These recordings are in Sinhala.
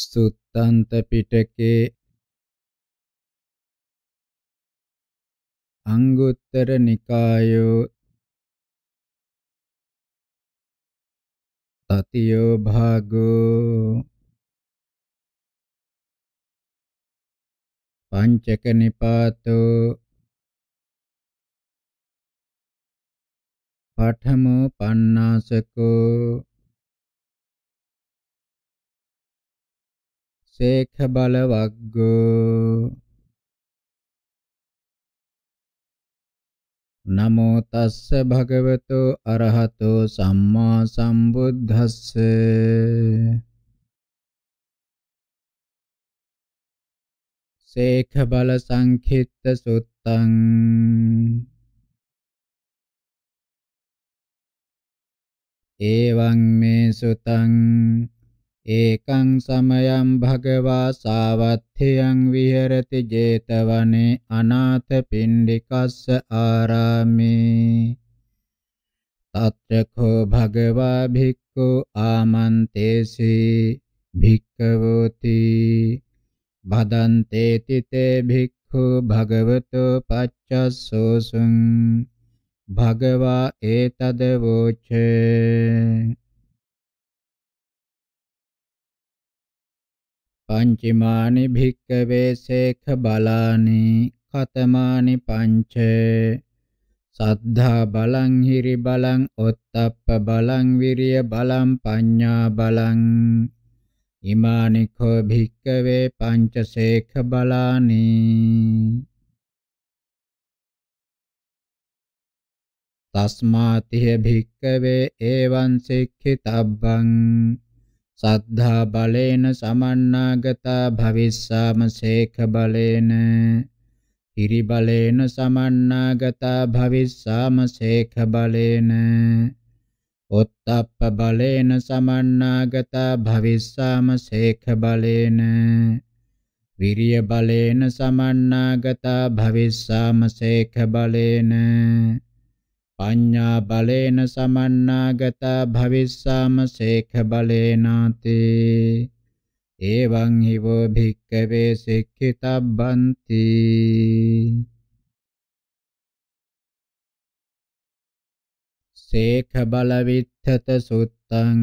ස්තුත්තන්ත පිටකේ අංගුත්තර නිකායෝ තතියෝ භාගෝ පංචක නිපාතෝ පඨමෝ පන්නාසකෝ සේඛ බලවග්ගෝ නමෝ තස්ස භගවතෝ අරහතෝ සම්මා සම්බුද්දස්ස සේඛ බල සංඛිත්ත සුත්තං එවං මේ සුතං ඒකං සමයං භගවා සාවත්ථයං විහෙරති 제තවනේ අනාථ පිණ්ඩිකස්ස ආරාමේ තත්‍රකෝ භගවා භික්ඛු ආමන්තේසි භික්ඛවෝති භදන්තේ තිතේ භික්ඛු භගවතෝ පච්චස්සෝසුං භගවා ඒතදවෝචේ පංචිමානි භික්කවේ සේඛ බලානි කතමානි පංච සද්ධා බලං හිරි බලං ඔත්තප්ප බලං විරිය බලං පඤ්ඤා බලං ඉමානි කෝ භික්කවේ පංච සේඛ බලානි තස්මාතිහ භික්කවේ එවං සික්ඛිතබ්බං සද්ධා බලේන සමන්නාගතා භවිස්සාම සේඛ බලේන ඉරි බලේන සමන්නාගතා භවිස්සාම සේඛ බලේන ඔත්තප්ප බලේන සමන්නාගතා භවිස්සාම සේඛ බලේන විරිය බලේන සමන්නාගතා භවිස්සාම සේඛ බලේන පඤ්ඤා බලේන සමන්නාගත භවිස්සාම සේඛ බලේනාති එවං හිවෝ භික්ඛවේ සික්ඛිතබ්බන්ති සේඛ බලවිත්තත සුත්තං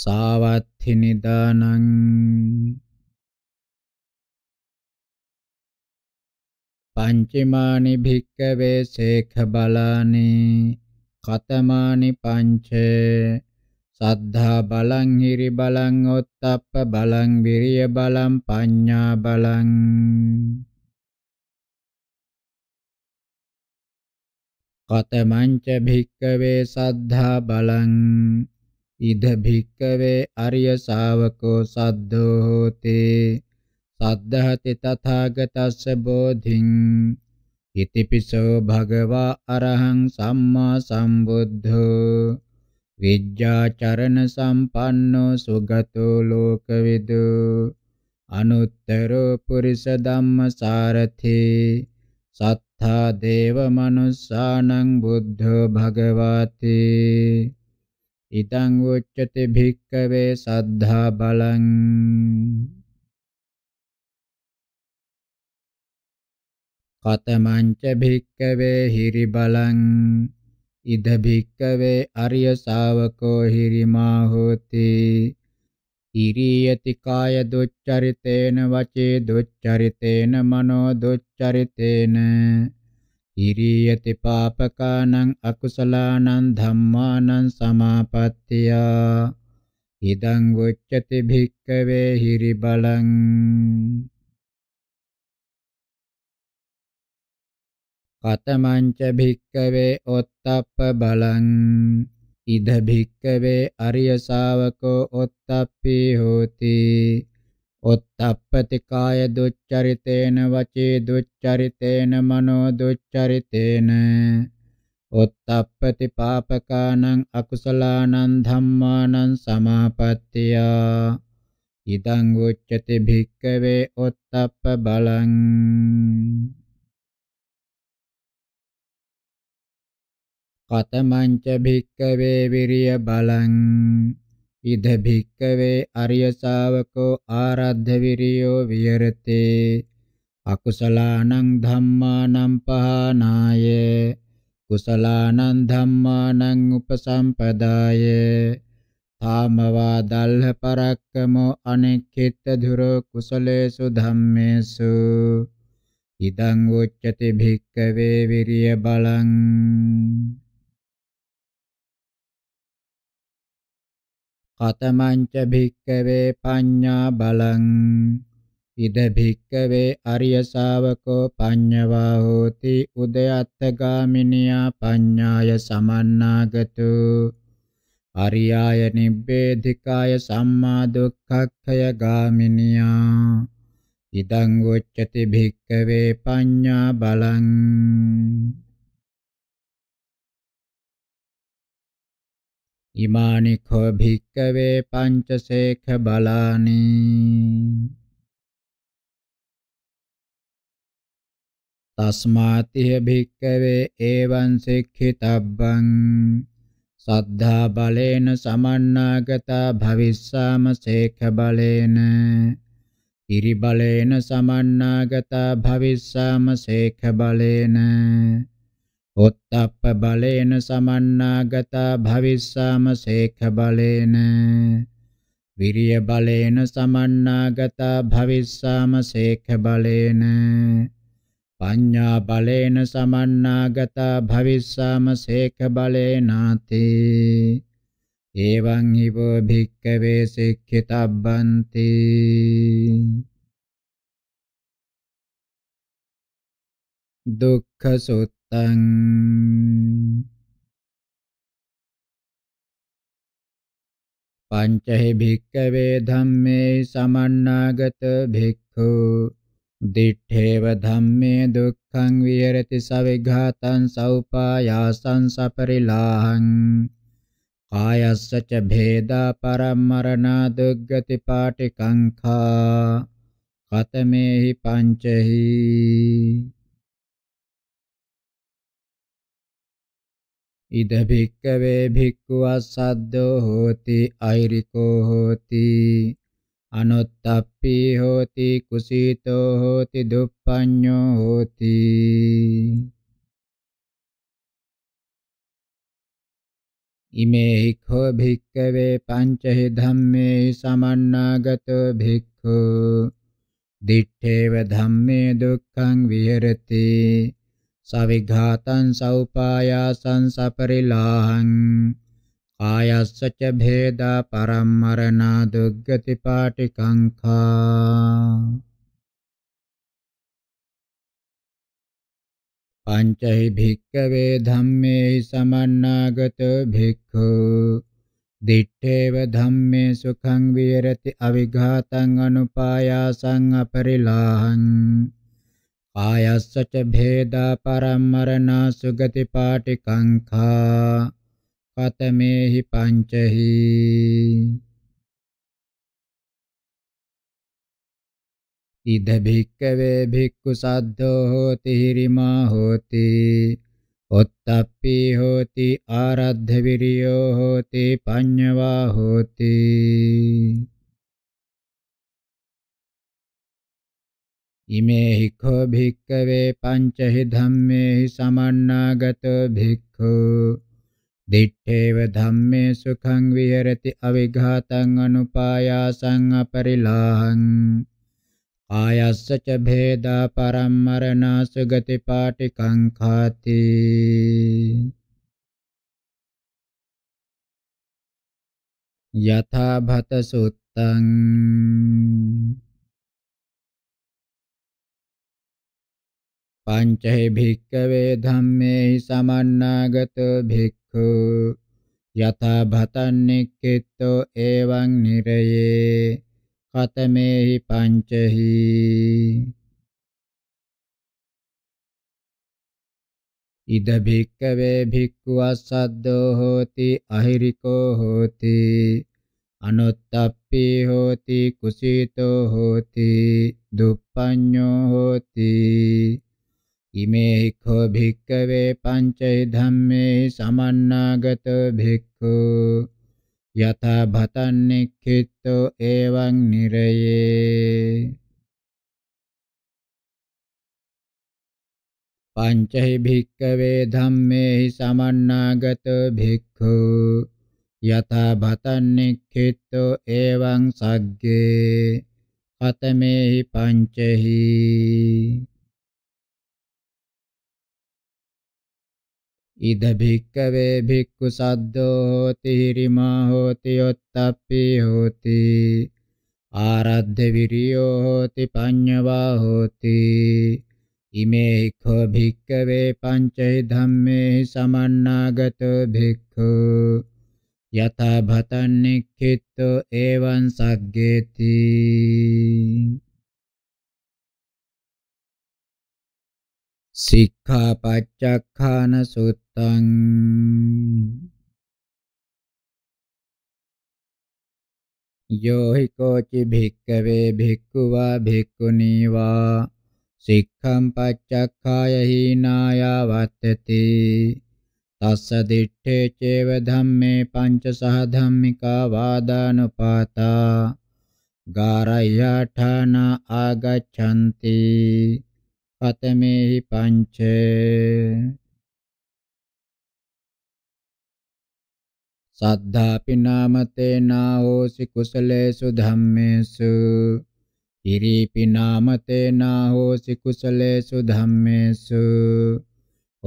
සාවත්ථි නිදානං පංචමානි භික්කවේ සේඛ බලානි කතමානි පංච සද්ධා බලං හිරි බලං ඔත්තප්ප බලං විරිය බලං පඤ්ඤා බලං කතමංච භික්කවේ සද්ධා බලං ඉද භික්කවේ අරිය ශාවකෝ සද්දෝ හෝතේ සද්ධහති තථාගතස්ස බෝධින් ඉතිපිසෝ භගවා අරහං සම්මා සම්බුද්ධෝ විජ්ජාචරණ සම්පන්නෝ සුගතෝ ලෝකවිදු අනුත්තරෝ පුරිස ධම්මසාරති සත්තා දේව මනුස්සානං බුද්ධෝ භගවාති ඉතං උච්චති භික්කවේ සද්ධා බලං කතමංච භික්කවේ හිරිබලං ඉද භික්කවේ අරිය ශාවකෝ හිරිමා හෝති ඉරියති කාය දුච්චරිතේන වචේ දුච්චරිතේන මනෝ දුච්චරිතේන ඉරියති පාපකානං අකුසලානං ධම්මානං සමාපත්තියා ඉදං වොච්චති භික්කවේ හිරිබලං කතමංච භික්කවේ ඔත්තප්ප බලං ඉද භික්කවේ අරිය ශාවකෝ ඔත්තප්පි හෝති ඔත්තප්පති කාය දුච්චරිතේන වචේ දුච්චරිතේන මනෝ දුච්චරිතේන ඔත්තප්පති පාපකානං අකුසලානං ධම්මානං සමාපත්තියා ඉදං උච්චති භික්කවේ ඔත්තප්ප බලං කතමංච භික්කවේ විරිය බලං ඉද භික්කවේ අරිය ශාවකෝ ආරද්ධ විරියෝ විහෙරතේ අකුසලානං ධම්මානං පහනාය කුසලානං ධම්මානං උපසම්පදාය තාමවා දල්හ පරක්කමෝ අනෙක්ඛිත ධුරෝ කුසලේසු ධම්මේසු ඉදං උච්චති භික්කවේ විරිය බලං කතමංච භික්කවේ පඤ්ඤා බලං ඉද භික්කවේ අරිය ශාවකෝ පඤ්ඤවා හෝති උදයත්ත ගාමිනියා පඤ්ඤාය සමන්නාගතු අරියාය නිබ්බේධිකාය සම්මා දුක්ඛක්ඛය ගාමිනියා ඉදං උච්චති භික්කවේ පඤ්ඤා බලං ඉමානි කෝ භික්කවේ පංචසේඛ බලානි තස්මාතිය භික්කවේ එවං සික්ඛිතබ්බං සද්ධා බලේන සමන්නාගතා භවිස්සාම සේඛ බලේන ඉරි බලේන සමන්නාගතා භවිස්සාම සේඛ බලේන උත්තප්ප බලේන සමන්නාගතා භවිස්සාම සේඛ බලේන විරිය බලේන සමන්නාගතා භවිස්සාම සේඛ බලේන පඤ්ඤා බලේන සමන්නාගතා භවිස්සාම සේඛ බලේනාති එවං හිවෝ භික්ඛවේ සික්ඛිතබ්බන්ති දුක්ඛ සුත් තං පංචහි භික්කවේ ධම්මේ සමන්නාගත භික්ඛු දිඨේව ධම්මේ දුක්ඛං විහෙරති සවිඝාතං සෞපායාසං සපරිලාහං කායස්ස ච භේදා පරම්මරණා දුග්ගති පාටිකංඛා කතමේහි පංචහි ඉද භික්කවේ භික්ඛු අසද්දෝ හෝති අයිරිකෝ හෝති අනුත්තප්පී හෝති කුසීතෝ හෝති දුප්පඤ්ඤෝ හෝති ඉමේ හික්ඛෝ භික්කවේ පංචහි ධම්මේ සමන්නාගතෝ භික්ඛු දිත්තේව ධම්මේ දුක්ඛං විහෙරති සවිඝාතං සෞපායාසං සපරිලාහං කායස්සච භේදා පරම්මරණා දුග්ගති පාටිකංඛා පංචහි භික්කවේ ධම්මේ සමන්නාගත භික්ඛු දිත්තේව ධම්මේ සුඛං විහෙරති අවිඝාතං අනුපායාසං අපරිලාහං පායස්සච භේදා පරම්මරණා සුගති පාටිකංඛා කතමේහි පංචහි ඉද භික්කවේ භික්ඛු සද්ධෝ හෝති හිරිමා හෝති ඔත්තප්පි හෝති ආරද්ධ විරියෝ හෝති පඤ්ඤවා හෝති ඉමේ හික්ඛෝ භික්ඛවේ පංචහි ධම්මේහි සමන්නාගතෝ භික්ඛෝ දිත්තේව ධම්මේ සුඛං විහෙරති අවිඝාතං අනුපායාසං අපරිලාහං ආයස්ස ච භේදා පරම්මරණා සුගති පාටිකං ඛාති යථා භත සුත්තං පංචේ භික්කවේ ධම්මේ සමන්නාගතෝ භික්ඛු යතා භතන්නෙක්කෙත්තෝ එවං නිරයේ කතමේහි පංචහි ඉද භික්කවේ භික්ඛු අසද්දෝ හෝති අහිරිකෝ හෝති අනුත්තප්පි හෝති කුසීතෝ හෝති දුප්පඤ්ඤෝ හෝති ඉමේඛෝ භික්කවේ පංචේ ධම්මේ සමන්නාගත භික්ඛු යතා භතන්නෙක්ඛිතෝ එවං නිරයේ පංචහි භික්කවේ ධම්මේහි සමන්නාගත භික්ඛු යතා භතන්නෙක්ඛිතෝ එවං සග්ගේ කතමේහි පංචහි ඉද භික්කවේ භික්ඛු සද්දෝ තීරිමා හෝති යොත්තප්පි හෝති ආරද්ධ විරියෝ හෝති පඤ්ඤවා හෝති ඉමේ කෝ භික්කවේ පංචේ ධම්මේ සමන්නාගතෝ භික්ඛු යතා භතන් නික්ඛිතෝ එවං සග්ගේති සික්ඛාපච්චක්ඛාන සුත්ත ตัง यो हि कोचि भिक्कवे भिक्खु वा भिक्खुनी वा सिक्खं पच्चक्खाय हीनाय वर्तते तस्स दिट्ठे चैव धम्मे पञ्चसहधम्मिका वादानुपाता गारह्याठा न आगच्छन्ति पतमे हि पञ्च සද්ධාපි නාමතේ නාහෝසි කුසලේසු ධම්මේසු ඉරිපි නාමතේ නාහෝසි කුසලේසු ධම්මේසු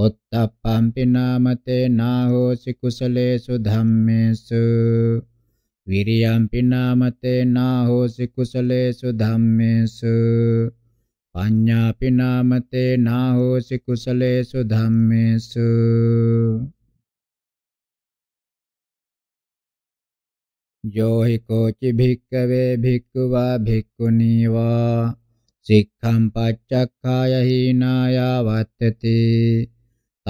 ඔත්තප්පම්පි නාමතේ නාහෝසි කුසලේසු ධම්මේසු විරියම්පි නාමතේ නාහෝසි කුසලේසු ධම්මේසු පඤ්ඤාපි නාමතේ නාහෝසි කුසලේසු ධම්මේසු यो हि कोचि भिक्कवे भिक्खु वा भिक्खुनी वा सिक्खं पच्चक्खाय हीनाया वर्तते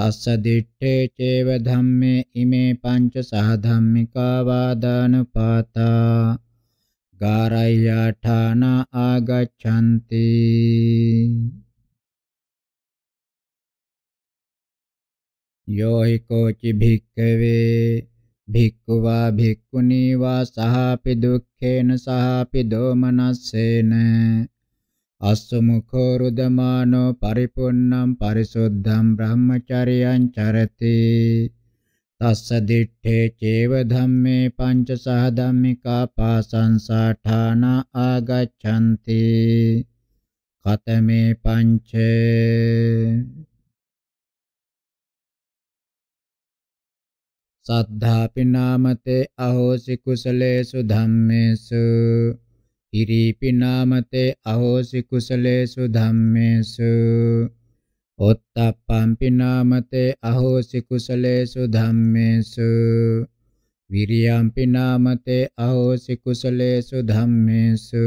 तस्स दिट्ठे चेव धम्मे इमे पञ्च सहधम्मिका वादानुपाता गारय्याठा न आगच्छन्ति यो हि कोचि भिक्कवे භික්ඛු වා භික්ඛුනී වා සහාපි දුක්ඛේන සහාපි දෝමනස්සේන අස්සමුඛෝ රුදමානෝ පරිපුන්නම් පරිසුද්ධම් බ්‍රහ්මචරියං චරති තස්ස දිත්තේ චේව ධම්මේ පංච සහ ධම්මිකා පාසංසාඨාන ආගච්ඡanti කතමේ පංචේ සද්ධාපි නාමතේ අහෝසි කුසලේසු ධම්මේසු ඉරිපි නාමතේ අහෝසි කුසලේසු ධම්මේසු ඔත්තප්පම්පි නාමතේ අහෝසි කුසලේසු ධම්මේසු විරියම්පි නාමතේ අහෝසි කුසලේසු ධම්මේසු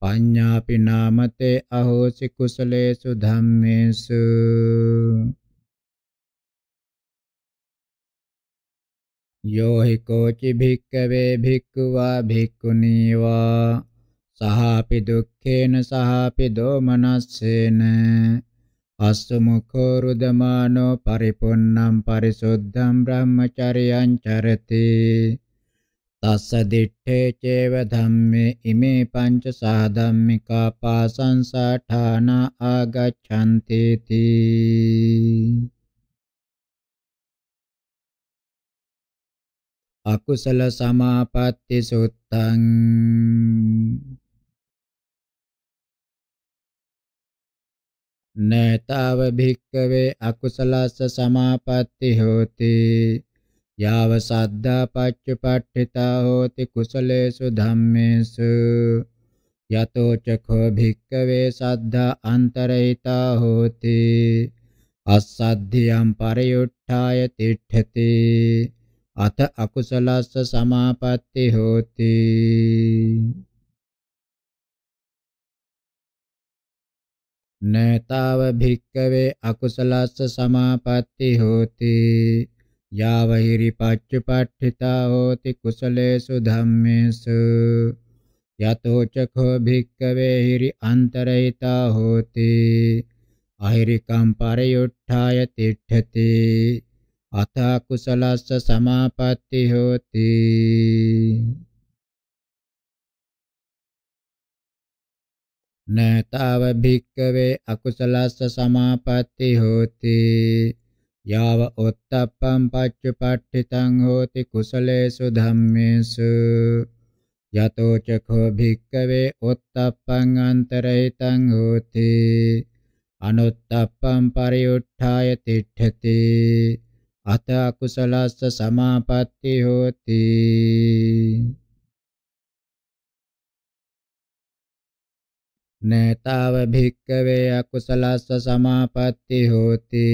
පඤ්ඤාපි නාමතේ අහෝසි කුසලේසු ධම්මේසු යෝ හි කෝචි භික්කවේ භික්ඛුවා භික්ඛුනීවා සහාපි දුක්ඛේන සහාපි දෝමනස්සේන අස්සු මුඛෝ රුදමානෝ පරිපුන්නම් පරිසුද්ධම් බ්‍රහ්මචරියං චරති තස්ස දිත්තේ චේව ධම්මේ ඉමේ පංච සාධම්මිකා පාසංසාඨාන ආගච්ඡන්ති තී අකුසල සමාපatti සුත්තං නේතාව භික්කවේ අකුසලස්ස සමාපatti හෝති යාව සද්දා පච්චපට්ඨිතා හෝති කුසලේසු ධම්මේසු යතෝ චඛෝ භික්කවේ සද්දා අන්තරහිතා හෝති අස්සද්ධියම් පරියුට්ඨාය තිට්ඨති අත අකුසලස්ස සමාපatti හෝති නේතාව භික්කවේ අකුසලස්ස සමාපatti හෝති යාව හිරි පච්චපට්ඨිතා හෝති කුසලේසු ධම්මේසු යතෝ චඛෝ භික්කවේ හිරි අන්තරහිතා හෝති අහිරිකම් පරයුට්ඨාය තිට්ඨති අතා කුසලස්ස සමාපatti හෝති නතාව භික්කවේ අකුසලස්ස සමාපatti හෝති යාව ඔත්තප්පම් පච්චපට්ඨිතං හෝති කුසලේසු ධම්මේසු යතෝ චඛෝ භික්කවේ ඔත්තප්පං අන්තරහිතං හෝති අනුත්තප්පම් පරිඋත්ථාය තිට්ඨති අත අකුසලස්ස සමාපatti හෝති නේතාව භික්කවේ අකුසලස්ස සමාපatti හෝති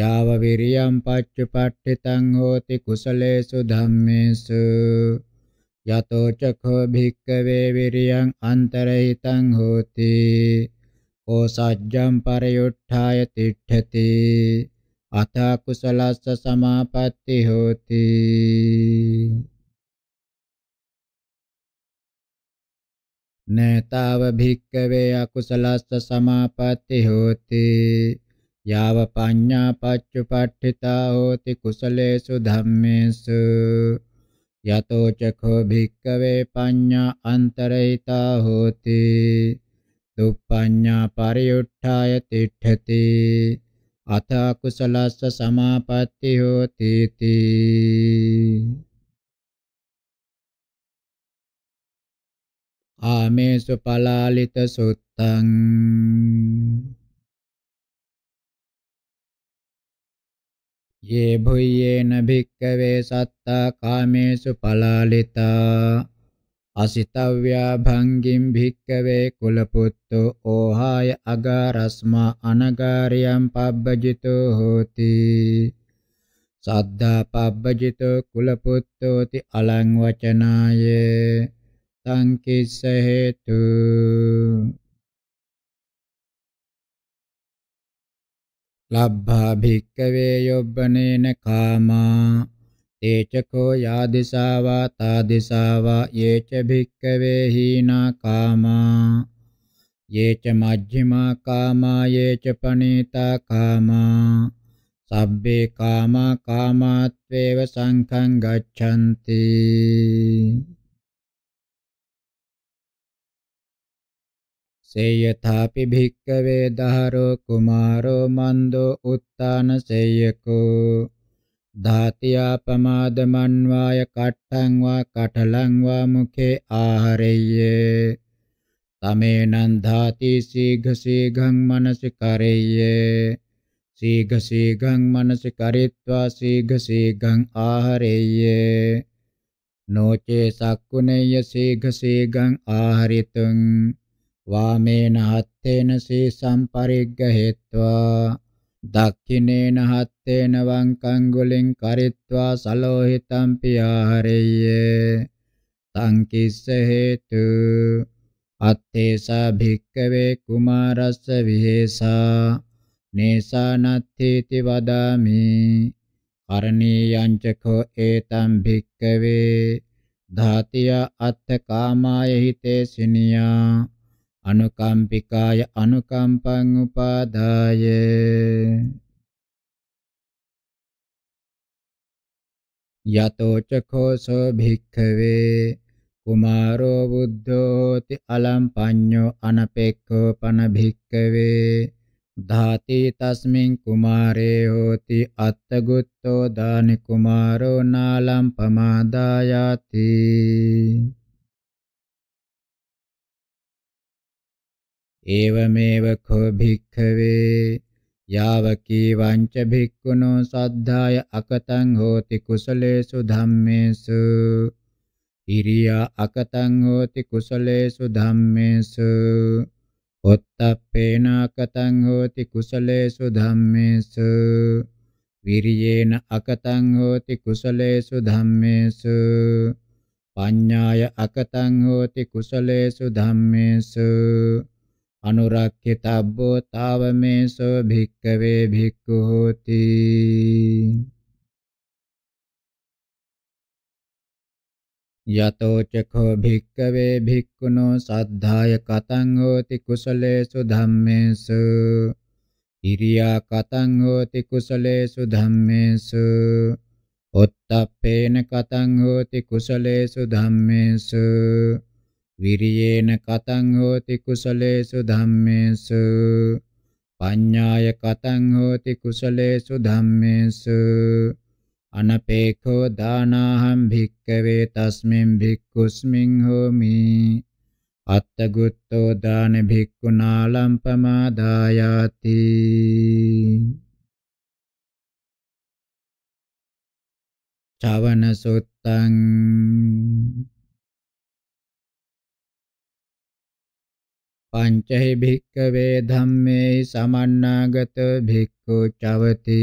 යාව විරියම් පච්චපට්ඨිතං හෝති කුසලේසු ධම්මේසු යතෝ චඛෝ භික්කවේ විරියං අන්තරහිතං හෝති ඕසජ්ජම් පරයුට්ඨාය තිට්ඨති අතකුසලස්ස සමාපatti හෝති නේතාව භික්කවේ අකුසලස්ස සමාපatti හෝති යාව පඤ්ඤා පච්චුපට්ඨිතා හෝති කුසලේසු ධම්මේසු යතෝ චඛෝ භික්කවේ පඤ්ඤා අන්තරහිතා හෝති දුප්පඤ්ඤා පරියුට්ඨාය තිට්ඨති අතකුසලස්ස සමාපatti හෝති තී ආමේසු පලාලිත සුත්තං යේ භුයේන භික්කවේ සත්තා කාමේසු පලාලිතා අසිතව්‍යා භංගින් භික්කවේ කුලපුත්තෝ ඕහාය අගාරස්මා අනගාරියම් පබ්බජිතෝ හෝති සද්ධා පබ්බජිතෝ කුලපුත්තෝති අලං වචනාය තං කිස්ස හේතු ලබ්භා භික්කවේ යොබ්බනේන කාමා තේචකෝ යාදිසාවා තාදිසාවා යේච භික්කවේ හීනා කාමා යේච මජ්ක්‍ධිමා කාමා යේච පනීතා කාමා සබ්බේ කාමා කාමාත්වේව සංඛං ගච්ඡanti සේයථාපි භික්කවේ දහරෝ කුමාරෝ මන්දෝ උත්තාන සේයකෝ ධාතියා පමාදමන්වාය කට්ටං වා කටලං වා මුඛේ ආහරෙය්‍ය තමේනං ධාති සීඝ සීඝං මනසිකරෙය්‍ය සීඝ සීඝං මනසිකරිත්වා සීඝ සීඝං ආහරෙය්‍ය නොචේ සක්කුණේය සීඝ සීඝං ආහරිතුං වාමේන හත්තේන සී සම්පරිග්ගහෙත්වා දක්ඛිනේන හත්තේන වංකං ගුලින් කරිත්වා සලෝහිතම් පියාරෙය්‍ය සංකිස්ස හේතු අත්තේසා භික්කවේ කුමාරස්ස විහෙසා නේසානත්ථීති වදාමි කරණීයංච කෝ ඒතම් භික්කවේ ධාතිය අත්ථ කාමාය හිතේ සිනියා අනුකම්පිකාය අනුකම්පං උපාදාය යතෝ චඛෝසෝ භික්ඛවේ කුමාරෝ බුද්ධෝති අලම්පඤ්ඤෝ අනපෙක්ඛෝ පන භික්ඛවේ ධාති තස්මින් කුමාරේ හෝති අත්තගුත්තෝ දානි කුමාරෝ නාලම් පමාදායාති ඒවමේව කෝ භික්ඛවේ යාවකී වංච භික්ඛුනෝ සද්ධාය අකතං හෝති කුසලේසු ධම්මේසු ඉරියා අකතං හෝති කුසලේසු ධම්මේසු ඔත්තප්පේන අකතං හෝති කුසලේසු ධම්මේසු විරියේන අකතං හෝති කුසලේසු ධම්මේසු පඤ්ඤාය අකතං හෝති කුසලේසු ධම්මේසු අනුරක්ඛිතබ්බෝ තාවමේසෝ භික්ඛවේ භික්ඛු හෝති යතෝ චඛෝ භික්ඛවේ භික්ඛුනෝ සද්ධාය කතං හෝති කුසලේසු ධම්මේසු ඉරියා කතං හෝති කුසලේසු ධම්මේසු ඔත්තප්පේන කතං හෝති කුසලේසු ධම්මේසු විරියේන කතං හෝති කුසලේසු ධම්මේසු පඤ්ඤාය කතං හෝති කුසලේසු ධම්මේසු අනපේක්ඛෝ දානාහං භික්ඛවේ තස්මින් භික්ඛුස්මින් හෝමි අත්තගුත්තෝ දාන භික්ඛුනා ලම්පමාදායාති චවන සුත්තං පංචහි භික්කවේ ධම්මේ සමන්නාගත භික්ඛු චවති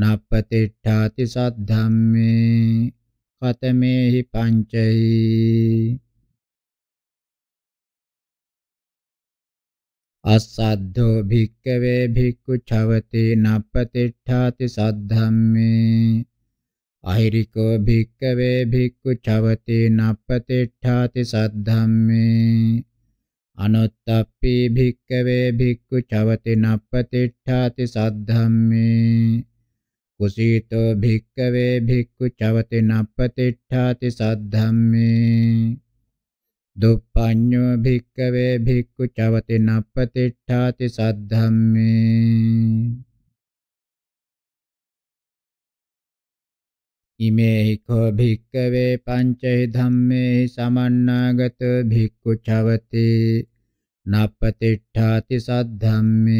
නප්පතිට්ඨාති සද්ධම්මේ කතමේහි පංචහි අස්සද්ධෝ භික්කවේ භික්ඛු චවති නප්පතිට්ඨාති සද්ධම්මේ අහිරිකෝ භික්කවේ භික්ඛු චවති නප්පතිට්ඨාති සද්ධම්මේ අනුත්තප්පී භික්කවේ භික්ඛු චවති නප්පතිට්ඨාති සද්ධම්මේ කුසීතෝ භික්කවේ භික්ඛු චවති නප්පතිට්ඨාති සද්ධම්මේ දුප්පඤ්ඤෝ භික්කවේ භික්ඛු චවති නප්පතිට්ඨාති සද්ධම්මේ ඉමේ කෝ භික්කවේ පංචේ ධම්මේ සමන්නාගත භික්ඛු චවති නප්පතිට්ඨාති සද්ධම්මේ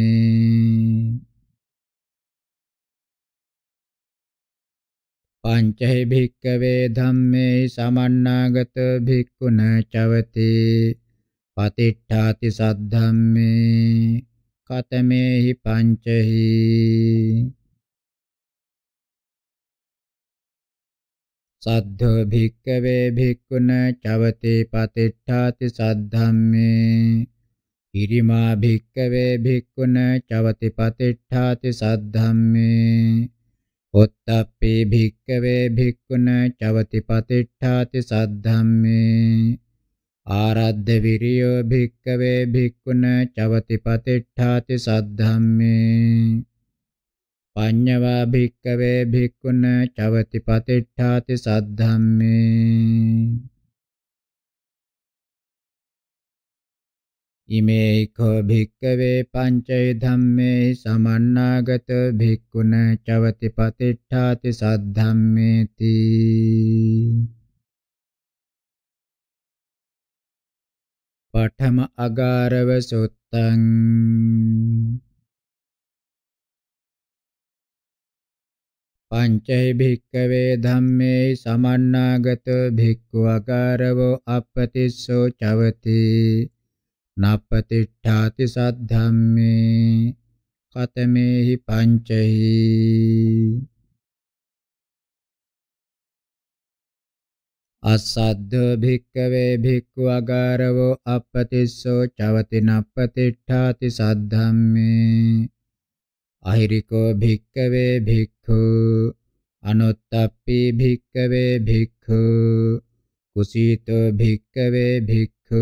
පංචේ භික්කවේ ධම්මේ සමන්නාගත භික්ඛුන චවති පතිට්ඨාති සද්ධම්මේ කතමේහි පංචහි සද්ධෝ භික්කවේ භික්ඛුන චවති පතිට්ඨාති සද්ධම්මේ ඉරිමා භික්කවේ භික්ඛුන චවති පතිට්ඨාති සද්ධම්මේ ඔත්තප්පේ භික්කවේ භික්ඛුන චවති පතිට්ඨාති සද්ධම්මේ ආරද්ධ විරියෝ භික්කවේ භික්ඛුන චවති පතිට්ඨාති සද්ධම්මේ පඤ්ඤවා භික්කවේ භික්ඛුන චවති පතිට්ඨාති සද්ධම්මේ ඉමේ කෝ භික්කවේ පංචේ ධම්මේ සමන්නාගත භික්ඛුන චවති පතිට්ඨාති සද්ධම්මේති පඨම අගාරව සුත්තං පංචෛ භික්කවේ ධම්මේ සමන්නාගතෝ භික්ඛු අකාරවෝ අප්පතිස්සෝ චවති නප්පතිඨාති සද්ධම්මේ කතමේහි පංචෛ අසද්ද භික්කවේ භික්ඛු අගාරවෝ අපතිස්සෝ චවති නප්පතිඨාති සද්ධම්මේ අහිරිකෝ භික්කවේ භික්ඛු අනුත්තප්පි භික්කවේ භික්ඛු කුසීතෝ භික්කවේ භික්ඛු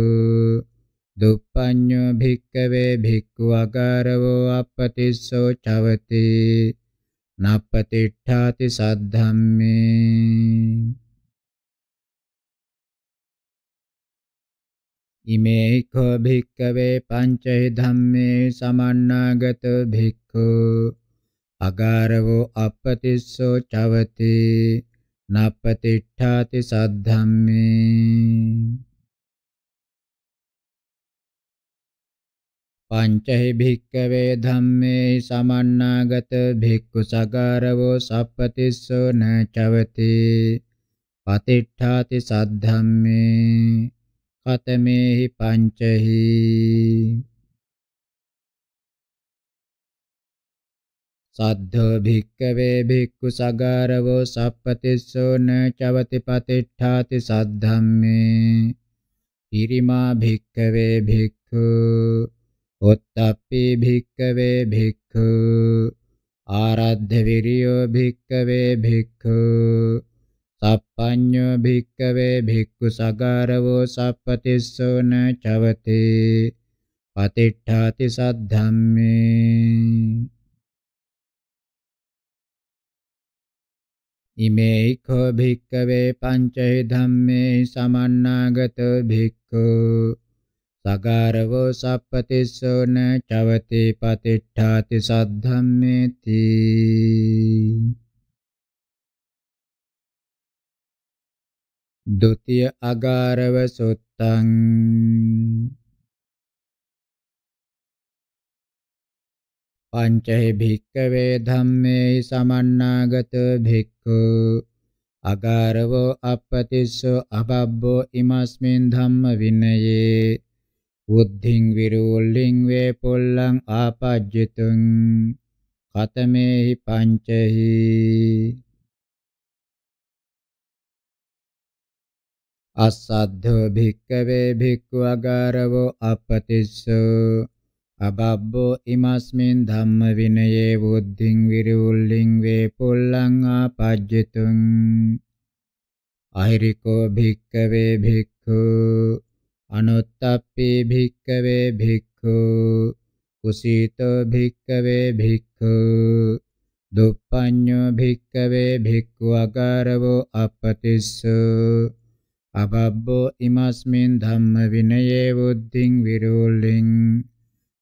දුප්පඤ්ඤෝ භික්කවේ භික්ඛු අකාරවෝ අපතිස්සෝ චවති නප්පතිට්ඨාති සද්ධම්මේ ඉමේක භික්කවේ පංචේ ධම්මේ සමන්නාගත භික්ඛු අගාරවෝ අපතිස්සෝ චවති නප්පතිට්ඨාති සද්ධම්මේ පංචහි භික්කවේ ධම්මේ සමන්නාගත භික්ඛු සගාරවෝ සප්පතිස්සෝ නචවති පතිට්ඨාති සද්ධම්මේ කතමේහි පංචහි සද්ධෝ භික්කවේ භික්ඛු සගාරවෝ සප්පතිස්සෝ න චවති පතිට්ඨාති සද්ධම්මේ ඉරිමා භික්කවේ භික්ඛු ඔත්තප්පි භික්කවේ භික්ඛු ආරද්ධ විරියෝ භික්කවේ භික්ඛු සප්පඤ්ඤෝ භික්කවේ භික්ඛු සගාරවෝ සප්පතිස්සෝන චවති පතිට්ඨාති සද්ධම්මේ ඉමේ කෝ භික්කවේ පංචේ ධම්මේ සමන්නාගත භික්ඛු සගාරවෝ සප්පතිස්සෝන චවති පතිට්ඨාති සද්ධම්මේති द्वितीय अगारव सुत्तं पञ्चहि भिक्खवे धम्मे समन्नागत भिक्खु अगारवो अपतिस्सो अभब्बो इमस्मिन् धम्म विनये बुद्धिं विरूलिं वे पुल्लम् आपज्जितुं कतमेहि पञ्चहि අස්සද්ධෝ භික්කවේ භික්ඛු අගාරවෝ අපතිස්සෝ අබබ්බෝ ඉමස්මින් ධම්ම විනයේ බුද්ධින් විරුල්ලින් වේ පුල්ලං ආපජ්ජතුං අහිරිකෝ භික්කවේ භික්ඛු අනුත්තප්පේ භික්කවේ භික්ඛු කුසීතෝ භික්කවේ භික්ඛු දුප්පඤ්ඤෝ භික්කවේ භික්ඛු අගාරවෝ අපතිස්සෝ අපබ්බෝ ඉමස්මින් ධම්ම විනයේ බුද්ධින් විරූල්ලින්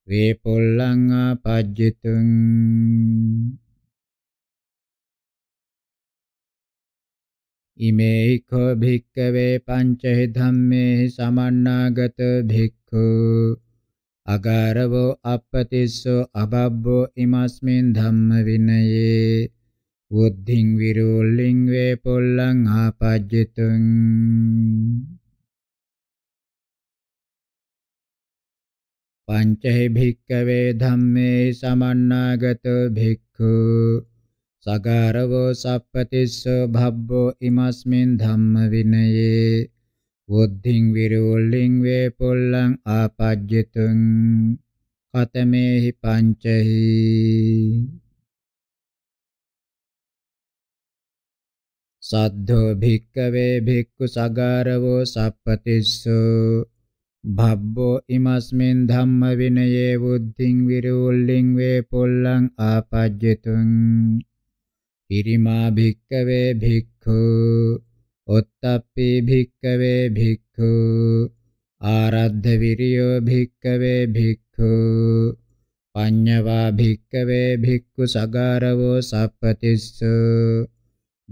වේපොල්ලං ආපජ්ජිතුං ඉමේ කෝ භික්කවේ පංචේ ධම්මේ සමන්නාගත භික්ඛු අගාරවෝ අපතිස්සෝ අබබ්බෝ ඉමස්මින් ධම්ම විනයේ උද්ධින් විරූල්ලින් වේ පොල්ලං ආපජ්ජිතුං පංචේ භික්කවේ ධම්මේ සමන්නාගතෝ භික්ඛු සගාරවෝ සප්පතිස්සෝ භබ්බෝ ඉමස්මින් ධම්ම විනයේ උද්ධින් විරූල්ලින් වේ පොල්ලං ආපජ්ජිතුං කතමේහි පංචහි සද්ධෝ භික්කවේ භික්ඛු සගාරවෝ සප්පතිස්සු භබ්බෝ ඉමස්මින් ධම්ම විනයේ බුද්ධින් විරුල්ලින් වේ පොල්ලං ආපජ්ජතුං ඉරිමා භික්කවේ භික්ඛු ඔත්තප්පි භික්කවේ භික්ඛු ආරද්ධ විරියෝ භික්කවේ භික්ඛු පඤ්ඤවා භික්කවේ භික්ඛු සගාරවෝ සප්පතිස්සු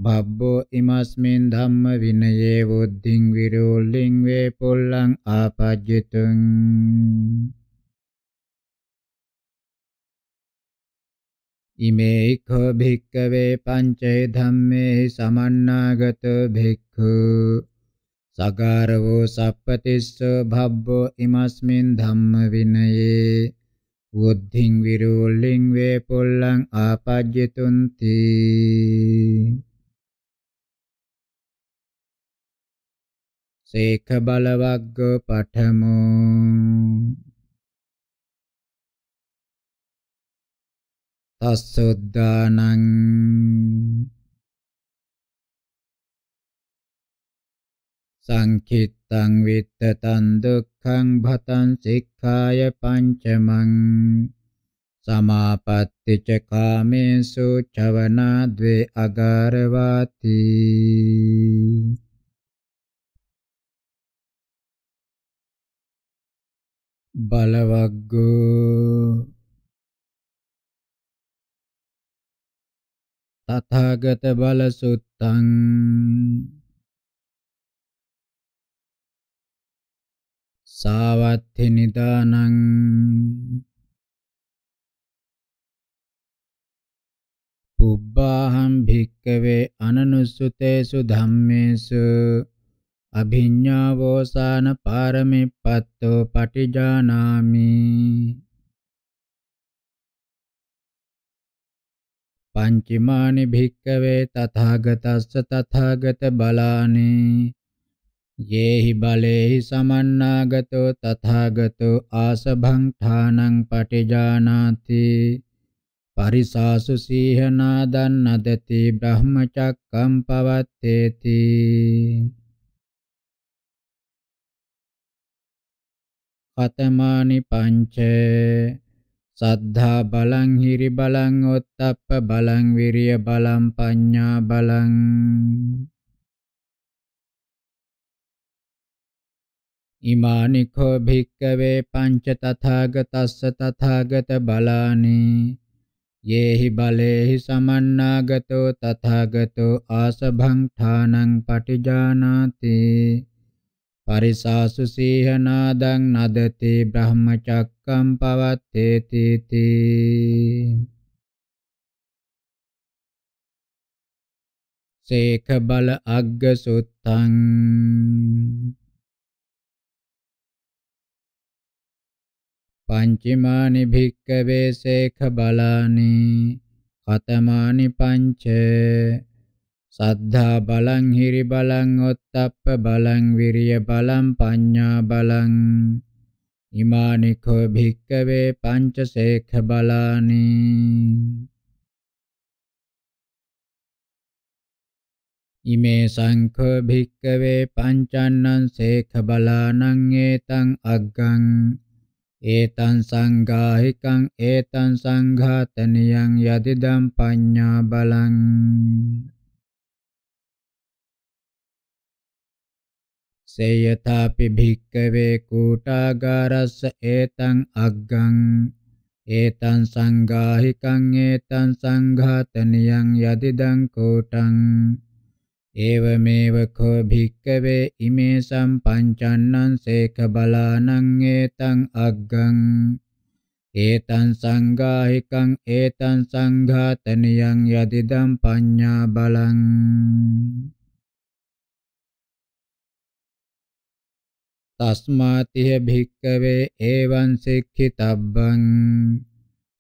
භබ්බෝ ඉමස්මින් ධම්ම විනයේ වුද්ධිං විරෝල්ලිං වේ පුල්ලං ආපජ්ජිතුං ඉමේ කෝ භික්කවේ පංචේ ධම්මේ සමන්නාගත භික්ඛු සගාරවෝ සප්පතිස්ස භබ්බෝ ඉමස්මින් ධම්ම විනයේ වුද්ධිං විරෝල්ලිං වේ පුල්ලං ආපජ්ජිතුන්ති සේක බලවග්ග පඨමෝ තස්සොද්දානං සංකිත්තං විත්තතං දුක්ඛං භතං සික්ඛාය පංචමං සමාපatti ච කාමේසු චවනා ද්වේ අගාරවාති බලවග්ගෝ තථාගත බලසුත්තං සාවත්ථි නිදානං පුබ්බාහම් භික්කවේ අනනුසුතේසු ධම්මේසු අභිඤ්ඤාවෝසාන පාරමිප්පත්තෝ පටිජානාමි පංචමානි භික්කවේ තථාගතස්ස තථාගත බලානේ යේහි බලේහි සමන්නාගතෝ තථාගතෝ ආසභං ඨානං පටිජානාති පරිසාසු සීහනාදන්නදති බ්‍රහ්මචක්කම් පවත්තේති කතමානි පංච සද්ධා බලං හිරි බලං ඔත්තප්ප බලං විරිය බලං පඤ්ඤා බලං ඉමානි කෝ භික්කවේ පංච තථාගතස්ස තථාගත බලානි යේහි බලේහි සමන්නාගතෝ තථාගතෝ ආසභං ථානං පටිජානාති පරිසාසු සීහනාදං නදති බ්‍රහ්මචක්කම් පවත්තේති තී සේඛ බල අග්ග සුත්තං පංචමානි භික්කවේ සේඛ බලානි කතමානි පංචේ සද්ධා බලං හිරි බලං ඔත්තප්ප බලං විරිය බලං පඤ්ඤා බලං ඉමානිකෝ භික්කවේ පංචසේඛ බලානි ඉමේ සංඛ භික්කවේ පංචන්නං සේඛ බලානං ඒතං අග්ගං ඒතං සංඝාහිකං ඒතං සංඝාතනියං යදිදම් පඤ්ඤා බලං से यथापि भिक्कवे कूटागारस्स एतम् अग्गम् एतन् सङ्गाहिकम् एतन् सङ्घातनीयं यदिदं कूटम् एवमेव खो भिक्कवे इमे सम्पञ्चन्नं शेखबलानं एतम् अग्गम् एतन् सङ्गाहिकम् एतन् सङ्घातनीयं यदिदं पञ्जाबलम् තස්මාතිය භික්කවේ එවං සික්ඛිතබ්බං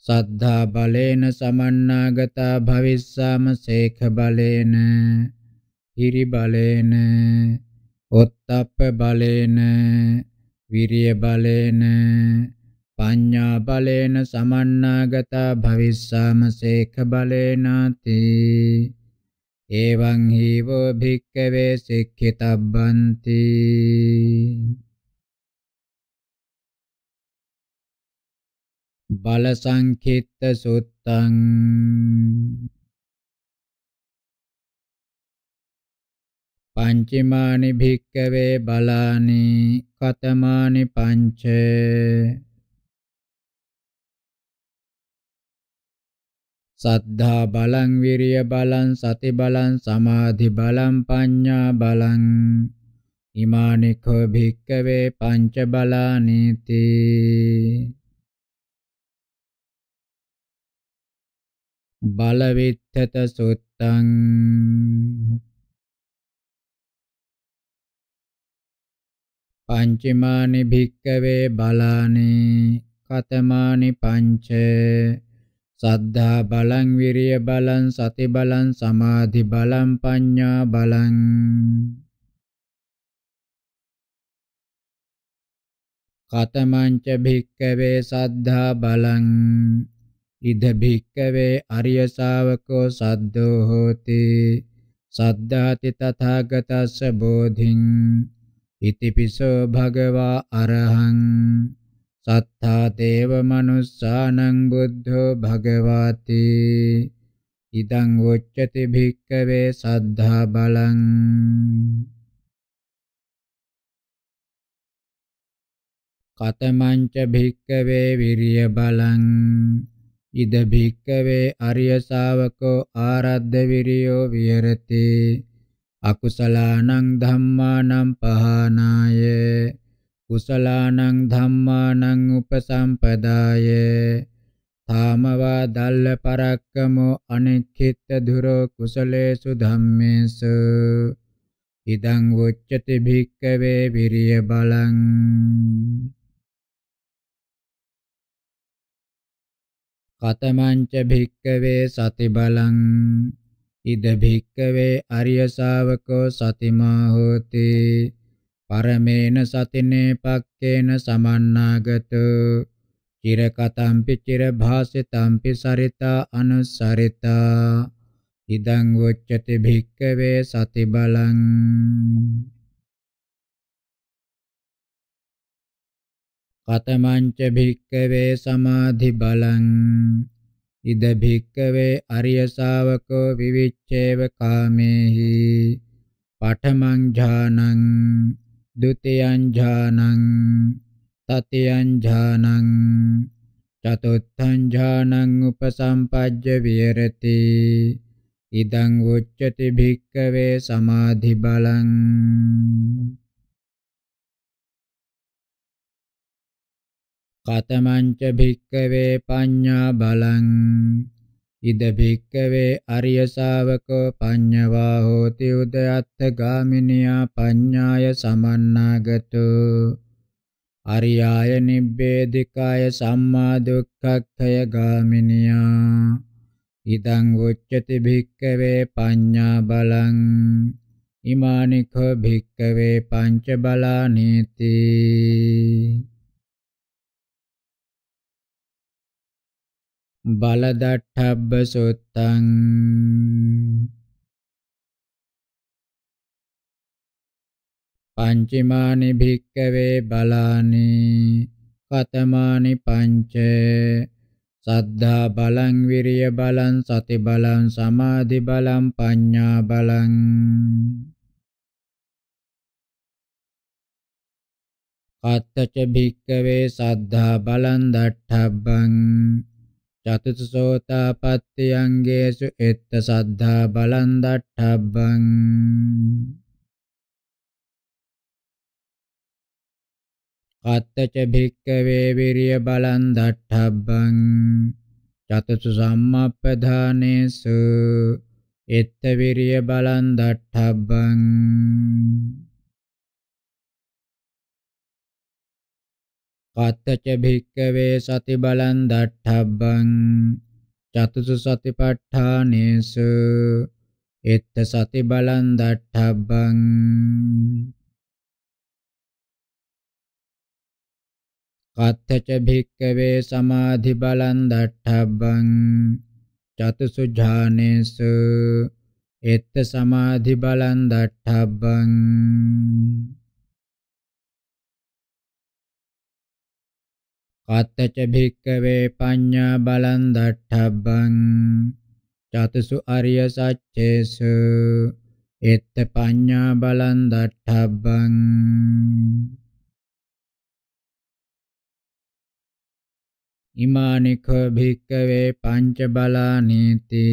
සද්ධා බලේන සමන්නාගතා භවිස්සාම සේඛ බලේන හිරි බලේන ඔත්තප්ප බලේන විරිය බලේන පඤ්ඤා බලේන සමන්නාගතා භවිස්සාම සේඛ බලේනාති එවං හීවෝ භික්කවේ සික්ඛිතබ්බන්ති බල සංකේත සුත්තං පංචමානි භික්කවේ බලානි කතමානි පංච සද්ධා බලං විරිය බලං සති බලං සමාධි බලං පඤ්ඤා බලං ඉමානි කෝ භික්කවේ පංච බලානීති බලවිත්තත සුත්තං පංචමානි භික්කවේ බලානි කතමානි පංච සද්ධා බලං විරිය බලං සති බලං සමාධි බලං පඤ්ඤා බලං කතමංච භික්කවේ සද්ධා බලං ඉද භික්කවේ අරිය ශාවකෝ සද්දෝ හෝති සද්ධාති තථාගතස්ස බෝධින් ඉතිපිසෝ භගවා අරහං සත්තා දේව මනුස්සානං බුද්ධෝ භගවාති ඉදං උච්චති භික්කවේ සද්ධා බලං කතමංච භික්කවේ විරිය බලං ඉද භික්කවේ අරිය ශාවකෝ ආරද්ධ විරියෝ විහෙරති අකුසලානං ධම්මානං පහනාය කුසලානං ධම්මානං උපසම්පදාය තාමවා දල්ල පරක්කමෝ අනික්ඛිත දුරෝ කුසලේසු ධම්මේසු ඉදං වොච්චති භික්කවේ විරිය බලං කතමංච භික්කවේ සති බලං ඉද භික්කවේ අරිය ශාවකෝ සතිමා හෝති පරමේන සතිනේ පක්කේන සමන්නාගත චිර කතම්පි චිර භාසිතම්පි සරිතා අනුසරිතා ඉදං වොච්චති භික්කවේ සති බලං කතමංච භික්කවේ සමාධි බලං ඉද භික්කවේ අරිය ශාවකෝ විවිච්ඡේව කාමේහි පඨමං ඥානං ဒ ුතියං ඥානං තතියං ඥානං චතුත්ථං ඥානං උපසම්පජ්ජ විහෙරති ඉදං උච්චති භික්කවේ සමාධි බලං කතමංච භික්කවේ පඤ්ඤා බලං ඉද භික්කවේ අරිය ශාවකෝ පඤ්ඤවා හෝති උදයත්ථ ගාමිනියා පඤ්ඤාය සමන්නාගතු අරියාය නිබ්බේධිකාය සම්මා දුක්ඛක්ඛය ගාමිනියා ඉදං උච්චති භික්කවේ පඤ්ඤා බලං ඉමානිඛ භික්කවේ පංච බලානීති බලදට්ඨබ්බ සුත්තං පංචමානි භික්කවේ බලානි කතමානි පංච සද්ධා බලං විරිය බලං සති බලං සමාධි බලං පඤ්ඤා බලං කත්තච භික්කවේ සද්ධා බලං දට්ඨබ්බං චතුසෝතාපට්ඨියංගේසු එත්ත සද්ධා බලං දට්ඨබ්බං කත්තච භික්කවේ විරිය බලං දට්ඨබ්බං චතුසු සම්මප්පධානේසු එත්ත විරිය බලං දට්ඨබ්බං පත්තච භික්කවේ සති බලං දට්ඨබ්බං චතුසු සතිපට්ඨානේසු එත්ත සති බලං දට්ඨබ්බං කත්තච භික්කවේ සමාධි බලං දට්ඨබ්බං චතුසු ඥානේසු එත්ත සමාධි බලං දට්ඨබ්බං කත්තච භික්කවේ පඤ්ඤා බලං දට්ඨබ්බං චතසු අරිය සච්චේසු එත්ත පඤ්ඤා බලං දට්ඨබ්බං ඉමානික භික්කවේ පංච බලානීති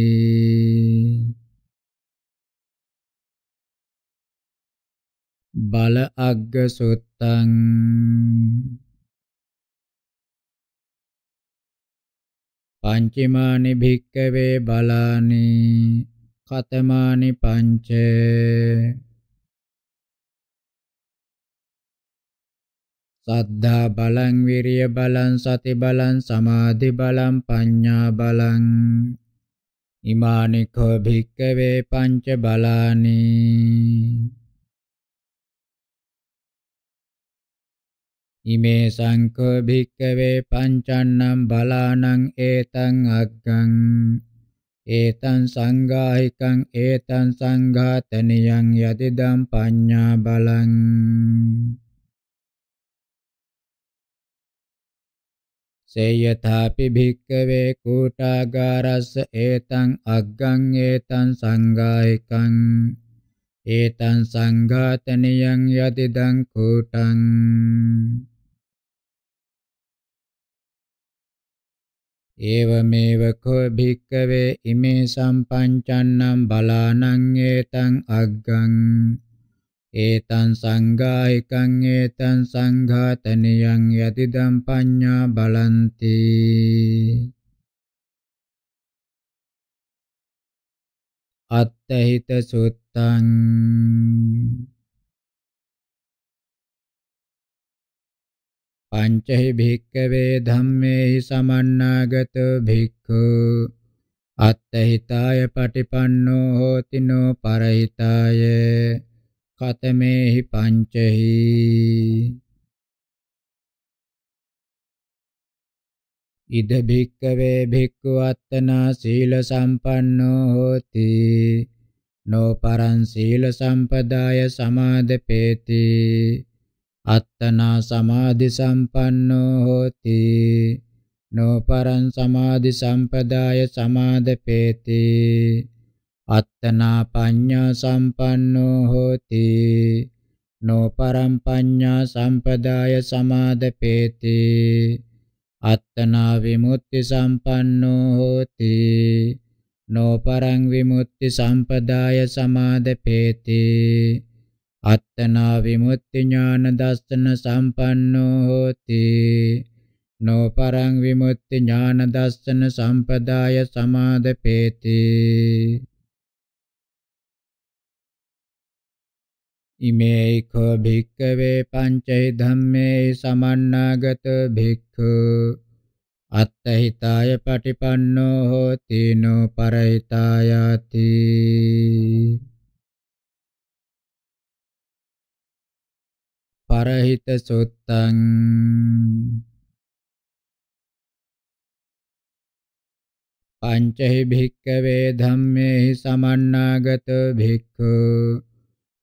බල අග්ග සුත්තං පංචමානි භික්කවේ බලානි කතමානි පංච සද්ධා බලං විරිය බලං සති බලං සමාධි බලං පඤ්ඤා බලං ඉමානිකෝ භික්කවේ පංච බලානි ඉමේ සංකෝ භික්කවේ පංචන්නම් බලානං ඒතං අග්ගං ඒතං සංගායිකං ඒතං සංඝාතනියං යතිදම් පඤ්ඤා බලං සේයථාපි භික්කවේ කූටාගාරස්ස ඒතං අග්ගං ඒතං සංගායිකං ඒතං සංඝාතනියං යතිදං කූටං ඒවමේව කෝ භික්කවේ ඉමේ සම්පංචන්නම් බලානං ඒතං අග්ගං ඒතං සංඝායකං ඒතං සංඝාතනියං යතිදම් පඤ්ඤා බලන්ති අත්තහිත සුත්තං පංච හි භික්කවේ ධම්මේහි සමන්නාගත භික්ඛු අත්තහිතාය පටිපන්නෝ හෝති නෝ පරහිතාය කතමේහි පංචහි ඉද භික්කවේ භික්ඛු අත්තනා සීල සම්පන්නෝ හෝති නෝ පරං සීල සම්පදාය සමාදපේති අත්තනා සමාධි සම්පන්නෝ හෝති නෝපරං සමාධි සම්පදාය සමාදපේති අත්තනා පඤ්ඤා සම්පන්නෝ හෝති නෝපරං පඤ්ඤා සම්පදාය සමාදපේති අත්තනා විමුක්ති සම්පන්නෝ හෝති නෝපරං විමුක්ති සම්පදාය සමාදපේති අත්තනා විමුක්ති ඥාන දස්සන සම්පන්නෝ හෝති නොපරං විමුක්ති ඥාන දස්සන සම්පදාය සමාදපේති ඉමේයිකෝ භික්කවේ පංචෛ ධම්මේ සමන්නාගත භික්ඛු අත්තහිතාය පටිපන්නෝ හෝති නෝ පරහිතායාති පරහිත සුත්තං පංචහි භික්කවේ ධම්මේහි සමන්නාගත භික්ඛු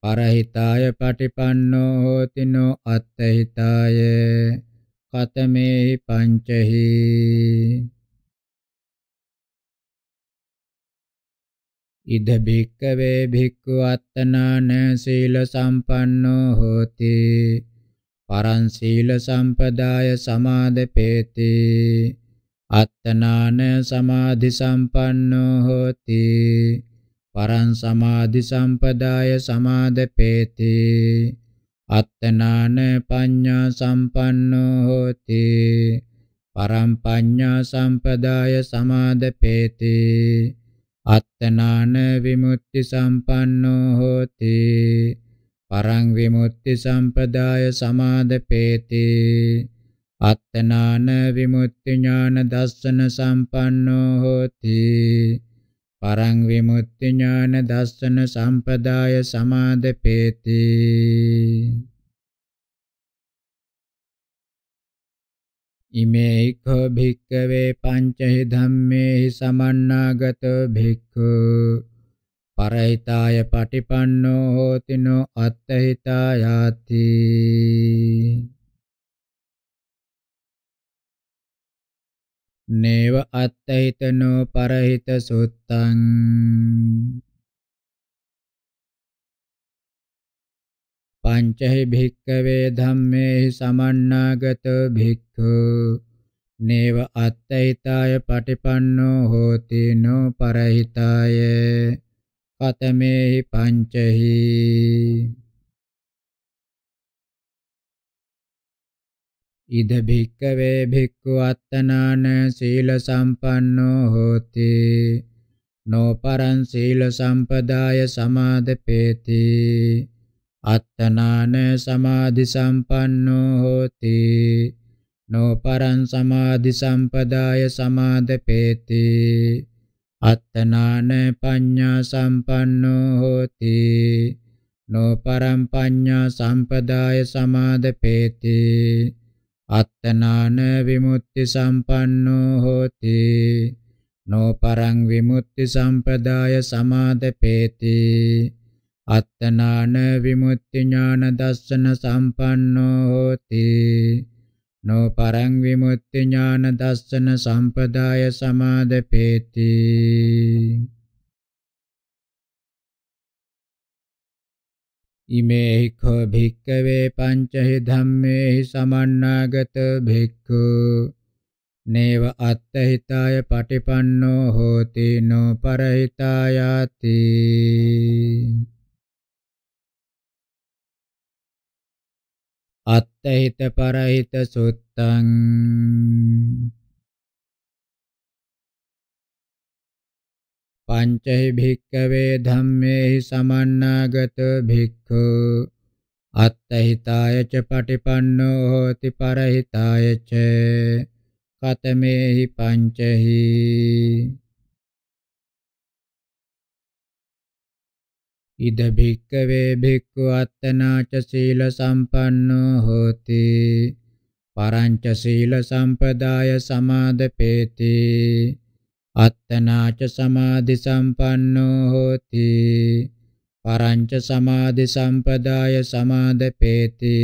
පරහිතාය පටිපන්නෝ හෝති නෝ අත්තහිතාය කතමේහි පංචහි ඉද භික්කවේ භික්ඛු අත්තනාන සීල සම්පන්නෝ හෝති පරං සීල සම්පදාය සමාදපේති අත්තනාන සමාධි සම්පන්නෝ හෝති පරං සමාධි සම්පදාය සමාදපේති අත්තනාන පඤ්ඤා සම්පන්නෝ හෝති පරම් පඤ්ඤා සම්පදාය සමාදපේති අත්තනාන විමුක්ති සම්පන්නෝ හෝති පරං විමුක්ති සම්පදාය සමාදපේති අත්තනාන විමුක්ති ඥාන දස්සන සම්පන්නෝ හෝති පරං විමුක්ති ඥාන දස්සන සම්පදාය සමාදපේති ඉමේඛ භික්කවේ පංචහි ධම්මේහි සමන්නාගතෝ භික්ඛු පරහිතාය පටිපන්නෝ හෝති නෝ අත්තහිතායාති නේව අත්තහිතනෝ පරහිත සුත්තං පංචහි භික්කවේ ධම්මේහි සමන්නාගතෝ භික්ඛු නේව අත්තෛතාය පටිපන්නෝ හෝති නෝ පරහිතාය කතමේහි පංචහි ඉද භික්කවේ භික්ඛු අත්තනාන සීල සම්පන්නෝ හෝති නෝපරං සීල සම්පදාය සමාදපේති අත්තනාන සමාධි සම්පන්නෝ හෝති නෝපරං සමාධි සම්පදාය සමාදපේති අත්තනාන පඤ්ඤා සම්පන්නෝ හෝති නෝපරං පඤ්ඤා සම්පදාය සමාදපේති අත්තනාන විමුක්ති සම්පන්නෝ හෝති නෝපරං විමුක්ති සම්පදාය සමාදපේති අත්තනාන විමුක්ති ඥාන දස්සන සම්පන්නෝ හෝති නෝ පරං විමුක්ති ඥාන දස්සන සම්පදාය සමාදපේති ඉමේ හිඛෝ භික්ඛවේ පංචහි ධම්මේහි සමන්නාගත භික්ඛු නේව අත්තහිතාය පටිපන්නෝ හෝති නෝ පරහිතායාති අත්තහිත පරහිත සුත්තං පංචහි භික්කවේ ධම්මේහි සමන්නාගත භික්ඛු අත්තහිතාය ච පටිපන්නෝ හෝති පරහිතාය ච කතමේහි පංචහි ඉද භික්කවේ භික්ඛු අත්තනාච සීල සම්පන්නෝ හෝති පරංච සීල සම්පදාය සමාදපේති අත්තනාච සමාධි සම්පන්නෝ හෝති පරංච සමාධි සම්පදාය සමාදපේති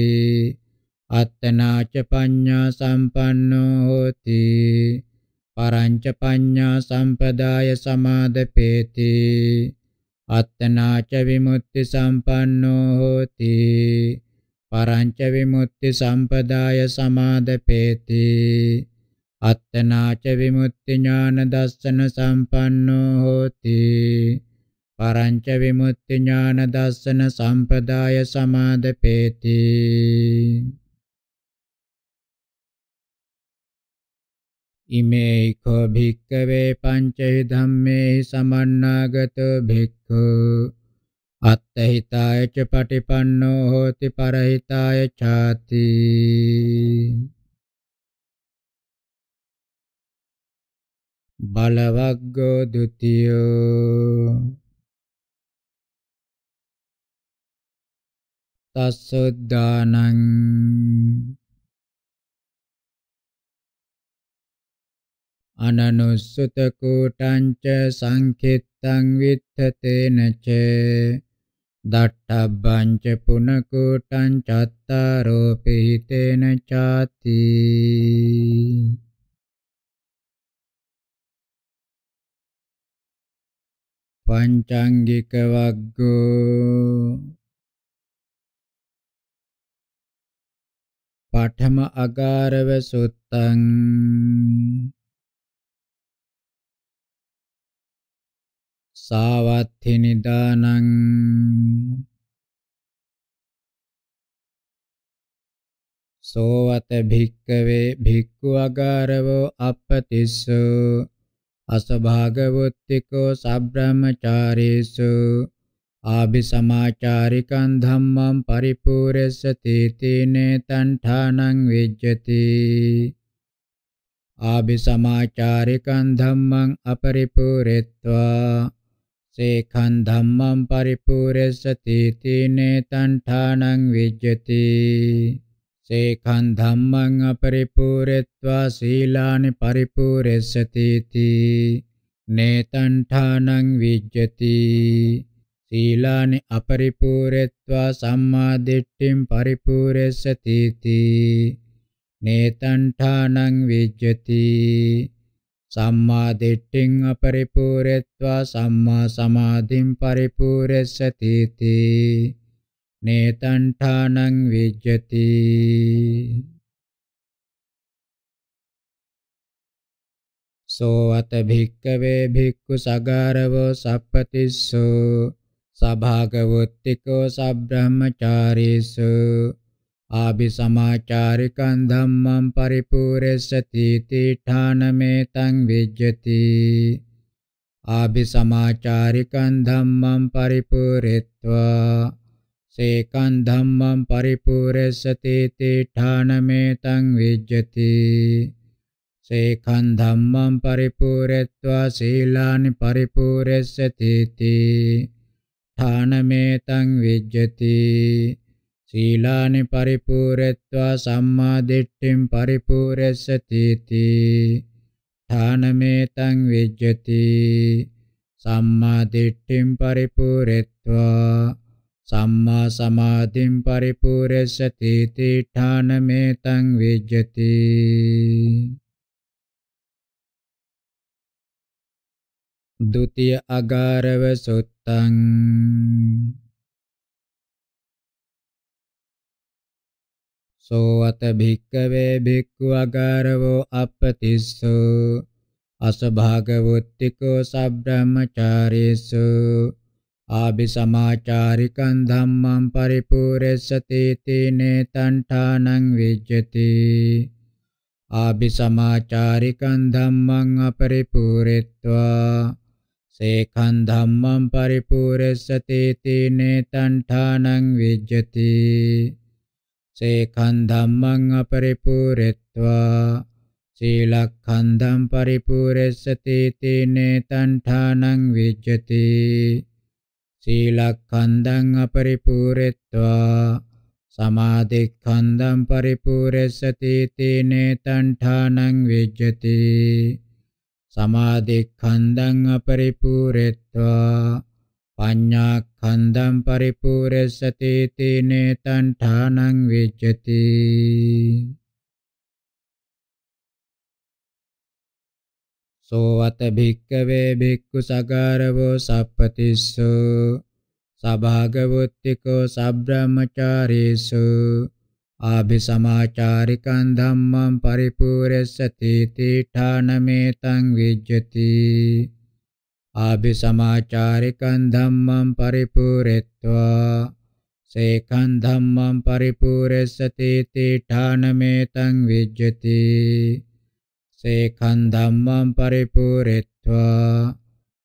අත්තනාච පඤ්ඤා සම්පන්නෝ හෝති පරංච පඤ්ඤා සම්පදාය සමාදපේති අත්තනාච විමුක්ති සම්පන්නෝ හෝති පරංච විමුක්ති සම්පදාය සමාදපේති අත්තනාච විමුක්ති ඥාන දස්සන සම්පන්නෝ හෝති පරංච විමුක්ති ඥාන දස්සන සම්පදාය සමාදපේති ඉමේකෝ භික්කවේ පංචහි ධම්මේහි සමන්නාගතෝ භික්ඛු අත්තහිතාය ච පටිපන්නෝ හෝති පරහිතාය ඡාති බලවග්ගෝ ဒ ුතියෝ තස්සොද්දානං අනනුස්සත කූටංච සංඛිත්තං විත්තතේන ච දට්ඨබ්බං ච පුනකූටං චත්තාරෝ පිහිතේන ചാති පංචාංගික වග්ගෝ පඨම අගාරව සුත්තං සාවත්ථි නිදානං සෝවත භික්කවේ භික්ඛු අගාරවෝ අපතිස්සු අසභාගවත්තිකෝ සබ්‍රහ්මචාරීසු ආභිසමාචාරිකං ධම්මං පරිපූර්යසති තීනේ තණ්ඨානං විජ්ජති ආභිසමාචාරිකං ධම්මං අපරිපූර්යත්වා සේඛන් ධම්මං පරිපූර්ණසති තීනේ තණ්ඨාණං විජ්ජති සේඛන් ධම්මං අපරිපූර්ණත්වා සීලානි පරිපූර්ණසති තී නේතණ්ඨාණං විජ්ජති සීලානි අපරිපූර්ණත්වා සම්මා දිට්ඨින් පරිපූර්ණසති තී නේතණ්ඨාණං විජ්ජති සම්මා දිට්ඨින් අපරිපූර්යත්වා සම්මා සමාධින් පරිපූර්යසති තී නේතං ඨානං විජ්ජති සෝ අත භික්කවේ භික්ඛු සගාරවෝ සප්පතිස්සෝ සභාගවොත්තිකෝ සබ්‍රහ්මචාරීසෝ ආභිසමාචාරිකං ධම්මං පරිපූර්ණසති තීඨානමේතං විජ්ජති ආභිසමාචාරිකං ධම්මං පරිපූර්ණෙත්වා සේකං ධම්මං පරිපූර්ණසති තීඨානමේතං විජ්ජති සේකං ධම්මං පරිපූර්ණෙත්වා සීලානි පරිපූර්ණසති තී ථානමේතං විජ්ජති සීලානි පරිපූර්ණත්වා සම්මා දිට්ඨින් පරිපූර්ණසති තී ධානමේතං විජ්ජති සම්මා දිට්ඨින් පරිපූර්ණත්වා සම්මා සමාධින් පරිපූර්ණසති තී ධානමේතං විජ්ජති ද්විතිය අගාරව සුත්තං සෝවත භික්කවේ භික්ඛු අගාරවෝ අපතිස්සු අසභාගවොත්තිකෝ සබ්‍රහ්මචාරීසු ආභිසමාචාරිකං ධම්මං පරිපූර්ණසති තීනේ තණ්ඨානං විජ්ජති ආභිසමාචාරිකං ධම්මං අපරිපූර්ණත්වා සේඛං ධම්මං පරිපූර්ණසති තීනේ තණ්ඨානං විජ්ජති සේකන් ධම්මං අපරිපූර්ෙත්වා සීලක්ඛන්ධම් පරිපූර්ෙස්සති තීනේ තණ්ඨානං විජ්ජති සීලක්ඛන්ධං අපරිපූර්ෙත්වා සමාධික්ඛන්ධම් පරිපූර්ෙස්සති තීනේ තණ්ඨානං විජ්ජති සමාධික්ඛන්ධං අපරිපූර්ෙත්වා පඤ්ඤා කන්දම් පරිපූර්යසති තීනේ තණ්ඨානං විච්ඡති සෝවත භික්කවේ භික්ඛු සගාරවෝ සප්පතිස්සු සභාගවුත්තිකෝ සබ්‍රාහ්මචාරීසු ආභිසමාචාරිකං ධම්මං පරිපූර්යසති තීඨානමේතං විජ්ජති ආභිසමාචාරිකං ධම්මං පරිපූරෙත්වා සේකං ධම්මං පරිපූරෙස්සති තීඨානමේතං විජ්ජති සේකං ධම්මං පරිපූරෙත්වා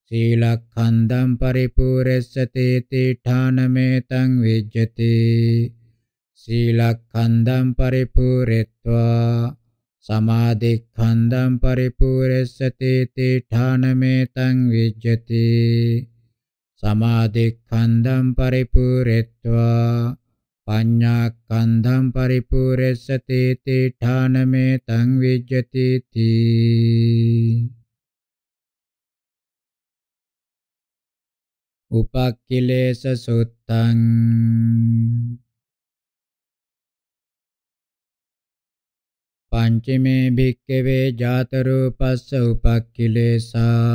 සීලක්ඛන්දම් පරිපූර්ණස්සති තීඨානමේතං විජ්ජති සීලක්ඛන්දම් පරිපූර්ණත්වා සමාදික්ඛන්දම් පරිපූර්ණසති තීඨානමේතං විජ්ජති සමාදික්ඛන්දම් පරිපූර්ණත්වා පඤ්ඤාක්ඛන්දම් පරිපූර්ණසති තීඨානමේතං විජ්ජති තී උපක්ඛිලේස සුත්තං පංචමේ භික්කවේ ජාතරූපස්ස උපක්ඛිලේසා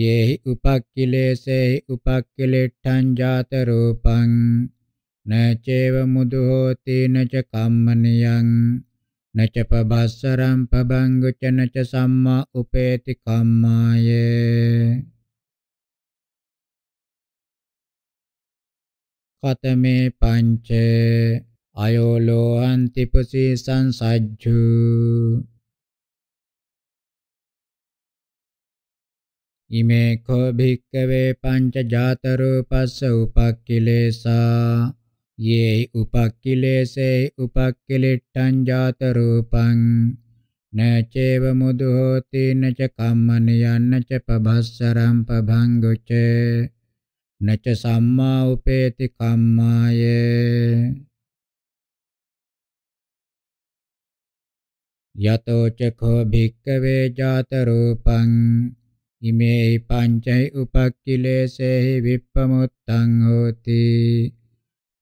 යේහි උපක්ඛිලේසේහි උපක්ඛිලෙට්ඨං ජාතරූපං නචේව මුදු හෝති නච කම්මනියං නච පබස්සරම් පබංගු ච නච සම්මා උපේති කම්මාය කතමේ පංචේ අයෝලෝ අන්තිපසී සංසජ්ජු ඉමේ කෝ භික්කවේ පංච ජාත රූපස්ස උපක්ඛිලේසා යේ උපක්ඛිලේසේ උපක්ඛිලිට්ඨං ජාත රූපං නචේව මුදු හෝති නච කම්මන යන්න ච පබස්සරම් පභංගුච නච සම්මා උපේති කම්මායේ යතෝ චඛෝ භික්ඛවේ ජාත රූපං ඉමේ පංචෛ උපක්ඛිලේසේහි විප්පමුත්තං හෝති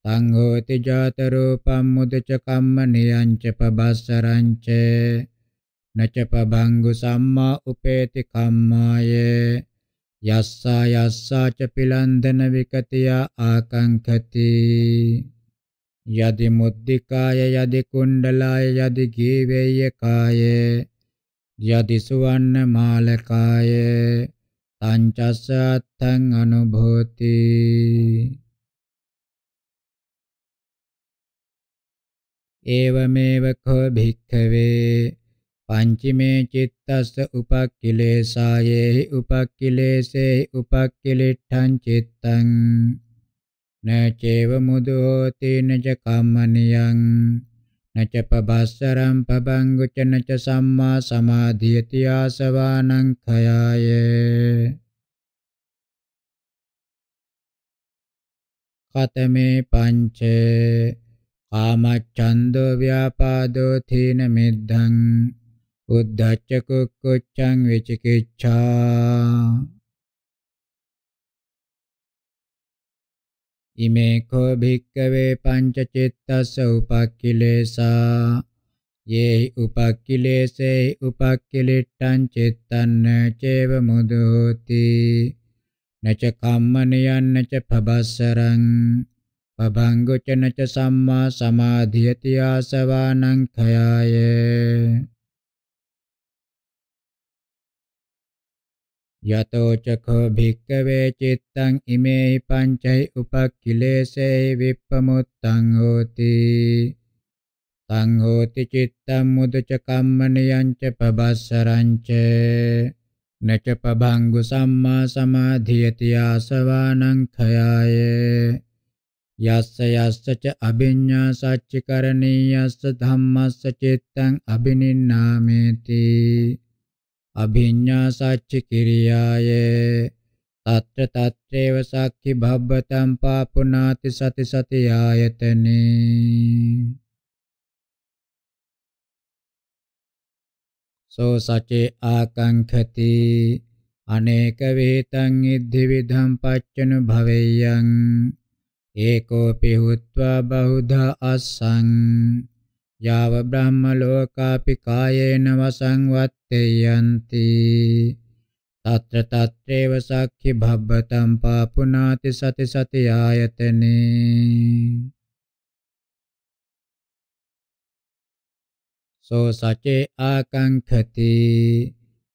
තං හෝති ජාත රූපං මුදච කම්මනියං ච පබස්සරං ච නච පබංගු සම්මා උපේති කම්මාය යස්සා යස්සා ච පිලන්දන විකතිය ආකංකති යදි මුද්దికාය යදි කුණ්ඩලාය යදි ගීවේය කාය යදි සුවන්න මාලකාය තංචස්ස අත්තං අනුභෝති ඒවමේව කෝ භික්ඛවේ පංචමේ චිත්තස්ස උපක්ඛිලේසායේහි උපක්ඛිලේසේ උපක්ඛිලිට්ඨං චිත්තං न චේව මුදෝති න ච කම්මනියං න ච පබස්සරම් පබංගු ච න ච සම්මා සමාධියති ආසවානං khයාය ඛතමේ පංච කාමච්ඡන්தோ ව්‍යාපාදෝ තීන මිද්ධං උද්ධච්ච කුක්කුච්ඡං විචිකිච්ඡා ඉමේකෝ භික්කවේ පංච චිත්තස්ස උපක්ඛිලේසා යේහි උපක්ඛිලේසේ උපක්ඛිලිට්ඨං චිත්තං චේව මුදෝති නච කම්මනියන් නච පබස්සරං පබංගුච නච සම්මා සමාධියති ආසවානං khයායේ යතෝ චඛෝ භික්ඛවේ චිත්තං ඉමේහි පංචෛ උපක්ඛිලේසේ විප්පමුත්තං හෝති තං හෝති චිත්තං මුදච කම්මනියං ච පබස්සරං ච නච පබංගු සම්මා සමාධියති ආසවානං khයාය යස්ස යස්ස ච අභිඤ්ඤා සච්චකරණීයස්ස ධම්මස්ස චිත්තං අබිනින්නාමේති අභිඤ්ඤා සච්ච කිරියාය తත්‍ර తත්‍රේව සක්ඛි භබ්බතම් පාපුනාති සති සති ආයතනේ සෝ සචේ ආකංඛති අනේක වේතං ඉද්ධි විධම් පච්චන භවෙයං ඒකෝපි හුත්වා බහුධා අස්සං යාව බ්‍රහ්ම ලෝකාපි කායේන වසං වත්තේයන්ති తත්‍ර తත්‍රේව සක්ඛි භබ්බතම් පාපුනාති සති සති ආයතනේ සෝ සචේ ආකංඛති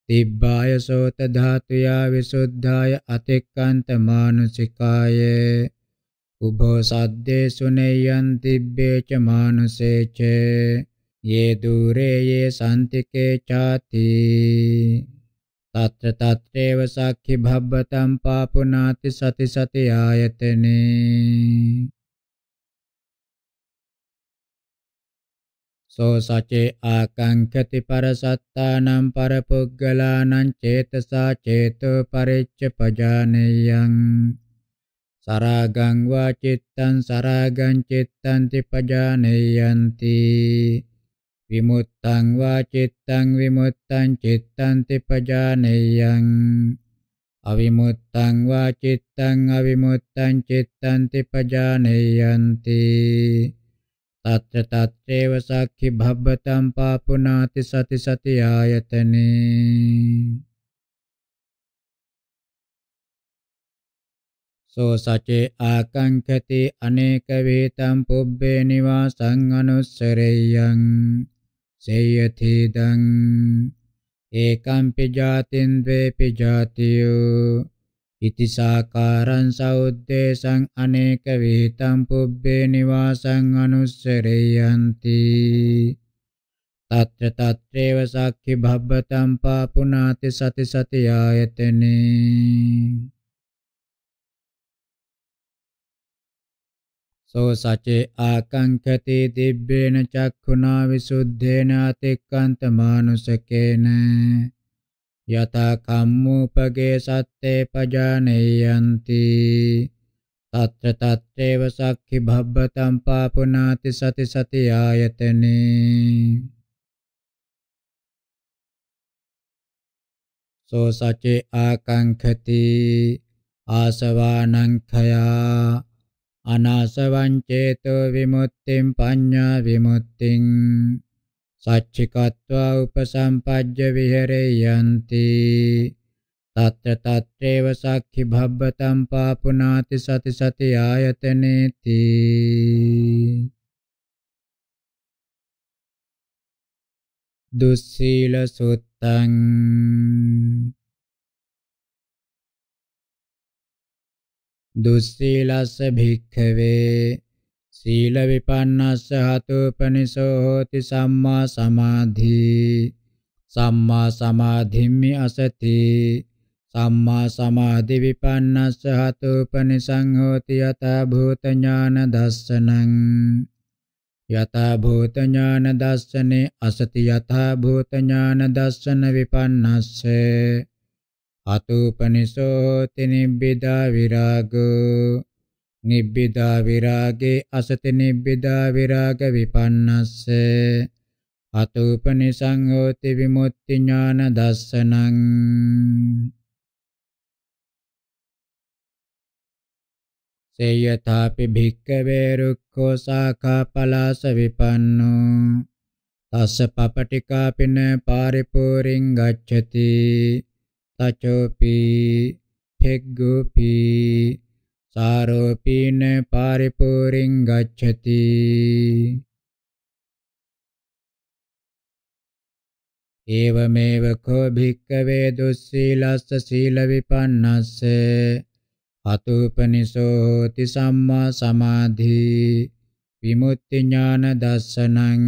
තිබ්බාය සෝත ධාතුයා විසුද්ධාය අතික්කන්ත මානුසිකායේ උභෝ සද්දේසු නේයන් තිබ්බේච මානුසේච යේ දුරේ යේ සම්තිකේ ചാති తత్ర తత్రేవ సాక్షి భబ్బతం పాపునాతి సతి సతి ఆయతనే සෝ සචේ ආකංකති පරසත්තානම් පරපුග්ගලානං චේතසා චේතෝ පරිච්ඡ පජානෙයං සරාගං වා චිත්තං සරාගං චිත්තං තිපජානේයන්ති විමුත්තං වා චිත්තං විමුත්තං චිත්තං තිපජානේයං අවිමුත්තං වා චිත්තං අවිමුත්තං චිත්තං තිපජානේයන්ති තත්ත්‍ය තත්ත්‍යව සක්ඛි භබ්බතම් පාපුනාති සති සති ආයතනේ සෝ සචේ ආකංකති අනේක වේතම් පුබ්බේ නිවාසං අනුස්සරෙය්‍යං සේයතිදං ඒකම්පි ජාතින් ද්වේපි ජාතියෝ ඉති සාකාරං සෞද්දේශං අනේක වේතම් පුබ්බේ නිවාසං අනුස්සරෙය්‍යන්ති తత్ర తత్రేవ సాక్షి భబ్బతం పాపునాతి సతి సతి ఆయతనే සෝ සචේ ආකංකති දිබ්බේන චක්ඛුනා විසුද්ධේන අතික්කන්ත මානුසකේන යතා කම්මූපගේ සත්තේ පජානේයන්ති తత్ర తత్రేవ సఖ్ఖి భబ్బతం పాపునాతి సతి సతి ආයතනේ සෝ සචේ ආකංකති ආසවානංඛයා අනාසවං චේතෝ විමුක්තිං පඤ්ඤා විමුක්තිං සච්චිකत्वा උපසම්පජ්ජ විහෙරේ යන්ති తත්‍ර తත්‍රේව සක්ඛි භබ්බතම් පාපුනාති සති සති ආයතනේති දුස්සීල සුත්තං දුස්සීලස්ස භික්ඛවේ සීල විපන්නස්ස හතුපනිසෝ හෝති සම්මා සමාධි සම්මා සමාධිම්මි අසති සම්මා සමාධි විපන්නස්ස හතුපනිසං හෝති යතා භූත ඥාන දස්සනං යතා භූත ඥාන දස්සනේ අසති යතා භූත ඥාන දස්සන විපන්නස්සේ අතුපනිසෝති නිබ්බිදා විරාගෝ නිබ්බිදා විරාගේ අසති නිබ්බිදා විරාග විපන්නස්ස අතුපනිසංඝෝති විමුක්ති ඥාන දස්සනං සේයථාපි භික්ඛවේ රුක්ඛෝ සාඛා පලාස විපන්නෝ තස්ස පපටිකාපින පාරිපූරින් ගච්ඡති තචෝපි හෙග්ගෝපි සාරෝපීන පරිපූරින් ගච්ඡති ඒවමේව කෝ භික්කවේ දුස්සීලස්ස සීල විපන්නස්ස අතුපනිසෝ හෝති සම්මා සමාධි විමුක්ති ඥාන දස්සනං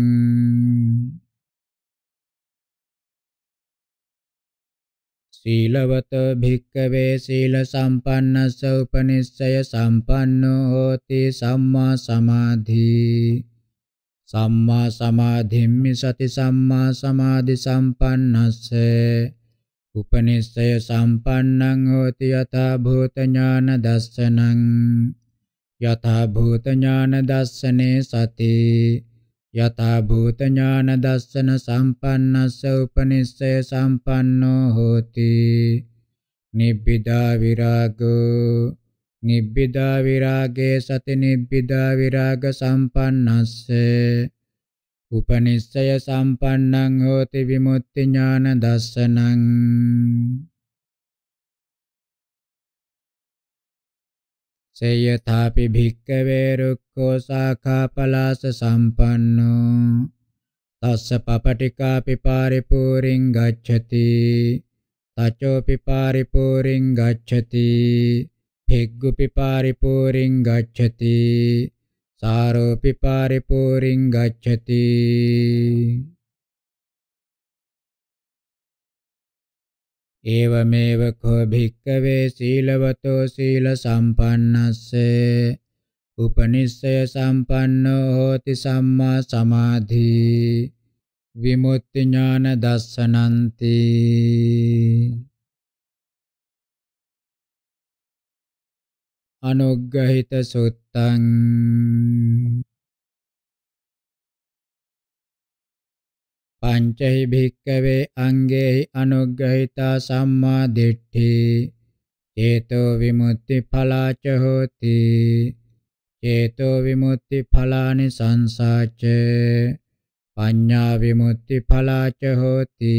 සීලවත භික්කවේ සීල සම්පන්නස්ස උපනිස්සය සම්පන්නෝ හෝති සම්මා සමාධි සම්මා සමාධිම්මි සති සම්මා සමාධි සම්පන්නස්ස උපනිස්සය සම්පන්නං හෝති යථා භූත ඥාන දස්සනං යථා භූත ඥාන දස්සනේ සති යතා භූත ඥාන දස්සන සම්පන්නස්ස උපනිස්සය සම්පන්නෝ හෝති නිබ්බිදා විරාගෝ නිබ්බිදා විරාගේ සති නිබ්බිදා විරාග සම්පන්නස්ස උපනිස්සය සම්පන්නං හෝති විමුක්ති ඥාන දස්සනං සේයථාපි භික්කවේ රුක්ඛෝ සාඛාපලාස සම්පන්නෝ තස්ස පපටිකාපි පාරිපූරින් ගච්ඡති තචෝපි පාරිපූරින් ගච්ඡති භික්ඛුපි පාරිපූරින් ගච්ඡති සාරෝපි පාරිපූරින් ගච්ඡති ඒවමේව කෝ භික්කවේ සීලවතෝ සීල සම්පන්නස්ස උපනිස්සය සම්පන්නෝ හෝති සම්මා සමාධි විමුක්ති ඥාන දස්සනන්ති අනුග්‍රහිත සුත්තං පංචෛ භික්කවේ අංගේයි අනුග්‍රහිතා සම්මා දිට්ඨි චේතෝ විමුක්ති ඵලාච හෝති චේතෝ විමුක්ති ඵලානි සංසාච පඤ්ඤා විමුක්ති ඵලාච හෝති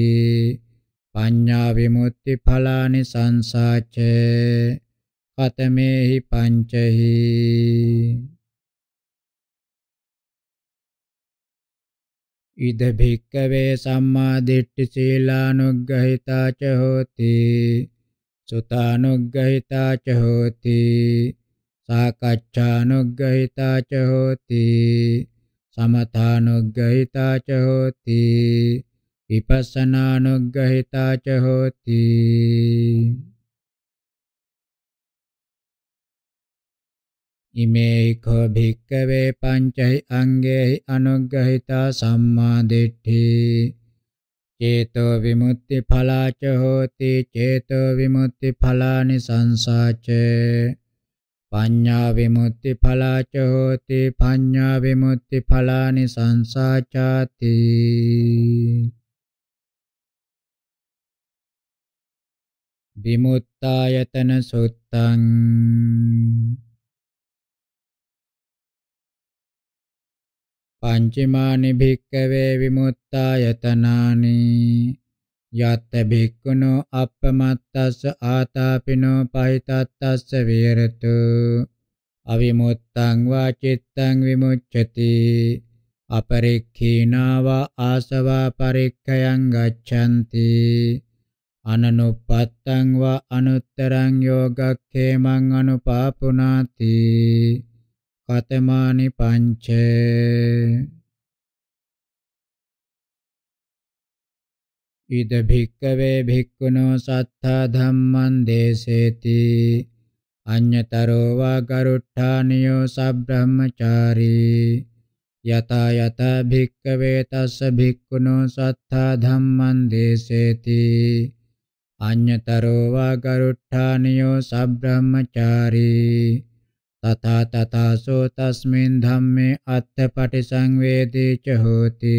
පඤ්ඤා විමුක්ති ඵලානි සංසාච කතමේහි පංචහි ඉද භික්කවේ සම්මා දිට්ඨි සීලානුග්ගහිතා ච හෝති සුතානුග්ගහිතා ච හෝති සාකච්ඡානුග්ගහිතා ච හෝති සමථානුග්ගහිතා ච හෝති විපස්සනානුග්ගහිතා ච හෝති ඉමේක භික්කවේ පංචෛ අංගේහි අනුග්‍රහිතා සම්මා දිට්ඨි චේතෝ විමුක්ති ඵලාච හෝති චේතෝ විමුක්ති ඵලානි සංසාච පඤ්ඤා විමුක්ති ඵලාච හෝති පඤ්ඤා විමුක්ති ඵලානි සංසාචාති විමුක්තායතන සුත්තං පංචමානි භික්කවේ විමුක්තායතනානි යත් භික්ඛුනෝ අපමත්තස්ස ආතාපිනෝ පහිතත්තස්ස විහෙරතු අවිමුත්තං වා චිත්තං විමුච්ඡති අපරික්ඛීනාව ආසවා පරික්ඛයන් ගච්ඡanti අනනුපත්තං වා අනුත්තරං යෝගක්ඛේමං අනුපාපුනාති කතමානි පංච ඉද භික්කවේ භික්ඛුනෝ සත්තා ධම්මං දේසේති අඤ්‍යතරෝ වා ගරුට්ඨානියෝ සබ්‍රහ්මචාරී යතා යතා භික්කවේ තස්ස භික්ඛුනෝ සත්තා ධම්මං දේසේති අඤ්‍යතරෝ වා ගරුට්ඨානියෝ සබ්‍රහ්මචාරී तथा तथासो तस्मिन् धम्मे अर्थपटिसंवेदी च होति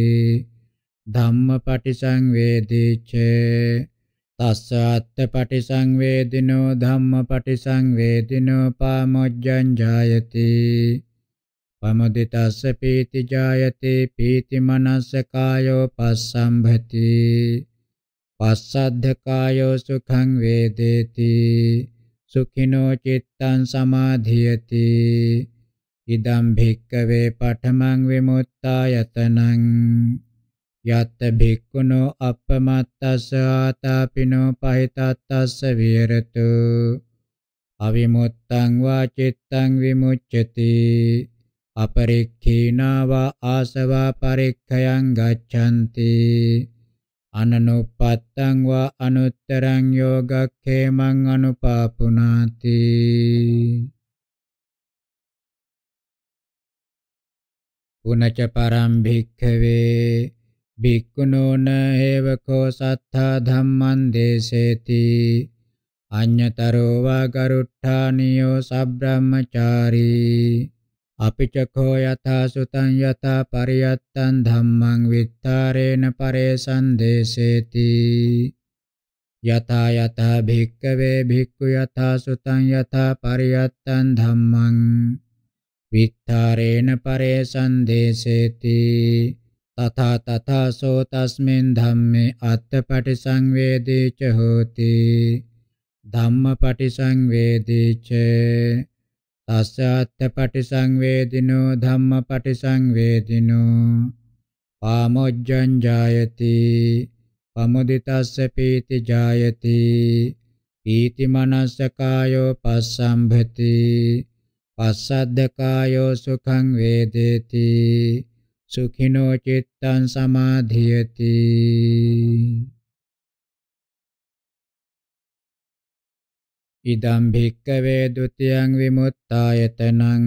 धम्मपटिसंवेदी च तस्य अर्थपटिसंवेदिनो धम्मपटिसंवेदिनो पामोज्जं जायते पमुदितस्य पीति जायते पीतिमनस्य कायो पस्सम्भति पश्चाद्धकायो सुखं वेदेति සුඛිනෝ චිත්තං සමාධියති ඉදම් භික්කවේ පඨමං විමුක්තායතනං යත් භික්ඛුනෝ අපමත්තස්ස ආතාපිනෝ පහිතත්තස්ස විහෙරතු අවිමුත්තං වා චිත්තං විමුච්ඡති අපරික්ඛීනා වා ආසවා පරික්ඛයන් ගච්ඡanti අනනුපත්තං වා අනුත්තරං යෝගක්ඛේමං අනුපාපුනාති පුනච පරම් භික්ඛවේ භික්ඛුනෝන හේවකෝ සත්තා ධම්මං දේසේති අඤ්‍යතරෝ වා ගරුට්ඨානියෝ සබ්‍රාහ්මචාරී අපිචකෝ යථා සුතං යථා පරියත්තං ධම්මං විත්තරේන පරේසන්දේසේති යථා යථා භික්කවේ භික්ඛු යථා සුතං යථා පරියත්තං ධම්මං විත්තරේන පරේසන්දේසේති තථා තථාසෝ තස්මින් ධම්මේ අත්ථපටිසංවේදී ච හෝති ධම්මපටිසංවේදී ච තස්සාත්ත පටිසංවේදිනෝ ධම්ම පටිසංවේදිනෝ පාමොජ්ජං ජායති පමුදිතස්ස පීති ජායති පීති මනස්ස කායෝ පස්සම්භති පස්සද්ද කායෝ සුඛං වේදේති සුඛිනෝ චිත්තං සමාධියති ඉදම් භික්කවේ ဒ ුතියං විමුත්තායතනං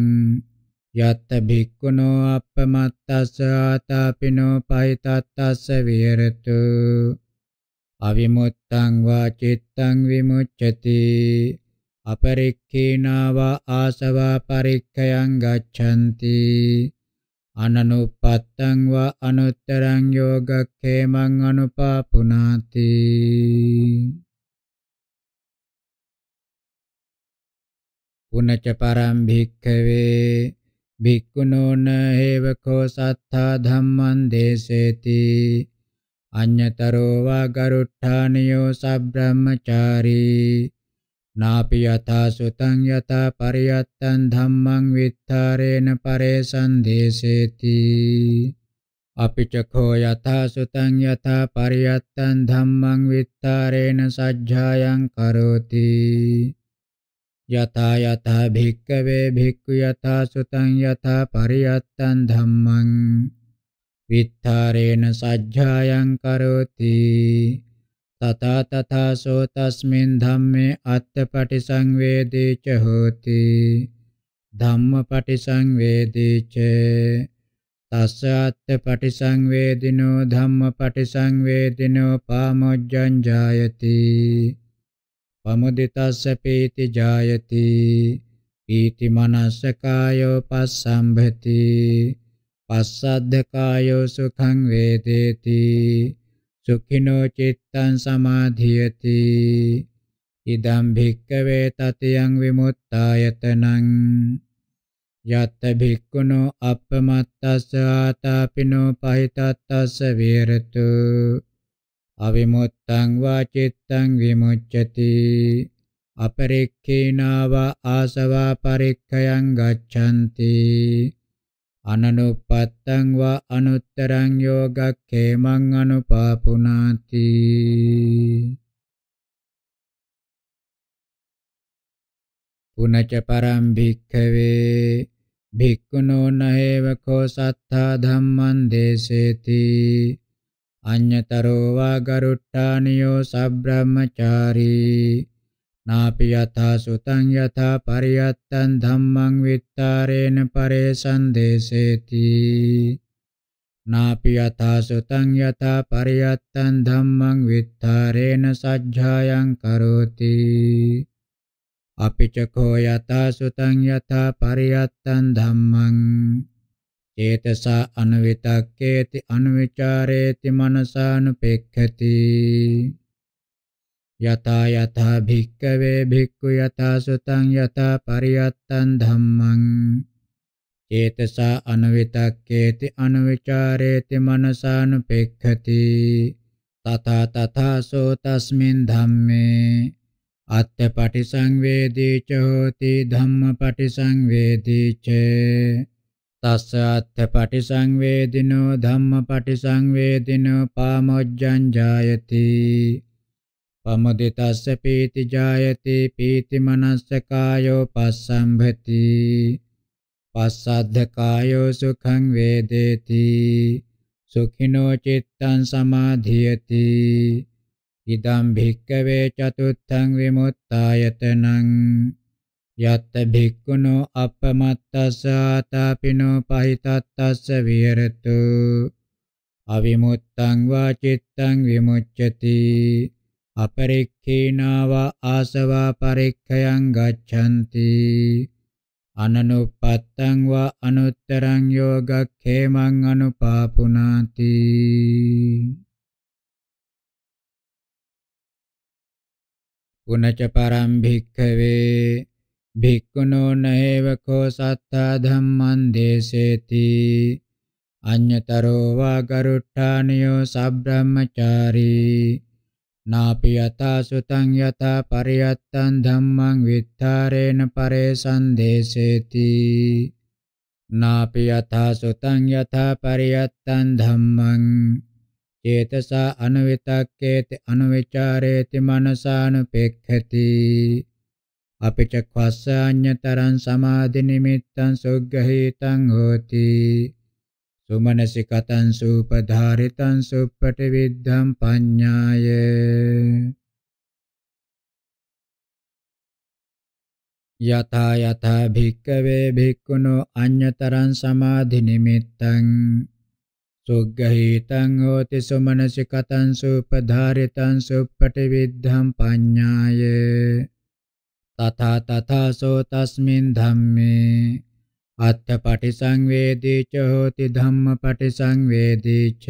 යත් භික්ඛුනෝ අප්පමත්තස්ස ආතාපිනෝ පහිතත්තස්ස විහෙරතු අවිමුත්තං වා චිත්තං විමුච්ඡති අපරික්ඛීනාව ආසවා පරික්ඛයන් ගච්ඡanti අනනුපත්තං වා අනුත්තරං යෝගක්ඛේමං අනුපාපුනාති පුනච පරම් භික්ඛවේ භික්ඛුනෝන හේවකෝ සත්තා ධම්මං දේසේති අඤ්‍යතරෝ වා ගරුට්ඨානියෝ සබ්‍රහ්මචාරී නාපි යථා සුතං යථා පරියත්තං ධම්මං විත්තරේන පරේ සන්දේසේති අපිචඛෝ යථා සුතං යථා පරියත්තං ධම්මං විත්තරේන සජ්ජායං කරෝති යතා යතා භික්කවේ භික්ඛු යතා සුතං යතා පරියත්තං ධම්මං විත්තරේන සජ්ජායං කරෝති තතා තථාසෝ තස්මින් ධම්මේ අත්ථපටිසංවේදී ච හෝති ධම්මපටිසංවේදී ච තස්ස අත්ථපටිසංවේදිනෝ ධම්මපටිසංවේදිනෝ පාමොජ්ජං ජායති පමුදිතස්ස පීති ජායති පීති මනස්ස කායෝ පස්සම්භති පස්සද්ධ කායෝ සුඛං වේදේති සුඛිනෝ චිත්තං සමාධියති ඉදම් භික්කවේ තතියං විමුත්තායතනං යත් භික්ඛුනෝ අපමත්තස්ස ආතාපිනෝ පහිතත්තස්ස විහෙරතු අවිමුත්තං වා චිත්තං විමුච්ඡති අපරික්ඛේනාව ආසවා පරික්ඛයන් ගච්ඡanti අනනුපත්තං වා අනුත්තරං යෝගක්ඛේමං අනුපාපුනාති පුනච පරම් භික්ඛවේ භික්ඛුනෝ නහේව කෝ සත්තා ධම්මං දේසේති අඤ්‍යතරෝ වා ගරුට්ටානියෝ සබ්‍රාහ්මචාරී නාපි යථා සුතං යථා පරියත්තං ධම්මං විත්තරේන පරේසන්දේසේති නාපි යථා සුතං යථා පරියත්තං ධම්මං විත්තරේන සජ්ජායං කරෝති අපිචකෝ යථා සුතං යථා පරියත්තං ධම්මං චේතසා අනවිතක්කේති අනවිචාරේති මනසානුපෙක්ඛති යතා යතා භික්කවේ භික්ඛු යතා සුතං යතා පරියත්තං ධම්මං චේතසා අනවිතක්කේති අනවිචාරේති මනසානුපෙක්ඛති තථා තථාසෝ තස්මින් ධම්මේ අත්ථ පටිසංවේදී ච හෝති ධම්ම පටිසංවේදී ච තස්ස අත්ථ පටිසංවේදිනෝ ධම්ම පටිසංවේදිනෝ පාමොජ්ජං ජායති පමුදිතස්ස පීති ජායති පීති මනස්ස කායෝ පස්සම්භති පස්සද්ධ කායෝ සුඛං වේදේති සුඛිනෝ චිත්තං සමාධියති ඉදම් භික්කවේ චතුත්ථං විමුත්තායතනං යත්ත භික්ඛුනෝ අපමත්තසාතාපිනෝ පහිතත්තස්ස විහෙරතු අවිමුත්තං වා චිත්තං විමුච්ඡති අපරික්ඛීනාව ආසවා පරික්ඛයන් ගච්ඡanti අනනුපත්තං වා අනුත්තරං යෝගක්ඛේමං අනුපාපුනාති පුනච පරම් භික්ඛවේ භික්ඛුනෝ නේව කෝ සත්තා ධම්මං දේසේති අඤ්‍යතරෝ වා ගරුට්ටානියෝ සබ්‍රාහ්මචාරී නාපි යතා සුතං යතා පරියත්තං ධම්මං විත්තරේන පරේසං දේසේති නාපි යතා සුතං යතා පරියත්තං ධම්මං චේතසා අනවිතක්කේති අනවිචාරේති මනසානුපෙක්ඛති අපිචක්ඛස්සඤ්ඤතරං සමාධි නිමිත්තං සොග්ගහේතං හෝති සුමනසිකතං සූපධාරිතං සුප්පටි විද්ධං පඤ්ඤාය යතා යතා භික්කවේ භික්ඛුනෝ අඤ්ඤතරං සමාධි නිමිත්තං සොග්ගහේතං හෝති සුමනසිකතං සූපධාරිතං සුප්පටි විද්ධං පඤ්ඤාය තථා තථාසෝ තස්මින් ධම්මේ අත්ථ පටිසංවේදී ච හෝති ධම්ම පටිසංවේදී ච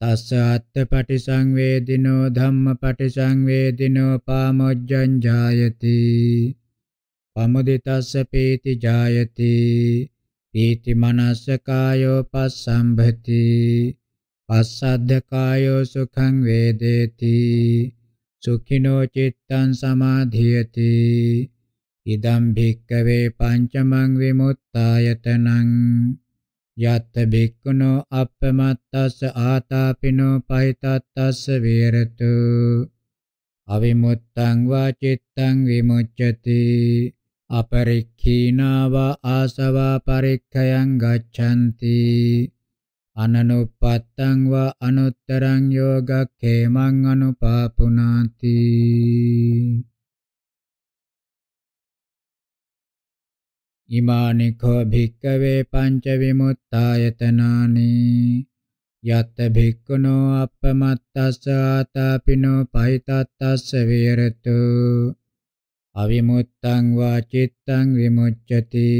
තස්ස අත්ථ පටිසංවේදිනෝ ධම්ම පටිසංවේදිනෝ පාමොජ්ජං ජායති පමුදිතස්ස පීති ජායති පීති මනස්ස කායෝ පස්සම්භති පස්සද්ධ කායෝ සුඛං වේදේති සුඛිනෝ චිත්තං සමාධියති ඉදම් භික්කවේ පංචමං විමුත්තායතනං යත් භික්ඛුනෝ අප්පමත්තස්ස ආතාපිනෝ පහිතත්තස්ස වේරතු අවිමුත්තං වා චිත්තං විමුච්ඡති අපරික්ඛීනාව ආසවා පරික්ඛයන් ගච්ඡanti අනනුපත්තං වා අනුත්තරං යෝගක්ඛේමං අනුපාපුනාති ඉමානි කෝ භික්කවේ පංච විමුත්තායතනානි යත් භික්ඛුනෝ අපමත්තස්ස ආතාපිනෝ පහිතත්තස්ස විහෙරතු අවිමුත්තං වා චිත්තං විමුච්ඡති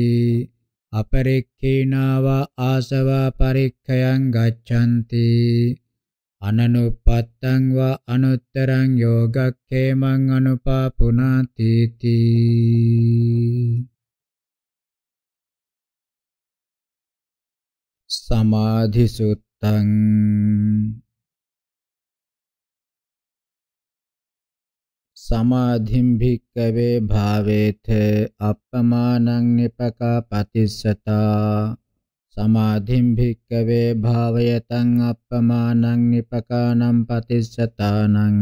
අපරික්ඛීනාව ආසවා පරික්ඛයන් ගච්ඡanti අනනුපත්තං වා අනුත්තරං යෝගක්ඛේමං අනුපාපුනාති තී සමාධිසුත්තං සමාධිම් භික්කවේ භාවේත අප්පමානං නිපකා පතිස්සතා සමාධිම් භික්කවේ භාවයතං අප්පමානං නිපකානම් පතිස්සතානං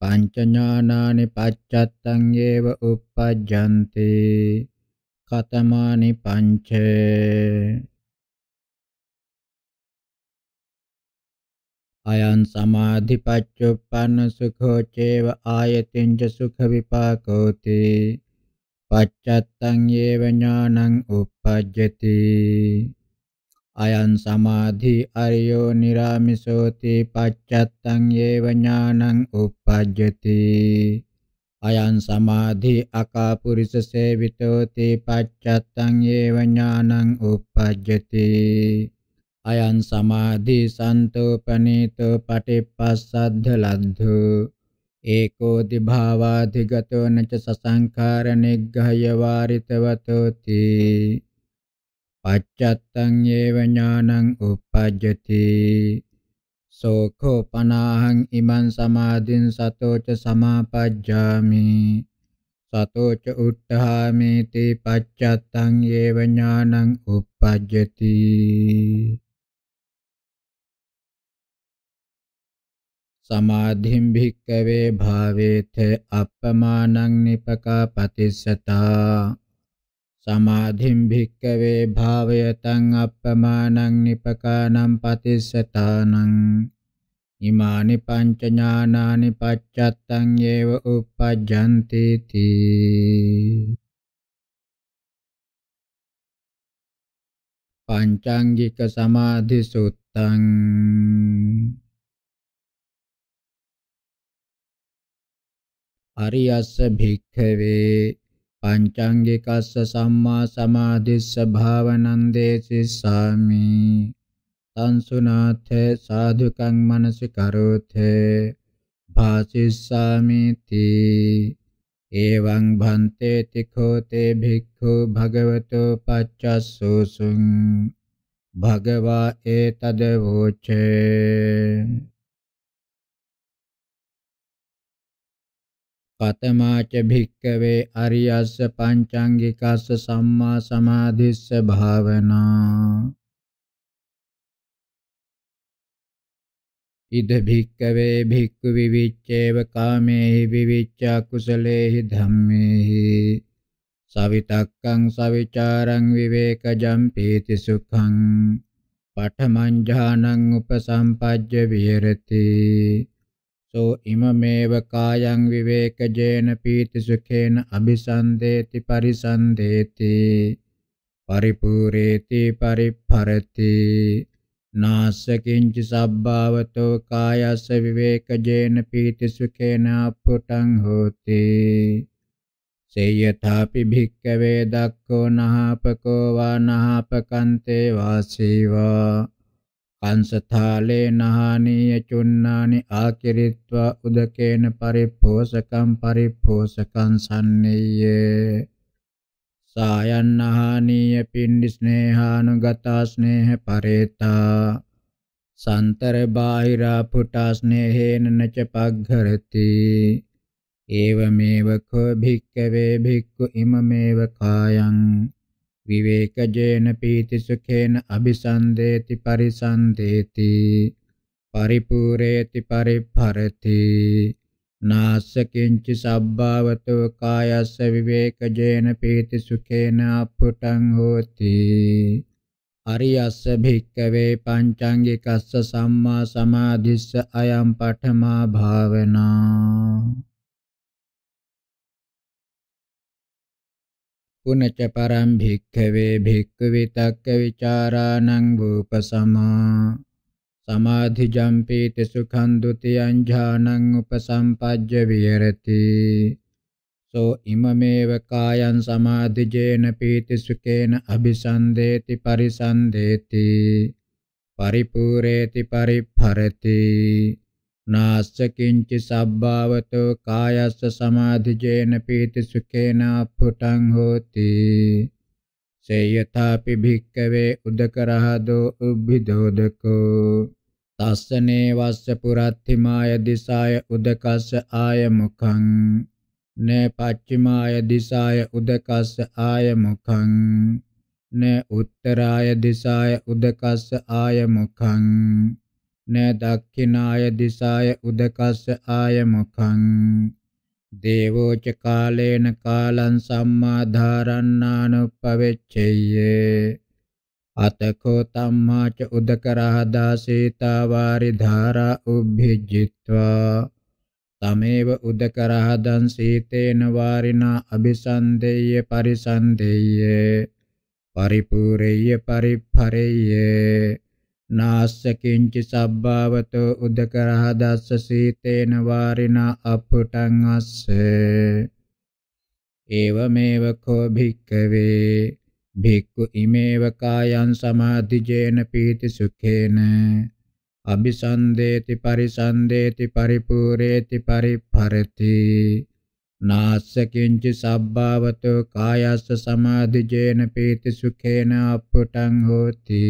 පංචඥානානි පච්චත්තං ඒව uppajjanti කතමානි පංචේ අයං සමාධිපච්චුප්පන්න සුඛෝ චේව ආයතින්ජ සුඛ විපාකෝති පච්චත්තං යේව ඥානං උප්පජ්ජති අයං සමාධි අරියෝ නිරාමිසෝති පච්චත්තං යේව ඥානං උප්පජ්ජති අයං සමාධි අකාපුරිස සේවිතෝති පච්චත්තං යේව ඥානං උප්පජ්ජති අයං සමාධි සන්තෝපනීතෝ පටිපස්සද්ධ ලද්ධෝ ඒකෝ දිභාවාධිගතෝ නච සසංඛාර නිග්ගහය වාරිතවතෝති පච්චත්තං ඒව ඥානං උපජ්ජති සෝඛෝ පනාහං ඉමං සමාධින් සතෝච සමාපජ්ජාමි සතෝච උට්ඨාමේති පච්චත්තං ඒව ඥානං උපජ්ජති සමාධිම් භික්කවේ භාවේත අප්පමානං නිපකා පතිස්සතා සමාධිම් භික්කවේ භාවයතං අප්පමානං නිපකානම් පතිස්සතානං ඉමානි පංච ඥානානි පච්චත්තං යේව uppajjanti ti පංචාංගික සමාධි සුත්තං අරියස්ස භික්ඛවේ පංචාංගිකස්ස සම්මා සමාධිස්ස භාවනං දේසිස්සාමි තන්සුනාථ සාධුකං මනසිකරෝථ භාසිස්සාමි තී එවං භන්තේ තිඛෝ තේ භික්ඛු භගවතෝ පච්චස්සෝසුං භගවා ඒතදවෝචේ කතමාච භික්කවේ අරියස්ස පංචාංගිකස්ස සම්මා සමාධිස්ස භාවනා ඉද භික්කවේ භික්ඛු විවිච්ඡේව කාමේහි විවිච්ඡා කුසලේහි ධම්මේහි සවිතක්කං සවිචාරං විවේකජම් පීති සුඛං පඨමං ඥානං උපසම්පජ්ජ විහෙරති සෝ ඉමමේව කායං විවේකජේන පීති සුඛේන අபிසන්දේති පරිසන්දේති පරිපූරේති පරිපරති නාස්ස කිංච සබ්බාවතෝ කායස්ස විවේකජේන පීති සුඛේන අපුටං හෝති සේයථාපි භික්ඛවේ දක්ඛෝ නහපකෝ වා නහපකන්තේ වාසීවා අංශථාලේන හානීය චුන්නානි ආකිරිත්වා උදකේන පරිපෝසකම් පරිපෝසකං සම්නේය සායන්නහානීය පින්ඩි ස්නේහානුගතා ස්නේහ පරේතා සන්තර බාහිරා පුටා ස්නේහේන නච පග්ඝරති ඒවමේව කෝ භික්කවේ භික්ඛු ඉමමේව කායං විවේකජේන පීති සුඛේන අபிසන්දේති පරිසන්දේති පරිපූරේති පරිපරති නාස්ස කිංච සබ්බවතෝ කායස්ස විවේකජේන පීති සුඛේන අපුටං හෝති අරියස්ස භික්කවේ පංචාංගිකස්ස සම්මා සමාධිස්ස අයම් පඨමා භාවනා පුනච පරම් භික්ඛවේ භික්ඛවේ තක්ක විචාරාණං භූපසමා සමාධි ජම්පේත සුඛං ဒ උතියං ඥානං උපසම්පජ්ජ විහෙරති සෝ ඉමමේව කායං සමාධිජේන පීති සුකේන අபிසන්දේති පරිසන්දේති පරිපූරේති පරිභරති නාස්ස කිංචි සබ්බාවතෝ කායස්ස සමාධිජේන පීති සුඛේන අපුටං හෝති සේයථාපි භික්කවේ උදකරහදෝ උබ්බිදෝදකෝ තස්සනේ වස්ස පුරත්තිමාය දිසාය උදකස්ස ආය මුඛං නේ පච්චිමාය දිසාය උදකස්ස ආය මුඛං නේ උත්තරාය දිසාය උදකස්ස ආය මුඛං න දක්ඛිනාය දිසාය උදකස්ස ආය මුඛං දේවෝ ච කාලේන කාලං සම්මා ධාරණානුපවෙච්චය්‍ය අතකෝ තම්මා ච උදකරහ දාසීතා වාරි ධාරා උභිජ්ජිත්වා තමේව උදකරහ දං සීතේන වාරිනා අபிසන්දේය පරිසන්දේය පරිපූර්ණේය පරිපරේය නාස්සකින්චි සබ්භාවතෝ උදකරහ දස්ස සීතේන වාරිනා අපුටං අස්ස ඒවමේව කෝ භික්කවේ භික්ඛු ඉමේව කායං සමාධිජේන පීති සුඛේන අபிසන්දේති පරිසන්දේති පරිපූර්ණේති පරිපරති නාස්සකින්ච සබ්බවතෝ කායස්ස සමාධිජේන පීති සුඛේන අප්පටං හෝති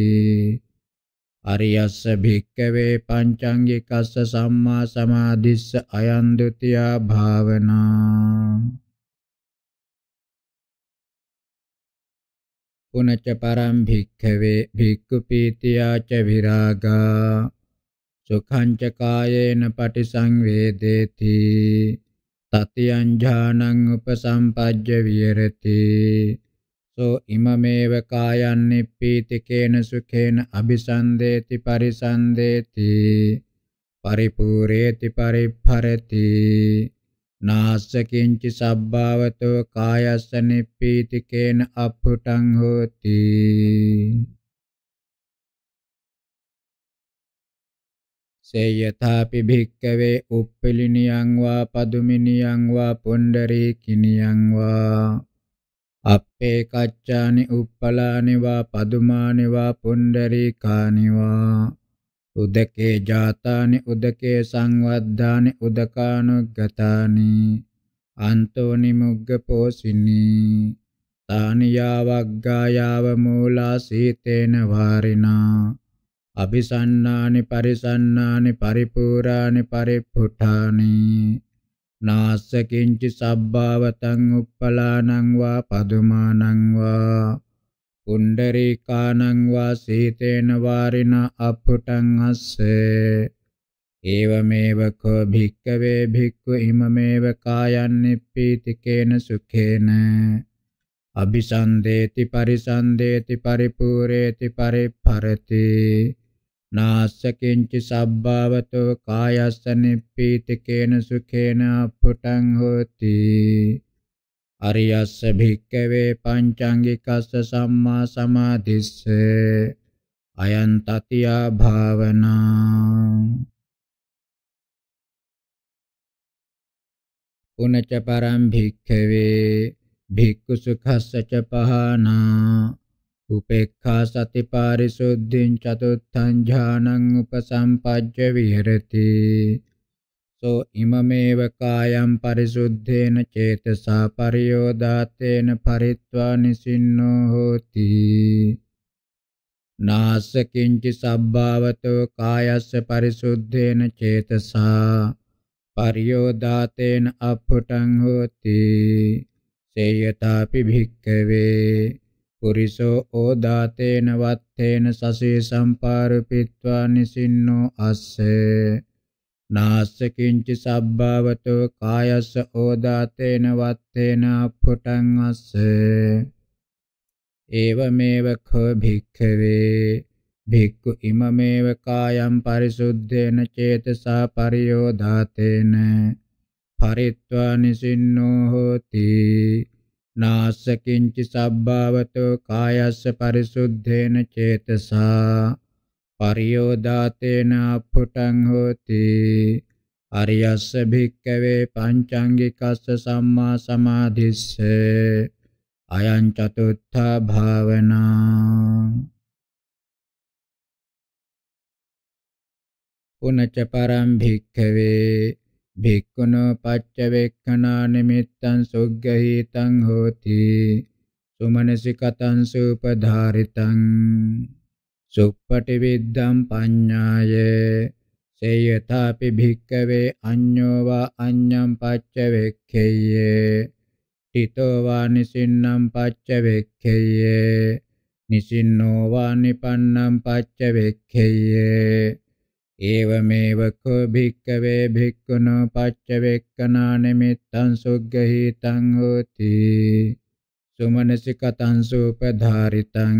අරියස්ස භික්කවේ පංචාංගිකස්ස සම්මා සමාධිස්ස අයං ဒ ුතියා භාවනා පුනච්ච පරම් භික්ඛවේ භික්ඛු පීතියා ච විරාගා සුඛං ච කායේන පටිසංවේදේති තතියං ඥානං උපසම්පජ්ජ විහෙරති සෝ ඉමමේව කායන් නිප්පීතිකේන සුඛේන අபிසන්දේති පරිසන්දේති පරිපූර්ණේති පරිපරති නාස්ස කිංචි සබ්බාවතෝ කායස්ස නිප්පීතිකේන අප්පුටං හෝති සේයථාපි භික්කවේ උප්පලිනියං වා පදුමිනියං වා පුණ්ඩරීකිනියං වා අපේ කච්චානි උප්පලානි වා පදුමානි වා පුණ්ඩරීකානි වා උදකේ ජාතානි උදකේ සංවද්ධානි උදකානුග්ගතානි අන්තෝනි මුග්ග පෝසිනි තානියාවග්ගායාව මූලා සීතේන වාරිනා අபிසන්නානි පරිසන්නානි පරිපූරානි පරිපුඨානි නාස්ස කිංචි සබ්බාවතං uppalānaṁ vā padumānaṁ vā පුණ්ඩරීකානං වා සීතේන වාරින අප්පුටං අස්සේ ඒවමේව කෝ භික්කවේ භික්ඛු හිමමේව කායන්නිප්පීතිකේන සුඛේන අபிසන්දේති පරිසන්දේති පරිපූරේති පරිපරති නාස්සකින්චි සබ්භාවතෝ කායස්ස නිප්පීතිකේන සුඛේන අපුටං හෝති අරියස්ස භික්කවේ පංචාංගිකස්ස සම්මා සමාධිස්ස අයං තතියා භාවනා පුනච පරම් භික්ඛවේ භික්ඛු සුඛස්ස ච පහනා උපේක්ඛා සති පාරිශුද්ධින් චතුත්ථං ඥානං උපසම්පජ්ජ විහෙරති සෝ ඉමමේව කායම් පරිසුද්ධේන චේතසා පරියෝදාතේන පරිත්වා නිසින්නෝ හෝති නාස්ස කිංචි සබ්භාවතෝ කායස්ස පරිසුද්ධේන චේතසා පරියෝදාතේන අප්පුටං හෝති සේයතාපි භික්ඛවේ පුරිසෝ ඕදාතේන වත්තේන සසේ සම්පාරපිත්වා නිසින්නෝ අස්සේ නාස්ස කිංචි සබ්බවතෝ කායස්ස ඕදාතේන වත්තේන අපුටං අස්සේ ඒවමේව කෝ භික්ඛවේ භික්ඛු ඉමමේව කායම් පරිසුද්ධේන චේතසා පරියෝදාතේන පරිත්වා නිසින්නෝ හෝති නාස්ස කිංචි සබ්බාවතෝ කායස්ස පරිසුද්ධේන චේතසා පරියෝදාතේන අපුටං හෝති අරියස්ස භික්කවේ පංචාංගිකස්ස සම්මා සමාධිස්ස අයං චතුත්ථා භාවනා පුනච පරම් භික්ඛවේ භික්ඛුනෝ පච්චවේක්ඛනා නිමිත්තං සුග්ගහීතං හෝති සුමනසිකතං සූපධාරිතං සුප්පටි විද්ධම් පඤ්ඤාය සේයථාපි භික්ඛවේ අඤ්ඤෝ වා අඤ්ඤම් පච්චවේක්ඛේය තිතෝ වා නිසින්නම් පච්චවේක්ඛේය නිසින්නෝ වා නිපන්නම් පච්චවේක්ඛේය ඒවමේව කෝ භික්කවේ භික්ඛුනෝ පච්චවෙක්කනා නිමිත්තං සුග්ගහීතං හෝති සුමනසිකතං සූපධාරිතං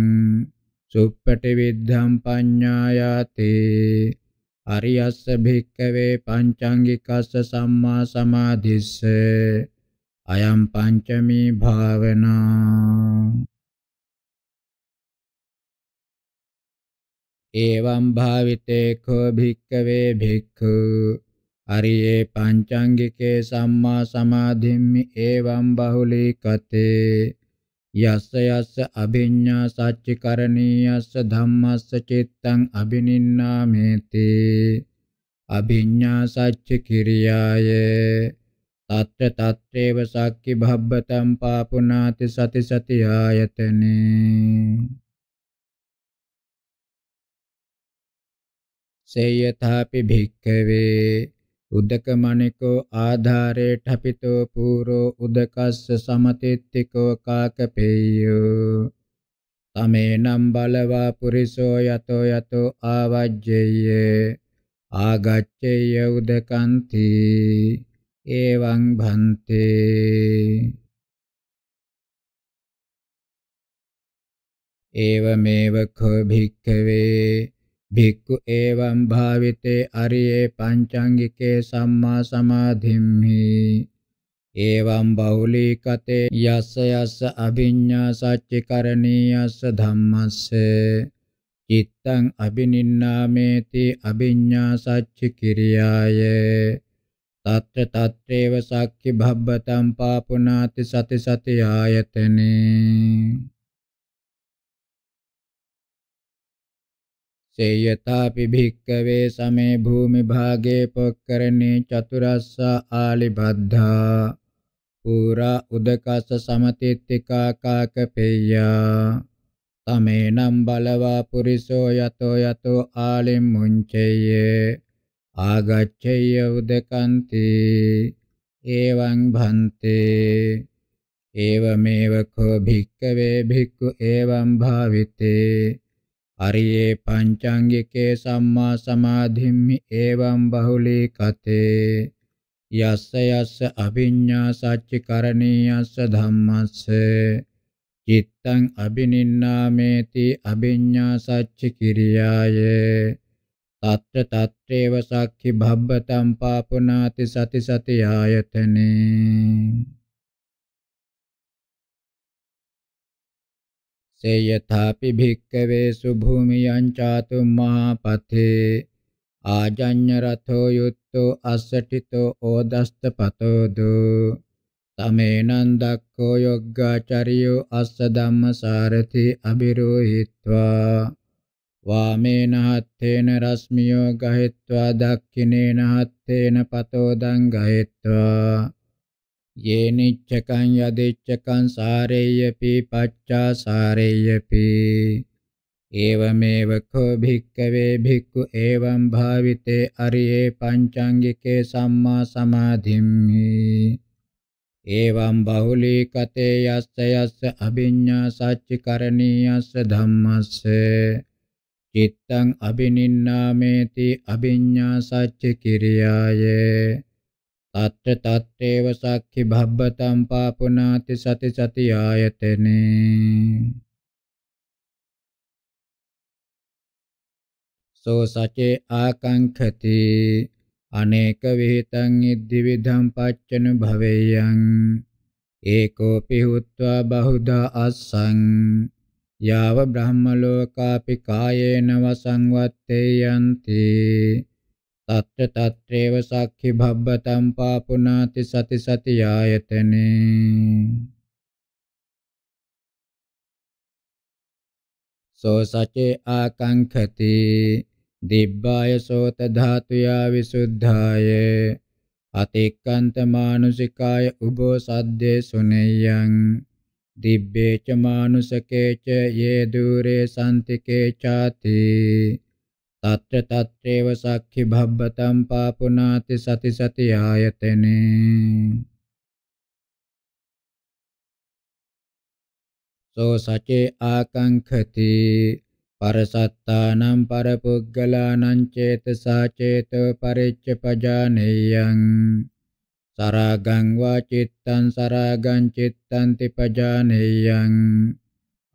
සුප්පටි විද්ධම් පඤ්ඤායාති අරියස්ස භික්කවේ පංචාංගිකස්ස සම්මා සමාධිස්ස අයම් පංචමී භාවනා एवं भाविते खो भिक्कवे भिक्खु අරියේ පංචාංගිකේ සම්මා සමාධිම්මි එවං බහුලීකතේ යස්ස යස්ස අභිඤ්ඤා සච්චිකරණීයස්ස ධම්මස්ස චිත්තං අබිනින්නාමේති අභිඤ්ඤා සච්ච කිරියාය తත්‍ර తත්‍රේව සක්කි භබ්බතම් පාපුනාති සති සති ආයතනේ සේයථාපි භික්ඛවේ උදකමණිකෝ ආධාරේ ඨපිතෝ පූරෝ උදකස්ස සමතිත්තිකෝ කාකපේයෝ තමේනම් බලවා පුරිසෝ යතෝ යතෝ ආවජ්ජේය ආගච්ඡේය උදකන්ති එවං භන්තේ ඒවමේව කෝ භික්ඛවේ භික්ඛු එවං භාවිතේ අරියේ පංචාංගිකේ සම්මා සමාධිම්හි එවං බහුලීකතේ යස්ස යස්ස අභිඤ්ඤා සච්චිකරණීයස්ස ධම්මස්ස චිත්තං අබිනින්නාමේති අභිඤ්ඤා සච්ච කිරියාය తత్ర తత్రేవ సాక్కి భబ్బతం పాపునాతి సతి సతి ఆయతనే තේයතාපි භික්කවේ සමේ භූමි භාගේ පොක්කරණේ චතුරස්ස ආලිබද්ධා පුරා උදකස සමතිත්තිකා කාකපෙය්‍යා තමේනම් බලවා පුරිසෝ යතෝ යතෝ ආලිම් මුංචෙය්‍යේ ආගච්ඡය උදකන්ති එවං භන්තේ එවමෙව කෝ භික්කවේ භික්ඛු එවං භාවිතේ අරියේ පංචාංගිකේ සම්මා සමාධිම්මි එවං බහුලී කතේ යස්ස යස්ස අභිඤ්ඤා සච්චිකරණීයස්ස ධම්මස්ස චිත්තං අබිනින්නාමේති අභිඤ්ඤා සච්ච කිරියාය తත්‍ර తත්‍රේව සක්ඛි භබ්බතම් පාපුනාති සති සති ආයතනේ से यथापि भिक्खवेषु भूमियं चातु महापथे आजन्यरथो युक्तो असटितो ओदस्तपतोदो तमेनं दक्को योग्गाचर्यो अस्य धम्मसारथि अभिरोहित्वा वामेन हत्थेन रश्मियो गहित्वा दक्षिणेन हत्थेन पतोदं गहित्वा යේනිච්ඡකං යදිච්ඡකං සාරේයපි පච්චා සාරේයපි ඒවමේව කෝ භික්කවේ භික්ඛු එවං භාවිතේ අරියේ පංචාංගිකේ සම්මා සමාධිම්හි එවං බහුලීකතේ යස්ස යස්ස අභිඤ්ඤා සච්චිකරණීයස්ස ධම්මස්ස චිත්තං අබිනින්නාමේති අභිඤ්ඤා සච්ච කිරියායේ తత్ర తత్రేవ సాక్షి భబ్బతం పాపునాతి సతి సతి ఆయతనే సో సచే ఆకాంక్షతి అనేక విహితం ఇద్ది విధం పచ్చను భవేయం ఏకోపి హుత్వా బహుధా అస్సం యావ బ్రహ్మలోకాపి కాయేన వసంవత్తేయంతి తత్ర తత్రేవ సాక్షి భబ్బతం పాపునాతి సతి సతి యాయతనే సో సచే ఆకంఖతి දිබ්බාය සෝත ධාතුයා විසුද්ධාය අතික්කන්ත මානුසිකාය උබෝ සද්දේ සුනේයං දිබ්බේච මානුසකේච යේ දුරේ සම්තිකේ ചാති తత్ర తత్రేవ సఖ్య భబ్బతం పాపునాతి సతి సతి ఆయతనే సో సచే ఆకంఖతి పరసత్తానం పరపుగ్గలానం చేతసా చేతో పరిచ్ఛపజానేయం సరాగం వా చిత్తం సరాగం చిత్తం తిపజానేయం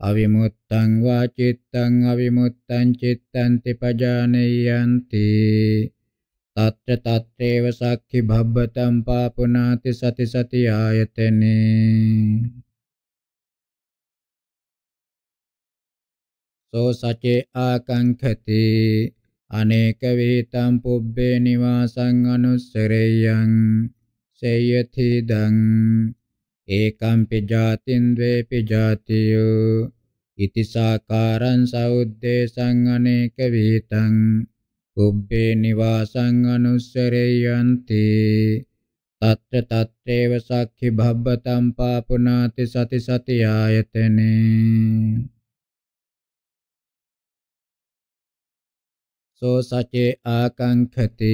අවිමුත්තං වා චිත්තං අවිමුත්තං චිත්තං තිපජානේයන්ති తත්‍ර తත්‍රේව සක්ඛි භබ්බතම් පාපුනාති සති සති ආයතනේ සෝ සචේ ආකංඛති අනේක වේතම් පුබ්බේ නිවාසං අනුස්සරේයං සේයති දං ඒකම්පි ජාතින් ද්වේපි ජාතියෝ ඉතිසාකාරං සෞද්දේශං අනේක විතං උබ්බේ නිවාසං අනුස්සරේයන්ති తత్ర తత్రేవ సఖ్య భబ్బతం పాపునాతి సతి సతి ఆయతనే සෝ සචේ ආකංඛති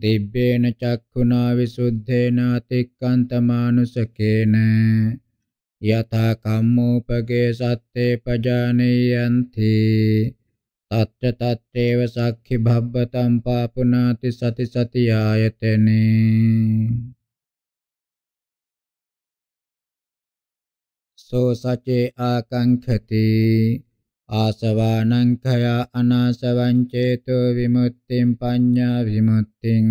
දිබ්බේන චක්ඛුනා විසුද්ධේන අතික්කන්තමානුසකේන යතා කම්මෝපගේ සත්තේ පජානේයන්ති තත්ත තත්තේව සක්ඛි භබ්බතම් පාපුනාති සති සති ආයතනේ සෝ සචේ ආකංඛති ආසවානංඛයා අනාසවං චේතෝ විමුක්තිං පඤ්ඤා විමුක්තිං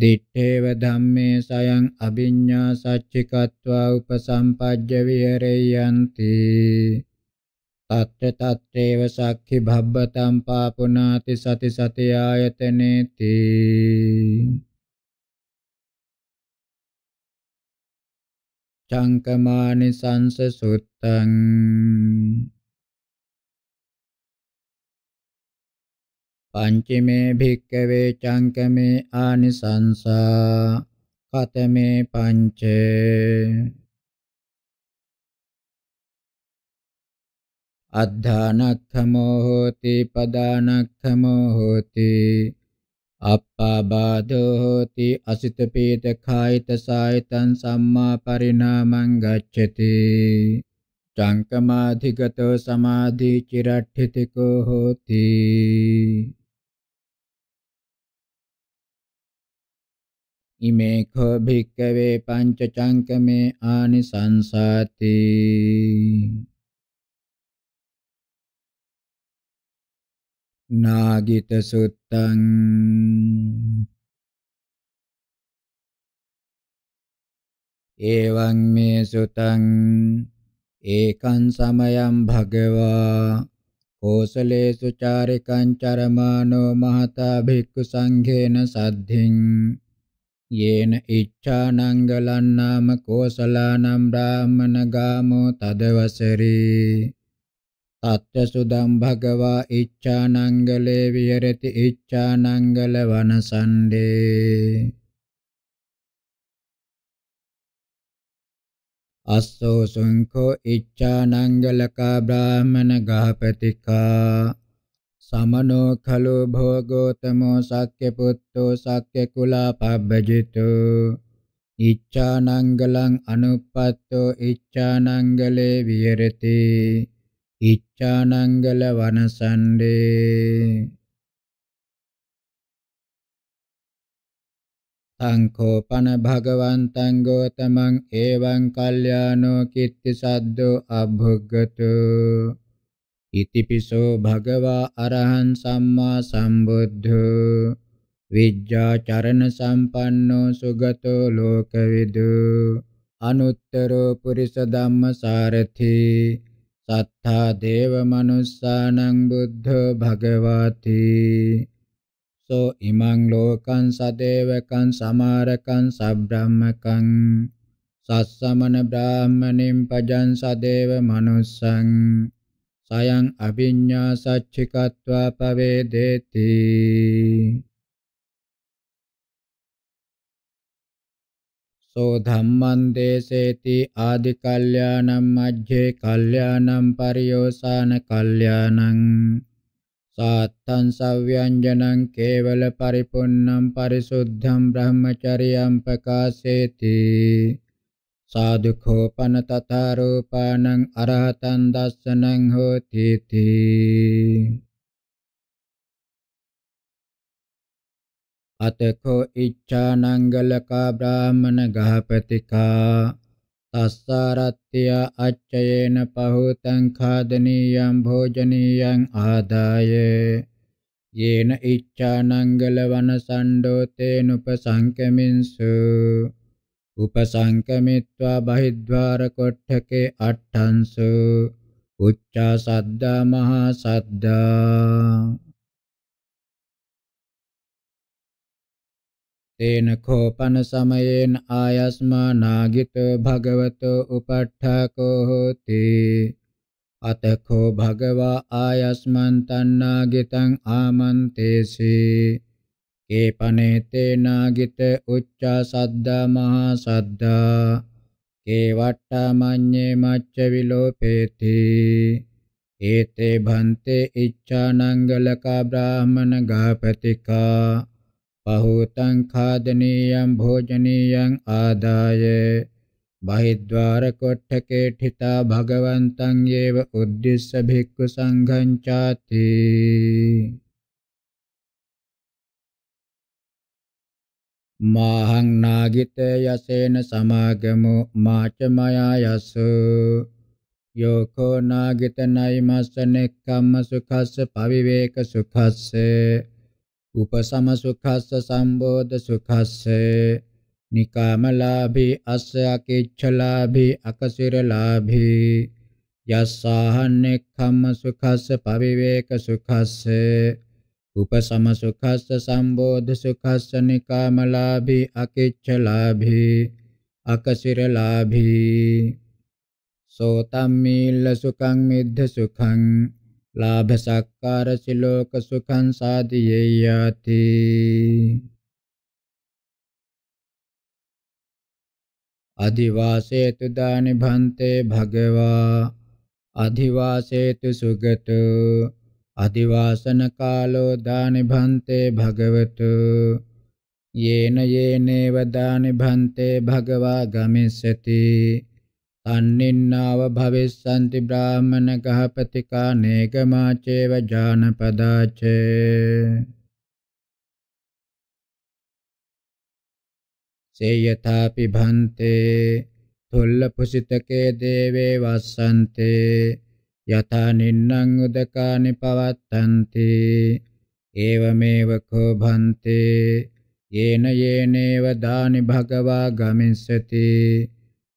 දිත්තේව ධම්මේ සයං අභිඤ්ඤා සච්චිකत्वा උපසම්පජ්ජ විහෙරෙයන්ති තත්ත්‍ය තත්ත්‍යේව සක්ඛි භබ්බතම් පාපුනාති සති සති ආයතනේති චංකමානි සංස සුත්තං පංචමේ භික්කවේ චංකමේ ආනිසංසා කතමේ පංච අද්ධානක්ඛමෝ හෝති පදානක්ඛමෝ හෝති අප්පාබාධෝ හෝති අසිතපීත කායිත සායතං සම්මා පරිණාමං ගච්ඡති චංකමාධිගතෝ සමාධි චිරට්ඨිතකෝ හෝති ඉමේඛෝ භික්කවේ පංචචංකමේ ආනිසංසාති නාගිත සුත්තං එවං මේ සුතං ඒකං සමයං භගවා කෝසලේසු චාරිකං චරමානෝ මහතා භික්ඛු සංඝේන සද්ධින් යේන ඉච්ඡානංගලන්නාම කෝසලානම් බ්‍රාහ්මන ගාමෝ තදවසරේ අත්ථ සුදම් භගවා ඉච්ඡානංගලේ විහෙරති ඉච්ඡානංගල වනසණ්ඩේ අස්සෝ සුංඛෝ ඉච්ඡානංගලකා බ්‍රාහ්මන ගහපතිකා සමනෝ ඛලෝ භෝගෝතමෝ සක්්‍ය පුත්තෝ සක්්‍ය කුලාපබ්බජිතු ඉච්ඡානංගලං අනුප්පත්තෝ ඉච්ඡානංගලේ විහෙරති ඉච්ඡානංගල වනසණ්ඩේ සංකෝපන භගවන්තං ගෝතමං එවං කල්යාණෝ කිත්ති සද්දෝ අභුග්ගතෝ ඉතිපිසෝ භගවා අරහං සම්මා සම්බුද්ධෝ විජ්ජා චරණ සම්පන්නෝ සුගතෝ ලෝකවිදු අනුත්තරෝ පුරිස ධම්ම සාරති සත්තා දේව මනුස්සානං බුද්ධෝ භගවාති සෝ ඉමං ලෝකං සදේවකං සමාරකං සබ්‍රාහ්මකං සස්සමන බ්‍රාහ්මණින් පජං සදේව මනුස්සං සයං අභිඤ්ඤා සච්චිකत्वा පවේදේති සෝ ධම්මං දේසේති ආදි කල්යාණම් මජ්ජේ කල්යාණම් පරියෝසాన කල්යාණං සාත්තං සව්‍යංජනං කේවල පරිපුන්නම් පරිසුද්ධම් බ්‍රහ්මචරියම් ප්‍රකාශේති සාදුඛෝපන තථා රූපානං අරහතං දස්සනං හෝති තී අතකෝ ඉච්ඡානංගලකා බ්‍රාහමන ගහපතිකා තස්සරත්ත්‍ය අච්චයේන පහූතං ඛාදනීයං භෝජනීයං ආදාය යේන ඉච්ඡානංගල වනසණ්ඩෝ තේනුපසංකමින්සු උපසංකමිත්වා බහිද්වාර කොට්ඨකේ අට්ඨංසු උච්චා සද්දා මහා සද්දා තේන කෝපන සමයේන ආයස්මා නාගිතෝ භගවතෝ උපට්ඨකෝ හෝති අතකෝ භගවා ආයස්මන් තන්නාගිතං ආමන්තේසේ ඒපනේතේනාගිත උච්චා සද්දා මහා සද්දා කේවට්ටා මඤ්ඤේ මච්ච විලෝපේති ඒතේ භන්තේ ඉච්ඡානංගලකා බ්‍රාහමන ගාපතිකා පහූතං ખાදනීයං භෝජනීයං ආදාය බහිද්වාර කොට්ඨකේඨිතා භගවන්තං යේව උද්දිස්ස භික්ඛු සංඝං ചാති මාහං නාගිතේ යසේන සමාගමෝ මාච මයා යසු යෝකෝ නාගිත නයිමස්ස නෙක්ඛම්ම සුඛස්ස පවිවේක සුඛස්ස උපසම සුඛස්ස සම්බෝධ සුඛස්ස නිකාමලාභී අස්ස අකිච්ඡලාභී අකසිරලාභී යස්සාහන් නෙක්ඛම්ම සුඛස්ස පවිවේක සුඛස්ස උපසම සුඛස්ස සම්බෝධ සුඛස්ස නිකාමලාභී අකිච්ඡලාභී අකසිරලාභී සෝතම්මීල්ල සුඛං මිද්ධ සුඛං ලාභ සක්කාර සිලෝක සුඛං සාදියේ යති අදිවාසේතු දානි භන්තේ භගවා අදිවාසේතු සුගතෝ අදිවාසන කාලෝ දානි භන්තේ භගවතු යේන යේනේව දානි භන්තේ භගවා ගමිස්සති තන්නින්නාව භවිස්සanti බ්‍රාහමන ගහපතිකා නේගමාචේව ජානපදාචේ සේයථාපි භන්තේ තුල්ල පුසිතකේ දේවේ වස්සන්තේ යතා නින්නං උදකානි පවත්තන්ති ඒවමේව කෝ භන්තේ යේන යේනේව දානි භගවා ගමිස්සති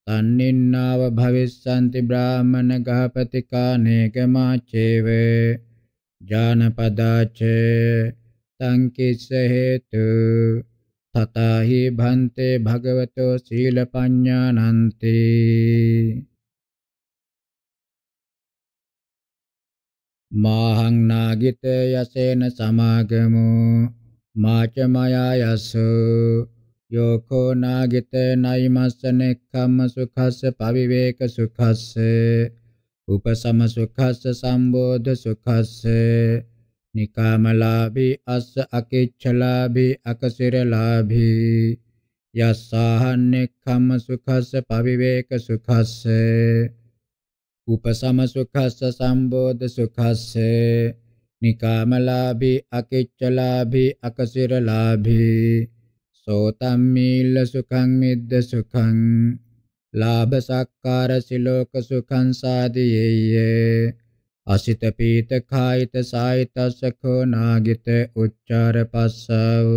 තන්නින්නාව භවිස්සanti බ්‍රාහමන ගහපතිකා නේගමාචේව ජානපදාච තංකිස්ස හේතු තතාහි භන්තේ භගවතෝ සීලපඤ්ඤානන්ති මාහං නාගිත යසේන සමාගමෝ මාච මයා යස යෝකෝ නාගිත නයිමස්ස නෙක්ඛම්ම සුඛස්ස පවිවේක සුඛස්ස උපසම සුඛස්ස සම්බෝධ සුඛස්ස නිකාමලාභී අස්ස අකිච්ඡලාභී අකසිරලාභී යස්සාහන් නෙක්ඛම්ම සුඛස්ස පවිවේක සුඛස්ස උපසම සුඛස්ස සම්බෝධ සුඛස්ස නිකාමලාභී අකිච්චලාභී අකසිරලාභී සෝතම්මීල සුඛං මිද්ද සුඛං ලාභ සක්කාර සිලෝක සුඛං සාදියේය අසිත පීත කායිත සායිතස්ස කෝ නාගිත උච්චාර පස්සව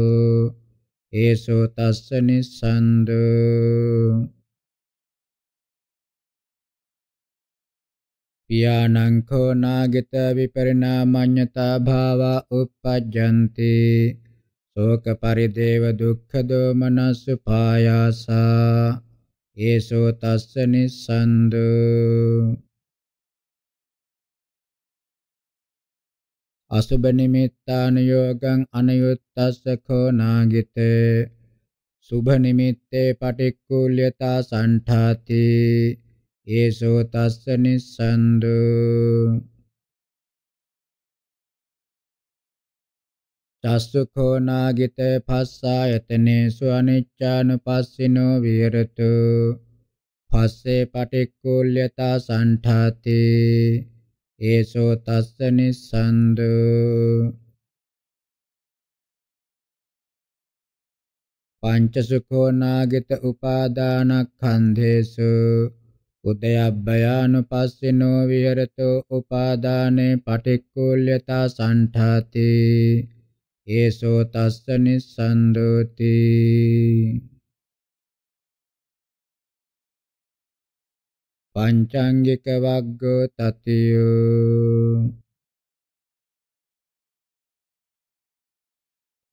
ඒසෝ තස්ස නිසන්දෝ පියානං කෝනාගිත විපරිණාමඤ්ඤතා භාවා uppajjanti ශෝක පරිදේව දුක්ඛ දෝමනස් පායාසා ඒසෝ තස්ස නිසන්දු අසුබ නිමිත්තාන යෝගං අනයුත්තස්ස කෝනාගිතේ සුභ නිමිත්තේ පටික්කුල්‍යතා සංඨාති ඒසෝ තස්ස නිස්සන්දු චස්සුඛෝ නාගිත පස්සායතනේසු අනිච්චානුපස්සිනෝ විහෙරතු පස්සේ පටික්කුල්‍යතා සංඨාති ඒසෝ තස්ස නිස්සන්දු පංචසුඛෝ නාගිත උපාදානක්ඛන්ධේසු උදයබ්බයානුපස්සිනෝ විහෙරතෝ උපාදානේ පටික්කුල්‍යතා සංඨාති ඒසෝ තස්ස නිස්සන්දෝති පංචාංගික වග්ගෝ තතියෝ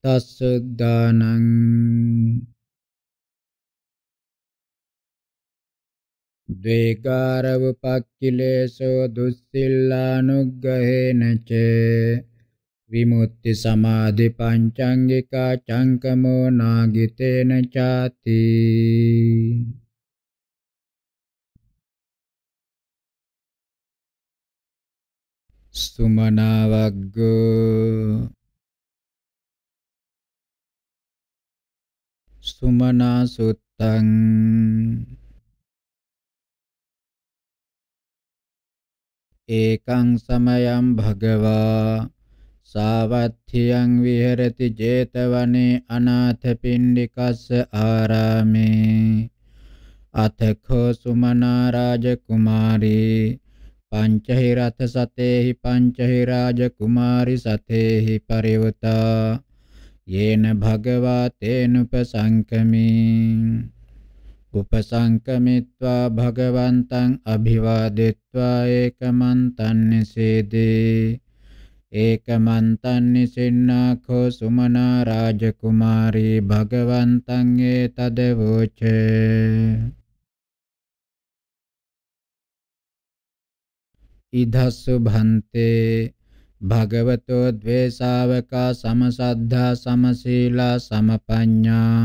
තස්සුද්ධානං ද්වේකාරවපක්ඛිලේසෝ දුස්සිල්ලානුග්ගහේන ච විමුක්ති සමාධි පංචංගිකා චංකමෝ නාගිතේන ചാති සුමනාවග්ගෝ සුමනා සුත්තං ඒකං සමයං භගවා සාවත්ථියං විහෙරති 제තවනේ අනාථපිණ්ඩිකස්ස ආරාමේ අතඛෝ සුමනා රාජකුමාරී පංචහි රත සතේහි පංචහි රාජකුමාරි සතේහි පරිවතා යේන භගවා තේනුපසංකමී උපසංකමිත්වා භගවන්තං අභිවාදෙත්වා ඒකමන්තං නිසීදී ඒකමන්තං නිසින්නාඛෝ සුමනා රාජකුමාරී භගවන්තං ඒතදවෝච ඉදස්සු භන්තේ භගවතෝ ද්වේසාවකා සමසද්ධා සමශීලා සමපඤ්ඤා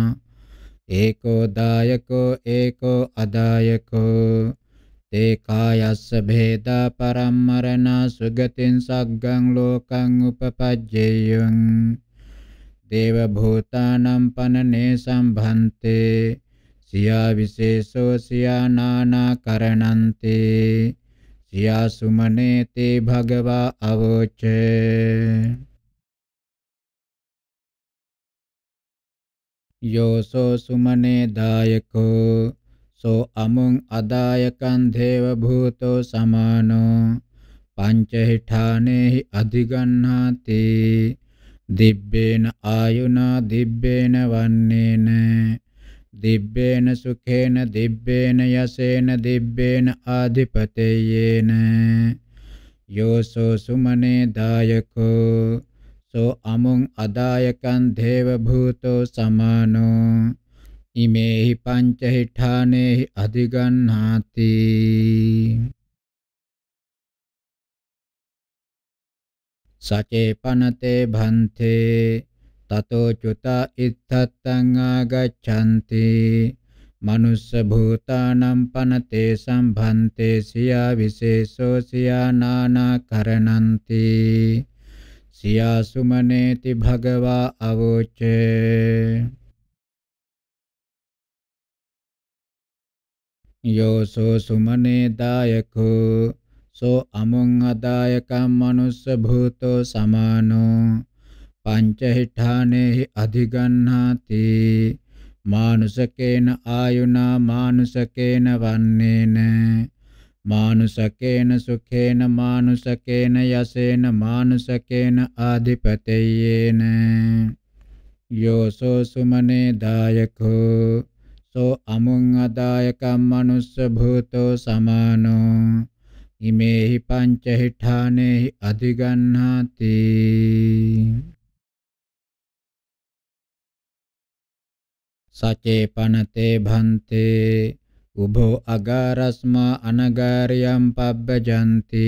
ඒකෝ දායකෝ ඒකෝ අදායකෝ තේ කායස්ස භේදා පරම්මරණා සුගතින් සග්ගං ලෝකං උපපජ්ජේයං දේව භූතානම් පනනේ සම්භන්තේ සියා විශේෂෝ සියා නානා කරණන්තේ සියා සුමනේ තේ භගවා අවෝචේ යෝසෝ සුමනේ දායකෝ සෝ අමුං අදායකං දේව භූතෝ සමානෝ පංච හිඨානේහි අධිගන්නාති දිබ්බේන ආයුනා දිබ්බේන වන්නේන දිබ්බේන සුඛේන දිබ්බේන යසේන දිබ්බේන ආධිපතේයේන යෝසෝ සුමනේ දායකෝ සෝ අමුං අදායකං දේව භූතෝ සමානෝ ඉමේහි පංච හිඨානේහි අධිගන්හාති සචේපනතේ භන්තේ තතෝ චුත ඉත්තත්තං ආගච්ඡanti මනුස්ස භූතානම් පනතේ සම්භන්තේ සියා විශේෂෝ සියා නානා කරණන්ති සියාසුමනේති භගවා අවෝචේ යෝසෝ සුමනේ දායකෝ සෝ අමුං අදායකම් මනුස්ස භූතෝ සමානෝ පංච හිඨානේහි අධිගන්හාති මානුසකේන ආයුනා මානුසකේන වන්නේන මානුසකේන සුඛේන මානුසකේන යසේන මානුසකේන ආදිපතේයේන යෝසෝ සුමනේ දායකෝ සෝ අමුං අදායකම් මනුස්ස භූතෝ සමානෝ ඉමේහි පංච හිඨානේහි අධිගන්හාති සචේ පනතේ භන්තේ උභෝ අගාරස්මා අනගාරියම් පබ්බජන්ති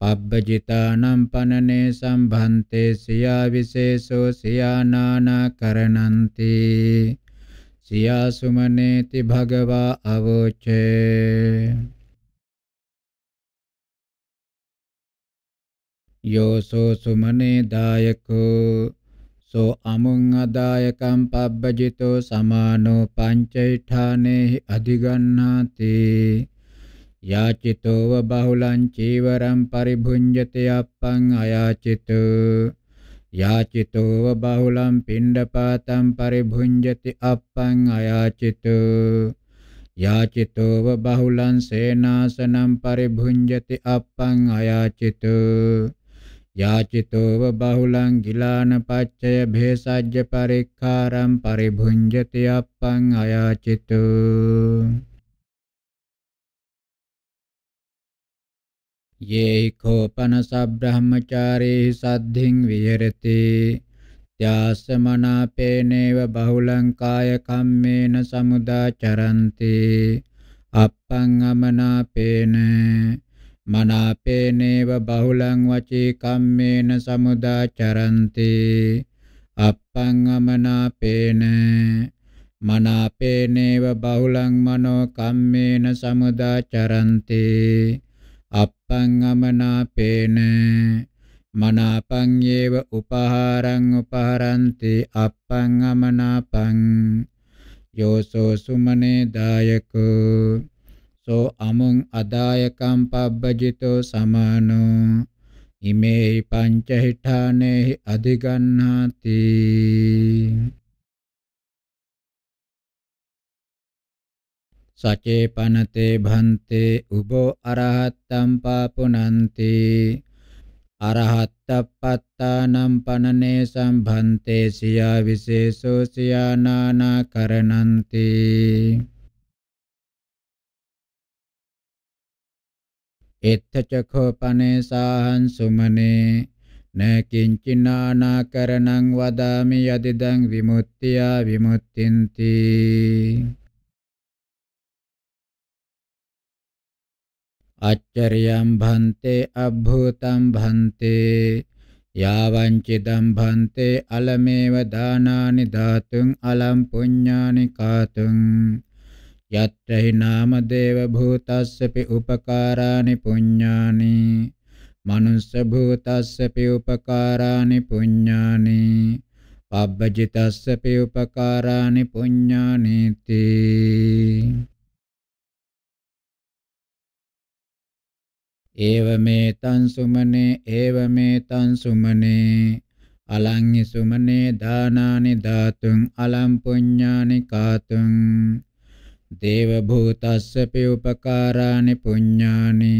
පබ්බජිතානම් පනනේ සම්භන්තේ සියා විශේෂෝ සියා නානා කරණන්ති සියා සුමනේති භගවා අවෝචේ යෝසෝ සුමනේ දායකෝ සෝ අමුං අදායකම් පබ්බජිතෝ සමානෝ පංචෛඨානේහි අධිගන්නාති යාචිතෝව බහුලං චීවරම් පරිභුඤ්ජති අප්පං අයාචිතෝ යාචිතෝව බහුලං පිණ්ඩපාතං පරිභුඤ්ජති අප්පං අයාචිතෝ යාචිතෝව බහුලං සේනාසනං පරිභුඤ්ජති අප්පං අයාචිතෝ යාචිතෝව බහුලං ගිලාන පච්චය භේසජ්‍ය පරික්ඛාරම් පරිභුඤ්ජති අප්පං අයාචිතු යේහි කෝපන සබ්‍රහ්මචාරේ සද්ධින් විහෙරති ත්‍යාස මනාපේනේව බහුලං කාය කම්මේන සමුදාචරන්ති අප්පං අමනාපේන මනාපේනේව බහුලං වචී කම්මේන සමුදාචරන්ති අප්පං අමනාපේන මනාපේනේව බහුලං මනෝ කම්මේන සමුදාචරන්ති අප්පං අමනාපේන මනාපං යේව උපහාරං උපහරන්ති අප්පං අමනාපං යෝසෝ සුමනේ දායකෝ සෝ අමුං අදායකම් පබ්බජිතෝ සමානෝ ඉමේ පංච හිඨානේ අධිගන්හාති සචේ පනතේ භන්තේ උබෝ අරහත්තම් පාපුනන්ති අරහත්තප්පත්තානම් පනනේ සම්භන්තේ සියා විශේෂෝ සියා නානා කරණන්ති එත්තචකෝ පනේ සාහං සුමනේ න කිංචිනානා කරණං වදාමි යදිදං විමුක්තියා විමුක්තින්ති අච්චරියම් භන්තේ අභූතම් භන්තේ යාවංචිදම් භන්තේ අලමේව දානානි ධාතුං අලම් පුඤ්ඤානි කාතුං යත්‍ර හි නාම දේව භූතස්සපි උපකාරානි පුඤ්ඤානි මනුස්ස භූතස්සපි උපකාරානි පුඤ්ඤානි පබ්බජිතස්සපි උපකාරානි පුඤ්ඤානිති ඒවමේතං සුමනේ ඒවමේතං සුමනේ අලං සුමනේ දානානි ධාතුං අලං පුඤ්ඤානි කාතුං දේව භූතස්සපි උපකාරානි පුඤ්ඤානි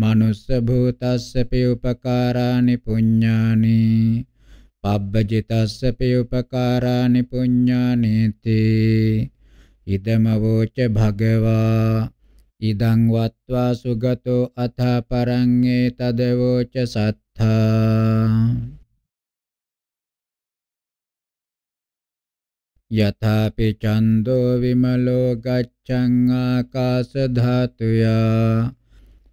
මනුස්ස භූතස්සපි උපකාරානි පුඤ්ඤානි පබ්බජිතස්සපි උපකාරානි පුඤ්ඤානේති ඉදම වෝච භගවා ඉදං වත්වා සුගතෝ අථ පරං ඒ තදවෝච සත්තා යථාපි චන්தோ විමලෝ ගච්ඡං ආකාශ ධාතුයා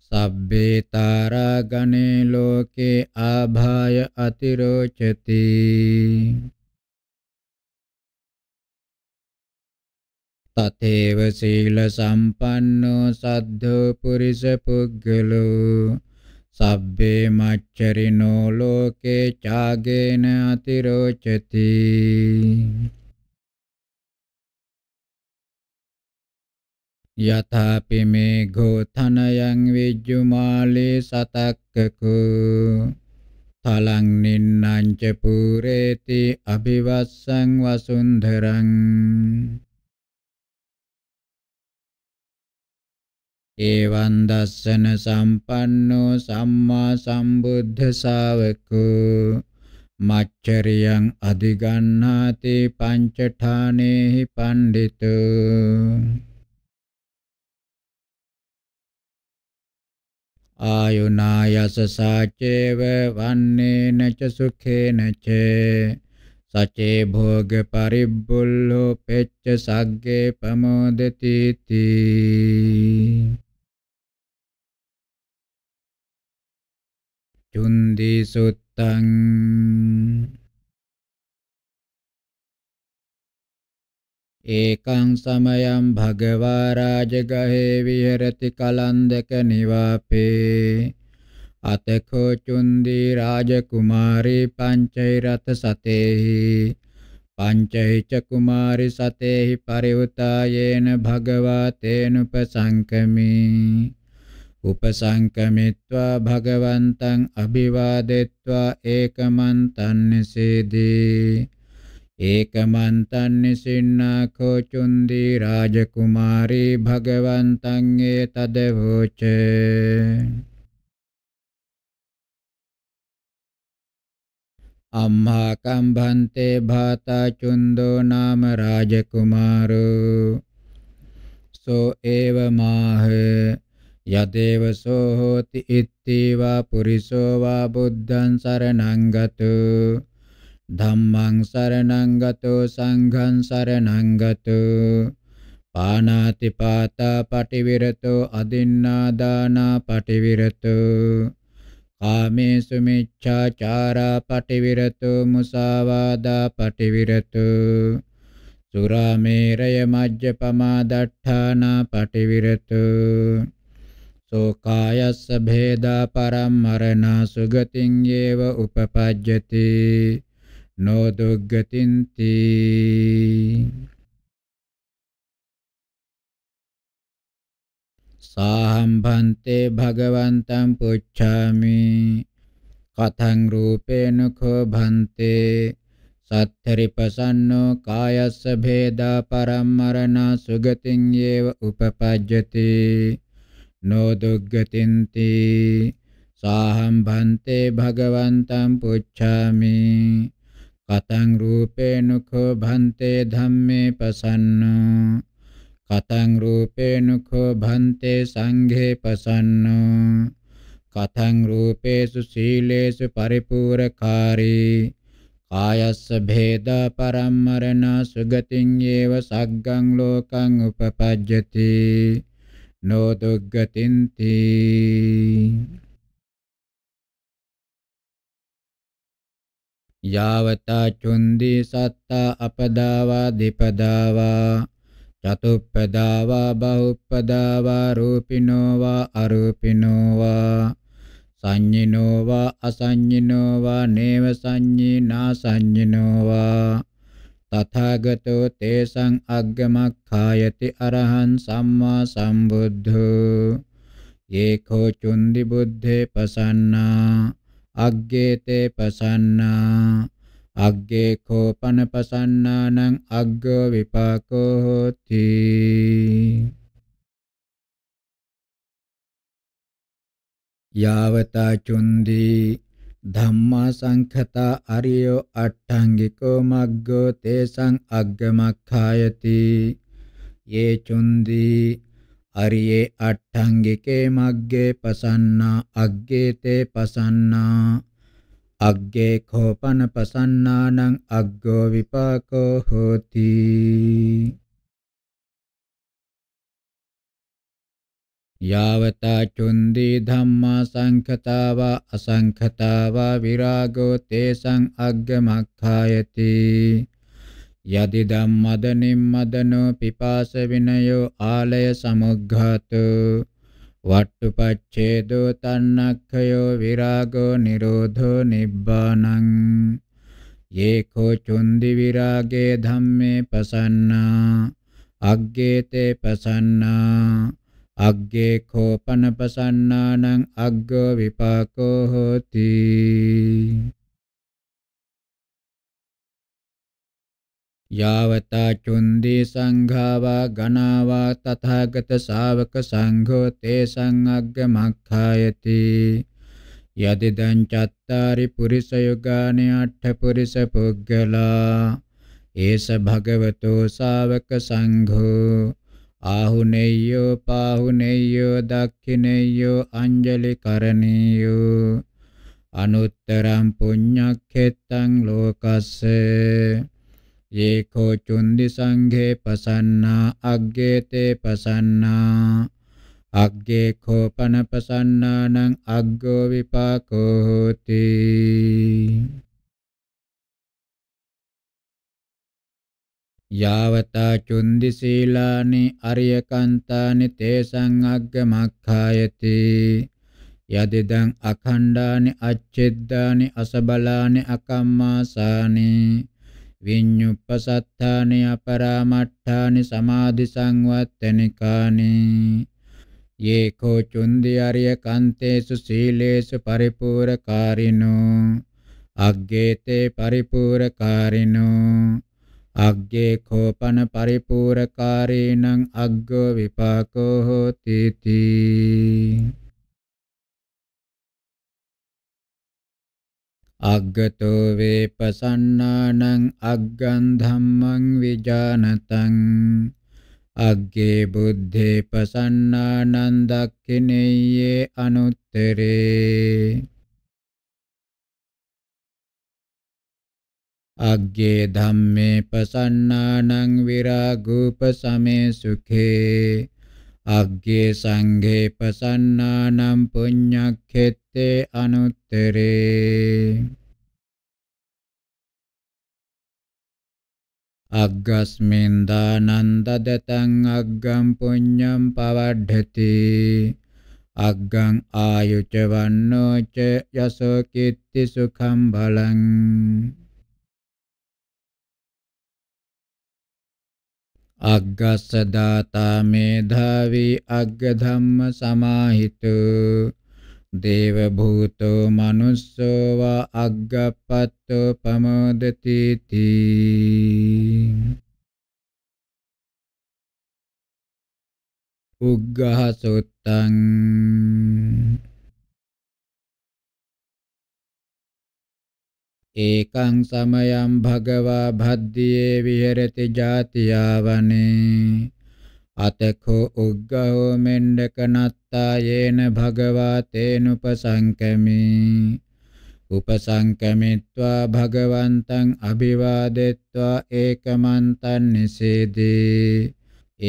සබ්බේ තාරා ගණේ ලෝකේ ආභාය අතිරෝචති තතේව සීල සම්පන්නෝ සද්ධෝ පුරිස පුද්ගලෝ සබ්බේ මච්චරිනෝ ලෝකේ චාගේන අතිරෝචති යථාපි මේ ගෝතනයන් විජ්ජුමාලේ සතක්කකෝ තලං නින්නංච පුරේති අභිවස්සං වසුන්දරං ඒවං දස්සන සම්පන්නෝ සම්මා සම්බුද්ධ ශාවකෝ මච්චරියං අධිගන්නාති පංචඨානේහි පණ්ඩිතෝ ආයුනායස සාචේව වන්නේන ච සුඛේන ච සචේ භෝග පරිබ්බුල්ලෝ පෙච්ච සග්ගේ ප්‍රමෝදති තී චුන්දි සුත්තං ඒකං සමයං භගවා රාජගහේ විහෙරති කලන්දක නිවාපේ අතකෝ චුන්දී රාජකුමාරී පංචෛරත සතේහි පංචෛච කුමාරි සතේහි පරිවුතායේන භගවා තේනුපසංකමි උපසංකමිත්වා භගවන්තං අභිවාදෙත්වා ඒකමන්තන් නිසේදී ඒකමන්තන්නිසින්නාකෝ චුන්දී රාජකුමාරී භගවන්තං ඒතදවෝච අම්හා කම්භන්තේ භාතා චුන්දෝ නාම රාජකුමාරෝ සෝ ඒව මාහ යදේව සෝ හෝති ඉත්තිවා පුරිසෝ වා බුද්ධං සරණං ගතෝ ධම්මං සරණං ගතෝ සංඝං සරණං ගතෝ පානාති පාතා පටිවිරතෝ අදින්නා දානා පටිවිරතෝ කාමේසු මිච්ඡාචාරා පටිවිරතෝ මුසාවාදා පටිවිරතෝ සුරාමේරය මජ්ජපමා දට්ඨානා පටිවිරතෝ සෝකායස්ස භේදා පරම්මරණා සුගතින් යේව උපපජ්ජති නොදුග්ගතින්ති සාහම්භන්තේ භගවන්තං පුච්ඡාමි කතං රූපේන කෝ භන්තේ සත්තරිපසන්නෝ කායස්ස භේදා පරම්මරණා සුගතින් යේව උපපජ්ජති නොදුග්ගතින්ති සාහම්භන්තේ භගවන්තං පුච්ඡාමි කතං රූපේනුඛෝ භන්තේ ධම්මේ පසන්නෝ කතං රූපේනුඛෝ භන්තේ සංඝේ පසන්නෝ කතං රූපේසු සීලේසු පරිපූර්ණකාරී කායස්ස භේදා පරම්මරණ සුගතින් යේව සග්ගං ලෝකං උපපජ්ජති නෝ දුග්ගතින්ති යාවතා චුන්දි සත්තා අපදාවා දීපදාවා චතුප්පදාවා බහුප්පදාවා රූපිනෝ වා අරූපිනෝ වා සංඤිනෝ වා අසංඤිනෝ වා නේව සංඤිනා සංඤිනෝ වා තථාගතෝ තේසං අග්ගමක්ඛායති අරහං සම්මා සම්බුද්ධෝ ඒකෝ චුන්දි බුද්ධේ පසන්නා අග්ගේතේ පසන්නා අග්ගේ කෝපන පසන්නානං අග්ගෝ විපාකෝ හෝති යාවතා චුන්දී ධම්මා සංඛතා අරියෝ අට්ඨංගිකෝ මග්ගෝ තේසං අග්ගමක්ඛායති යේ චුන්දී අරියේ අට්ඨංගිකේ මග්ගේ පසන්නා අග්ගේතේ පසන්නා අග්ගේ කෝපන පසන්නානං අග්ගෝ විපාකෝ හෝති යාවතා චුන්දී ධම්මා සංඛතාවා අසංඛතාවා විරාගෝ තේසං අග්ගමක්ඛායති යති ධම්මදනිම් මදනෝ පිපාස විනයෝ ආලය සමුග්ඝාත වට්ටුපච්ඡේදෝ තන්නක්ඛයෝ විරාගෝ නිරෝධෝ නිබ්බානං යේකෝ චුන්දි විරාගේ ධම්මේ පසන්නා අග්ගේතේ පසන්නා අග්ගේ කෝපන පසන්නානං අග්ගෝ විපාකෝ හෝති යාවතා චුන්දී සංඝාවා ගණාවා තථාගත ශාවක සංඝෝ තේසං අග්ග මක්ඛායති යදිදං චත්තාරි පුරිස යෝගානි අට්ඨ පුරිස පුග්ගලා ඒස භගවතෝ ශාවක සංඝෝ ආහුනේයෝ පාහුනේයෝ දක්ඛිනේයෝ අංජලි කරණීයෝ අනුත්තරං පුඤ්ඤක්ඛෙත්තං ලෝකස්සේ ඒකෝ චුන්දි සංඝේ පසන්නා අග්ගේතේ පසන්නා අග්ගේ කෝපන පසන්නානං අග්ගෝ විපාකෝ හෝති යාවතා චුන්දි සීලානි අරියකන්තානි තේසං අග්ග මක්ඛායති යදිදං අඛණ්ඩානි අච්ඡෙද්දානි අසබලානි අකම්මාසානි විඤ්ඤුප්පසත්තානි අපරාමට්ඨානි සමාධි සංවත්තනිකානි යේකෝ චුන්දි අරිය කන්තේසු සීලේසු පරිපූර්ණකාරිනෝ අග්ගේතේ පරිපූර්ණකාරිනෝ අග්ගේ කෝපන පරිපූර්ණකාරීනං අග්ගෝ විපාකෝ හෝති තී අග්ගතෝ වේපසන්නානං අග්ගං ධම්මං විජානතං අග්ගේ බුද්ධේ පසන්නානං දක්ඛිනේයේ අනුත්තරේ අග්ගේ ධම්මේ පසන්නානං විරාගූප සමේ සුඛේ අග්ගේ සංඝේ පසන්නානම් පුඤ්ඤක්ඛෙත්තේ අනුත්තරේ අග්ගස්මින් දානන්දදතං අග්ගම් පුඤ්ඤම් පවඩ්ඩති අග්ගං ආයුච වන්නෝ ච යසෝ කිත්ති සුඛම් බලං අග්ගස්ස දාතා මේධාවී අග්ග ධම්ම සමාහිතෝ දේව භූතෝ manussෝ වා අග්ගපත්තෝ පමෝදති තී උග්ඝහසොත්තං ඒකං සමයං භගවා භද්දියේ විහෙරති ජාතියාවනේ අතකෝ උග්ගෝ මෙණ්ඩක නත්තා යේන භගවා තේනුපසංකමි උපසංකමිත්වා භගවන්තං අභිවාදෙත්වා ඒකමන්තං නිසේදී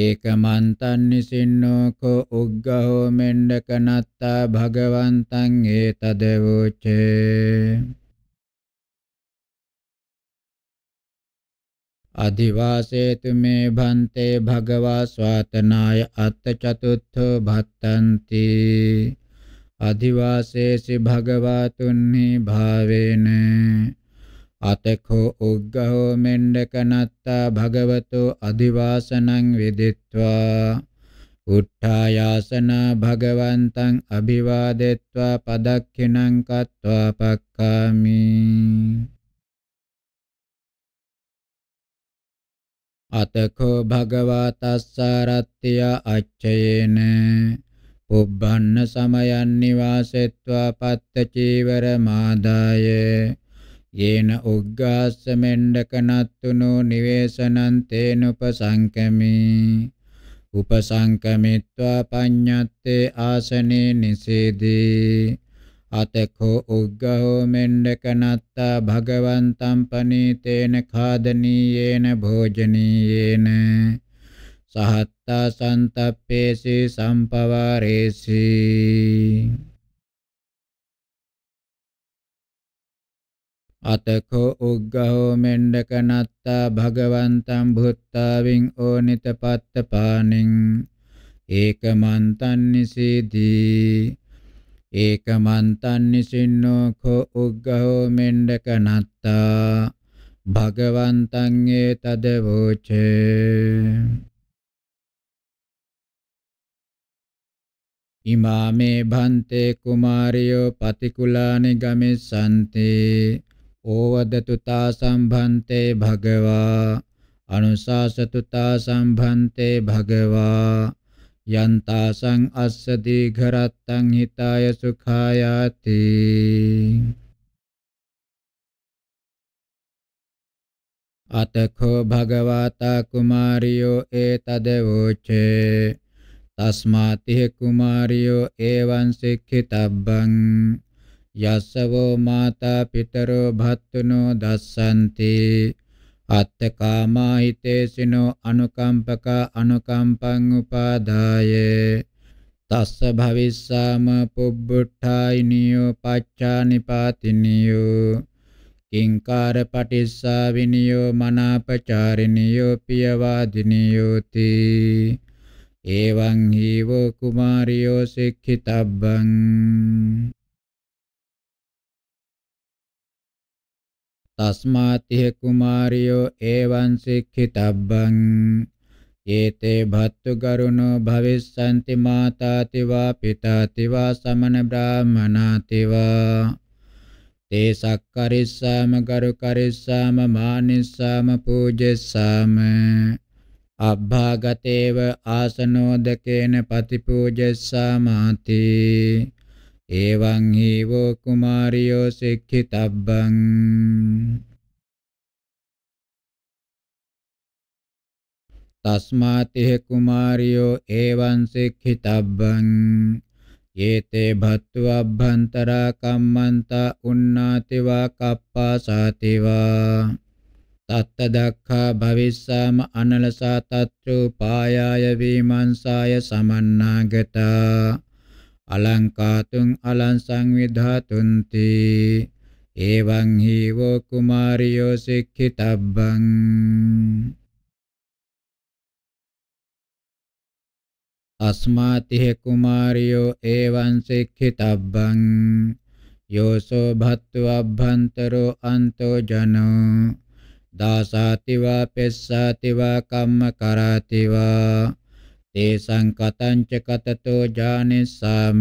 ඒකමන්තං නිසින්නෝ කෝ උග්ගෝ මෙණ්ඩක නත්තා භගවන්තං ඒතදවෝචේ अधिवासेतु मे भन्ते भगवा स्वातनाय अथ चतुर्थो भत्तन्ति अधिवासेसि भगवा तुन्हि भावेन अतखो उग्गहो मेण्डकनत्ता भगवतो अधिवासनं विदित्वा उत्थायासन भगवन्तं अभिवादित्वा पदक्षिणं कत्वा पक्कामि අතකෝ භගවා තස්සරත්ත්‍ය අච්චයේන පුබ්බන්න සමයන් නිවාසෙත්වා පත්ත චීවර මාදාය යේන උග්ගාස්ස මෙණ්ඩකනත්තුනෝ නිවේසනං තේන උපසංකමි උපසංකමිත්වා පඤ්ඤත්තේ ආසනේ නිසේදී අතකෝ උග්ගහෝ මෙන්ඩකනත්තා භගවන්තම් පනීතේන ખાදනීයේන භෝජනීයේන සහත්තා සන්තප්පේසි සම්පවාරේසි අතකෝ උග්ගහෝ මෙන්ඩකනත්තා භගවන්තම් භුත්තාවින් ඕනිතපත්ත පානින් ඒකමන්තන් නිසීදී ඒකමන්තං නිසින්නෝ කෝ උග්ගහෝ මෙණ්ඩක නත්තා භගවන්තං ඒතද වෝචේ ඉමාමේ භන්තේ කුමාරියෝ පතිකුලානි ගමිස්සන්තේ ඕවදතු තා සම්භන්තේ භගවා අනුශාසතු තා සම්භන්තේ භගවා යන්තාසං අස්ස දීඝරත්තං හිතාය සුඛායාති අතකෝ භගවතා කුමාරියෝ ඒතදවෝචේ තස්මාතිහ කුමාරියෝ එවං සික්ඛිතබ්බං යස්සවෝ මාතා පිතරෝ භත්තුනෝ දස්සන්ති අත්තකාමා හිතේසිනෝ අනුකම්පකා අනුකම්පං උපාදාය තස්ස භවිස්සාම පුබ්බුට්ඨායිනියෝ පච්චානිපාතිනියෝ කිංකාර පටිස්සා විනියෝ මනාපචාරිනියෝ පියවාදිනියෝති එවං හීවෝ කුමාරියෝ සික්ඛිතබ්බං තස්මාතිහ කුමාරියෝ එවං සික්ඛිතබ්බං ඒතේ භත්තු ගරුණෝ භවිස්සන්ති මාතාති වා පිතාති වා සමන බ්‍රාහමනාති වා තේ සක්කරිස්සාම ගරු කරිස්සාම මානිස්සාම පූජෙස්සාම අබ්භාගතේව ආසනෝදකේන පතිපූජෙස්සාමාති එවං හීවෝ කුමාරියෝ සික්ඛිතබ්බං තස්මාතිහ කුමාරියෝ එවං සික්ඛිතබ්බං යේතේ භත්වබ්බන්තරා කම්මන්තා උන්නාති වා කප්පාසාති වා තත්ත දක්ඛා භවිස්සාම අනලසා තත්‍රූපායාය විමංසාය සමන්නාගතා අලංකාතුං අලං සංවිධාතුන්ති එවං හීවෝ කුමාරියෝ සික්ඛිතබ්බං අස්මාතිහ කුමාරියෝ එවං සික්ඛිතබ්බං යෝසෝ භත්තු අභ්‍යන්තරෝ අන්තෝ ජනෝ දාසාති වා පෙස්සාති වා කම්ම කරාති වා තේසං කතංච කතතෝ ඥානෙස්සාම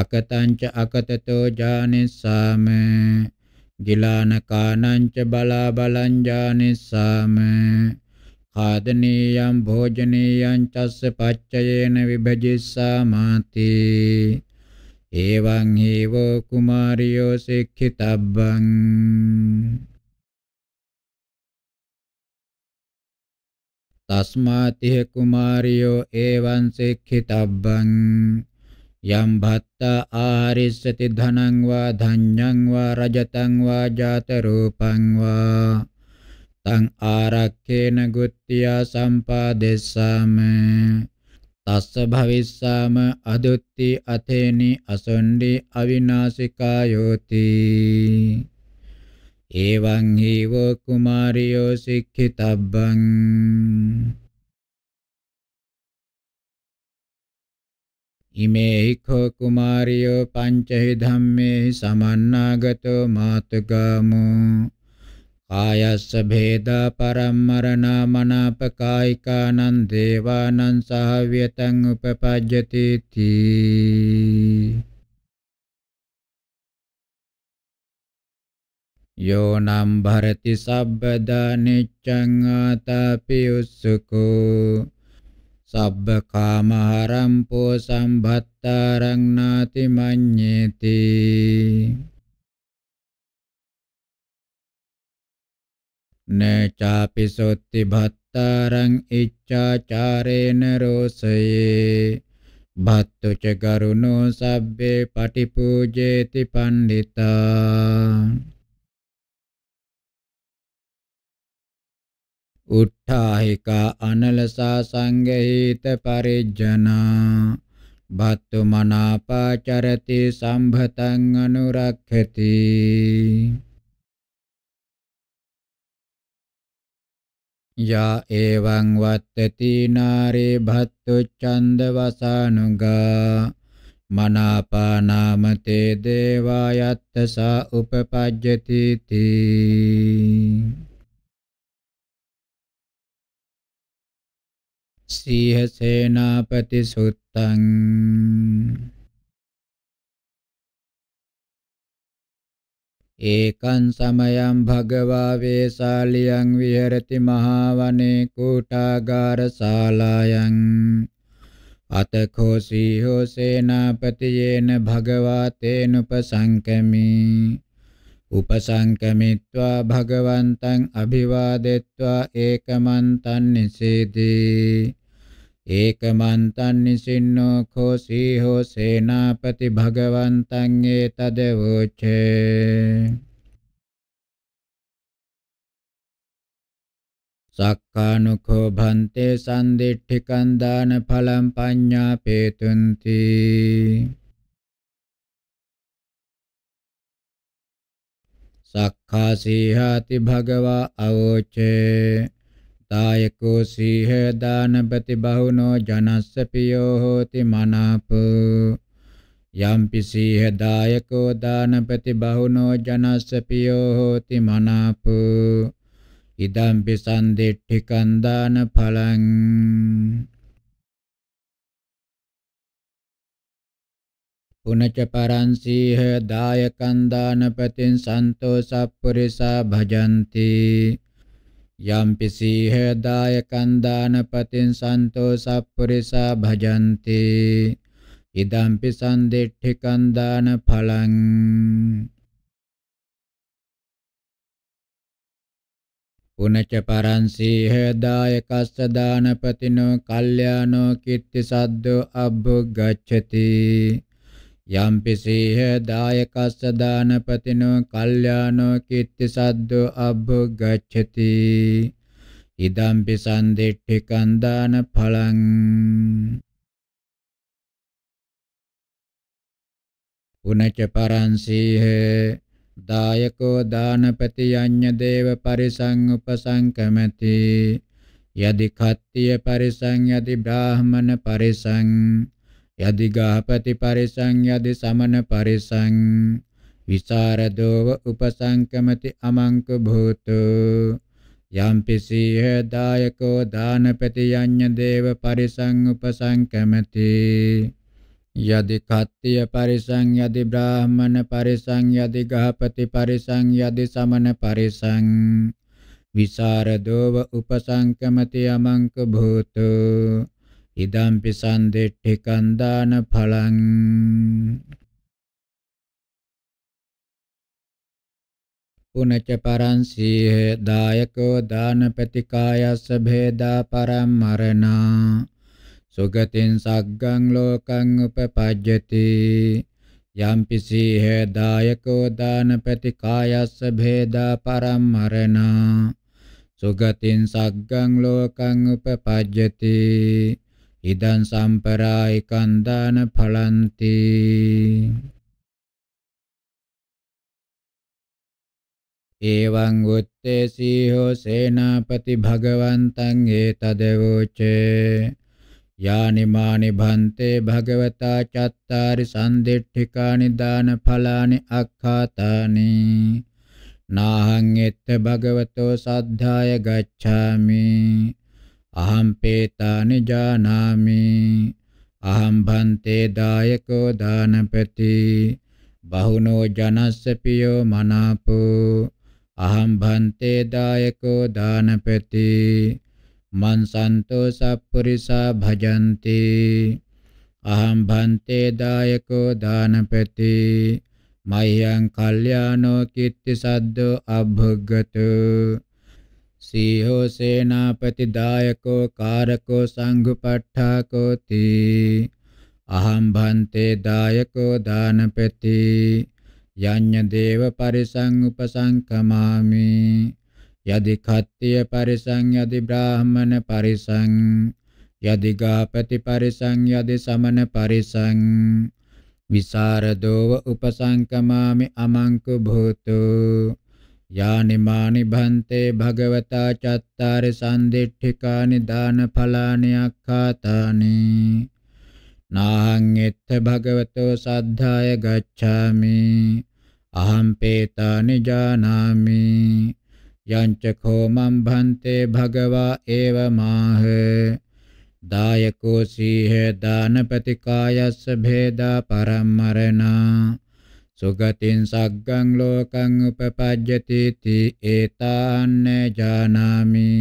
අකතංච අකතතෝ ඥානෙස්සාම ගිලාන කානංච බලා බලං ඥානෙස්සාම ආදනීයම් භෝජනීයං චස්ස පච්චයේන විභජිස්සාමාති එවං හේව කුමාරියෝ සික්ඛිතබ්බං තස්මාතිහ කුමාරියෝ එවං සෙක්ඛිතබ්බං යම් භත්ත ආරිස්සති ධනං වා ධඤ්ඤං වා රජතං වා ජාත රූපං වා තං ආරක්ඛේන ගුත්තියා සම්පාදෙස්සාම තස්ස භවිස්සාම අදුත්ති අතේනි අසොණ්ඩි අවිනාශිකායෝති එවං හේව කුමාරියෝ සික්ඛිතබ්බං ඉමේ හිඛෝ කුමාරියෝ පංචහි ධම්මේ සමන්නාගතෝ මාතගාමෝ කායස්ස භේදා පරම්මරණා මනාපකායිකානං දේවානං සහව්‍යතං උපපජ්ජති තී Yo nam bharati sabbada niccang atapi ussuku sabba kama harampo sambhattarang nati manyeti ne capi sotti bhattarang icca carena rosaye bhattu ca garuno sabbe patipujeti pandita උට්ඨාහිකා අනලසා සංගහිත පරිජ්ජනා බත්තු මනාපාචරති සම්භතං අනුරක්ඛති යා එවං වත්තති නාරේ භත්තු ඡන්ද වසානුගා මනාපානාමතේ දේවායත්ත සා උපපජ්ජති තී සීහ සේනාපති සුත්තං ඒකං සමයං භගවා වේසාලියං විහෙරති මහවනේ කූටාගාර ශාලායන් අතඛෝ සීහෝ සේනාපතියේන භගවා තේනුපසංකමී උපසංකමිත්වා භගවන්තං අභිවාදෙත්වා ඒකමන්තං නිසීදී ඒකමන්තං නිසින්නෝ khෝසී හෝ සේනාපති භගවන්තං ඒතද වූචේ සක්කානුකෝ භන්තේ සම්දිට්ඨිකං දාන ඵලං පඤ්ඤාපේතුන්ති සක්ඛාසීහාති භගවා අවෝචේ දායකෝ සීහ දානපති බහුනෝ ජනස්ස පියෝ හෝති මනාප යම්පි සීහ දායකෝ දානපති බහුනෝ ජනස්ස පියෝ හෝති මනාප ඉදම්පි සම්දිට්ඨිකං දාන ඵලං පුනච පරන්සීහ දායකං දානපතින් සන්තෝසප්පුරිසා භජಂತಿ යම්පිසීහ දායකං දානපතින් සන්තෝසප්පුරිසා භජಂತಿ ඉදම්පි සම්දිට්ඨිකං දාන ඵලං පුනච පරන්සීහ දායකස්ස දානපතිනෝ කල්යාණෝ කිත්ති සද්දෝ අබ්බුගච්ඡති යම්පිසීහ දායකස්ස දානපතිනෝ කල්යාණෝ කීර්ති සද්දෝ අබ්බගච්ඡති ඉදම්පි සම්දිට්ඨිකං දාන ඵලං උනච පරන්සීහ දායකෝ දානපති යඤ්ඤ දේව පරිසං උපසංකමති යදි කත්තිය පරිසං යදි බ්‍රාහමන පරිසං යදි ගාපති පරිසං යදි සමන පරිසං විසරදෝව උපසංකමති අමංක භූතු යම්පිසීහ දායකෝ දානපති යඤ්ඤ දේව පරිසං උපසංකමති යදි කත්තිය පරිසං යදි බ්‍රාහමන පරිසං යදි ගාපති පරිසං යදි සමන පරිසං විසරදෝව උපසංකමති අමංක භූතු ඉදම්පි සම්දෙට්ඨිකං දාන ඵලං පුනච පරං සීහ දායකෝ දානපතිකායස්ස භේදා පරම්මරණා සුගතින් සග්ගං ලෝකං උපපජ්ජති යම්පි සීහ දායකෝ දානපතිකායස්ස භේදා පරම්මරණා සුගතින් සග්ගං ලෝකං උපපජ්ජති ඉදං සම්පරායිකං දාන ඵලಂತಿ එවං උත්තේසීහෝ සේනාපති භගවන්තං ඒතදවෝචේ යානිමානි භන්තේ භගවතා චත්තාරි සම්දිට්ඨිකානි දාන ඵලානි අක්ඛාතානි නාහං එත්ත භගවතෝ සද්ධාය ගච්ඡාමි අහම් පේතානි ජානාමි අහම් භන්තේ දායකෝ දානපති බහුනෝ ජනස්ස පියෝ මනාපෝ අහම් භන්තේ දායකෝ දානපති මන් සන්තෝ සප්පුරිසා භජಂತಿ අහම් භන්තේ දායකෝ දානපති මයං කල්යාණෝ කිත්ති සද්දෝ අභග්ගතෝ සීහෝ සේනාපති දායකෝ කාරකෝ සංඝපට්ඨාකෝති අහම් භන්තේ දායකෝ දානපති යඤ්ඤ දේව පරිසං උපසංකමාමි යදි කත්තිය පරිසං යදි බ්‍රාහමන පරිසං යදි ගාපති පරිසං යදි සමන පරිසං විසරදෝව උපසංකමාමි අමංක භූතෝ යානි මානි භන්තේ භගවතා චත්තාරි සම්දිට්ඨිකානි දානඵලානි අක්ඛාතානි නාහං එත්ත භගවතෝ සද්ධාය ගච්ඡාමි අහං පේතානි ජානාමි යංච කෝමං භන්තේ භගවා ඒව මාහ දායකෝ සීහ දානපති කායස්ස භේදා පරම්මරණා සුගතින් සග්ගං ලෝකං උපපජ්ජති තී ඒතාන්න ජානාමි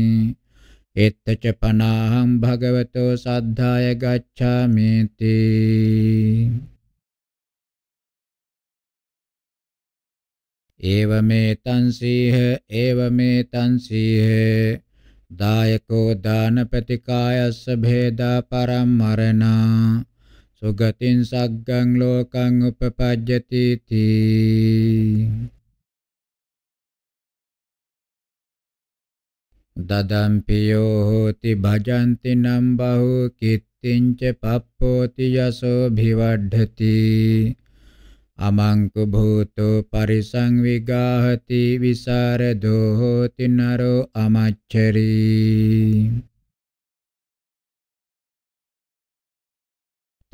එත්තච පනාහං භගවතෝ සද්ධාය ගච්ඡාමි තී ඒවමේතං සීහ ඒවමේතං සීහ දායකෝ දානපති කායස්ස භේදා පරම්මරණා සුගතින් සග්ගං ලෝකං උපපජ්ජති තී දදම්පියෝ හෝති භජන්ති නම් බහූ කිත්තිංච පප්පෝති යසෝ භිවඩ්ඩති අමංකු භූතෝ පරිසංවිගාහති විසරදෝ හෝති නරෝ අමච්චරී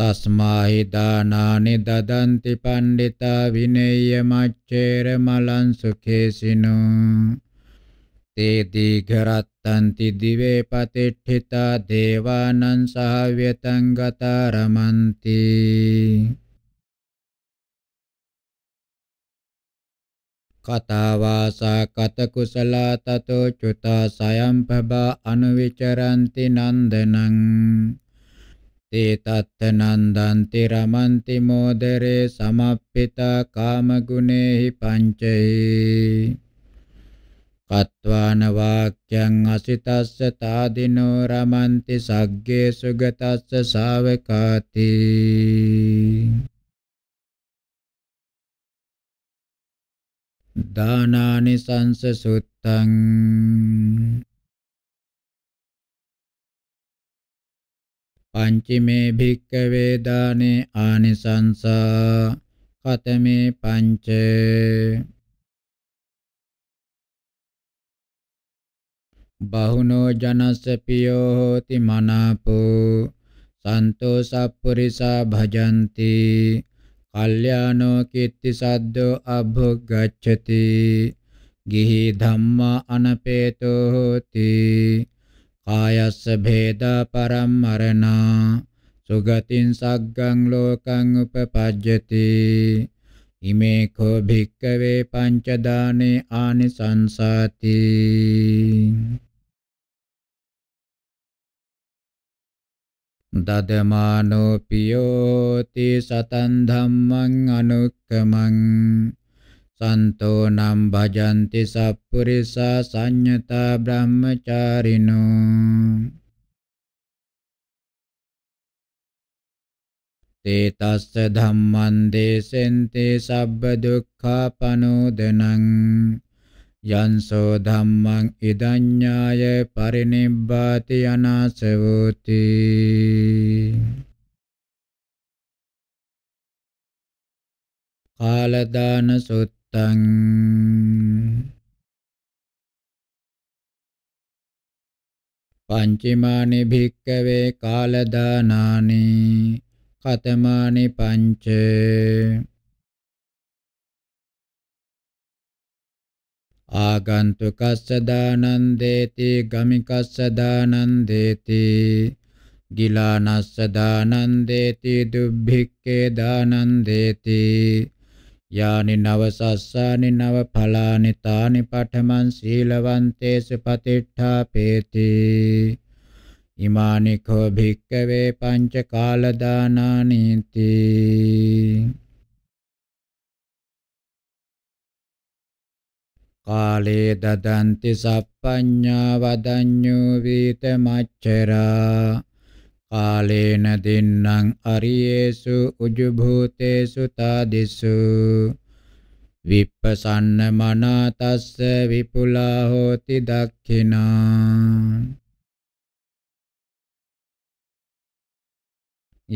තස්මාහි දානානි දදන්ති පණ්ඩිතා විනේය මච්චේර මලං සුකේසිනෝ තේ දීඝරත්තන්ති දිවේ පතිට්ඨිතා දේවානං සහව්‍යතං ගතරමන්ති කතාවාසා කතකුසලා තතෝ චුතා සයම්පබා අනුවිචරන්ති නන්දනං තේ තත්ත නන්දන්ති රමන්ති මෝදරේ සමප්පිතා කාමගුණේහි පංචේ කත්වාන වාක්‍යං අසිතස්ස තාදිනෝ රමන්ති සග්ගේ සුගතස්ස ශාවකාති දානානි සංස සුත්තං පංචමේ භික්කවේ දානේ ආනිසංසා කතමේ පංච බහුනෝ ජනස්ස පියෝ හෝති මනාපෝ සන්තෝසප්පරිසා භජಂತಿ කල්යාණෝ කීර්ති සද්දෝ අභොග්ගච්ඡති ගිහි ධම්මා අනපේතෝ හෝති ආයස්ස භේද පරම්මරණා සුගතින් සග්ගං ලෝකං උපපජ්ජති ඉමේ කෝ භික්කවේ පංච දානේ ආනිසංසාති දදමානෝ පියෝති සතන් ධම්මං අනුක්කමං සන්තෝ නම් භජନ୍ତି සප්පුරිසා සංඤතා බ්‍රහ්මචාරිනෝ තේ තස්ස ධම්මං දේසෙන්තේ සබ්බ දුක්ඛා පනෝදනං යන්සෝ ධම්මං ඉදඤ්ඤාය පරිනිබ්බාති අනාසවෝති කාලදාන සුත්ත තං පංචමානි භික්කවේ කාලදානානි කතමානි පංච ආගන්තුකස්ස දානං දේති ගමිකස්ස දානං දේති ගිලානස්ස දානං දේති දුබ්භික්කේ දානං දේති යානි නව සස්සානි නව ඵලානි තානි පඨමං සීලවන්තේස පතිට්ඨාපේති ඉමානි කෝ භික්කවේ පංච කාල දානානීති කාලේ දදන්ති සප්පඤ්ඤා වදඤ්ඤෝ වීත මච්චරා කාලේන දෙන්නං අරියේසු උජුභූතේසු තාදිසු විප්පසන්න මනා තස්ස විපුලා හෝති දක්ඛිනා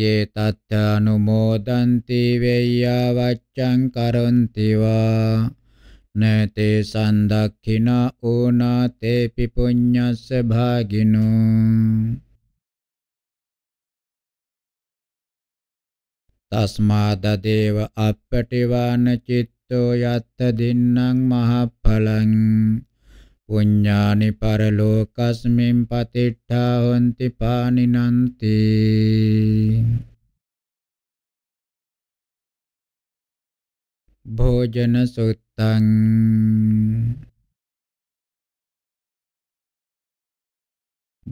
යේ තත්ථනුමෝදන්ති වේය්‍යා වච්ඡං කරොන්ති වා නතේ සන්දක්ඛිනා ඕනාතේ පිපුඤ්ඤස්ස භාගිනෝ තස්මාදදේව අපපටිවාන චිත්තෝ යත්ත දින්නම් මහපලං පුඤ්ඤානි පරලෝකස්මින් පතිට්ඨා හොಂತಿ පානිනන්ති භෝජන සුත්තං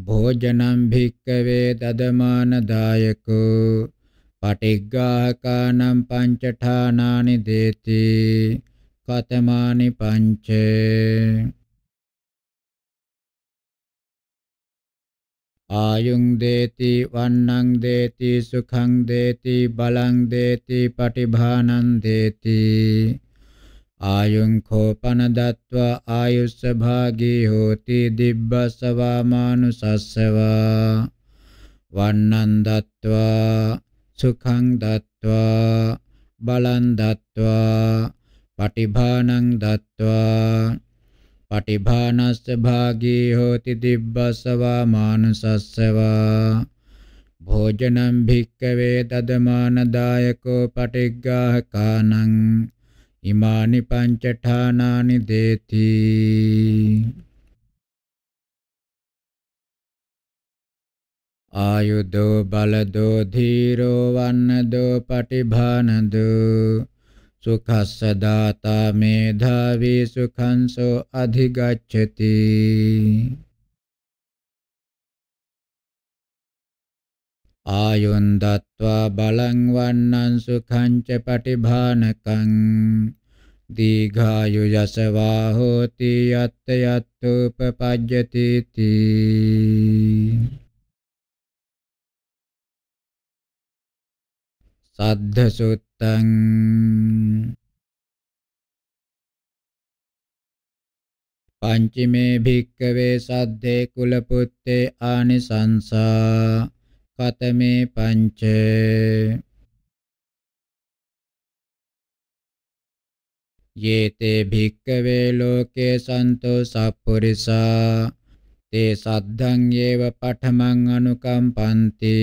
භෝජනම් භික්කවේ දදමාන දායකෝ පටිග්ගාහකානම් පංචඨානානි දේති කතමානි පංච ආයුං දේති වන්නං දේති සුඛං දේති බලං දේති පටිභානං දේති ආයුං කෝපන දත්වා ආයුස්ස භාගී හෝති දිබ්බසවා මානුසස්සවා වන්නං දත්වා සුඛං දත්වා බලං දත්වා පටිභානං දත්වා පටිභානස්ස භාගී හෝති දිබ්බසවා මානසස්සවා භෝජනං භික්කවේ තදමානදායකෝ පටිග්ගාහකානං ඉමානි පංචඨානානි දේති ආයුදෝ බලදෝ ධීරෝ වන්නදෝ පටිභානදෝ සුඛස්සදාතා මේධාවී සුඛංසෝ අධිගච්ඡති ආයුන් දත්වා බලං වන්නං සුඛං ච පටිභානකං දීඝායු යසවා හෝති යත්ත යත්තුපපජ්ජති තී සද්ධසුත්තං පංචමේ භික්කවේ සද්දේ කුලපුත්තේ ආනිසංසා කතමේ පංච යේතේ භික්කවේ ලෝකේ සන්තෝ සප්පුරිසා තේ සද්ධං යේව පඨමං අනුකම්පන්ති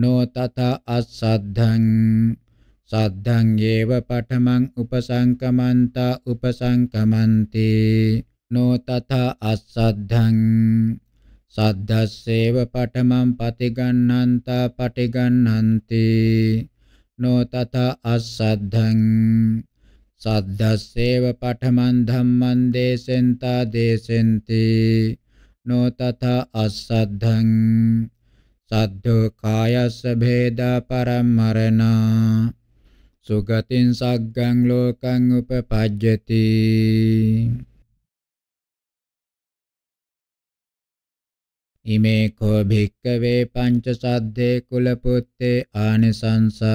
නෝ තත අසද්ධං සද්ධං ඒව පඨමං උපසංකමන්ත උපසංකමන්ති නෝ තත අසද්ධං සද්දස්සේව පඨමං පටිගන්නන්ත පටිගන්නන්ති නෝ තත අසද්ධං සද්දස්සේව පඨමං ධම්මං දේසෙන්තා දේසෙන්ති නෝ තත අසද්ධං සද්ධෝ කායස්ස භේදා පරම්මරණා සුගතින් සග්ගං ලෝකං උපපජ්ජති ඉමේ කෝ භික්කවේ පංච සද්දේ කුල පුත්තේ ආනිසංසා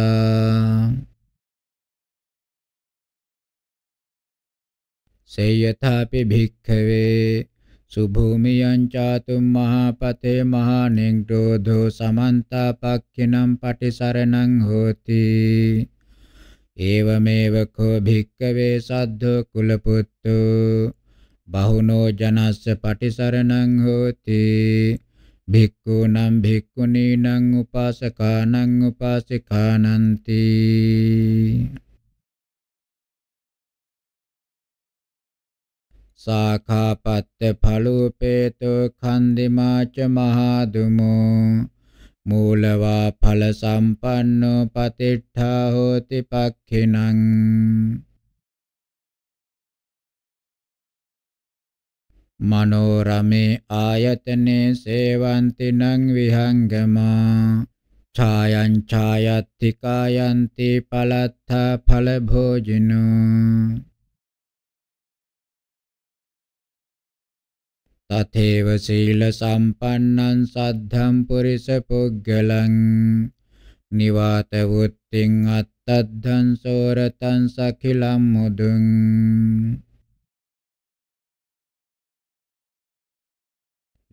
සේයථාපි භික්ඛවේ සුභූමියං චාතුම් මහපතේ මහණෙන් රෝධෝ සමන්තා පක්ඛිනම් පටිසරණං හෝති ඒවමේව කෝ භික්කවේ සද්ධෝ කුලපුත්තෝ බහුනෝ ජනස්ස පටිසරණං හෝති භික්ඛුනම් භික්ඛුනීනං උපාසකානං උපාසිකානන්ති සාඛාපත්ත ඵලෝපේතෝ කන්දිමාච මහදුමෝ මූලවා ඵල සම්පන්නෝ පතිට්ඨා හෝති පක්ඛිනං මනෝරමේ ආයතනේ සේවන්ති නං විහංගමා ඡායං ඡායත්තිකායන්ති පලත්තා ඵල භෝජිනෝ තතේව සීල සම්පන්නං සද්ධම් පුරිස පුග්ගලං නිවාත වුත්තිං අත්තද්ධං සෝරතං සකිලම් මුදුං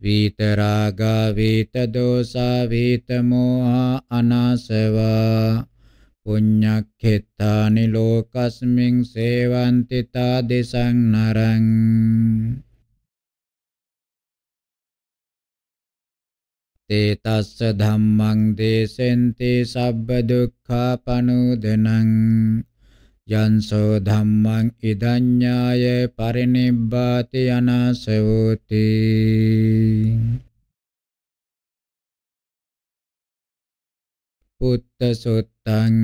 විතරාගා විත දෝසා විත මෝහා අනාසවා පුඤ්ඤක්ඛෙත්තානි ලෝකස්මින් සේවන්ති තා දෙසං නරං තේ තස්ස ධම්මං දේසෙන්ති සබ්බ දුක්ඛාපනුදනං යන්සෝ ධම්මං ඉදඤ්ඤාය පරිනිබ්බාති අනාසවෝති පුත්ත සුත්තං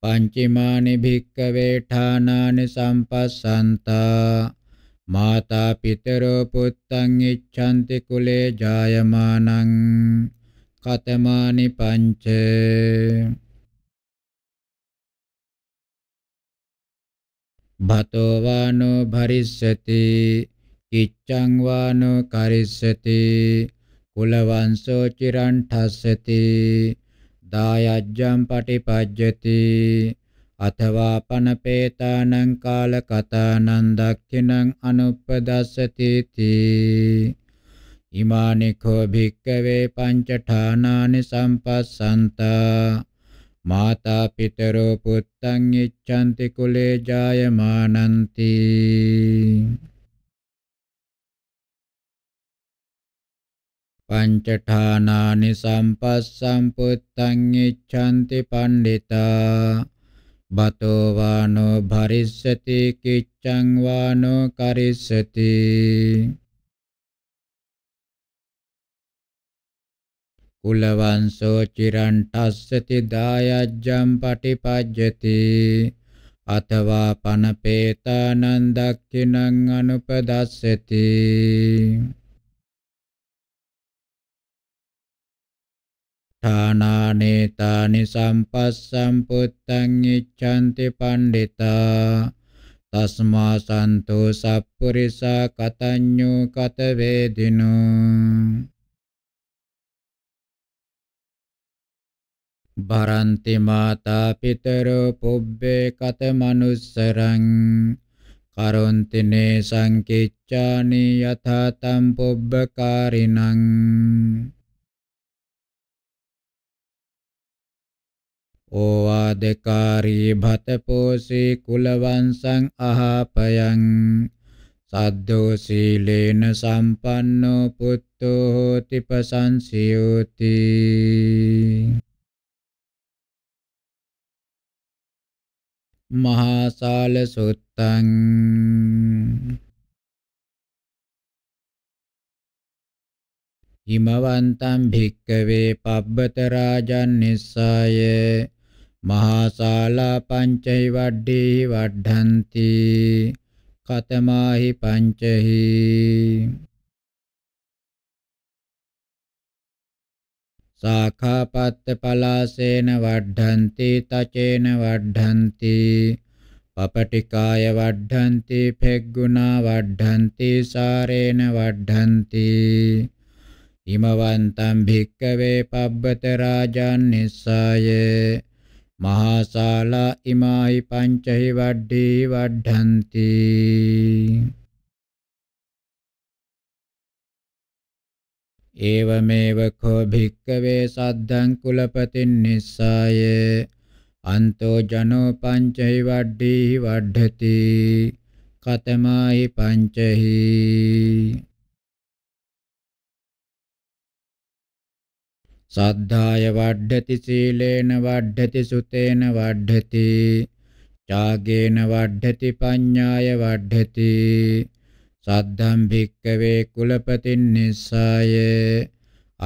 පංචමානි භික්කවේ ඨානානි සම්පස්සන්තා මාතා පිතරෝ පුත්තං ඉච්ඡන්ති කුලේ ජායමානං කතමානි පංච භතෝ වානෝ භරිස්සති කිච්ඡං වානෝ කරිස්සති කුලවංශෝ චිරන් ඨස්සති දායජ්ජං පටිපජ්ජති අතවා පනපේතානං කාලකතානං දක්ඛිනං අනුප්පදස්සති තී ඉමානිකෝ භික්කවේ පංචඨානානි සම්පස්සන්තා මාතා පිතරෝ පුත්තං ඉච්ඡන්ති කුලේ ජායමානන්ති පංචඨානානි සම්පස්සම් පුත්තං ඉච්ඡන්ති පණ්ඩිතා බතෝ වානෝ භරිස්සති කිච්ඡං වානෝ කරිස්සති කුලවංසෝ චිරන් ඨස්සති දායජ්ජම් පටිපජ්ජති අතවා පනපේතානන් දක්ඛිනං අනුපදස්සති ථානානේතානි සම්පස්සම්පුත්තං ඉච්ඡන්ති පණ්ඩිතා තස්මා සන්තෝ සප්පුරිසා කතඤ්ඤෝ කත වේදිනෝ බරන්ති මාතා පිතරෝ පුබ්බේ කත මනුස්සරං කරොන්ති නේ සංකිච්ඡානි යථා තම් පුබ්බකාරිනං ඕවාදකාරී භතපෝසී කුලවංශං අහපයං සද්දෝ සීලේන සම්පන්නෝ පුත්තෝ හෝති පසංසියෝති මහා සාල සුත්තං හිමවන්තං භික්කවේ පබ්බත රාජන් නිස්සායේ මහාසාලා පංචෛ වඩ්ඩේ වඩ්ඩಂತಿ කතමාහි පංචහි සාඛාපත්ත පලාසේන වඩ්ඩಂತಿ තචේන වඩ්ඩಂತಿ පපටිකාය වඩ්ඩಂತಿ පෙග්ගුණා වඩ්ඩಂತಿ සාරේන වඩ්ඩಂತಿ හිමවන්තම් භික්කවේ පබ්බත රාජාන් නිස්සායේ මහාසාලා ඉමාහි පංචහි වඩ්ඩේ වඩ්ඩන්ති ඒවමේව කෝ භික්කවේ සද්දං කුලපතින් නිස්සාය අන්තෝ ජනෝ පංචහි වඩ්ඩී වඩ්ඩති කතමාහි පංචහි සද්ධාය වඩ්ඩති සීලේන වඩ්ඩති සුතේන වඩ්ඩති චාගේන වඩ්ඩති පඤ්ඤාය වඩ්ඩති සද්ධම් භික්කවේ කුලපතින් නිස්සාය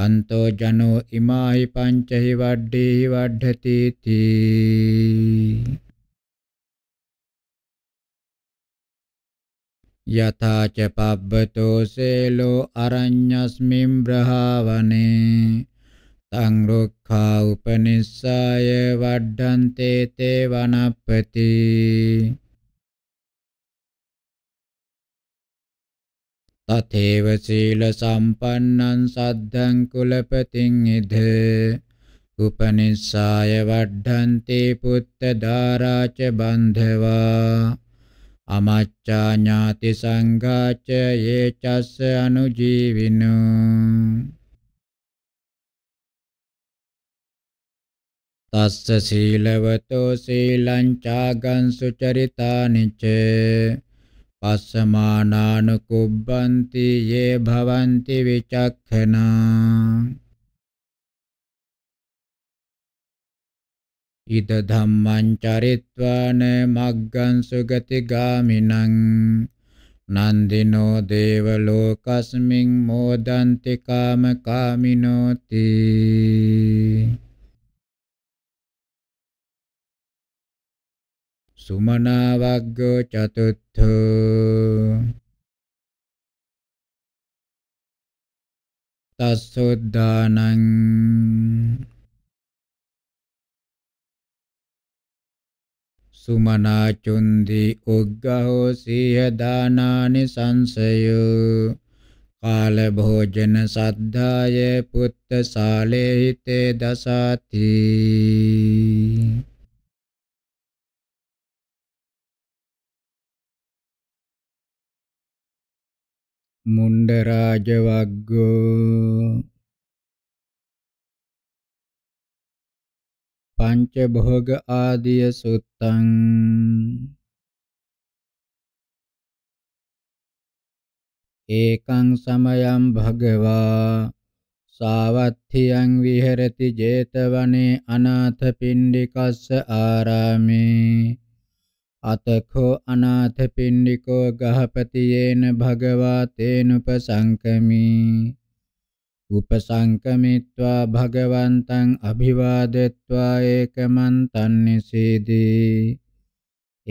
අන්තෝ ජනෝ ඉමාහි පංචහි වඩ්ඩේහි වඩ්ඩති තී යථාච පබ්බතෝ සේලෝ අරඤ්ඤස්මින් බ්‍රහවනේ සංරොක්ඛා උපනිස්සාය වඩ්ඩන්තේ තේ වනප්පති තතේව සීල සම්පන්නං සද්ධං කුලපතින් ඉද උපනිස්සාය වඩ්ඩන්තේ පුත්ත ධාරාච බන්ධවා අමච්ඡා ඥාති සංඝාච යේචස්ස අනුජීවිනෝ තස්ස සීලවතෝ සීලං චාගං සුචරිතානි ච පස්සමානානුකුබ්බන්ති යේ භවಂತಿ විචක්ඛනා ඉද ධම්මං චරිත්වාන මග්ගං සුගති ගාමිනං නන්දිනෝ දේව ලෝකස්මින් මෝදන්ති කාම කාමිනෝති සුමනා වග්ගෝ චතුත්ථෝ තස්සොද්දානං සුමනා චුන්දි උග්ගහෝ සීහ දානානි සංසයෝ කාල භෝජන සද්ධාය පුත්ත සාලේ හිතේ දසාති මුණ්ඩ රාජවග්ගෝ පංච භෝග ආදිය සුත්තං ඒකං සමයං භගවා සාවත්ථියං විහෙරති 제තවනේ අනාථ පිණ්ඩිකස්ස ආරාමේ අතඛෝ අනාථ පින්ඩිකෝ ගහපතියේන භගවා තේනුපසංකමි උපසංකමිත්වා භගවන්තං අභිවාදෙත්වා ඒකමන්තං නිසීදී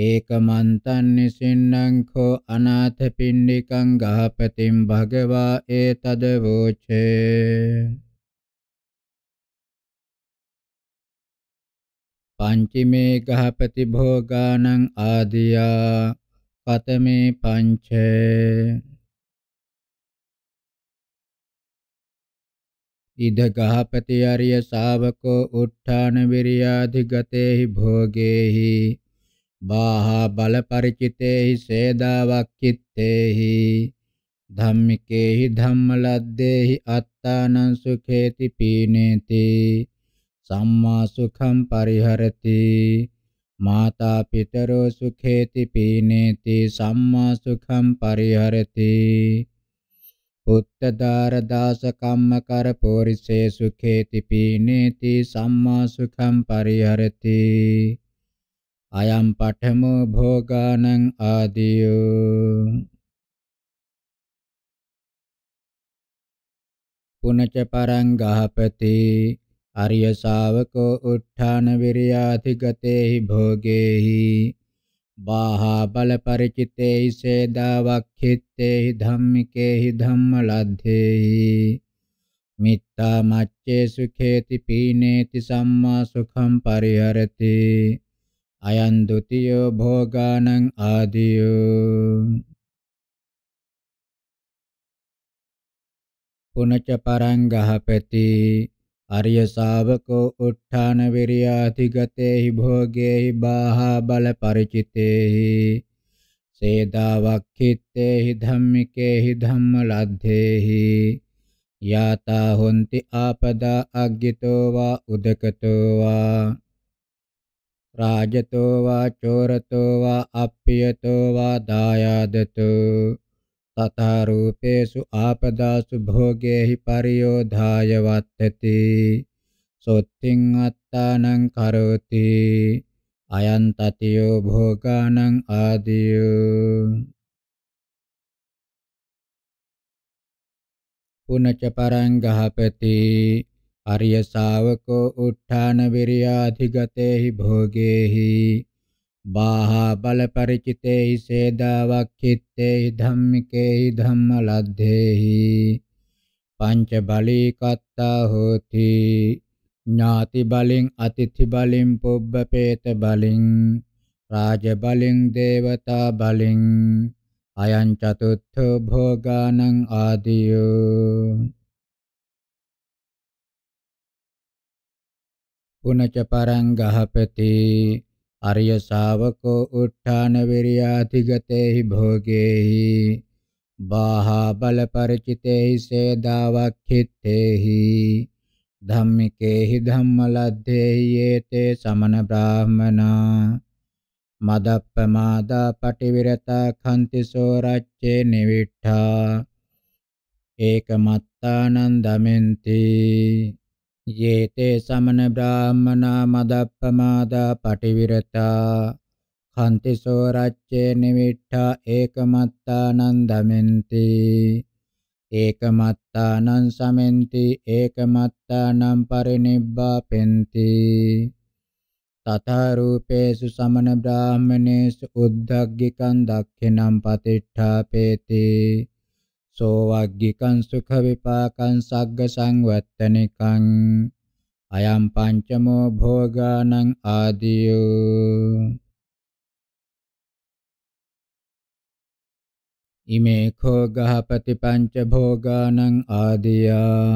ඒකමන්තං නිසින්නං කෝ අනාථ පින්ඩිකං ගහපතින් භගවා ඒතද වූචේ පංචමේ ගහපති භෝගානං ආදියා කතමේ පංච ඉද ගහපති අරිය ශාවකෝ උත්ථාන විරියාධිගතේහි භෝගේහි බාහා බල ಪರಿචිතේහි සේදාවක්කිත්තේහි ධම්මිකේහි ධම්මලද්දේහි අත්තානං සුඛේති පීනේති සම්මා සුඛං පරිහරති මාතා පිතරෝ සුඛේති පීනේති සම්මා සුඛං පරිහරති පුත්තදාර දාස කම්ම කර පෝරිසේ සුඛේති පීනේති සම්මා සුඛං පරිහරති අයම් පඨමෝ භෝගානං ආදියෝ පුනච පරං ගහපති arya savako uttana viriyati gatehi bhogehi baha bala paricitehi seda vakkhittehi dhammikehi dhamma laddhehi mitta macce sukheti pineti samma sukham pariharati අයං ဒ ුතියෝ භෝගානං ආදියෝ පුනච පරං ගහපති අරිය ශාවකෝ උත්ථාන විරියාතිගතේහි භෝගේහි බාහා බල ಪರಿචිතේහි සේදාවක්ඛිත්තේහි ධම්මිකේහි ධම්ම ලද්දේහි යාතා හොಂತಿ ආපදා අග්ගිතෝ වා උදකතෝ වා රාජතෝ වා චෝරතෝ වා අප්පියතෝ වා දායාදතෝ තථා රූපේසු ආපදාසු භෝගේහි පරියෝධාය වත්තති සොත්තිං අත්තානං කරෝති අයං තතියෝ භෝගානං ආදියෝ පුනච පරං ගහපති අරිය ශාවකෝ උත්ථාන විරියාධිගතේහි භෝගේහි බාහා බලපරිචිතේහි සේදාවක්ඛිත්තේහි ධම්මිකේහි ධම්මලද්ධේහි පංච බලී කත්තා හෝති ඥාති බලෙන් අතිථි බලෙන් පොබ්බපේත බලෙන් රාජ බලෙන් දේවතා බලෙන් අයං චතුත්ථ භෝගානං ආදියෝ පුනච පරං ගහපති අරිය ශාවකෝ උත්ථාන විරියාතිගතේහි භෝගේහි බාහා බල ಪರಿචිතේහි සේදාවක්ඛිත්තේහි ධම්මිකේහි ධම්මලද්දේහි යේතේ සමන බ්‍රාහමනා මදප්පමාදා පටිවිරතා කන්තිසෝ රච්චේ නිවිට්ඨා ඒකමත්තානන්දමෙන්ති යේතේ සමන බ්‍රාහ්මනා මදප්පමාදා පටිවිරතා කන්තිසෝ රච්චේ නිවිට්ඨා ඒකමත්තානං දමෙන්ති ඒකමත්තානං සමෙන්ති ඒකමත්තානං පරිනිබ්බාපෙන්ති තථා රූපේසු සමන බ්‍රාහ්මනේසු උද්ධග්ගිකං දක්ඛිනම් පතිට්ඨාපේති සෝවග්ගිකං සුඛ විපාකං සග්ග සංවත්තනිකං අයම් පංචමෝ භෝගානං ආදියෝ ඉමේ කෝ ගහපති පංච භෝගානං ආදියා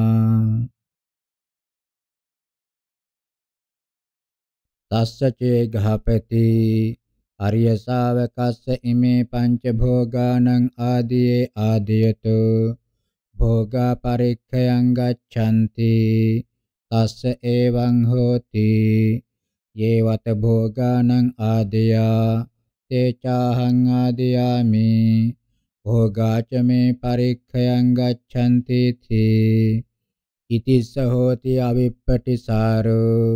තස්ස චේ ගහපති අරිය ශාවකස්ස ඉමේ පංච භෝගානං ආදී ආදීයතු භෝගා පරික්ඛයං ගච්ඡanti තස්ස එවං හෝති යේවත භෝගානං ආදියා තේචාහං ආදියාමි භෝගාච මේ පරික්ඛයං ගච්ඡanti ති ඉතිස්ස හෝති අවිප්පටිසාරෝ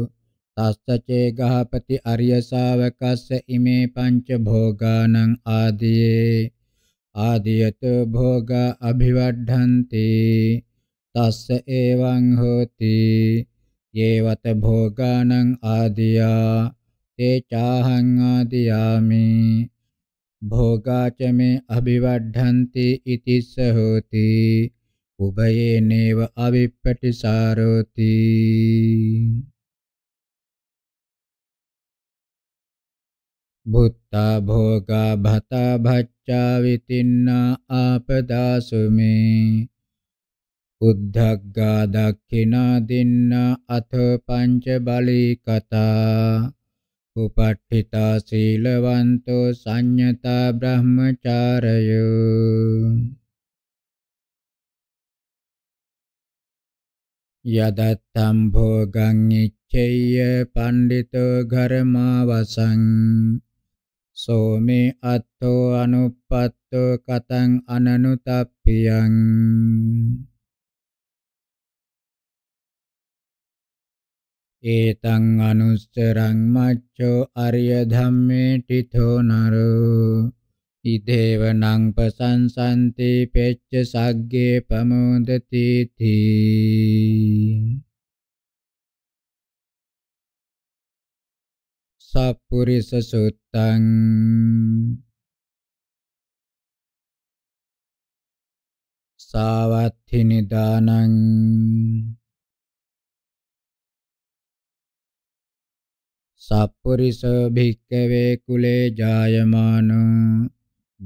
තස්සචේ ගහපති අරිය ශාවකස්ස ඉමේ පංච භෝගානං ආදී ආදීයත භෝග අභිවඩ්ඩಂತಿ තස්ස එවං හෝති යේවත භෝගානං ආදියා තේ චාහං ආදියාමි භෝගාච මේ අභිවඩ්ඩಂತಿ ඉතිස්ස හෝති උභයේ නේව අවිප්පටිසාරෝති බුත්තා භෝගා භතා භච්චා විතින්නා ආපදාසුමේ උද්ධග්ගා දක්ඛිනා දින්නා අත පංච බලී කතා උපට්ඨිතා සීලවන්තෝ සංඤතා බ්‍රහ්මචාරයෝ යදත්තම් භෝගං ඉච්ඡේය පණ්ඩිතෝ ඝර්මාවසං සෝමි අත්තෝ අනුප්පත්තෝ කතං අනනුතප්පියං ඒතං අනුස්සරං මච්ඡෝ අරිය ධම්මේ තිතෝ නරෝ ඉදේවනං පසංසන්ති පෙච්ච සග්ගේ ප්‍රමෝදති තී සප්පුරිස සුත්තං සාවත්ථි නිදානං සප්පුරිස භික්කවේ කුලේ ජායමානෝ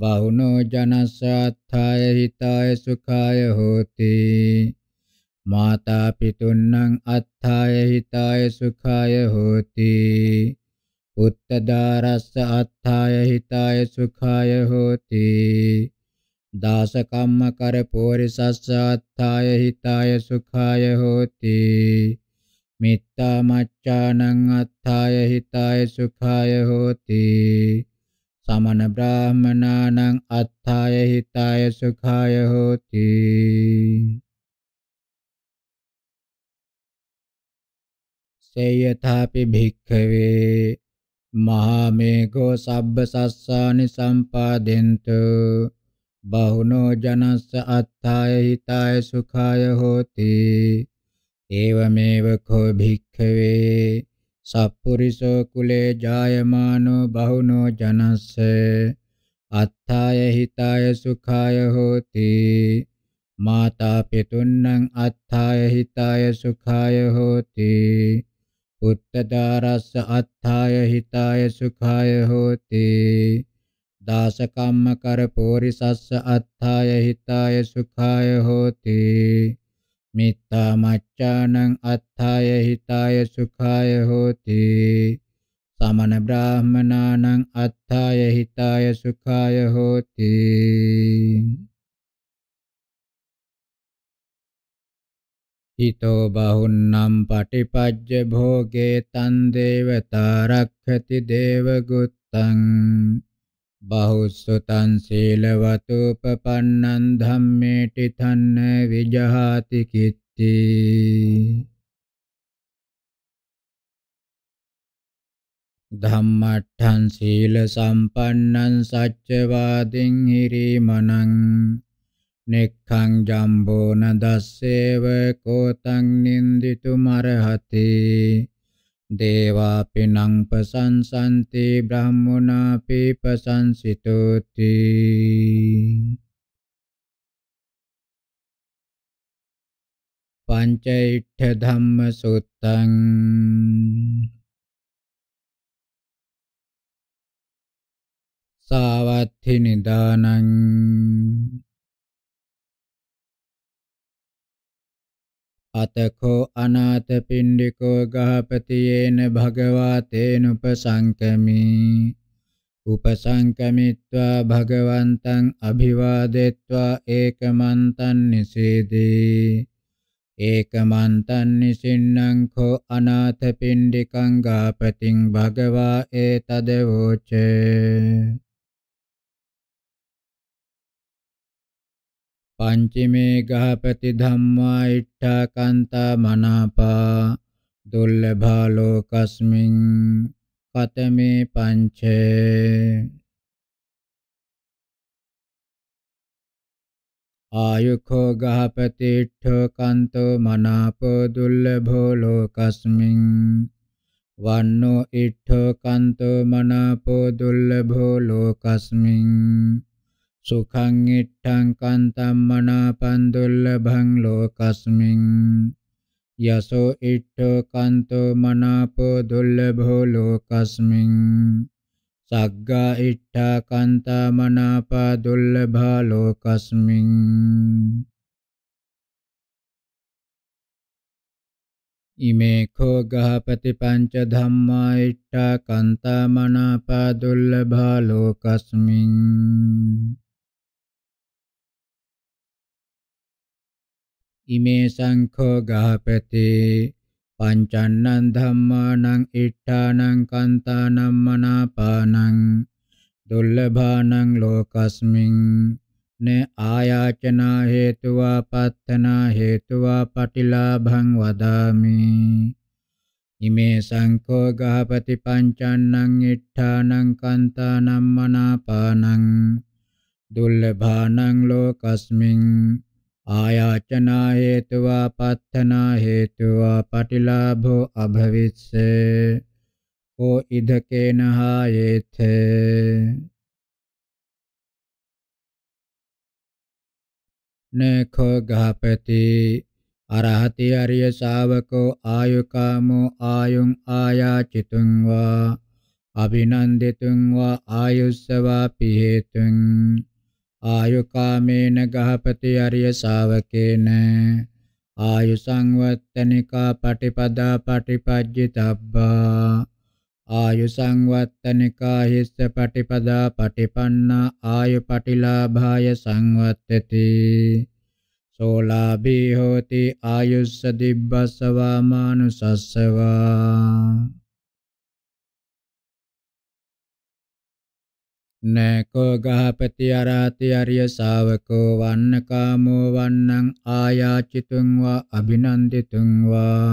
බහුනෝ ජනස්ස අත්ථාය හිතාය සුඛාය හෝති මාතා පිතුන්නං අත්ථාය හිතාය සුඛාය හෝති උත්තදාරස්ස අත්ථාය හිතාය සුඛාය හෝති දාස කම්ම කර පෝරිසස්ස අත්ථාය හිතාය සුඛාය හෝති මිත්තා මච්ඡානං අත්ථාය හිතාය සුඛාය හෝති සමන බ්‍රාහමනානං අත්ථාය හිතාය සුඛාය හෝති සේයථාපි භික්ඛවේ මහා මේඝෝ සබ්බ සස්සානි සම්පාදෙන්තු බහුනෝ ජනස්ස අත්ථාය හිතාය සුඛාය හෝති ඒවමේව කෝ භික්ඛවේ සප්පුරිසෝ කුලේ ජායමානෝ බහුනෝ ජනස්ස අත්ථාය හිතාය සුඛාය හෝති මාතා පිතුන්නං අත්ථාය හිතාය සුඛාය හෝති උත්තදාරස්ස අත්ථාය හිතාය සුඛාය හෝති දාසකම්ම කර පෝරිසස්ස අත්ථාය හිතාය සුඛාය හෝති මිත්තා මච්ඡානං අත්ථාය හිතාය සුඛාය හෝති සමන බ්‍රාහමනානං අත්ථාය හිතාය සුඛාය හෝති හිතෝ බහුන්නම් පටිපජ්ජ භෝගේ තන් දේවතා රක්ඛති දේවගුත්තං බහුසුතං සීලවතුපපන්නං ධම්මේටි තන්න විජහාති කිත්ති ධම්මට්ඨං සීල සම්පන්නං සච්චවාදින් හිරිමනං නික්ඛං ජම්බෝන දස්සේව කෝතං නින්දිතු මරහති දේවාපි නං පසංසන්ති බ්‍රහ්මනාපි පසංසිතෝති පංචෛඨ ධම්ම සුත්තං සාවත්ථි නිදානං අතකෝ අනාත පිණ්ඩිකෝ ගහපතියේන භගවා තේනුපසංකමි උපසංකමිත්වා භගවන්තං අභිවාදෙත්වා ඒකමන්තං නිසීදී ඒකමන්තං නිසින්නං කෝ අනාත පිණ්ඩිකං ගාපතිං භගවා ඒතදවෝචේ පංචමේ ගහපති ධම්මා ඉට්ඨාකාන්තා මනාපා දුල්ලභා ලෝකස්මින් කතමේ පංචේ ආයුඛෝ ගහපති ඉට්ඨාකාන්තෝ මනාපෝ දුල්ලභෝ ලෝකස්මින් වන්නෝ ඉට්ඨාකාන්තෝ මනාපෝ දුල්ලභෝ ලෝකස්මින් සුඛං ඉට්ඨං කන්තම් මනාපං දුල්ලභං ලෝකස්මින් යසෝ ඉට්ඨෝ කන්තෝ මනාපෝ දුල්ලභෝ ලෝකස්මින් සග්ගා ඉට්ඨා කන්තා මනාපා දුල්ලභා ලෝකස්මින් ඉමේ කෝ ගහපති පංච ධම්මා ඉට්ඨා කන්තා මනාපා දුල්ලභා ලෝකස්මින් ඉමේ සංඛෝ ගහපතේ පංචන්නං ධම්මානං ඉට්ඨානං කන්තානං මනාපානං දුල්ලභානං ලෝකස්මින් න ආයාචනා හේතුවා පත්තනා හේතුවා පටිලාභං වදාමි ඉමේ සංඛෝ ගහපති පංචන්නං ඉට්ඨානං කන්තානං මනාපානං දුල්ලභානං ලෝකස්මින් ආයාචනා හේතුවා පත්තනා හේතුවා පටිලාභෝ අභවිස්සේ කෝ ඉදකේන හායේත නඛෝ ගහපති අරහති අරිය ශාවකෝ ආයුකාමෝ ආයුං ආයාචිතුං වා අභිනන්දිතුං වා ආයුස්සවා පිහෙතුං ආයුකාමේන ගහපති අරිය ශාවකේන ආයුසංවත්තනිකා පටිපදා පටිපජ්ජිතබ්බා ආයුසංවත්තනිකා හිස්ස පටිපදා පටිපන්නා ආයු පටිලාභාය සංවත්තති සෝලාභී හෝති ආයුස්ස දිබ්බස්සවා මානුසස්සවා නේකෝ ගහපති අරහති අරිය ශාවකෝ වන්න කාමෝ වන්නං ආයාචිතුං වා අභිනන්දිතුං වා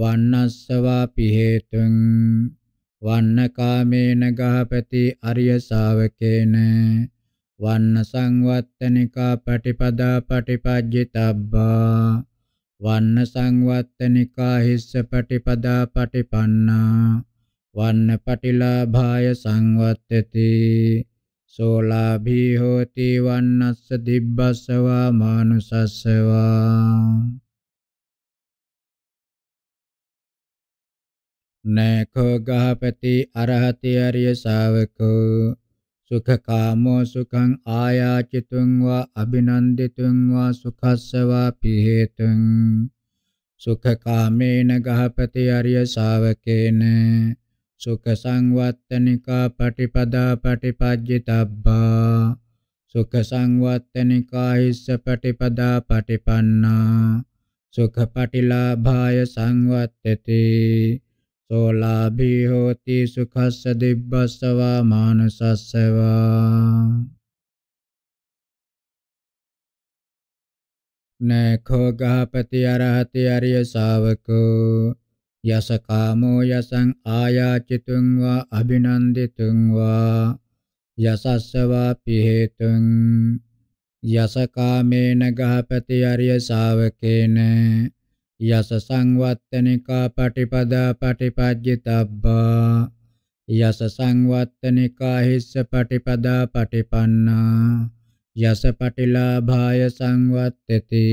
වන්නස්සවා පිහෙතුං වන්න කාමේන ගහපති අරිය ශාවකේන වන්න සංවත්තනිකා පටිපදා පටිපජ්ජිතබ්බා වන්න සංවත්තනිකා හිස්ස පටිපදා පටිපන්නා වන්නපටිලාභාය සංවත්තති සෝලාභී හෝති වන්නස්ස දිබ්බස්සවා මානුසස්සවා නේඛෝ ගහපති අරහති අරිය ශාවකෝ සුඛකාමෝ සුඛං ආයාචිතුං වා අබිනන්දිතුං වා සුඛස්සවා පිහෙතුං සුඛකාමේන ගහපති අරිය ශාවකේන සුඛ සංවත්තනිකා පටිපදා පටිපජ්ජිතබ්බා සුඛ සංවත්තනිකා හිස්ස පටිපදා පටිපන්නා සුඛ පටිලාභාය සංවත්තති සෝලාභී හෝති සුඛස්ස දිබ්බස්සවා මානසස්සවා නඛෝ ගහපති අරහති අරිය ශාවකෝ යස කාමෝ යසං ආයාචිතුං වා අභිනන්දිතුං වා යසස්ස වා පිහෙතුං යස කාමේන ගහපති අරිය ශාවකේන යස සංවත්තනිකා පටිපදා පටිපජ්ජිතබ්බා යස සංවත්තනිකා හිස්ස පටිපදා පටිපන්නා යස පටිලාභාය සංවත්තති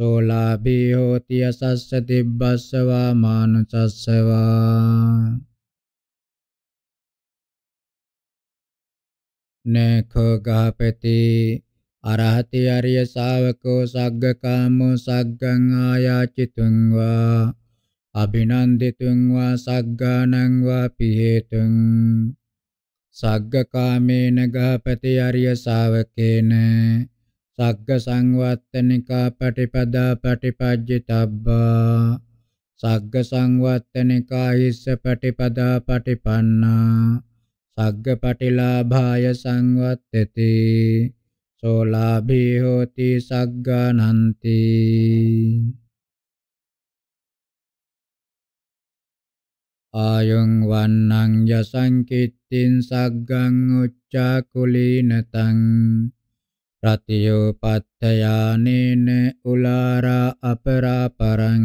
සෝලාභී හෝති අසස්ස තිබ්බස්සවා මානුසස්සවා නේඛෝ ගාපති අරහති අරිය ශාවකෝ සග්ගකාමෝ සග්ගං ආයාචිතුං වා අභිනන්දිතුං වා සග්ගානං වා පිහෙතුං සග්ගකාමේන ගාපති අරිය ශාවකේන සග්ග සංවත්තනිකා පටිපදා පටිපජ්ජිතබ්බා සග්ග සංවත්තනිකා හිස්ස පටිපදා පටිපන්නා සග්ග පටිලාභාය සංවත්තති සෝලාභී හෝති සග්ගානන්ති ආයං වන්නං යසං කිත්තිං සග්ගං උච්චා කුලීනතං රතියෝපත්තයානේන උලාරා අපරාපරං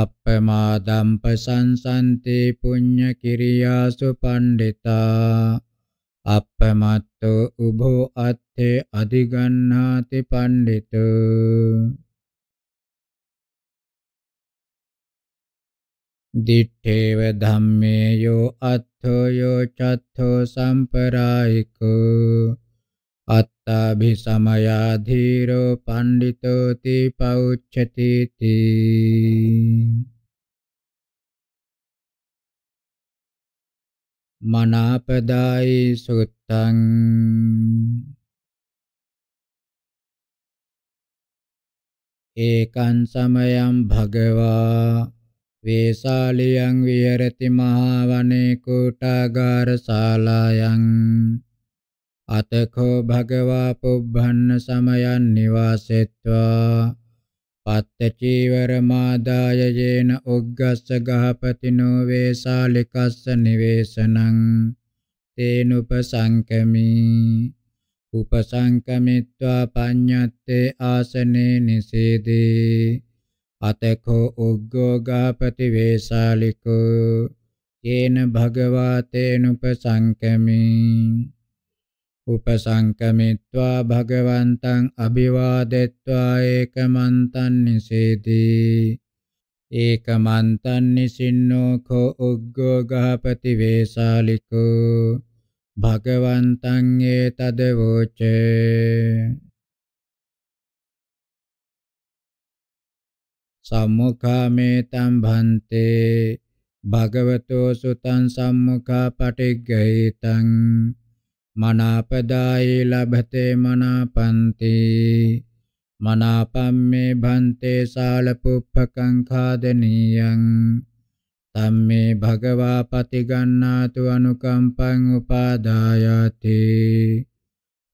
අප්පමාදම්ප සංසන්තේ පුඤ්ඤ කිරියාසු පණ්ඩිතා අප්පමත්තෝ උභෝ අත්තේ අධිගන්නාති පණ්ඩිතෝ දිත්තේව ධම්මේ යෝ අත්ථෝ යෝ චත්ථෝ සම්පරායිකෝ අත්තාභි සමයා ධීරෝ පණ්ඩිතෝති පෞච්ඡති තී මනාපදායි සුත්තං ඒකං සමයං භගවා වේසාලියං විහෙරති මහා වනේ කූටාගාර ශාලායන් අතකෝ භගවා පුබ්බන්න සමයන් නිවාසෙත්වා පත්ත චීවර මාදාය යේන උග්ගස්ස ගහපතිනෝ වේසාලිකස්ස නිවේසනං තේනුපසංකමි උපසංකමිත්වා පඤ්ඤත්තේ ආසනේ නිසීදී අතකෝ උග්ගෝගාපති වේසාලිකෝ යේන භගවා තේනුපසංකමි උපසංකමිත්වා භගවන්තං අභිවාදෙත්වා ඒකමන්තං නිසේදී ඒකමන්තං නිසින්නෝ කෝ උග්ගෝගාපති වේසාලිකෝ භගවන්තං ඒතදවෝචේ සම්මුඛාමේතං භන්තේ භගවතෝ සුතං සම්මුඛා පටිග්ගහිතං මනාපදායි ලබතේ මනාපන්ති මනාපම්මේ භන්තේ සාලපුප්පකං ඛාදනීයං තම්මේ භගවා පතිගන්නාතු අනුකම්පං උපාදායාති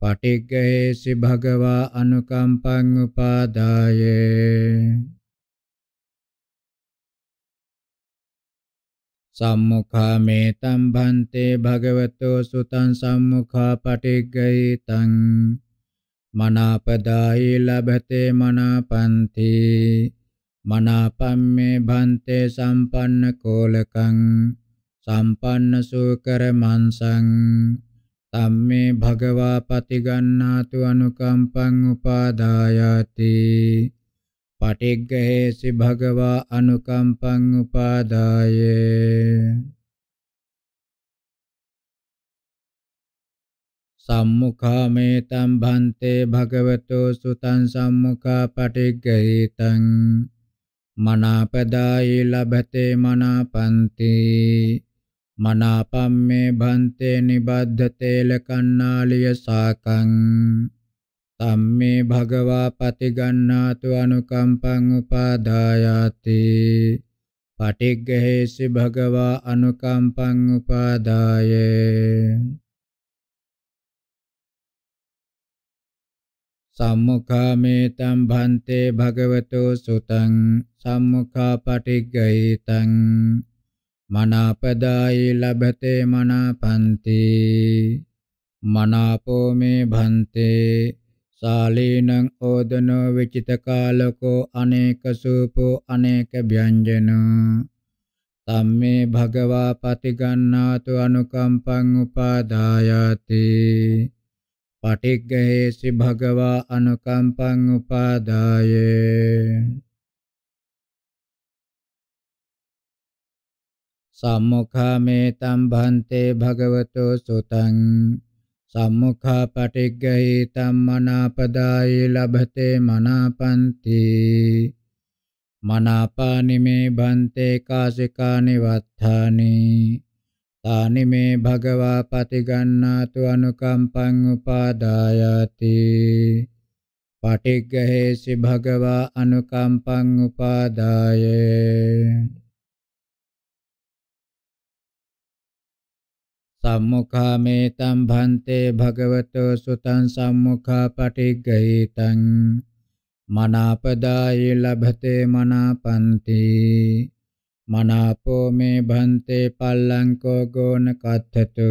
පටිග්ගේසි භගවා අනුකම්පං උපාදායේ සම්මුඛාමේ තම් භන්තේ භගවතෝ සුතං සම්මුඛා පටිග්ගයිතං මනාපදායි ලබතේ මනාපන්ති මනාපම්මේ භන්තේ සම්පන්න කෝලකං සම්පන්න සූකර මන්සං තම්මේ භගවා පතිගන්නාතු අනුකම්පං උපාදායාති පටිග්ගහේසි භගවා අනුකම්පං උපාදාය සම්මුඛාමේ තම් භන්තේ භගවතෝ සුතං සම්මුඛා පටිග්ගහීතං මනාපදායි ලබතේ මනාපන්ති මනාපම්මේ භන්තේ නිබද්ධතේ ලකන්නාලිය සාකං අම්මේ භගවා පතිගන්නාතු අනුකම්පං උපාදායාති පටිග්ගහේසි භගවා අනුකම්පං උපාදායේ සම්මුඛාමේ තම් භන්තේ භගවතෝ සුතං සම්මුඛා පටිග්ගයිතං මනාපදායි ලබතේ මනාපන්ති මනාපෝ මේ භන්තේ සාලීනං ඕදනෝ විචිත කාලකෝ අනේක සූපෝ අනේක ව්‍යංජන තම්මේ භගවා පතිගන්නාතු අනුකම්පං උපාදායාති පටිග්ගහේසි භගවා අනුකම්පං උපාදායේ සම්මුඛාමේ තම් භන්තේ භගවතෝ සුතං සම්මුඛා පටිග්ගහී තම්මනාපදාය ලබතේ මනාපන්ති මනාපානිමේ බන්තේ කාසිකානි වත්තානි තානි මේ භගවා පතිගන්නාතු අනුකම්පං උපාදායාති පටිග්ගහේසි භගවා අනුකම්පං උපාදායේ සම්මුඛාමේතම් භන්තේ භගවතෝ සුතං සම්මුඛා පටිග්ගහිතං මනාපදාය ලබතේ මනාපන්ති මනාපෝ මේ භන්තේ පල්ලංකෝ ගෝන කත්තතු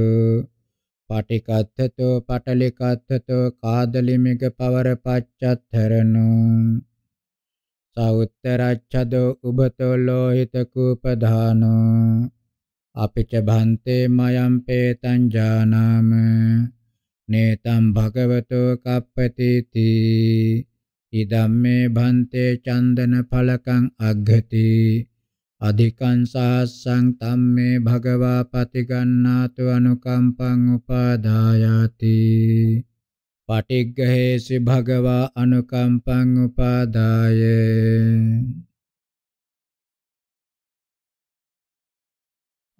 පටිකත්තතු පටලිකත්තතු කාදලිමිග පවර පච්චත්තරනෝ සෞත්තරච්ඡදෝ උබතෝ ලෝහිත කූපධානෝ අපිච භන්තේ මයම් පේතං ජානාම නේතම් භගවතෝ කප්පතිති ඉදම්මේ භන්තේ චන්දන ඵලකං අග්ගති අධිකං සාස්සං තම්මේ භගවා පතිගන්නාතු අනුකම්පං උපාදායාති පටිග්ගහේසි භගවා අනුකම්පං උපාදායේ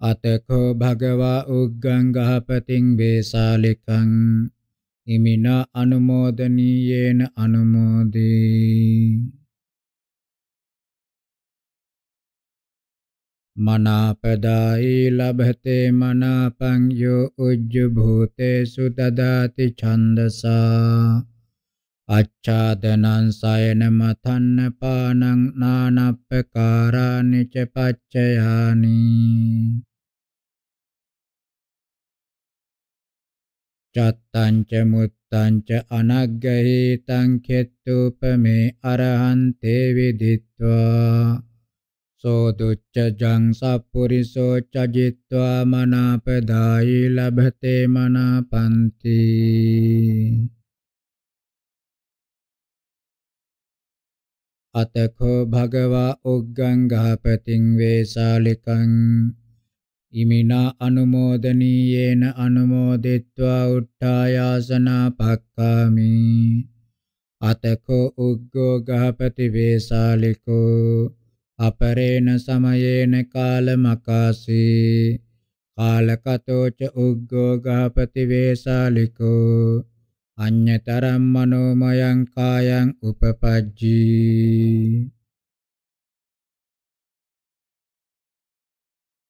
අතකෝ භගවා උග්ගං ගහපතින් වේසාලිකං ඉමිනා අනුමෝදනීයේන අනුමෝදේ මනාපදායි ලබතේ මනාපං යෝ උජ්ජ භූතේසු දදාති ඡන්දසා අච්ඡාදනං සයන මතන්න පානං නානප්පකාරානි ච පච්චයානි චත්තංච මුත්තංච අනග්ගහීතං කෙත්තුපමේ අරහන්තේ විදිත්වා සෝදුච්ච ජං සප්පුරිසෝ චජිත්වා මනාපදායි ලබතේ මනාපන්ති අතකෝ භගවා උග්ගං ගහපතින් වේසාලිකං ඉමිනා අනුමෝදනීයේන අනුමෝදෙත්වා උට්ඨායාසනා පක්ඛාමි අතකෝ උග්ගෝ ගහපති වේසාලිකෝ අපරේණ සමයේන කාලමකාසී කාලකතෝච උග්ගෝ ගහපති වේසාලිකෝ අඤ්‍යතරම් මනෝමයං කායං උපපජ්ජී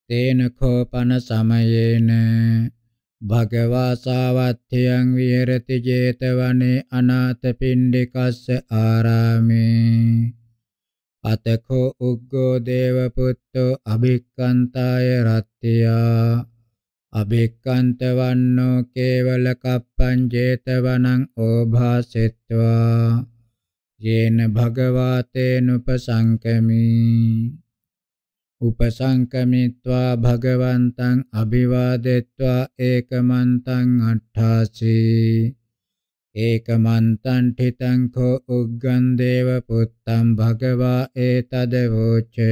තේන කෝපන සමයේන භගවා සාවත්ථයන් විහෙරති 제තවනේ අනාථපිණ්ඩිකස්ස ආරාමේ අතකෝ උග්ගෝ දේවපුත්තෝ අභික්ඛන්තාය රත්ත්‍යා අභික්ඛන්ත වන්නෝ කේවල කප්පං 제තවනං ඕභාසෙත්වා යේන භගවාතේනුපසංකමී උපසංකමිත්වා භගවන්තං අභිවාදෙත්වා ඒකමන්තං අට්ඨාසී ඒකමන්තං ඨිතං කෝ උග්ගං දේව පුත්තං භගවා ඒතද වෝචේ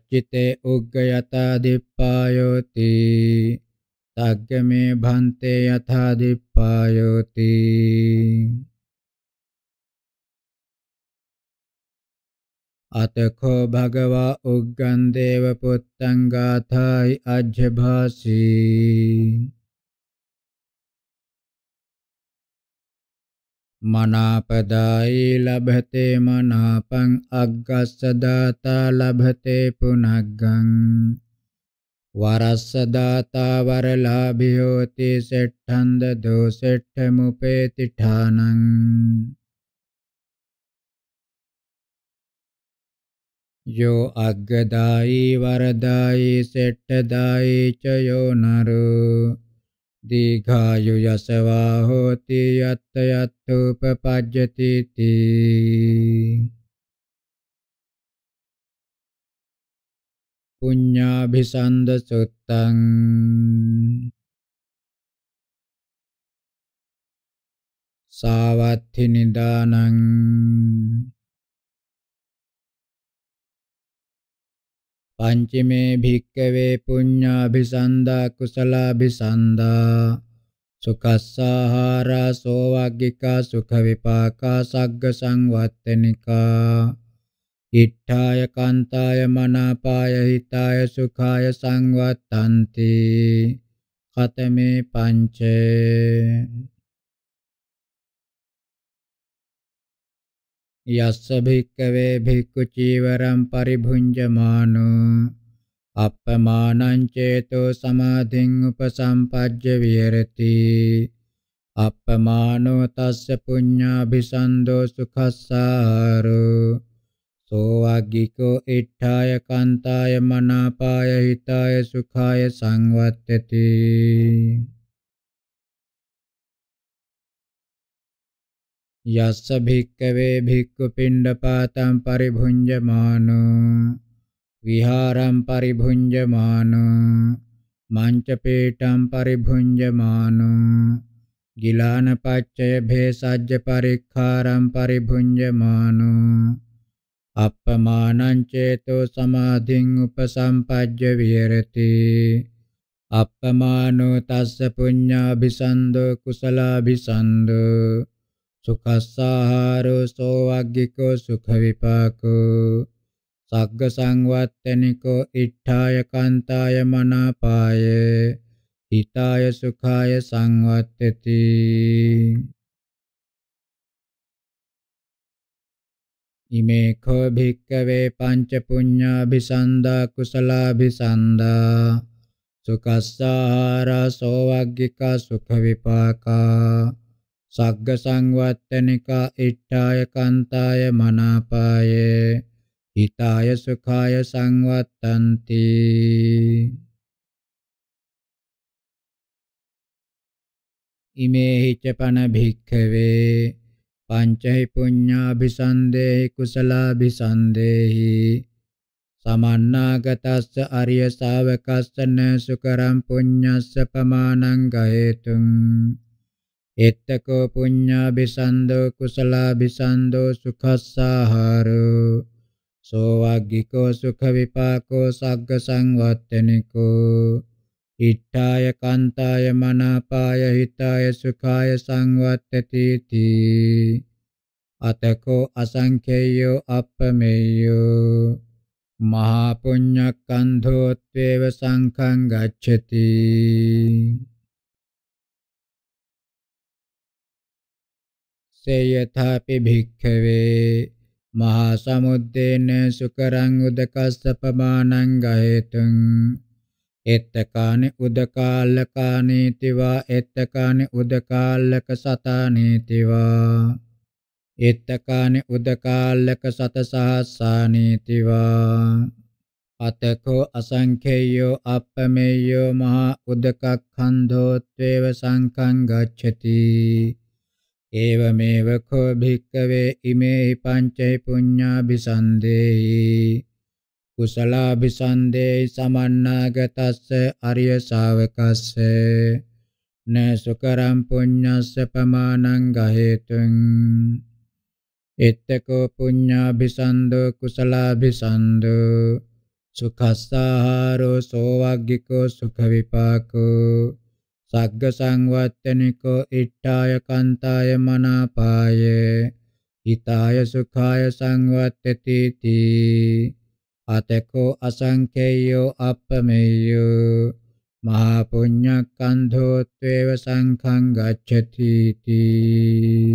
කච්චිතේ උග්ග යතා දිප්පායෝති තග්ගමේ භන්තේ යතා දිප්පායෝති අතකෝ භගවා උග්ගන් දේව පුත්තං ගාථායි අජ්ජභාසී මනාපදායි ලබතේ මනාපං අග්ගස්සදාතා ලබතේ පුනග්ගං වරස්සදාතා වරලාභියෝති සෙට්ඨන්ද දෝ සෙට්ඨමුපේති ඨානං यो अग्गदायी वरदायी सेट्टदायी च यो नरो दीर्घायुयशवा होति यत्त यत्तोपपद्यतीति पुण्याभिसन्दसुत्तं सावत्थिनिदानम् පංචමේ භික්කවේ පුඤ්ඤාභිසන්දා කුසලාභිසන්දා සුකස්සාහාරා සෝවග්ගිකා සුඛ විපාකා සග්ග සංවත්තනිකා ඉට්ඨාය කාන්තාය මනාපාය හිතාය සුඛාය සංවත්තන්ති කතමේ පංචේ යස්ස භික්කවේ භික්ඛු චීවරම් පරිභුඤ්ජමානෝ අප්පමානං චේතෝ සමාධින් උපසම්පජ්ජ විහෙරති අප්පමානෝ තස්ස පුඤ්ඤාභිසන්දෝ සුඛස්සාරෝ සෝ අග්ගිකෝ ඊඨාය කාන්තාය මනාපාය හිතාය සුඛාය සංවත්තති යස්ස භික්කවේ භික්ඛු පිණ්ඩපාතං පරිභුඤ්ජමානෝ විහාරං පරිභුඤ්ජමානෝ මංචපේටං පරිභුඤ්ජමානෝ ගිලානපච්චය භේසජ්ජ පරික්ඛාරං පරිභුඤ්ජමානෝ අප්පමානං චේතෝ සමාධින් උපසම්පජ්ජ විහෙරති අප්පමානෝ තස්ස පුඤ්ඤාභිසන්දෝ කුසලාභිසන්දෝ සුඛස්සාහාරෝ සෝවග්ගිකෝ සුඛ විපාකෝ සග්ග සංවත්තනිකෝ ඉට්ඨාය කාන්තාය මනාපාය හිතාය සුඛාය සංවත්තති ඉමේ කෝ භික්කවේ පංච පුඤ්ඤාභිසන්දා කුසලාභිසන්දා සුඛස්සාරා සෝවග්ගිකා සුඛ විපාකා සග්ග සංවත්තනිකා ඉට්ඨාය කාන්තාය මනාපාය හිතාය සුඛාය සංවත්තන්ති ඉමේ හිච්ඡපන භික්ඛවේ පංචහි පුඤ්ඤාභිසන්දේහි කුසලාභිසන්දේහි සමන්නාගතස්ස අරිය ශාවකස්ස න සුකරම් පුඤ්ඤස්ස පමානං ගහේතුං එත්තකෝ පුඤ්ඤාபிසන්தோ කුසලාபிසන්தோ සුඛස්සාහාරෝ සෝ වග්ගිකෝ සුඛ විපාකෝ සග්ග සංවත්තනිකෝ ඉත්තාය කාන්තාය මනාපාය හිතාය සුඛාය සංවත්තති තී අතකෝ අසංකේයෝ අප්පමේයෝ මහා පුඤ්ඤක්ඛන්ධෝත්වේව සංඛං ගච්ඡති සේයථාපි භික්ඛවේ මහා සමුද්දේන සුකරං උදකස්සපමානං ගහෙතුං එත්තකානි උදකාලකානීතිවා එත්තකානි උදකාලක සතානීතිවා එත්තකානි උදකාලක සතසහස්සානීතිවා අතකෝ අසංඛේයෝ අප්පමේයෝ මහා උදකක්ඛන්ධෝත්වේව සංඛං ගච්ඡති ඒවමේව කෝ භික්කවේ ඉමේ පංචේ පුඤ්ඤාභිසන්දේහි කුසලාභිසන්දේහි සමන්නාගතස්ස අරිය ශාවකස්ස න සුකරම් පුඤ්ඤස්ස පමානං ගහේතුං එත්තකෝ පුඤ්ඤාභිසන්දෝ කුසලාභිසන්දෝ සුඛස්සාරෝ සෝවග්ගිකෝ සුඛ විපාකෝ සග්ග සංවත්තනිකෝ ඉට්ඨාය කන්තාය මනාපාය හිතාය සුඛාය සංවත්තති තී අතකෝ අසංකේයෝ අප්පමේයෝ මහා පුඤ්ඤ කන්ධෝ ත්වේව සංඛං ගච්ඡති තී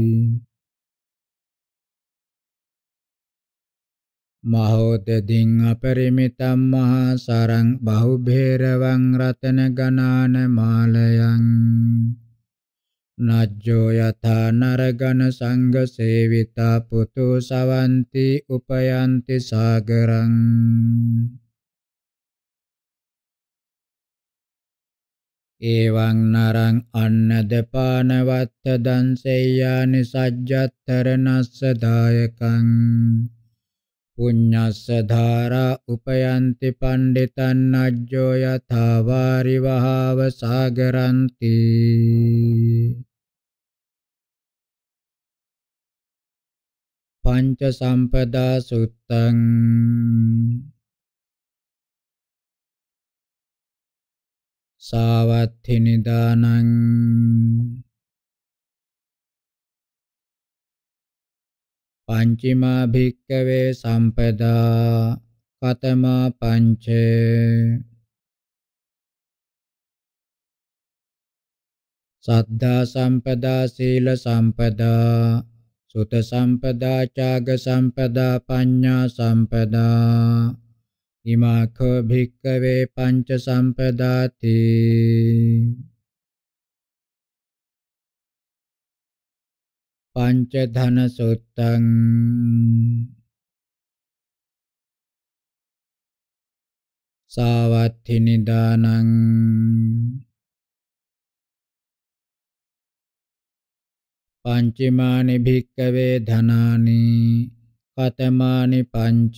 මහෝතෙදින් අපරිමිතම් මහා සරං බහුභේරවං රතන ගණාන මාලයන් නජ්ජෝ යථා නරගන සංඝ සේවිතා පුතු සවන්ති උපයන්ති සාගරං ඒවං නරං අන්නදපානවත්ත දන්සෙය්‍යානි සජ්ජත්තරනස්ස දායකං පුඤ්ඤස්ස ධාරා උපයන්ති පණ්ඩිතං අජ්ජෝ යථා වාරි වහව සාගරಂತಿ පංච සම්පදා සුත්තං සාවත්ථි නිදානං පංචිමා භික්කවේ සම්පදා කතමා පංච සද්ධා සම්පදා සීල සම්පදා සුත සම්පදා ඡාග සම්පදා පඤ්ඤා සම්පදා ඉමාඛ භික්කවේ පංච සම්පදාති පංචධන සුත්තං සාවත්ථි නිදානං පංචමානි භික්කවේ ධනානි කතමානි පංච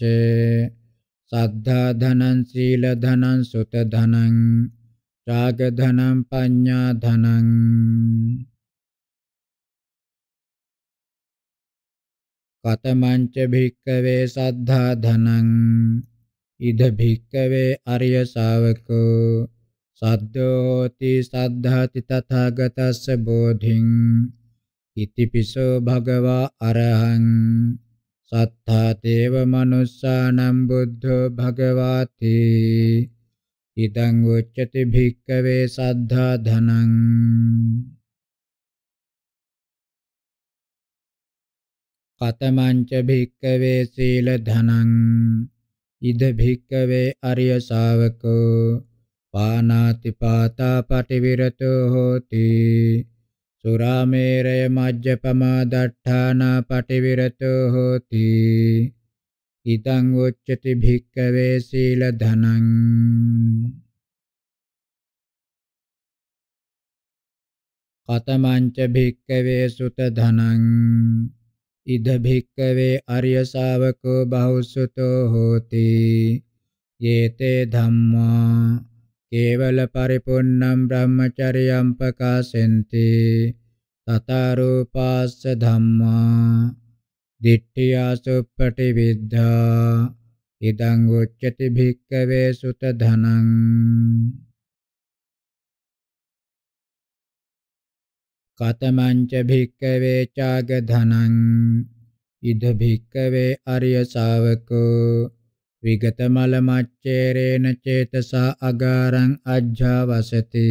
සද්ධා ධනං සීල ධනං සුත ධනං රාග ධනං පඤ්ඤා ධනං කතමංච භික්කවේ සද්ධා ධනං ඉද භික්කවේ අරිය ශාවකෝ සද්දෝති සද්ධාති තථාගතස්ස බෝධිං ඉතිපිසෝ භගවා අරහං සත්තා දේව මනුස්සානම් බුද්ධෝ භගවාති ඉදං උච්චති භික්කවේ සද්ධා ධනං කතමංච භික්කවේ සීල ධනං ඉද භික්කවේ අරිය ශාවකෝ පානාති පාතා පටිවිරතෝ හෝති සුරාමේරය මජ්ජපමා දට්ඨානා පටිවිරතෝ හෝති ඉදං උච්චති භික්කවේ සීල ධනං කතමංච භික්කවේ සුත ධනං ඉද භික්කවේ අරිය ශාවකෝ බහුසුතෝ හෝති යේතේ ධම්මා කේවල පරිපුන්නම් බ්‍රහ්මචරියම් පකාසෙන්ති තතරූපාස්ස ධම්මා දිට්ඨියා සුප්පටි විද්ධා ඉදං උච්චති භික්කවේ සුත ධනං කතමංච භික්කවේ චාග ධනං ඉද භික්කවේ අරිය ශාවකෝ විගත මල මච්චේරේන චේතසා අගාරං අජ්ජවසති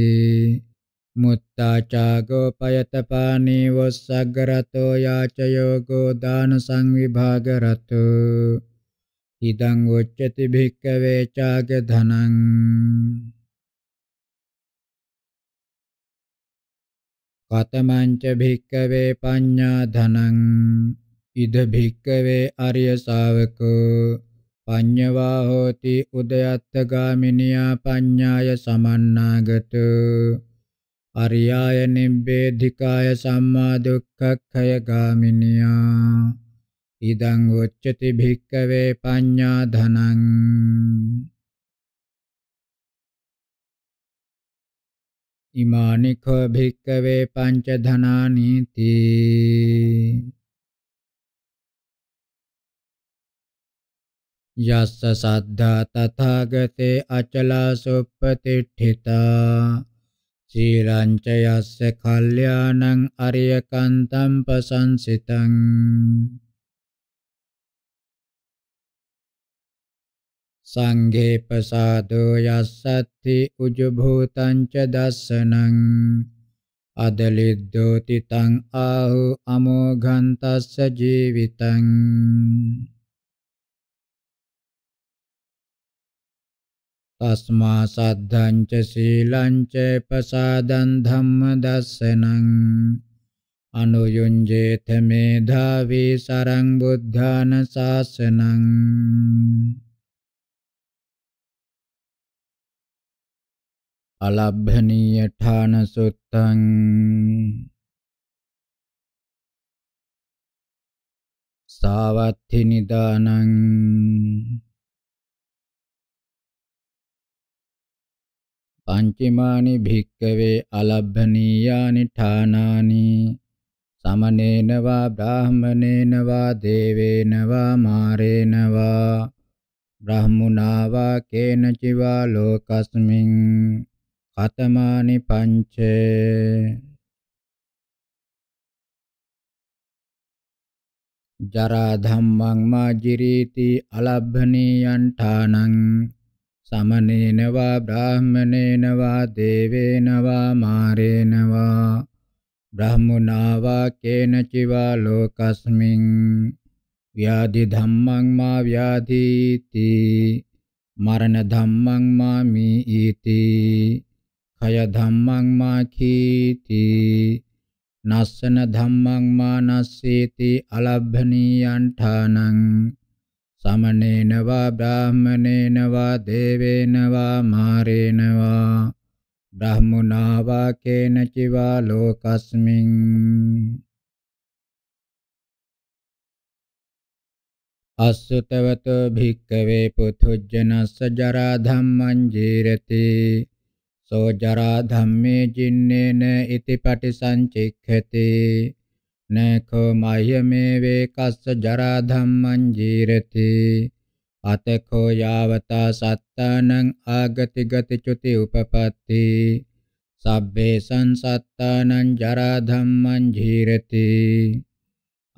මුත්තා චාගෝ පයතපානී වස්සග්ගරතෝ යාචයෝගෝ දාන සංවිභාගරතෝ ඉදං උච්චති භික්කවේ චාග ධනං කතමංච භික්කවේ පඤ්ඤා ධනං ඉද භික්කවේ ආර්ය ශාවකෝ පඤ්ඤවා හෝති උදයත්ත ගාමිනියා පඤ්ඤාය සමන්නාගත අරියාය නිබ්බේධිකාය සම්මා දුක්ඛක්ඛය ගාමිනියා ඉදං උච්චති භික්කවේ පඤ්ඤා ධනං ඉමානි කෝ භික්කවේ පංච ධනානීති යස්ස සද්ධා තථාගතේ අචලා සුප්පතිට්ඨිතා සීලං ච යස්ස කල්යාණං අරියකන්තං පසංසිතං සංඝේ පසාදෝ යස්සත්ති උජු භූතං ච දස්සනං අදලිද්දෝ තිතං ආහු අමෝඝං තස්ස ජීවිතං තස්මා සද්ධං ච සීලං ච පසාදං ධම්ම දස්සනං අනුයුංජේත මේධාවී සරං බුද්ධාන සාසනං අලබ්භනීය ඨාන සුත්තං සාවත්ථි නිදානං පංචමානි භික්කවේ අලබ්භනීයානි ඨානානි සමනේන වා බ්‍රාහමනේන වා දේවේන වා මාරේන වා බ්‍රහ්මුණා වා කේනචිවා ලෝකස්මින් අතමානි පංච ජරා ධම්මං මාජිරීති අලබ්භනීයං ඨානං සමනේන වා බ්‍රාහමනේන වා දේවේන වා මාරේන වා බ්‍රහ්මුණා වා කේනචිවා ලෝකස්මින් ව්‍යාධි ධම්මං මා ව්‍යාධීති මරණ ධම්මං මාමි ඊති කය ධම්මං මාකීති නස්සන ධම්මං මානස්සේති අලබ්භනීයං ඨානං සමනේන වා බ්‍රාහමනේන වා දේවේන වා මාරේන වා බ්‍රහ්මුණා වා කේන චිවා ලෝකස්මින් අස්සතවතෝ භික්කවේ පුතුජනස්ස ජරා ධම්මං ජීරතේ සෝ ජරා ධම්මේ ජින්නේන ඉති පටිසංචික්ඛති නඛෝ මයමේ වේකස්ස ජරා ධම්මං ජීරති අතකෝ යාවතා සත්තානං ආගති ගති චුති උපපatti සබ්බේ සංසත්තානං ජරා ධම්මං ජීරති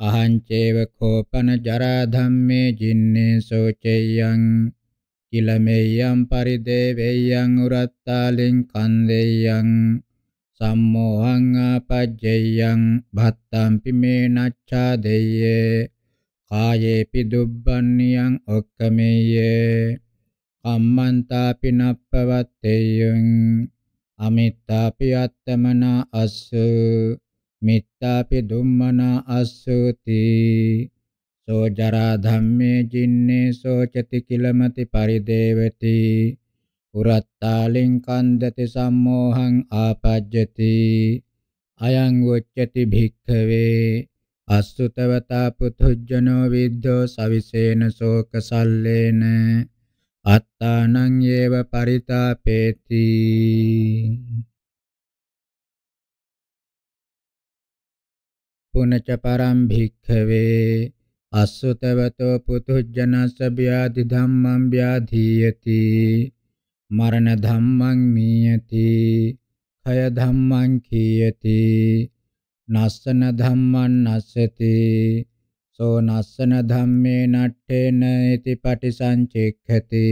අහං චේව කෝපන ජරා ධම්මේ ජින්නේ සෝචේයං කිලමෙය්‍යම් පරිදේවේයං උරත්තාලින් කන්දේයං සම්මෝහං ආපජ්ජේයං භත්තම්පි මේ නච්ඡා දෙය්‍යේ කායේපි දුබ්බන්නියං ඔක්කමෙය්‍යේ කම්මන්තාපි නප්පවත්තේයං අමිත්තාපි අත්තමනා අස්සු මිත්තාපි දුම්මනා අස්සුති සෝ ජරා ධම්මේ ජින්නේ සෝචති කිලමති පරිදේවති පුරත්තාලින් කන්දති සම්මෝහං ආපජ්ජති අයං උච්චති භික්ඛවේ අස්සුතවතා පුතුජ්ජනෝ විද්ධෝ සවිසේන ශෝක සල්ලේන අත්තානං ඒව පරිතාපේති පුනච පරම් භික්ඛවේ අස්සුතවතෝ පුතුජනස්ස ව්‍යාධි ධම්මං ව්‍යාධීයති මරණ ධම්මං මීයති ඛය ධම්මං කීයති නස්සන ධම්මං නස්සති සෝ නස්සන ධම්මේ නට්ඨේන इति පටිසංචෙක්ඛති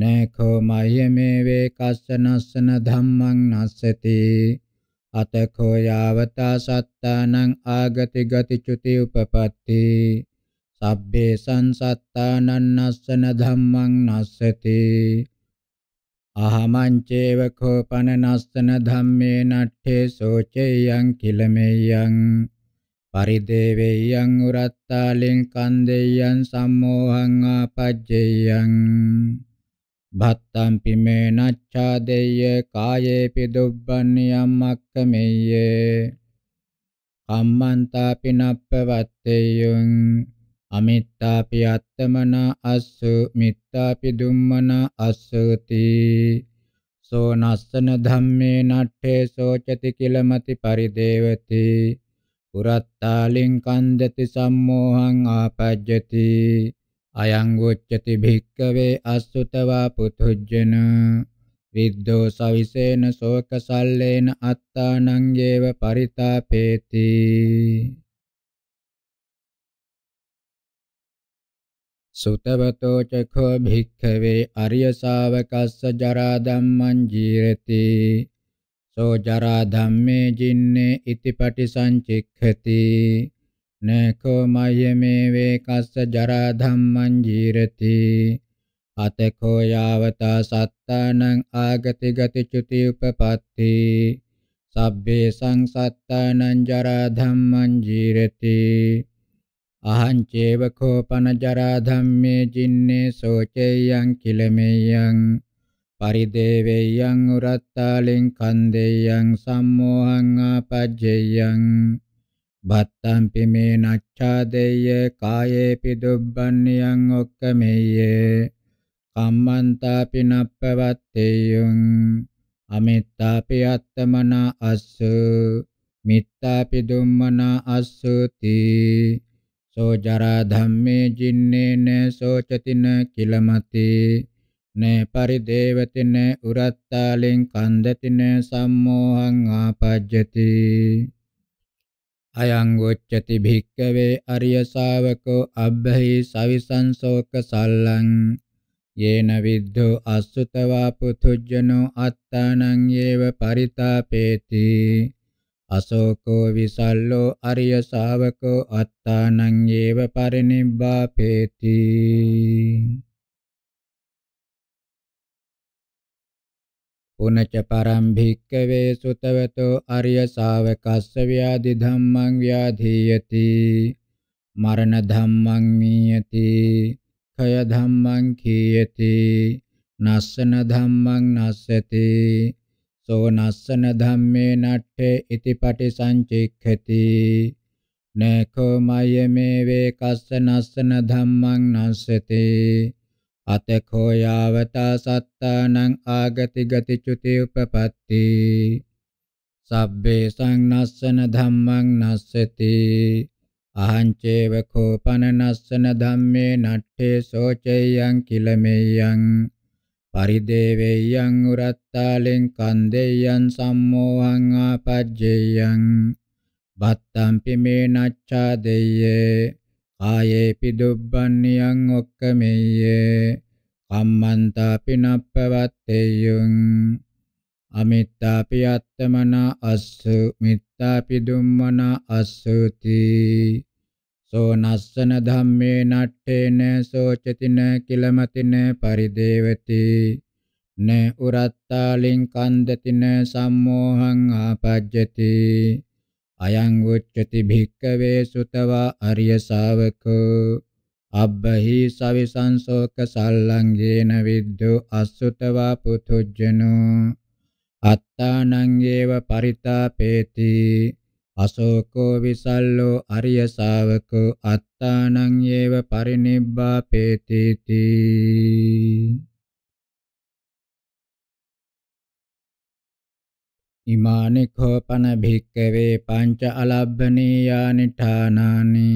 නඛෝ මයමේ වේ කස්ස නස්සන ධම්මං නස්සති අතකෝ යාවතා සත්තානං ආගති ගති චුති උපපatti සබ්බේ සංසත්තානං නස්සන ධම්මං නස්සති අහමං චේව කෝපන නස්සන ධම්මේ නට්ඨේ සෝචේයං කිලමෙයං පරිදේවේයං උරත්තාලෙන් කන්දේයං සම්මෝහං ආපජ්ජේයං භත්තම්පි මේ නච්ඡාදෙය්‍ය කායේපි දුබ්බන්නියම්මක්කමෙය්‍ය කම්මන්තාපි නප්පවත්තේයං අමිත්තාපි අත්තමන අස්සු මිත්තාපි දුම්මන අස්සති සෝ නස්සන ධම්මේ නට්ඨේ සෝචති කිලමති පරිදේවති පුරත්තාලින් කන්දති සම්මෝහං ආපජ්ජති අයං උච්චති භික්කවේ අසුතවා පුතුජ්ජන විද්දෝ සවිසේන ශෝකසල්ලේන අත්තානං ඒව පරිතාපේති සුතවතෝ චඛෝ භික්ඛවේ අරිය ශාවකස්ස ජරා ධම්මං ජීරති සෝ ජරා ධම්මේ ජින්නේ ඉතිපටි සංචික්ඛති නේකෝ මයමේ වේකස්ස ජරා ධම්මං ජීරති අතකෝ යාවතා සත්තානං ආගති ගති චුති උපපත්ති සබ්බේ සංසත්තානං ජරා ධම්මං ජීරති අහං චේව කෝපන ජරා ධම්මේ ජින්නේ සෝචේයං කිලමෙයං පරිදේවේයං උරත්තාලින් කන්දේයං සම්මෝහං ආපජ්ජේයං බත්තම්පි මේ නච්ඡාදෙය්‍ය කායේපි දුබ්බන්නියං ඔක්කමෙය්‍ය කම්මන්තාපි නප්පවත්තේයං අමිත්තාපි අත්තමන අස්සු මිත්තාපි දුම්මන අස්සුති සෝ ජරා ධම්මේ ජින්නේන සෝචතින කිලමති නේ පරිදේවතින උරත්තාලින් කන්දතින සම්මෝහං ආපජ්ජති අයං උච්චති භික්කවේ අරිය ශාවකෝ අබ්බහි සවිසංසෝක සල්ලං යේන විද්ධෝ අසුතවා පුතුජ්ජනෝ අත්තානං යේව පරිතාපේති අශෝකෝ විසල්ලෝ අරිය ශාවකෝ අත්තානං යේව පරිනිබ්බාපේති පුනච පරම් භික්කවේ සුතවතෝ අරිය ශාවකස්ස ව්‍යාධි ධම්මං ව්‍යාධීයති මරණ ධම්මං මීයති ඛය ධම්මං කීයති නස්සන ධම්මං නස්සති සෝ නස්සන ධම්මේ නට්ඨේ ඉතිපටි සංචික්ඛති නේකෝ මයමේ වේ කස්ස නස්සන ධම්මං නස්සති අතකෝ යාවතා සත්තානං ආගති ගති චුති උපපත්ති සබ්බේ සංනස්සන ධම්මං නස්සති අහං චේව කෝපන නස්සන ධම්මේ නට්ඨේ සෝචයං කිලමෙයං පරිදේවේයං උරත්තාලෙන් කන්දේයං සම්මෝහං ආපජ්ජේයං බත්තම්පි මේ නච්ඡා දෙය්‍යේ ආයේපි දුබ්බන්නියං ඔක්කමෙය්‍ය කම්මන්තා පිනප්පවත්තේයං අමිත්තාපි අත්තමනා අස්සු මිත්තාපි දුම්මනා අස්සුති සෝ නස්සන ධම්මේ නට්ඨේන සෝචතින කිලමතින පරිදේවති න උරත්තා ලින්කන්දතින සම්මෝහං ආපජ්ජති අයං උච්චති භික්කවේ සුතවා අරිය ශාවකෝ අබ්බහි සවිසංසෝක සල්ලංගේන විද්ධු අසුතවා පුතුජ්ජනෝ අත්තානං ඒව පරිතාපේති අශෝකෝ විසල්ලෝ අරිය ශාවකෝ අත්තානං ඒව පරිනිබ්බාපේති තී ඉමානි කෝපන භික්කවේ පංච අලබ්බනීයානි ඨානානි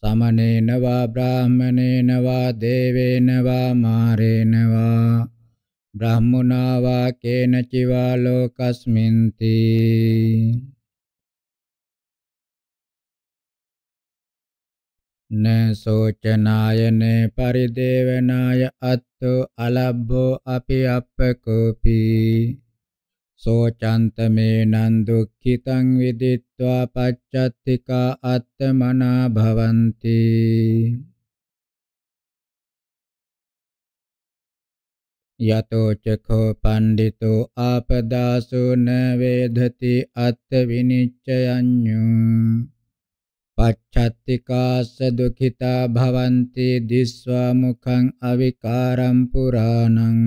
සමනේන වා බ්‍රාහමනේන වා දේවේන වා මාරේන වා බ්‍රාහ්මනා වා කේන චිවා ලෝකස්මින්ති නසෝචනායනේ පරිදේවනාය අත්තු අලබ්බෝ අපි අප්පකෝපී සෝචන්තමේනං දුක්ඛිතං විදිත්වා පච්චත්තිකා අත්තමනා භවಂತಿ යතෝ චඛෝ පණ්ඩිතෝ ආපදාසු න වේදති අත්ථ විනිච්ඡයඤ්ඤු පච්චත්තිකාස්ස දුක්ඛිතා භවಂತಿ දිස්වා මුඛං අවිකාරම් පුරාණං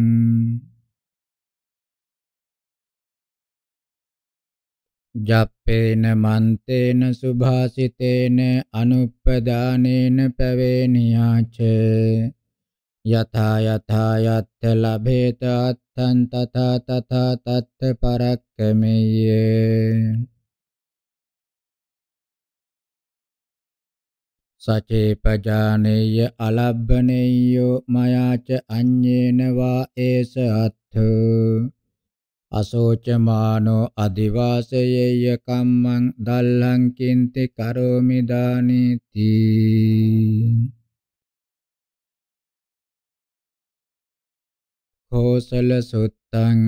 ජප්පේන මන්තේන සුභාසිතේන අනුප්පදානේන පැවේනියාච යථා යථා යත් ලැබේත අත්තං තථා තථා තත් පරක්කමෙය්‍ය සචේ පජානේය අලබ්බනේයෝ මයාච අඤ්ඤේන වා ඒස අත්ථෝ අසෝචමානෝ අදිවාසයේය කම්මං දල්හං කින්ති කරෝමි දානීති කෝසල සුත්තං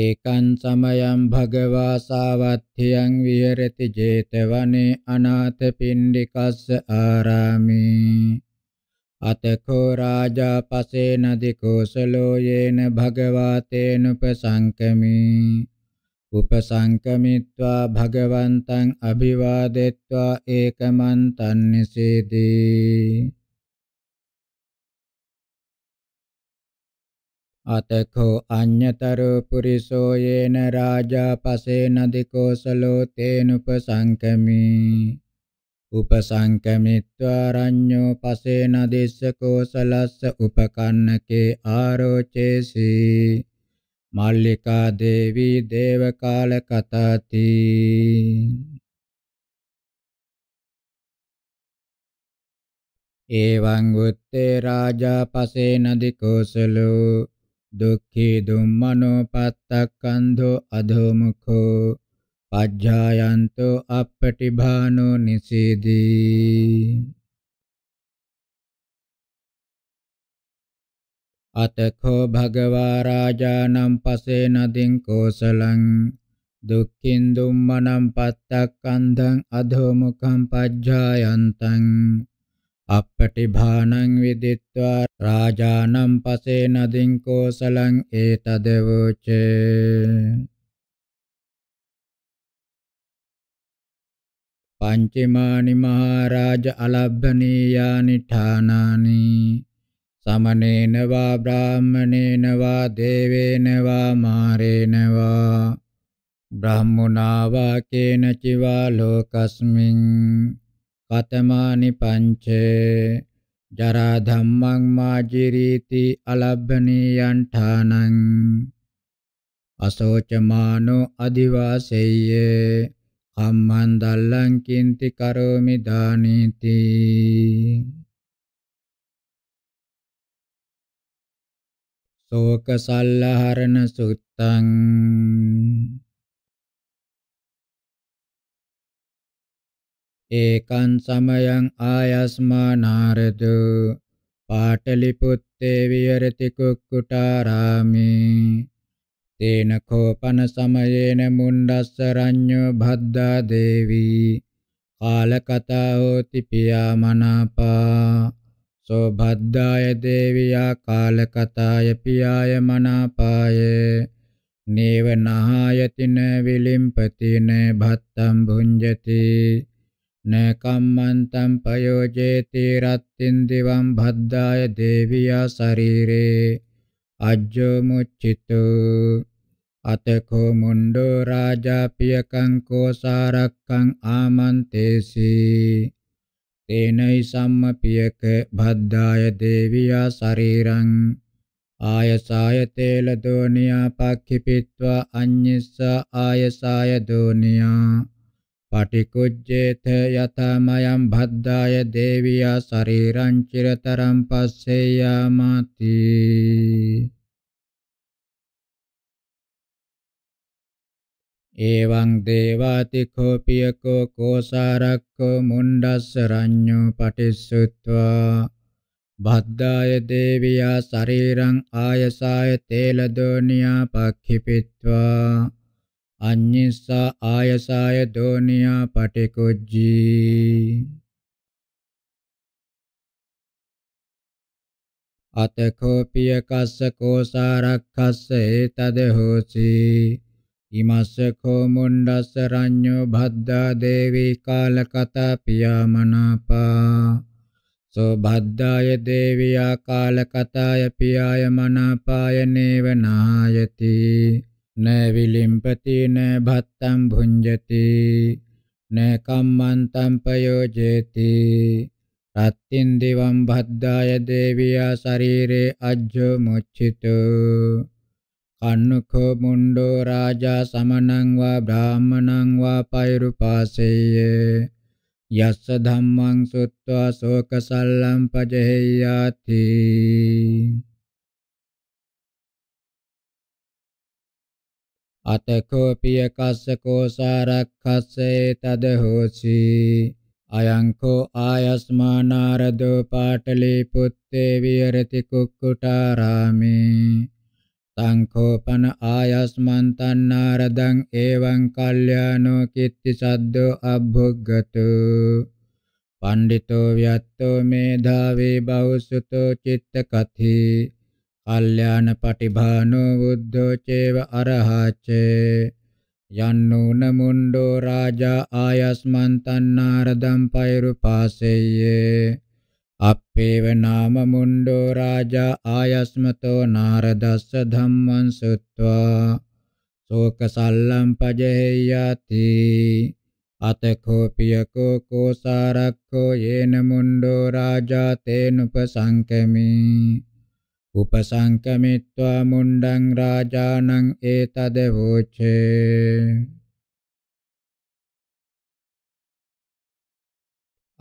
ඒකං සමයං භගවා සාවත්ථියං විහෙරති 제තවනේ අනාථ පිණ්ඩිකස්ස ආරාමේ අතකෝ රාජා පසේන දිකෝසලෝ යේන භගවාතේනුපසංකමි උපසංකමිත්වා භගවන්තං අභිවාදෙත්වා ඒකමන්තං නිසීදී අතකෝ අඤ්ඤතරෝ පුරිසෝ යේන රාජා පසේන දිකෝසලෝ තේනුපසංකමි උපසංකමිත්වා රඤ්ඤෝ පසේන දේශකෝ සලස්ස උපකන්නකේ ආරෝචේසි මල්ලිකා දේවී දේවකාල කතාති එවං උත්තේ රාජා පසේන දිකෝසලෝ දුක්ඛී දුම්මනෝ පත්තක්ඛන්ධෝ අධෝමුඛෝ පජ්ජායන්තෝ අපටිභානෝ නිසීදී අතකෝ භගවා රාජානම් පසේන දින්කෝසලං දුක්ඛින් දුම්මනම් පත්තක්ඛන්ධං අධෝමුඛං පජ්ජායන්තං අපටිභානං විදිත්වා රාජානම් පසේන දින්කෝසලං ඒතදවෝචේ පංචමානි මහරජ අලබ්බනීයානි ඨානානි සමනේන වා බ්‍රාහමනේන වා දේවේන වා මාරේන වා බ්‍රහ්මුණා වා කේන චිවා ලෝකස්මින් කතමානි පංචේ ජරා ධම්මං මාජිරීති අලබ්බනීයං ඨානං අසෝචමානෝ අදිවාසෙය්‍ය කම්මන් දල්ලං කින්ති කරෝමි දානේති ශෝක සල්ලහරණ සුත්තං ඒකං සමයං ආයස්මා නාරද පාටලිපුත්තේ විහෙරති කුක්කුටාරාමේ තේන කෝපන සමයේන මුණ්ඩස්ස රඤ්ඤෝ භද්දා දේවී කාලකතා හෝති පියා මනාපා සෝ භද්දාය දේවියා කාලකතාය පියාය මනාපාය නේව නහායතින විලිම්පතින භත්තම් භුඤ්ජති න කම්මන්තම් පයෝජේති රත්තින් දිවම් භද්දාය දේවියා ශරීරේ අජ්ජෝමුච්චිතු අතකෝ මුණ්ඩෝ රාජාපියකං කෝසාරක්කං ආමන්තේසි තේනයි සම්මපියක භද්දාය දේවියා ශරීරං ආයසාය තේල දෝනියා පක්ඛිපිත්වා අඤ්ඤස්ස ආයසාය දෝනියා පටිකුජ්ජේත යතමයම් භද්දාය දේවියා ශරීරං චිරතරම් පස්සේ යාමති එවං දේවාති කෝපියකෝ කෝසාරක්කෝ මුණ්ඩස්ස රඤ්ඤෝ පටිසුත්වා භද්දාය දේවියා ශරීරං ආයසාය තේල දෝනියා පක්ඛිපිත්වා අඤ්ඤසා ආයසාය දෝනියා පටිකුජ්ජී අතකෝපිය කස්ස කෝසාරක්ඛස්ස ඒතද හෝසි ඉමස්ස කෝ මුණ්ඩස්ස රඤ්ඤෝ භද්දා දේවී කාලකතා පියාමනාපා සෝ භද්දාය දේවියා කාලකතාය පියාය මනාපාය නේව නායති න විලිම්පති න භත්තම් භුඤ්ජති න කම්මන්තම් පයෝජේති රත්තින් දිවම් භද්දාය දේවියා ශරීරේ අජ්ජෝ මුච්චිතු කන්නුකෝ මුණ්ඩෝ රාජා සමනං වා බ්‍රාහමණං වා පෛරුපාසෙය්‍ය යස්ස ධම්මං සුත්වා ශෝකසල්ලම් පජහෙයාති අතකෝපිය කස්සකෝ සාරක්ඛස්සේ තදහෝසි අයංකෝ ආයස්මානාරදෝ පාටලී පුත්තේ විහෙරති කුක්කුටාරාමේ සංඛෝපන ආයස්මන් තන්නාරදං එවං කල්යාණෝ කිත්ති සද්දෝ අභුග්ගතු පණ්ඩිතෝ වියත්තෝ මේධාවේ බෞසුතෝ චිත්ත කති කල්යාණ පටිභානෝ බුද්ධෝ චේව අරහච්චේ යන්නෝන මුණ්ඩෝ රාජා ආයස්මන් තන්නාරදම් පෛරුපාසෙය්‍යේ අප්පේව නාම මුණ්ඩෝ රාජා ආයස්මතෝ නාරදස්ස ධම්මං සුත්වා ශෝක සල්ලම් පජෙය්‍යාති අතකෝ පියකෝ කෝසාරක්ඛෝ යේන මුණ්ඩෝ රාජා තේනුපසංකමී උපසංකමිත්වා මුණ්ඩං රාජානං ඒතදවෝචේ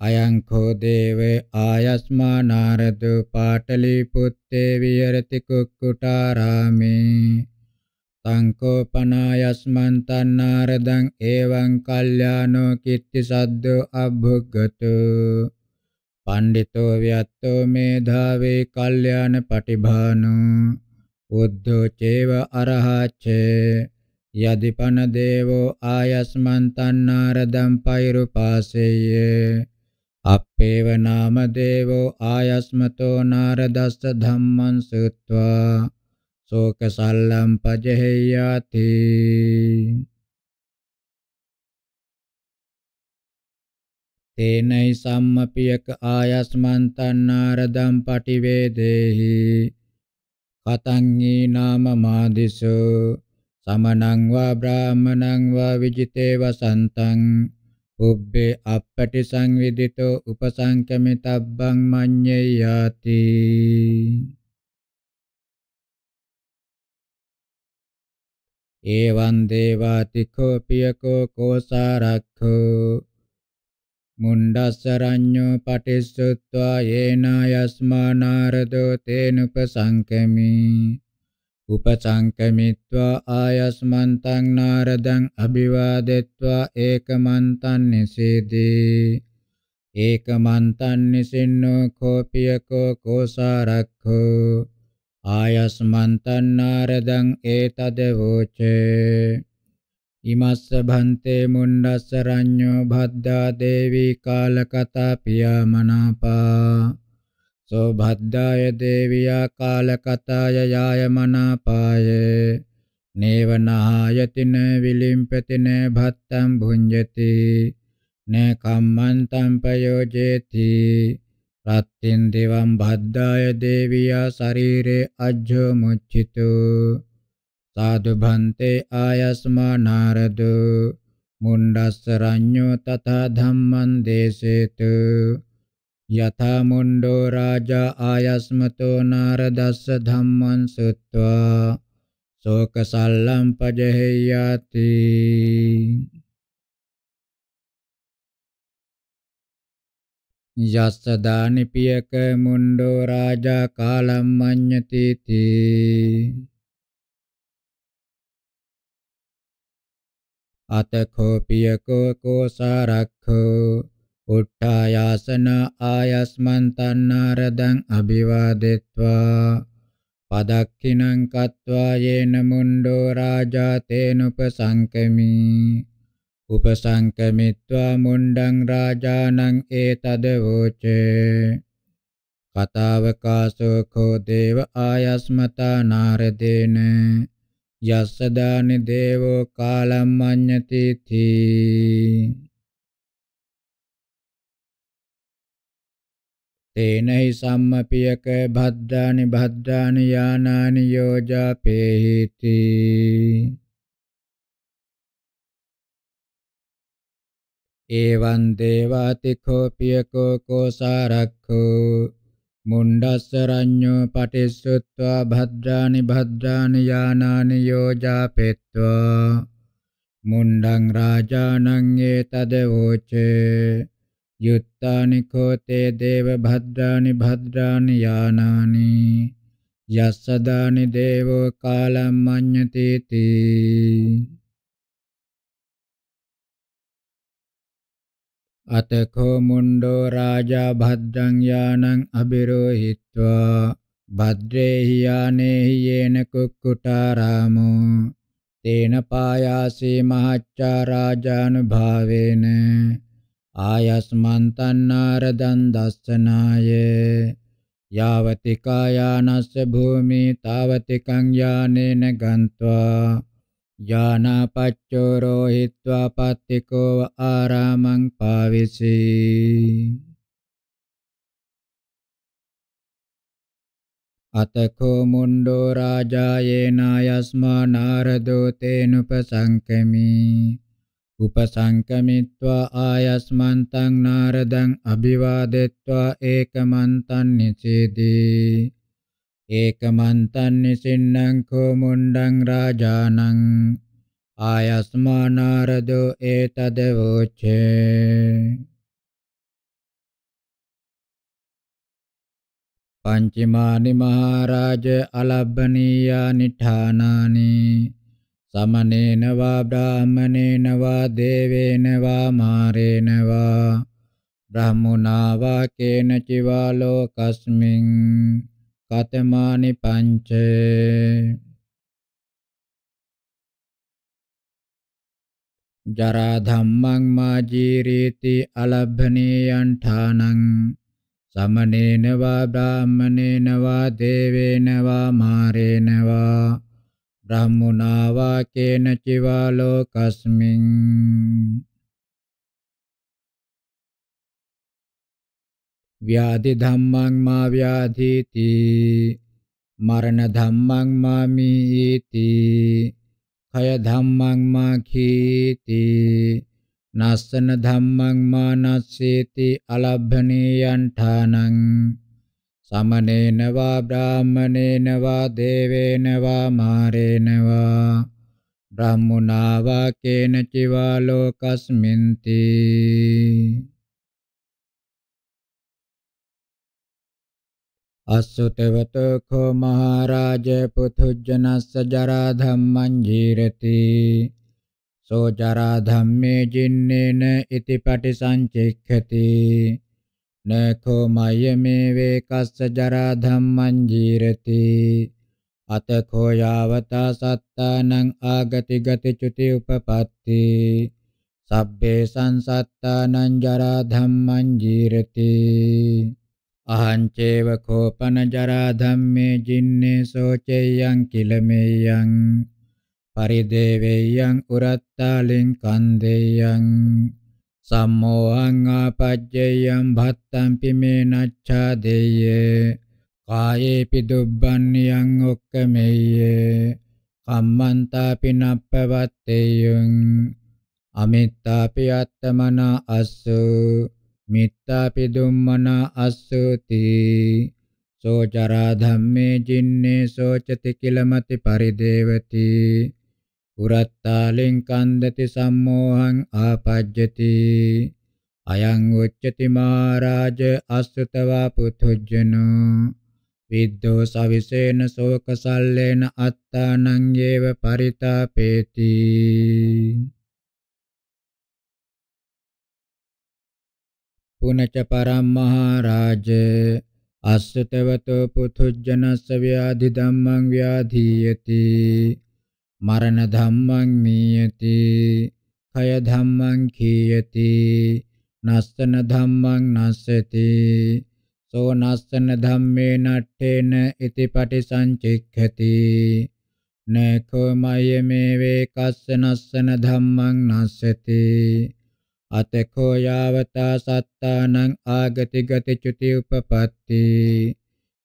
අයං කෝ දේවේ ආයස්මා නාරද පාටලිපුත්තේ විහෙරති කුක්කුටාරාමේ සංකෝපනායස්මන් තන්නාරදං එවං කල්යානෝ කිත්ති සද්දෝ අභුග්ගතෝ පණ්ඩිතෝ ව්‍යත්තෝ මේධාවේ කල්යාණ පටිභානෝ බුද්ධෝ චේව අරහච්චේ යදිපන දේවෝ ආයස්මන් තන්නාරදම් පෛරුපාසෙය්‍ය අපේව නාම දේවෝ ආයස්මතෝ නාරදස්ස ධම්මං සුත්වා ශෝක සල්ලම් පජහෙයාති තේනයි සම්මපියක ආයස්මන්තන්නාරදම් පටිවේදේහි කතං හි නාම මාදිසු සමනං වා බ්‍රාහමනං වා විජිතේ වසන්තං උබ්බේ අපපටි සංවිදිතෝ උපසංකමිතබ්බං මඤ්ඤේ යාති ඒවං දේවාතිකෝ පියකෝ කෝසාරක්ඛෝ මුණ්ඩස්සරඤ්ඤෝ පටිස්සුත්වා යේනායස්මානාරදෝ තේනුපසංකමි උපසංකමිත්වා ආයස්මන්තං නාරදං අභිවාදෙත්වා ඒකමන්තං නිසීදී ඒකමන්තං නිසින්නෝ කෝපියකෝ කෝසාරක්ඛෝ ආයස්මන්තං නාරදං ඒතදවෝචේ ඉමස්ස භන්තේ මුණ්ඩස්ස රඤ්ඤෝ භද්දා දේවී කාලකතා පියාමනාපා සෝ භද්දාය දේවියා කාලකතාය යායමනාපාය නේවනහායතින විලිම්පතින භත්තම් භුඤ්ජති න කම්මන්තම් පයෝජේති රත්තින් දිවම් භද්දාය දේවියා ශරීරේ අජ්ජෝ මුච්චිතෝ සාදු භන්තේ ආයස්මා නාරද මුණ්ඩස්ස රඤ්ඤෝ තථා ධම්මං දේසේතු යථා මුණ්ඩෝ රාජා ආයස්මතෝ නාරදස්ස ධම්මං සුත්වා ශෝක සල්ලම් පජහෙයාති යස්ස දානි පියක මුණ්ඩෝ රාජා කාලම් මඤ්ඤති තී අතඛෝ පියකෝ කෝසාරක්ඛෝ උට්ඨායාසන ආයස්මන් තන්නාරදං අභිවාදෙත්වා පදක්ඛිනං කତ୍වා යේන මුණ්ඩෝ රාජා තේනුපසංකමි උපසංකමිත්වා මුණ්ඩං රාජානං ඒතද වෝචේ කතාවකාසෝ කෝ දේව ආයස්මතා නාරදේන යස්සදානි දේවෝ කාලම්මඤ්ඤති තී තේනහි සම්මපියක භද්දානි භද්දානි යානානි යෝජාපේහිති එවං දේවාතිඛෝ පියකෝ කෝසාරක්ඛෝ මුණ්ඩස්සරඤ්ඤෝ පටිස්සුත්වා භද්‍රානි භද්‍රානි යානානි යෝජාපෙත්වා මුණ්ඩං රාජානං ඒතද වෝචේ යුත්තානි කෝතේ දේව භද්‍රානි භද්‍රානි යානානි යස්සදානි දේවෝ කාලම් මඤ්ඤති තී අතකෝ මුණ්ඩෝ රාජා භද්දං යානං අබිරෝහිත්වා භද්‍රේහි යානේහි යේන කුක්කුටාරාමෝ තේන පායාසී මහච්චා රාජානුභාවේන ආයස්මන්තන්නාරදන් දස්සනාය යාවතිකා යානස්ස භූමී තාවතිකං යානේන ගන්त्वा ජානපච්චෝ රෝහිत्वा පත්තිකෝ ආරාමං පාවිසී අතකෝ මුණ්ඩෝ රාජායේනායස්මා නාරදෝ තේනුපසංකමි උපසංකමිත්වා ආයස්මන්තං නාරදං අභිවාදෙත්වා ඒකමන්තං නිචේදී ඒකමන්තං නිසින්නම් කෝ මුණ්ඩං රාජානං ආයස්මානාරදෝ ඒතද වෝච්චේ පංචමානි මහරජ අලබ්බනීයා නිඨානානි සමනේන වා බ්‍රාහමනේන වා දේවේන වා මාරේන වා බ්‍රහ්මුණා වා කේන චිවා ලෝකස්මින් කතමානි පංච ජරා ධම්මං මාජීරීති අලබ්භනේයං ඨානං සමනේන වා බ්‍රාහමනේන වා දේවේන වා මාරේන වා බ්‍රහ්මුණා වා කේන චිවා ලෝකස්මින් ව්‍යාධි ධම්මං මා ව්‍යාධීති මරණ ධම්මං මාමීති කය ධම්මං මා කීති නස්සන ධම්මං මානස්සේති අලබ්භනීයං ඨානං සමනේන වා බ්‍රාහමනේන වා දේවේන වා මාරේන වා බ්‍රාහ්මුණා වා කේනචි වා ලෝකස්මින්ති අස්සුතවතෝ කෝ මහරජ පුතුජනස්ස ජරා ධම්මං ජීරති සෝ ජරා ධම්මේ ජින්නේන ඉති පටිසංචික්ඛති නඛෝ මයමේ වේකස්ස ජරා ධම්මං ජීරති අතඛෝ යාවතා සත්තානං ආගති ගති චුති උපපත්ති සබ්බේ සංසත්තානං ජරා ධම්මං ජීරති අහංචේව කෝපන ජරා ධම්මේ ජින්නේ සෝචේයං කිලමෙයං පරිදේවේයං උරත්තාලින් කන්දේයං සම්මෝහං ආපජ්ජේයං භත්තං පිමේ නච්ඡා දෙය්‍යේ කායේ පිදුබ්බන්නියං ඔක්කමෙය්‍යේ කම්මන්තා පිනප්පවත්තේයං අමිත්තාපි අත්තමන අස්සෝ මිත්තාපිදුම්මනා අස්සෝති සෝචරා ධම්මේ ජින්නේ සෝචති කිලමති පරිදේවති පුරත්තා ලින්කන්දති සම්මෝහං ආපජ්ජති අයං උච්චති මහරජ අසුතවා පුතුජ්ජනෝ විද්දෝ සවිසේන ශෝකසල්ලේන අත්තානං යේව පරිතාපේති පුනච පරම්මහරජ අස්සතවතෝ පුතුජනස්ස ව්‍යාධි ධම්මං ව්‍යාධීයති මරණ ධම්මං මීයති කය ධම්මං කීයති නස්සන ධම්මං නස්සති සෝ නස්සන ධම්මේ නට්ඨේන ඉති පටිසංචික්ඛති නේකෝ මයමේ වේ කස්ස නස්සන ධම්මං නස්සති අතකෝ යාවතා සත්තානං ආගති ගති චුති උපපatti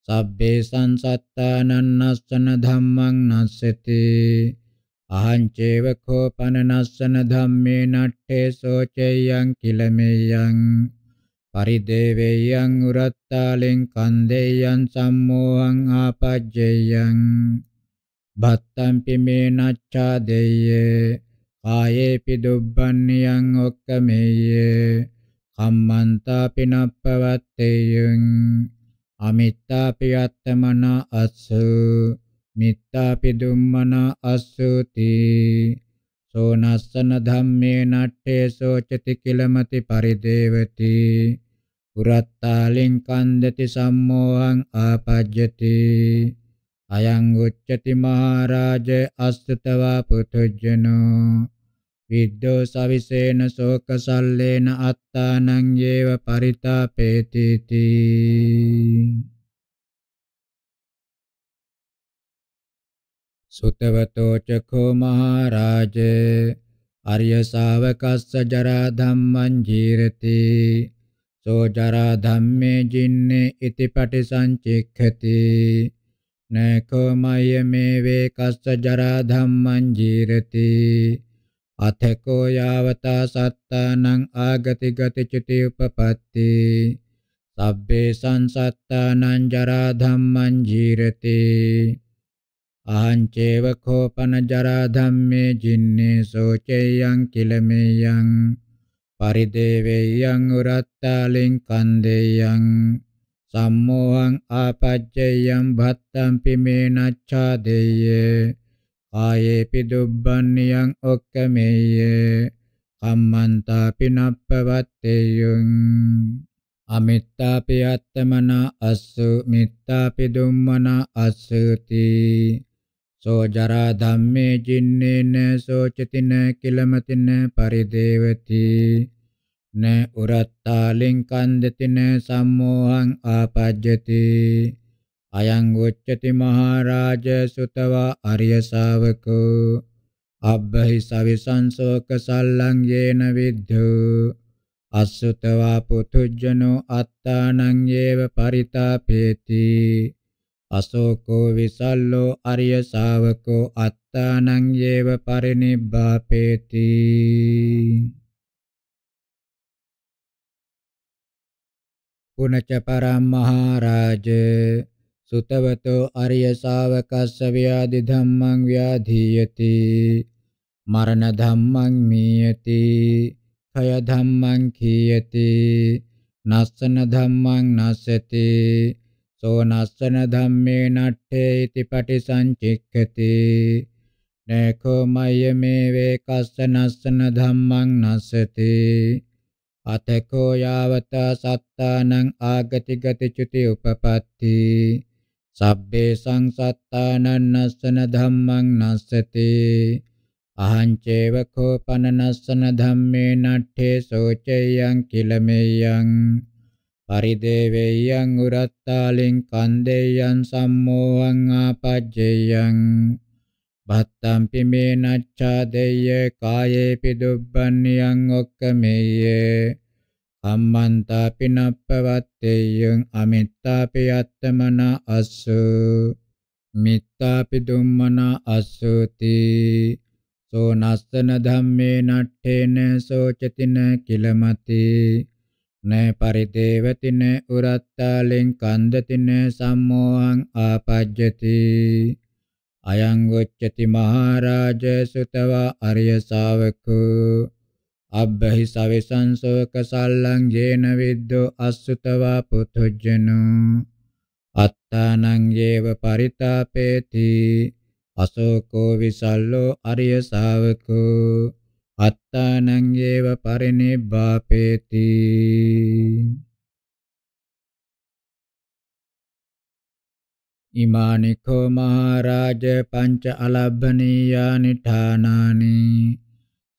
සබ්බේ සංසත්තානං නස්සන ධම්මං නස්සති අහං චේව කෝපන නස්සන ධම්මේ නට්ඨේ සෝචේයං කිලමෙයං පරිදේවේයං උරත්තාලෙන් කන්දේයං සම්මෝහං ආපජ්ජේයං භත්තම්පි මේ නච්ඡා දෙය්‍යේ කායේපි දුබ්බන්නියං ඔක්කමෙය්‍ය කම්මන්තා පිනප්පවත්තේයං අමිත්තා පියත්තමන අස්සු මිත්තා පිදුම්මන අස්සුති සෝනස්සන ධම්මේ නට්ඨේ සෝචති කිලමති පරිදේවති පුරත්තා ලින්කන්දති සම්මෝහං ආපජ්ජති අයං උච්චති මහරජ අස්සතවා පුතුජනෝ විද්දෝ සවිසේන ශෝක සල්ලේන අත්තානං යේව පරිතාපේති තී සුතවතෝ චකෝ මහරජ අරිය ශාවකස්ස ජරා ධම්මං ජීරති සෝ ජරා ධම්මේ ජින්නේ ඉතිපටි සංචික්ඛති නකමයමේවේ කස්ස ජරා ධම්මං ජීරති අතකෝ යාවතා සත්තානං ආගති ගති චිති උපපත්ති සබ්බේ සංසත්තානං ජරා ධම්මං ජීරති අහං චේව කෝපන ජරා ධම්මේ ජින්නේ සෝචේයං කිලමේයං පරිදේවේයං උරත්තාලින් කන්දේයං සම්මෝහං ආපජ්ජයං භත්තම්පි මේනච්ඡාදෙය්‍ය කායේපි දුබ්බන්නියං ඔක්කමෙය්‍ය කම්මන්තාපි නප්පවත්තේයං අමිත්තාපි අත්තමන අස්සු මිත්තාපි දුම්මන අස්සති සෝ ජරා ධම්මේ ජින්නේන සෝචතින කිලමතින පරිදේවති න උරත්තා ලින්කන්දති න සම්මෝහං ආපජ්ජති අයං උච්චති මහරජ සුතවා අරිය ශාවකෝ අබ්බහි සවිසංසෝක සල්ලං යේන විද්ධෝ අසුතවා පුතුජ්ජනෝ අත්තානං යේව පරිතාපේති අසෝකෝ විසල්ලෝ අරිය ශාවකෝ අත්තානං යේව පරිනිබ්බාපේති පුනච පරම්මහරජ සුතවතෝ අරිය ශාවකස්ස ව්‍යාධි ධම්මං ව්‍යාධියති මරණ ධම්මං මීයති ඛය ධම්මං කීයති නස්සන ධම්මං නස්සති සෝ නස්සන ධම්මේ නට්ඨේ इति පටිසංචික්ඛති නේකෝ මයමේ වේ කස්ස නස්සන ධම්මං නස්සති අතකෝ යාවත සත්තානං ආගති ගති චුති උපපatti සබ්බේ සංසත්තානං නස්සන ධම්මං නස්සති අහං චේව කෝපන නස්සන ධම්මේ නට්ඨේ සෝචයං කිලමෙයං පරිදේවේයං උරත්තාලින් කන්දේයං සම්මෝහං ආපජ්ජේයං පත්තම්පි මේ නච්ඡාදෙය්‍ය කායේපි දුබ්බන්නියං ඔක්කමෙය්‍ය අම්මන්තාපි නප්පවත්තේයං අමිත්තාපි යත්තමන අස්සු මිත්තාපි දුම්මන අස්සුති සෝ නස්සන ධම්මේ නට්ඨේන සෝචතින කිලමති න පරිදේවතින උරත්තාලෙන් කන්දතින සම්මෝහං ආපජ්ජති අයං උච්චති මහරජ සුතව අරිය ශාවකෝ අබ්බහි සවිසංසෝක සල්ලං ජේන විද්දෝ අසුතව පුතුජ්ජනෝ අත්තානං යේව පරිතාපේති අසෝකෝ විසල්ලෝ අරිය ශාවකෝ අත්තානං යේව පරිනිබ්බාපේති ඉමානිකෝ මහරජ පංච අලබ්බනීයානි ඨානානි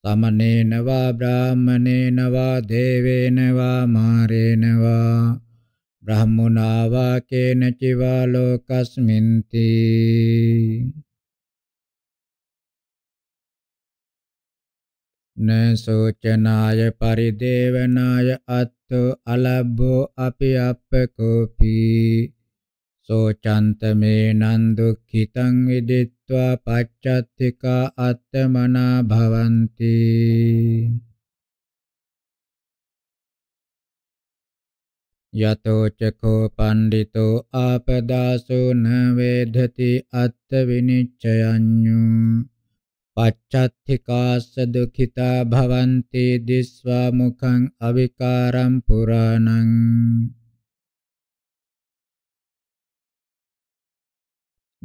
සමනේන වා බ්‍රාහමනේන වා දේවේන වා මාරේන වා බ්‍රහ්මුණා වා කේන චිවා ලෝකස්මින්ති නසෝචනාය පරිදේවනාය අත්තු අලබ්බෝ අපි අප්පකෝපී සෝචන්තමේ නන් දුක්ඛිතං විදිත්වා පච්චත්තිකා අත්තමනා භවಂತಿ යතෝ චකෝ පණ්ඩිතෝ ආපදාසෝ න වේදති අත්ථ විනිච්ඡයඤ්ඤු පච්චත්තිකාස්ස දුක්ඛිතා භවಂತಿ දිස්වා මුඛං අවිකාරම් පුරාණං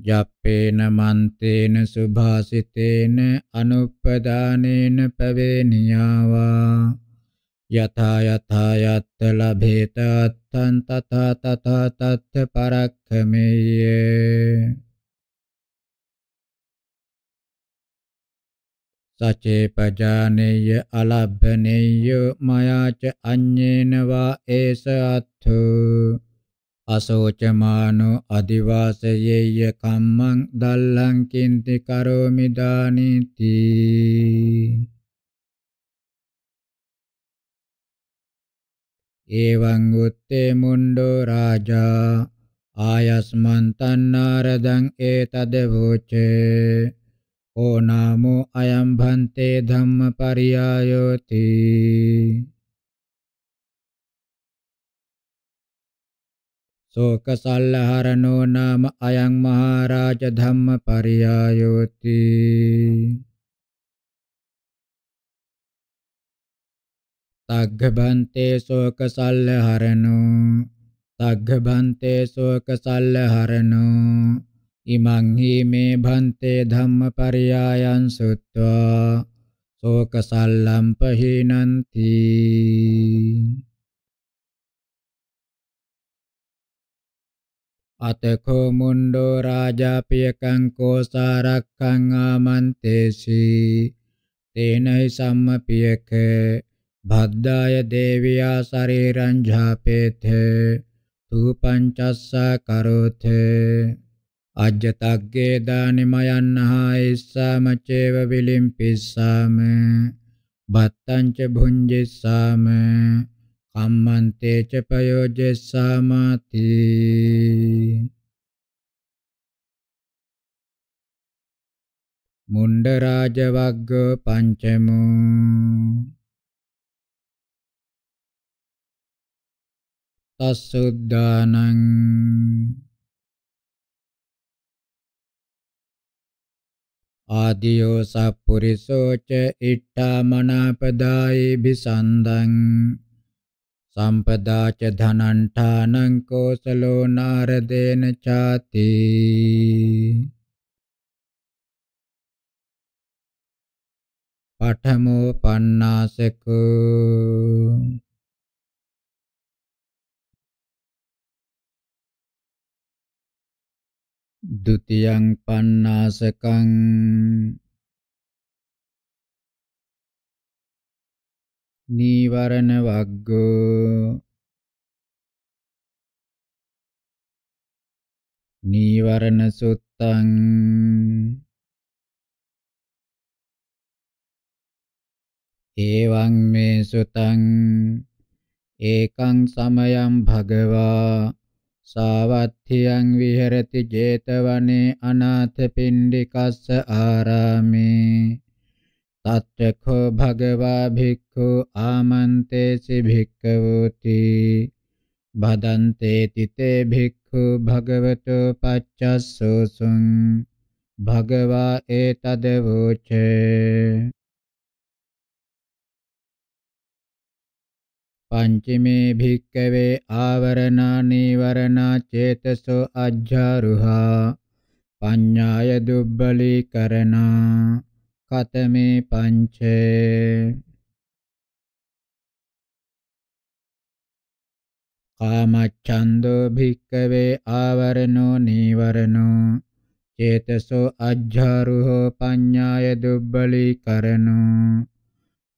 යප්පේන මන්තේන සුභාසිතේන අනුප්පදානේන පවේනියාවා යථා යථා යත් ලභේත අත්තං තථා තථා තත් පරක්ඛමෙය්‍ය සචේ පජානේය අලබ්බනේය මයාච අඤ්ඤේන වා ඒස අත්ථෝ අසෝචමානෝ අදිවාසයේය කම්මං දල්ලං කින්ති කරෝමි දානීති එවං උත්තේ මුණ්ඩෝ රාජා ආයස්මන් තන්නාරදං ඒතද වූචේ ඕ නාමෝ අයම් භන්තේ ධම්මපරියායෝති ශෝක සල්හරණෝ නාම අයං මහරජ ධම්ම පරියායෝති තග්ගබන්තේ ශෝක සල්හරණෝ තග්ගබන්තේ ශෝක සල්හරණෝ ඉමං හි මේ භන්තේ ධම්ම පරියායං සුත්වා ශෝක සල්ලම්පහීනන්ති අතකෝ මුණ්ඩෝ රාජාපියකං කෝසාරක්ඛං ආමන්තේසී තේනයි සම්මපියක භද්දාය දේවියා ශරීරං ඡාපේත තු පංචස්සා කරෝත අජ්ජතග්ගේ දානිමයන්හා ඉස්සමචේව විලිම්පිස්සාම බත්තංච භුංජිස්සාම කම්මන්තේ ච පයෝජෙස්සාමාති මුණ්ඩ රාජ වග්ග පංචමෝ තස්සුද්ධානං ආදියෝ සප්පුරිසෝච ඉට්ඨා මනාපදායි බිසන්දං සම්පදා ච ධනණ්ඨානං කෝසලෝ නාරදේන ചാති පඨමෝ පණ්ණාසකෝ द्वितीयं पन्नासकम् නීවරණ වග්ගෝ නීවරණ සුත්තං එවං මේ සුතං ඒකං සමයං භගවා සාවත්ථියං විහෙරති 제තවනේ අනාථපිණ්ඩිකස්ස ආරාමේ තත්ත්‍යඛෝ භගවා භික්ඛු ආමන්තේසි භික්ඛවෝති බදන්තේ තිතේ භික්ඛු භගවතු පච්චස්සෝසුං භගවා ඒතද වූචේ පංචමේ භික්කවේ ආවරණා නීවරණා චේතසෝ අජ්ජාරුහා පඤ්ඤාය දුබ්බලීකරණා කතමේ පංචේ කාමච්ඡන්தோ භික්කවේ ආවරණෝ නීවරණෝ චේතසෝ අජ්ජාරුහෝ පඤ්ඤාය දුබ්බලීකරණෝ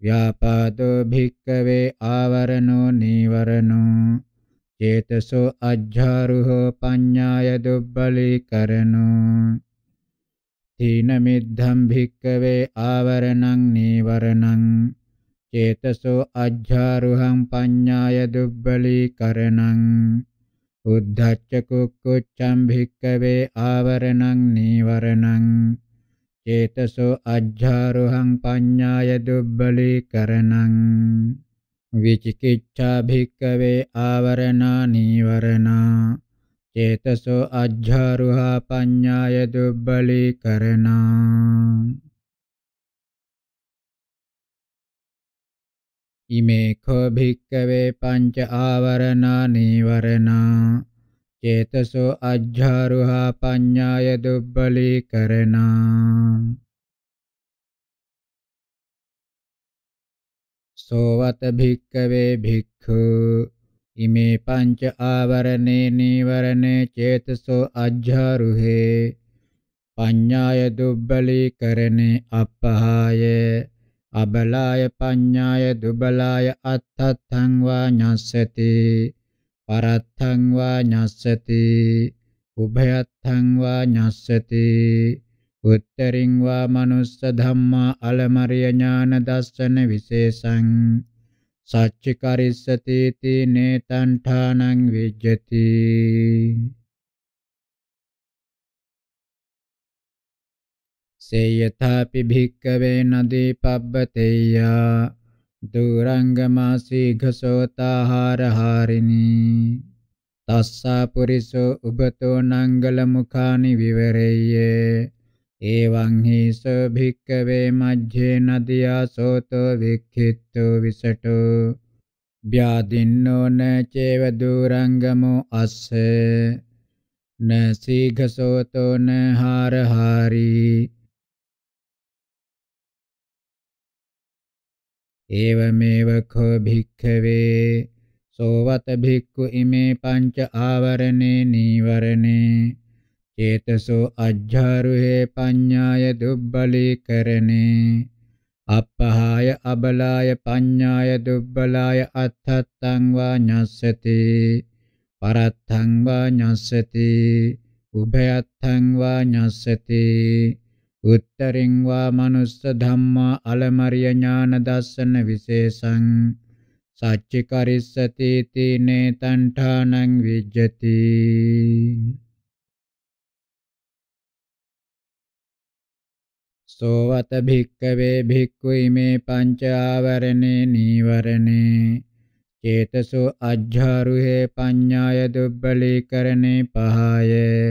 ව්‍යාපාදෝ භික්කවේ ආවරණෝ නීවරණෝ චේතසෝ අජ්ජාරුහෝ පඤ්ඤාය දුබ්බලීකරණෝ තීන මිද්ධම් භික්කවේ ආවරණං නීවරණං චේතසෝ අජ්ජාරුහං පඤ්ඤාය දුබ්බලීකරණං උද්ධච්ච කුක්කුච්ඡම් භික්කවේ ආවරණං නීවරණං චේතසෝ අජ්ජාරුහං පඤ්ඤාය දුබ්බලීකරණං විචිකිච්ඡා භික්කවේ ආවරණා නීවරණා චේතසෝ අජ්ජාරුහා පඤ්ඤාය දුබ්බලී කරණා ඉමේ කෝ භික්කවේ පංච ආවරණා නීවරණා චේතසෝ අජ්ජාරුහා පඤ්ඤාය දුබ්බලී කරණා සෝවත භික්කවේ භික්ඛු ඉමේ පංච ආවරණේ නීවරණේ චේතසෝ අජ්ජාරුහේ පඤ්ඤාය දුබ්බලීකරණේ අපහාය අබලාය පඤ්ඤාය දුබලාය අත්තත්තං වා ඤස්සති පරත්තං වා ඤස්සති උභයත්තං වා ඤස්සති උත්තරින් වා මනුස්ස ධම්මා අලමරිය ඥාන දස්සන විශේෂං සච්චිකරිස්සති තීනේ තණ්ඨානං විජ්ජති සේයථාපි භික්කවේ නදී පබ්බතේය දුරංගමාසී ඝසෝතාහාර හාරිනී තස්සා පුරිසෝ උබතෝ නංගල මුඛානි විවරෙය්‍යේ එවං හිස භික්කවේ මජ්ජේන දියා සෝතෝ වික්ඛිතෝ විසටෝ ව්‍යාදින්නෝ න චේව දුරංගමෝ අස්ස න සීඝසෝතෝ න හාරහාරි එවමෙව කෝ භික්ඛවේ සෝවත භික්ඛු ඉමේ පංච ආවරණේ නීවරණේ චේතසෝ අජ්ජාරුහේ පඤ්ඤාය දුබ්බලීකරණේ අපහාය අබලාය පඤ්ඤාය දුබ්බලාය අත්තත්තං වා ඤස්සති පරත්තං වා ඤස්සති උභයත්තං වා ඤස්සති උත්තරින් වා මනුස්ස ධම්මා අලමරිය ඥාන දස්සන විශේෂං සච්චිකරිස්සති තීනේ තණ්ඨානං විජ්ජති සෝවත භික්කවේ භික්ඛු ඉමේ පංච ආවරණේ නීවරණේ චේතසෝ අජ්ජාරුහේ පඤ්ඤාය දුබ්බලීකරණේ පහය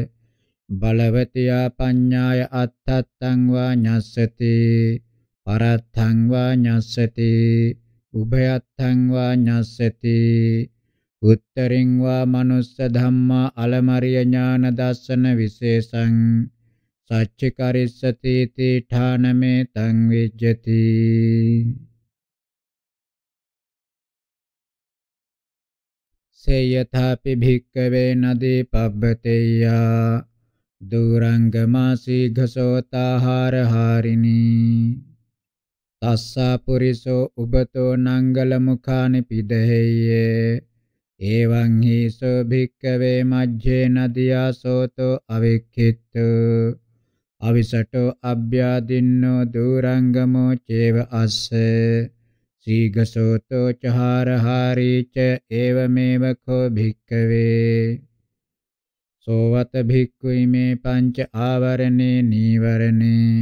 බලවතියා පඤ්ඤාය අත්තත්තං වා ඤස්සති පරත්තං වා ඤස්සති උභයත්තං වා ඤස්සති උත්තරින් වා මනුස්ස ධම්මා අලමරිය ඥාන දර්ශන විශේෂං සච්චකරිස්සති තීඨානමේ තං විජ්ජති සේයථාපි භික්කවේ නදී පබ්බතේයා දුරංගමාසී ඝසෝතාහාර හාරිනී තස්සා පුරිසෝ උබතෝ නංගල මුඛානි පිදෙහෙය්‍යේ එවං හීසෝ භික්කවේ මජ්ජේ නදියා සෝතෝ අවික්ඛිත්තු අවිසටෝ අභ්‍යාදින්නෝ දුරංගමෝ චේව අස්ස සීගසෝතෝ චහාරහාරී ච එවමෙව කෝ භික්කවේ සෝවත භික්ඛු ඉමේ පංච ආවරණේ නීවරණේ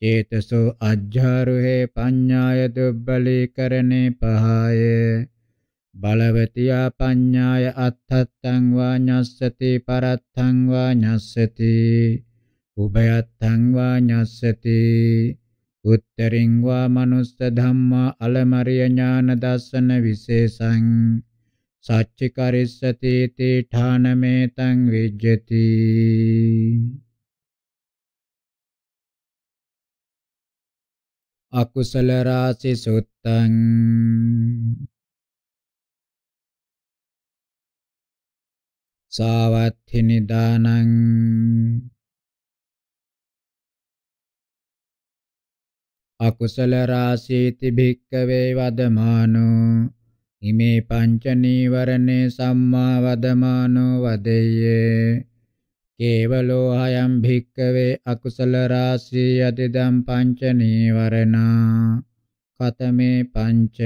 චේතසෝ අජ්ජාරුහේ පඤ්ඤාය දුබ්බලීකරණේ පහය බලවතියා පඤ්ඤාය අත්තත්තං වා ඤස්සති පරත්තං වා ඤස්සති උභයත්තං වා ඤස්සති උත්තරින් වා මනුස්ස ධම්මා අලමරිය ඥාන දස්සන විශේෂං සච්චිකරිස්සති තීඨානමේතං විජ්ජති අකුසල රාසි සුත්තං සාවත්ථි නිදානං අකුසල රාශීති භික්කවේ වදමානෝ ඉමේ පංච නීවරණේ සම්මා වදමානෝ වදෙය්‍ය කේවලෝ අයම් භික්කවේ අකුසල රාශී යදිදම් පංච නීවරණා කතමේ පංච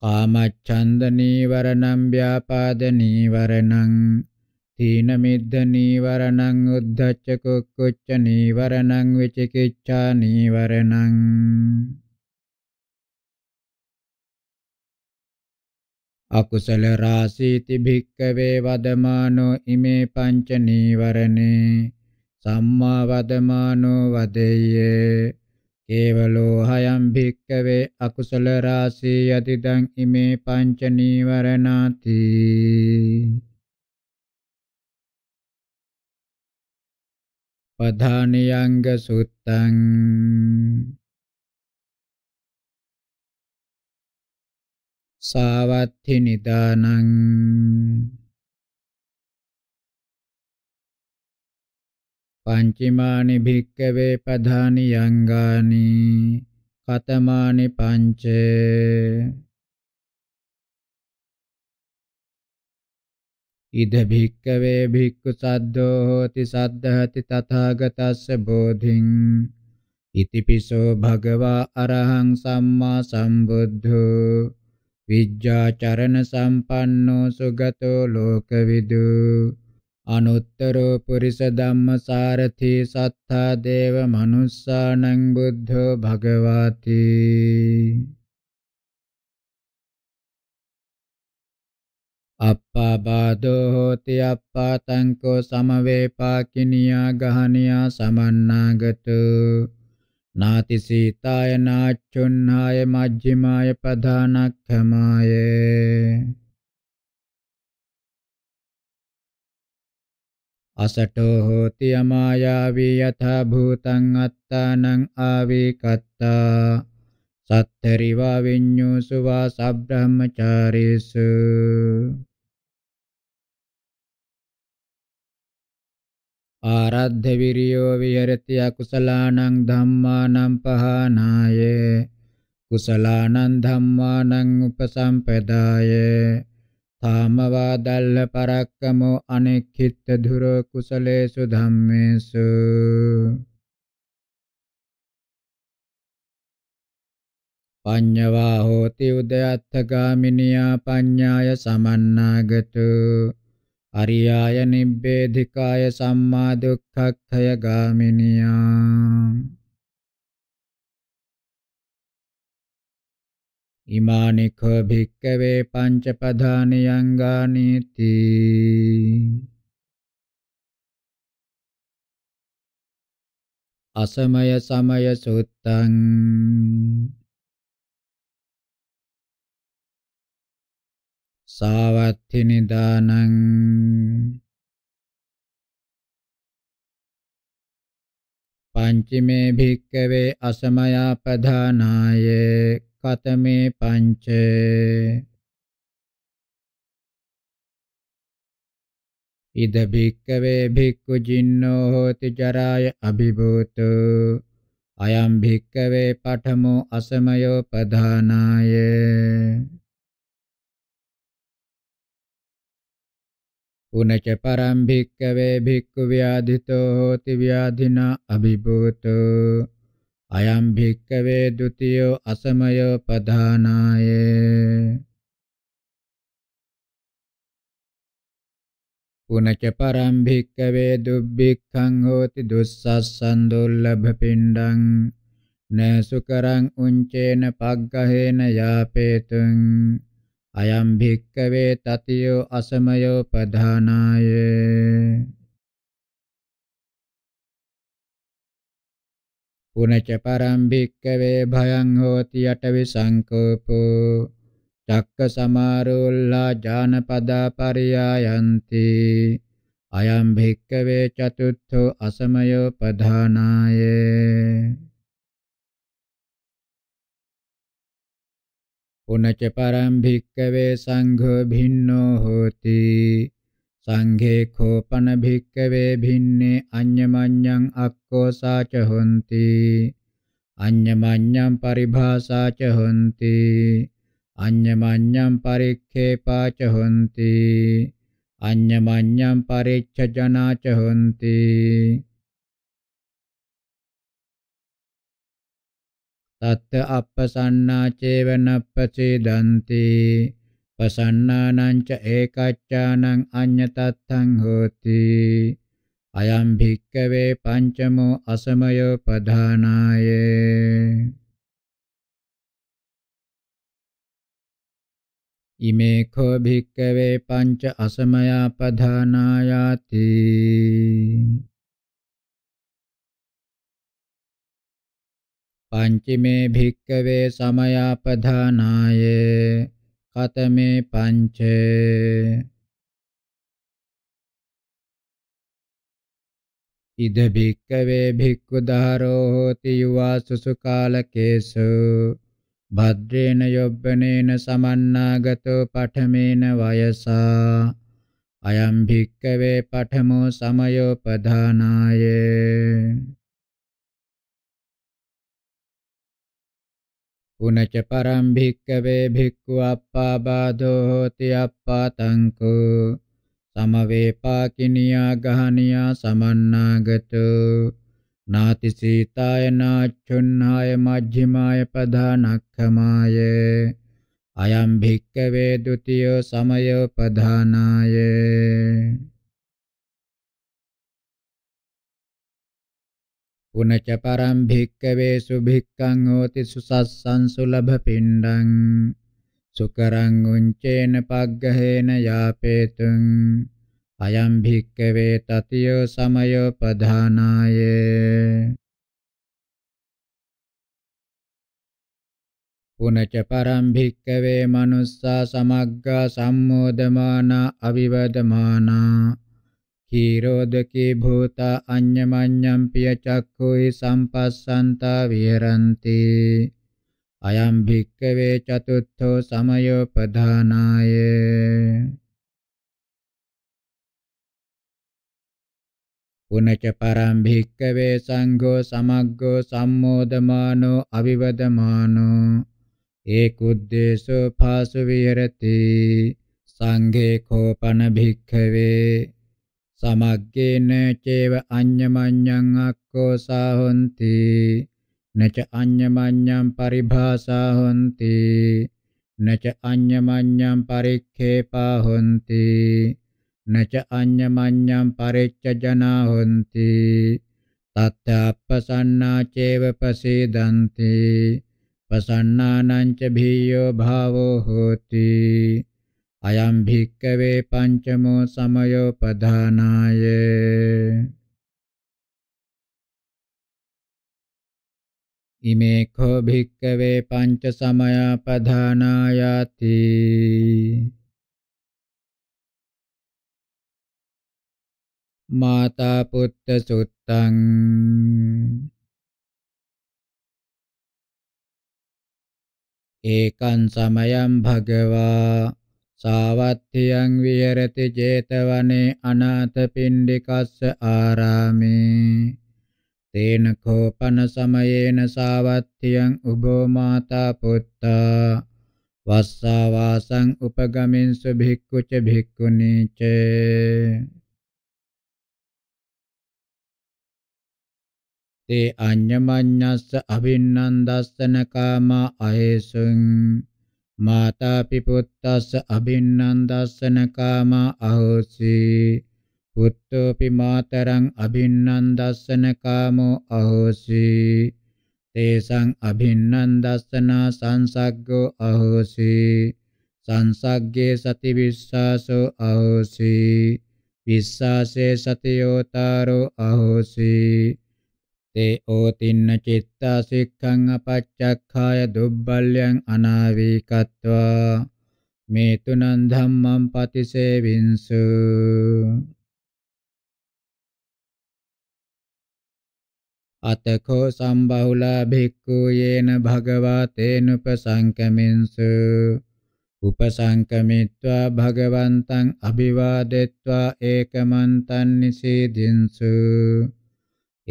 කාමච්ඡන්ද නීවරණං ව්‍යාපාද නීවරණං තීන මිද්ද නීවරණං උද්ධච්ච කුක්කුච්ච නීවරණං විචිකිච්ඡා නීවරණං අකුසල රාසීති භික්කවේ වදමානෝ ඉමේ පංච නීවරණේ සම්මා වදමානෝ වදෙය්‍ය කේවලෝ හයම් භික්කවේ අකුසල රාසී යතිදං ඉමේ පංච නීවරණාති පධානියංග සුත්තං සාවත්ථි නිදානං පංචමානි භික්කවේ පධානියංගානි කතමානි පංචේ ඉද භික්කවේ භික්ඛු සද්දෝ හෝති සද්ධාති තථාගතස්ස බෝධින් ඉතිපිසෝ භගවා අරහං සම්මා සම්බුද්ධෝ විජ්ජාචරණ සම්පන්නෝ සුගතෝ ලෝකවිදු අනුත්තරෝ පුරිස ධම්මසාරති සත්තා දේව මනුස්සානං බුද්ධෝ භගවාති අප්පාබාධෝ හෝති අප්පාතංකෝ සමවේපාකිනියා ගහනියා සමන්නාගතු නාති සීතාය නාච්චුන්හාය මජ්ජිමාය පධානක්ඛමාය අසටෝ හෝති අමායාවී යථා භූතං අත්තානං ආවේ කත්තා සත්තරිවා විඤ්ඤෝසුවා සබ්‍රහ්මචාරීසු ආරද්ධ විරියෝ විහෙරති අකුසලානං ධම්මානං පහනාය කුසලානං ධම්මානං උපසම්පදාය තාමවාදල්ල පරක්කමෝ අනෙක්ඛිත ධුරෝ කුසලේසු ධම්මේසු පඤ්ඤවා හෝති උදයත්ථ ගාමිනියා පඤ්ඤාය සමන්නාගතෝ අරියාය නිබ්බේධිකාය සම්මා දුක්ඛක්ඛය ගාමිනියා ඉමානි කෝ භික්කවේ පංච පදානි යංගානීති අසමය සමය සුත්තං සාවත්ති නිදානං පංචමේ භික්කවේ අසමයා ප්‍රධානාය කතමේ පංච ඉද භික්කවේ භික්ඛු ජින්නෝ හෝති ජරාය අභිභූතු අයම් භික්කවේ පඨමෝ අසමයෝ ප්‍රධානාය උනච පරම් භික්කවේ භික්ඛු ව්‍යාධිතෝ හෝති ව්‍යාධිනා අභිභූතෝ අයම් භික්කවේ ဒ ුතියෝ අසමයෝ පධානාය උනච පරම් භික්කවේ දුබ්බික්ඛං හෝති දුස්සස්සන් දුර්ලභ පිණ්ඩං නසුකරං උංචේන පග්ගහේන යාපේතුං අයම් භික්කවේ තතියෝ අසමයෝ ප්‍රධානාය පුනච පරම් භික්කවේ භයං හෝති යටවි සංකෝපෝ චක්ක සමාරෝල්ලා ජානපදා පරියායන්ති අයම් භික්කවේ චතුත්ථෝ අසමයෝ ප්‍රධානාය උනච පරම් භික්කවේ සංඝෝ භින්නෝ හෝති සංඝේ කෝපන භික්කවේ භින්නේ අඤ්ඤමඤ්ඤං අක්කෝ සාච හොಂತಿ අඤ්ඤමඤ්ඤං පරිභාසාච හොಂತಿ අඤ්ඤමඤ්ඤං පරික්ඛේපාච හොಂತಿ අඤ්ඤමඤ්ඤං පරිච්ඡජනාච හොಂತಿ තත්ත අප්පසන්නා චේවනප්පචේදන්ති පසන්නානං ච ඒකච්ඡානං අඤ්ඤතත්තං හෝති අයම් භික්කවේ පංචමෝ අසමයෝ පධානාය ඉමේ කෝ භික්කවේ පංච අසමයා පධානායාති පංචමේ භික්කවේ සමයාපධානාය කතමේ පංච ඉද භික්කවේ භික්ඛු ධාරෝ හෝති යුවා සුසුකාලකේසු භද්‍රේන යොබ්බනේන සමන්නාගතෝ පඨමේන වයසා අයම් භික්කවේ පඨමෝ සමයෝපධානාය පුනච පරම් භික්කවේ භික්ඛු අප්පාබාධෝ හෝති අප්පාතංකු සමවේපාකිනියා ගහනියා සමන්නාගතු නාති සීතාය නාච්චුන්හාය මජ්ජිමාය පධානක්ඛමාය අයම් භික්කවේ ဒ උතියෝ සමයෝ පධානාය උනච පරම් භික්කවේ සුභික්ඛං හෝති සුසස්සං සුලභ පිණ්ඩං සුකරං උංචේන පග්ගහේන යාපේතුං අයම් භික්කවේ තතියෝ සමයෝ පධානාය පුනච පරම් භික්කවේ මනුස්සා සමග්ගා සම්මෝදමානා අවිවදමානා क्षीरोदके भूता अन्यमन्यं पियचक्षुः सम्पस्सन्ता विहरन्ति अयं भिक्कवे चतुर्थो समयोपधानाय पुनश्च परं भिक्कवे सङ्घो समग्रो सम्मोदमानो अविवदमानो एकुद्देशो फासु विहरति सङ्घे खोपनभिक्खवे සමග්ගේන චේව අඤ්ඤමඤ්ඤං අක්ඛෝ සාහොಂತಿ නච අඤ්ඤමඤ්ඤං පරිභාසා හොಂತಿ නච අඤ්ඤමඤ්ඤං පරික්ඛේපා හොಂತಿ නච අඤ්ඤමඤ්ඤං පරිච්ඡජනා හොಂತಿ තත්ථප්පසන්නා චේව පසීදන්ති පසන්නානං ච භීයෝ භාවෝ හෝති අයම් භික්කවේ පංචමෝ සමයෝපධානාය ඉමේ කෝ භික්කවේ පංච සමයාපධානායාති මාතා පුත්ත සුත්තං ඒකං සමයං භගවා සාවත්තියං විහෙරති 제තවනේ අනාථපිණ්ඩිකස්ස ආරාමේ තේන කෝපන සමයේන සාවත්තියං උබෝ මාතා පුත්තා වස්සා වාසං උපගමින්සු භික්ඛුච භික්ඛුනීච තේ අඤ්ඤමඤ්ඤස්ස අභින්නන්දස්සන කාම අහේසුං මාතාපි පුත්තස්ස අබින්නන්දස්සන කාමා අහෝසි පුත්තෝපි මාතරං අබින්නන්දස්සන කාමෝ අහෝසි තේසං අබින්නන්දස්සන සංසග්ගෝ අහෝසි සංසග්ගේ සති විස්සාසෝ අහෝසි විස්සාසේ සතියෝතාරෝ අහෝසි තේ ඕතින්න චිත්තා සික්ඛං අපච්චක්ඛාය දුබ්බල්යං අනාවීකත්වා මේ තුනන් ධම්මං පතිසේවින්සු අතකෝ සම්බහුලා භික්ඛු යේන භගවා තේනුපසංකමින්සු උපසංකමිත්වා භගවන්තං අභිවාදෙත්වා ඒකමන්තං නිසීදින්සු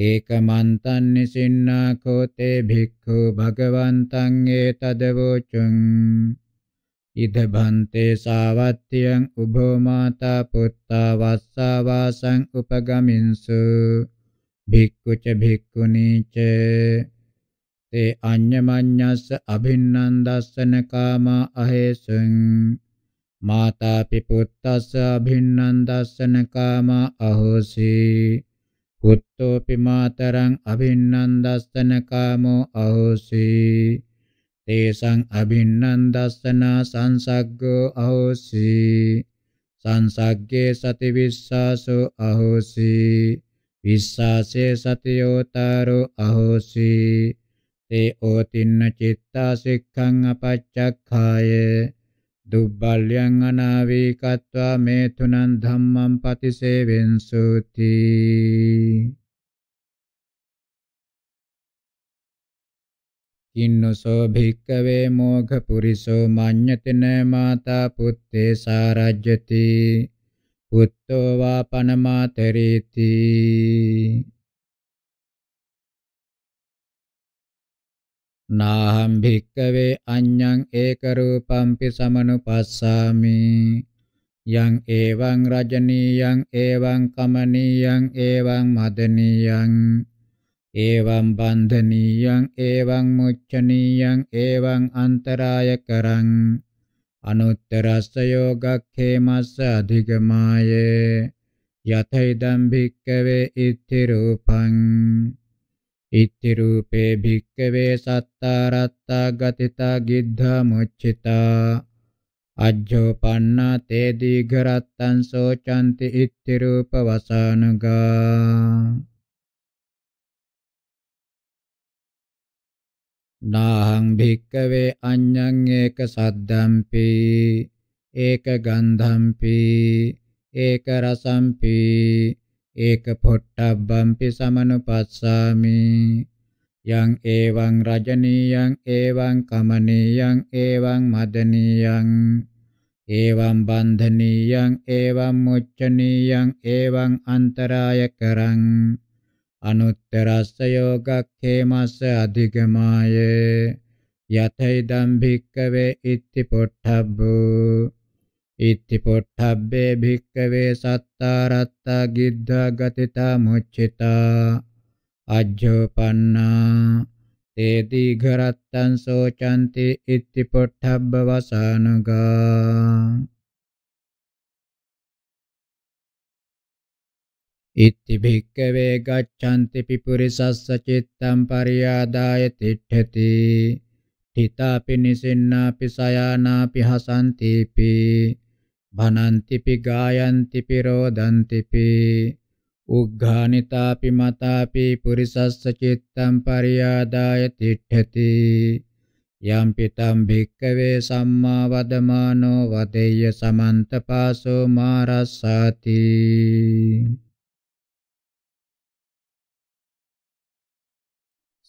ඒකමන්තං නිසින්නාකෝ තේ භික්ඛු භගවන්තං ඒතදවෝචුං ඉද භන්තේ සාවත්තියං උභෝ මාතා පුත්තා වස්සා වාසං උපගමින්සු භික්ඛු ච භික්ඛුනී ච තේ අඤ්ඤමඤ්ඤස්ස අභින්නම් දස්සන කාමා අහේසං මාතා පිපුත්තස්ස අභින්නම් දස්සන කාමා අහෝසී පුත්තෝපි මාතරං අභින්නන්දස්සන කාමෝ අහෝසි තේසං අභින්නන්දස්සනා සංසග්ගෝ අහෝසි සංසග්ගේ සති විස්සාසෝ අහෝසි විස්සාසේ සතියෝතරෝ අහෝසි තේ ඕතින්න චිත්තා සික්ඛං අපච්චක්ඛාය දුබ්බල්යං අනාවේ කତ୍වා මේ තුනං ධම්මං පතිසේවෙන්සුති ඉන්නසෝ භික්කවේ මෝඝ පුරිසෝ මඤ්ඤතන මාතා පුත්තේ සාරජ්‍යති පුත්තෝ වා පනමාතරේති නාහම් භික්කවේ අඤ්ඤං ඒක රූපම්පි සමනුපස්සාමි යං එවං රජනීයං එවං කමනීයං එවං මදනීයං එවං බන්ධනීයං එවං මුච්ඡනීයං එවං අන්තරාය කරං අනුත්තරස්ස යෝගක්ඛේමස්ස අධිගමායේ යතෛදම් භික්කවේ ඉති රූපං ඉත්ති රූපේ භික්කවේ සත්තාරත්තා ගතිතා ගිද්ධා මුච්චිතා අජ්ජෝපන්නා තේ දීඝරත්තං සෝචಂತಿ ඉත්ති රූප වසානගා නාහං භික්කවේ අඤ්ඤං ඒක සද්දම්පි ඒක ගන්ධම්පි ඒක රසම්පි ඒක පොට්ටබ්බම්පි සමනුපස්සාමි යං ඒවං රජනීයං ඒවං කමනීයං ඒවං මදනීයං ඒවං බන්ධනීයං ඒවං මුච්චනීයං ඒවං අන්තරාය කරං අනුත්තරස්ස යෝගක්ඛේමස්ස අධිගමාය යතේ දම්භික්කවේ ඉත්ති පොට්ටබ්බෝ ඉත්ති පොට්ටබ්බේ භික්කවේ සත්තා රත්තා ගිද්ධා ගතිතා මුච්චිතා අජ්ජෝපන්නා තේ දීඝරත්තං සෝචಂತಿ ඉත්ති පොට්ටබ්බ වසානුගා ඉත්ති භික්කවේ ගච්ඡanti පිපුරිසස්ස චිත්තම් පරියාදාය තිට්ඨති තිතාපි නිසින්නාපි සයානාපි හසන්තිපි භනන්තිපි ගායන්තිපි රෝදන්තිපි උග්ඝානිතාපි මතාපි පුරිසස්ස චිත්තම් පරියාදාය තිට්ඨති යම් පිටම් භික්කවේ සම්මා වදමානෝ වදෙය්‍ය සමන්ත පාසෝ මාරස්සාති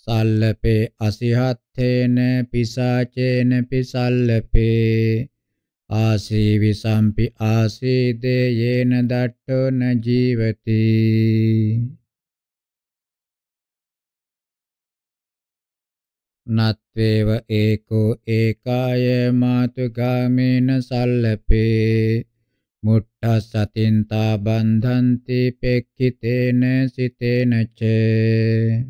සල්ලපේ අසිහත්තේන පිසාචේන පිසල්ලපේ ආසීවිසම්පි ආසීදේ යේන දට්ඨෝ න ජීවති නත්වේව ඒකෝ ඒකාය මාතුගාමේන සල්ලපේ මුට්ඨ සතින්තා බන්ධන්ති පෙක්ඛිතේන සිතේන චේ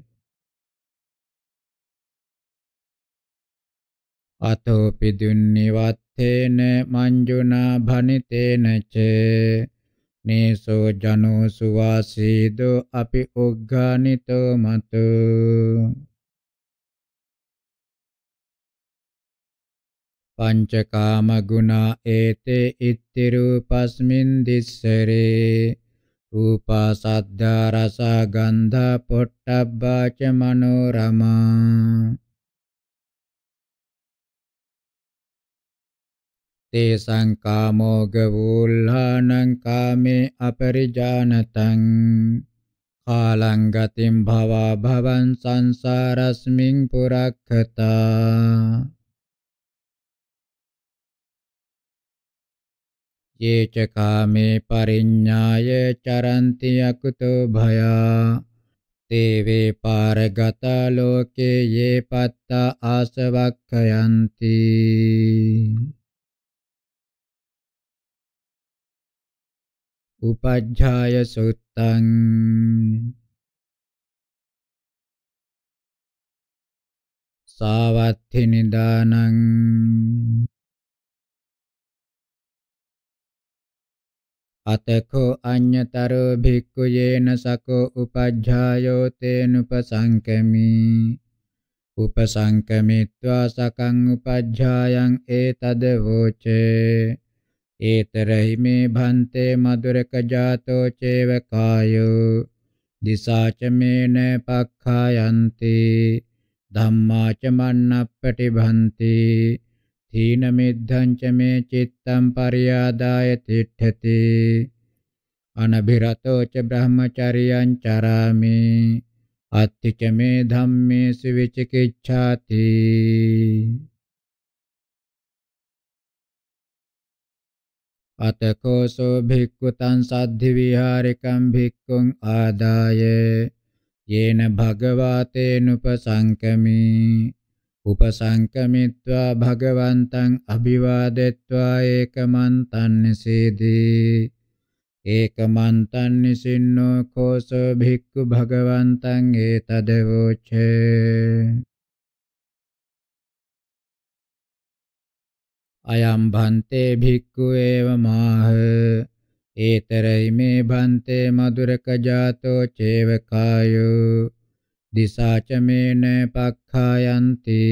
අතෝපි දුන්නිවත්තේන මංජුනා භනිතේන ච නේසෝ ජනෝ සුවාසීදෝ අපි උග්ගානිතෝ මතු පංචකාම ගුණා ඒතේ ඉත්ති රූපස්මින් දිස්සරේ රූපා සද්දා රසා ගන්ධා පොට්ටබ්බා ච මනෝරමා තේසං කාමෝග වූල්හානං කාමේ අපරිජානතං කාලං ගතිම් භවා භවන් සංසාරස්මින් පුරක්ඛතා යේච කාමේ පරිඤ්ඤාය චරන්ති අකුතෝ භයා තේවේ පාරගත ලෝකේ යේ පත්ත ආසවක්ඛයන්ති උපජ්ජාය සුත්තං සාවත්ථි නිදානං අතකෝ අඤ්ඤතරෝ භික්ඛු යේන සකෝ උපජ්ජායෝ තේනුපසංකමි උපසංකමිත්වා සකං උපජ්ජායං ඒතද වෝචේ ඒතරහි මේ භන්තේ මදුරක ජාතෝ චේව කායෝ දිසාච මේන පක්ඛායන්ති ධම්මාච මන්නප්පටි භන්ති තීන මිද්ධං ච මේ චිත්තම් පරියාදාය තිට්ඨති අනභිරතෝ ච බ්‍රහ්මචරියං චරාමි අත්ති ච මේ ධම්මේසු විචිකිච්ඡාති අතකෝසෝ භික්ඛුතං සද්ධි විහාරිකං භික්ඛුං ආදාය යේන භගවතේනුපසංකමි උපසංකමිත්වා භගවන්තං අභිවාදෙත්වා ඒකමන්තං නිසීදී ඒකමන්තං නිසින්නෝ කෝසෝ භික්ඛු භගවන්තං ඒතදවෝචේ අයම් භන්තේ භික්ඛු ඒව මාහ ඒතරයි මේ භන්තේ මදුරක ජාතෝ චේව කායෝ දිසාච මේන පක්ඛායන්ති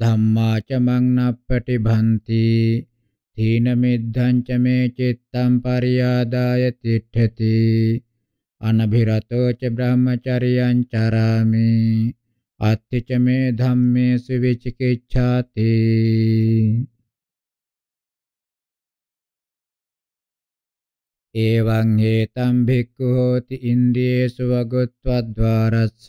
ධම්මාච මංනප්පටි භන්ති තීන මිද්ධං ච මේ චිත්තම් පරියාදාය තිට්ඨති අනභිරතෝ ච බ්‍රහ්මචරියං චරාමි අත්ථ ච මේ ධම්මේසු විචිකිච්ඡාති එවං හේතම් භික්ඛු හෝති ඉන්ද්‍රියේසු වගොත්වද්වාරස්ස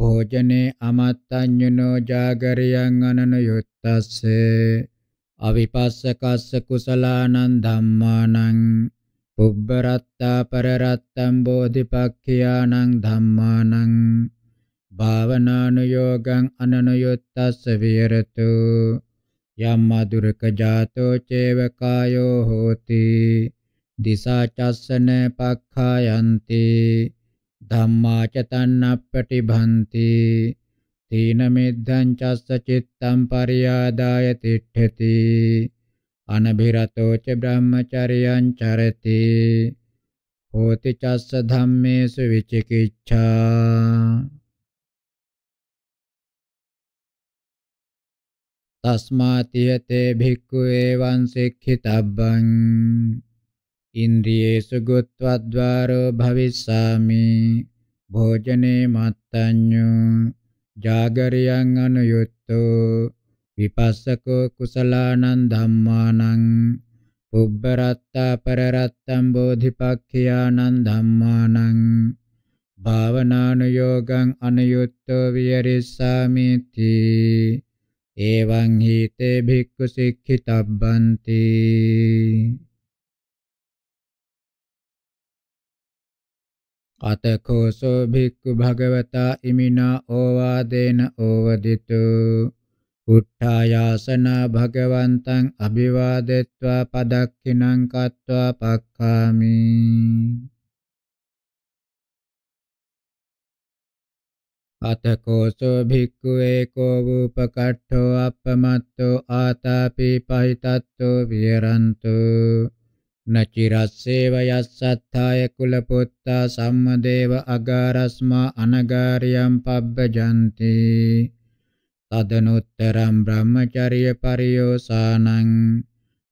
භෝජනේ අමත්තඤ්ඤුනෝ ජාගරියං අනනුයුත්තස්ස අවිපස්සකස්ස කුසලානං ධම්මානං පුබ්බරත්තා පරරත්තං බෝධිපක්ඛියානං ධම්මානං භාවනානුയോഗං අනනුයුත්තස්ස විහෙරතු යම්මාදුරක ජාතෝ චේව කායෝ හෝති දිසා චස්සන පක්ඛායන්ති ධම්මා ච තන්නප්පටිභන්ති තීන මිද්ධං චස්ස චිත්තං පරියාදාය තිට්ඨති අනභිරතෝ ච බ්‍රහ්මචරියං චරති හෝති චස්ස ධම්මේසු විචිකිච්ඡා තස්මාතියතේ භික්ඛු එවං සික්ඛිතබ්බං ඉන්ද්‍රියේසු ගොත්වද්වාරෝ භවිස්සාමි භෝජනේ මත්තඤ්ඤෝ ජාගරියං අනුයුක්තෝ විපස්සකෝ කුසලානං ධම්මානං පුබ්බරත්තා පරරත්තම් බෝධිපක්ඛියානං ධම්මානං භාවනානුയോഗං අනුයුක්තෝ විහෙරිස්සාමිති එවං හීතේ භික්ඛු සික්ඛිතබ්බන්ති අතකෝසෝ භික්ඛු භගවතා ඉමිනා ඕවාදේන ඕවදිතු උත්ථායාසන භගවන්තං අභිවාදෙත්වා පදක්ඛිනං කତ୍වා පක්ඛාමි අතකෝසෝ භික්ඛුවේ කෝ වූපකට්ඨෝ අපමත්තෝ ආතාපි පහිතත්තෝ විහෙරන්තු නචිරස්සේව යස්සත්තාය කුලපොත්තා සම්මදේව අගාරස්මා අනගාරියම් පබ්බජන්ති තදනුත්තරම් බ්‍රහ්මචර්ය පරියෝසානං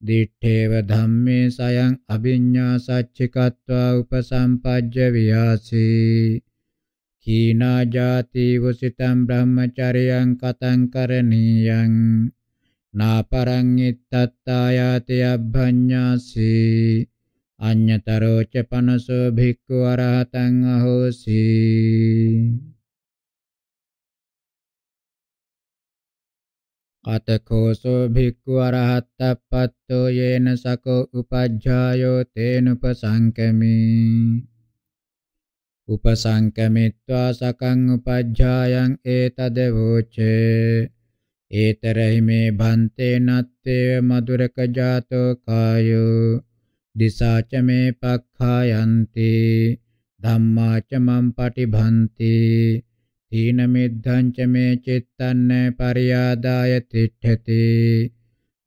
දිඨේව ධම්මේ සයං අභිඤ්ඤා සච්චිකत्वा උපසම්පජ්ජ වියාසී කීනා ජාතිව සිතං බ්‍රහ්මචරියං කතං කරණීයං නාපරං ඉත්තත්තායාති අබ්භඤ්ඤාසි අඤ්ඤතරෝ ච පනසෝ භික්ඛු අරහතං අහෝසි අතකෝසෝ භික්ඛු අරහත්තප්පත්තෝ යේන සකෝ උපජ්ජායෝ තේනුපසංකමී උපසංකමිත්වා සකං උපජ්ජායං ඒතද වූචේ ඒතරහි මේ භන්තේ නත්තේ මధుරක ජාතෝ කායෝ දිසාච මේ පක්ඛායන්ති ධම්මාච මම් පටිභන්ති තීන මිද්ධං ච මේ චිත්තං පරියාදාය තිට්ඨති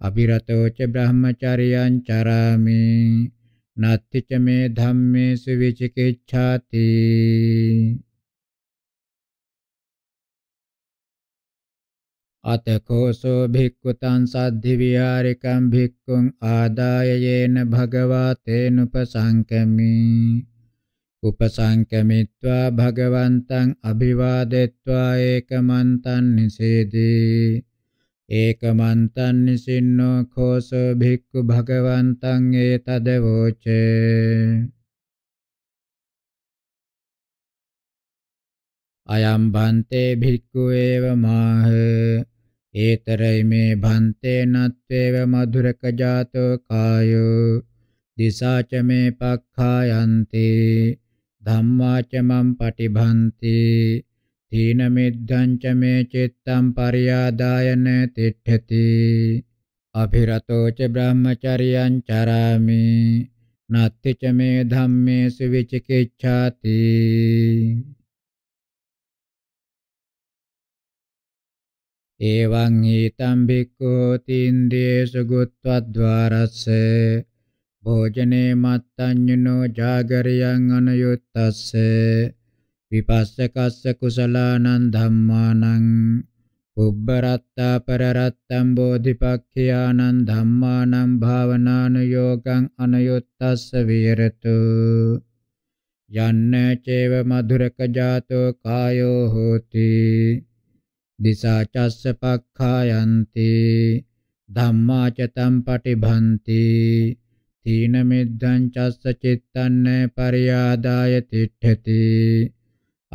අභිරතෝ ච බ්‍රහ්මචර්යං චරාමි නත්ති ච මේ ධම්මේසු විචිකිච්ඡාති අතකෝසෝ භික්ඛුතං සද්ධි විහාරිකං භික්ඛුං ආදාය යේන භගවා තේනුපසංකමි උපසංකමිත්වා භගවන්තං අභිවාදෙත්වා ඒකමන්තං නිසේදී ඒකමන්තං නිසින්නෝ කෝසෝ භික්ඛු භගවන්තං ඒතදවෝචේ අයම් භන්තේ භික්ඛු ඒව මාහ ඒතරයි මේ භන්තේ නත්වේව මధుරක ජාතෝ කායෝ දිසාච මේ පක්ඛායන්ති ධම්මාච මම් පටිභන්ති හීන මිද්ධං ච මේ චිත්තං පරියාදායන තිට්ඨති අභිරතෝ ච බ්‍රහ්මචරියං චරාමි නත්ති ච මේ ධම්මේසු විචිකිච්ඡාති එවං හීතං භික්ඛෝති ඉන්ද්‍රේසු ගුත්වද්වාරස්ස භෝජනේ මත්තඤ්ඤනෝ ජාගරියං අනයුත්තස්සේ විපස්සකස්ස කුසලානං ධම්මානං උබ්බරත්තා පරරත්තම් බෝධිපක්ඛයානං ධම්මානං භාවනානුയോഗං අනයොත්තස්ස විහෙරතු යන්න චේව මధుරක ජාතෝ කායෝ හෝති දිසා චස්ස පක්ඛායන්ති ධම්මා ච තම් පටිභන්ති තීන මිද්ධං චස්ස චිත්තං පරියාදාය තිට්ඨති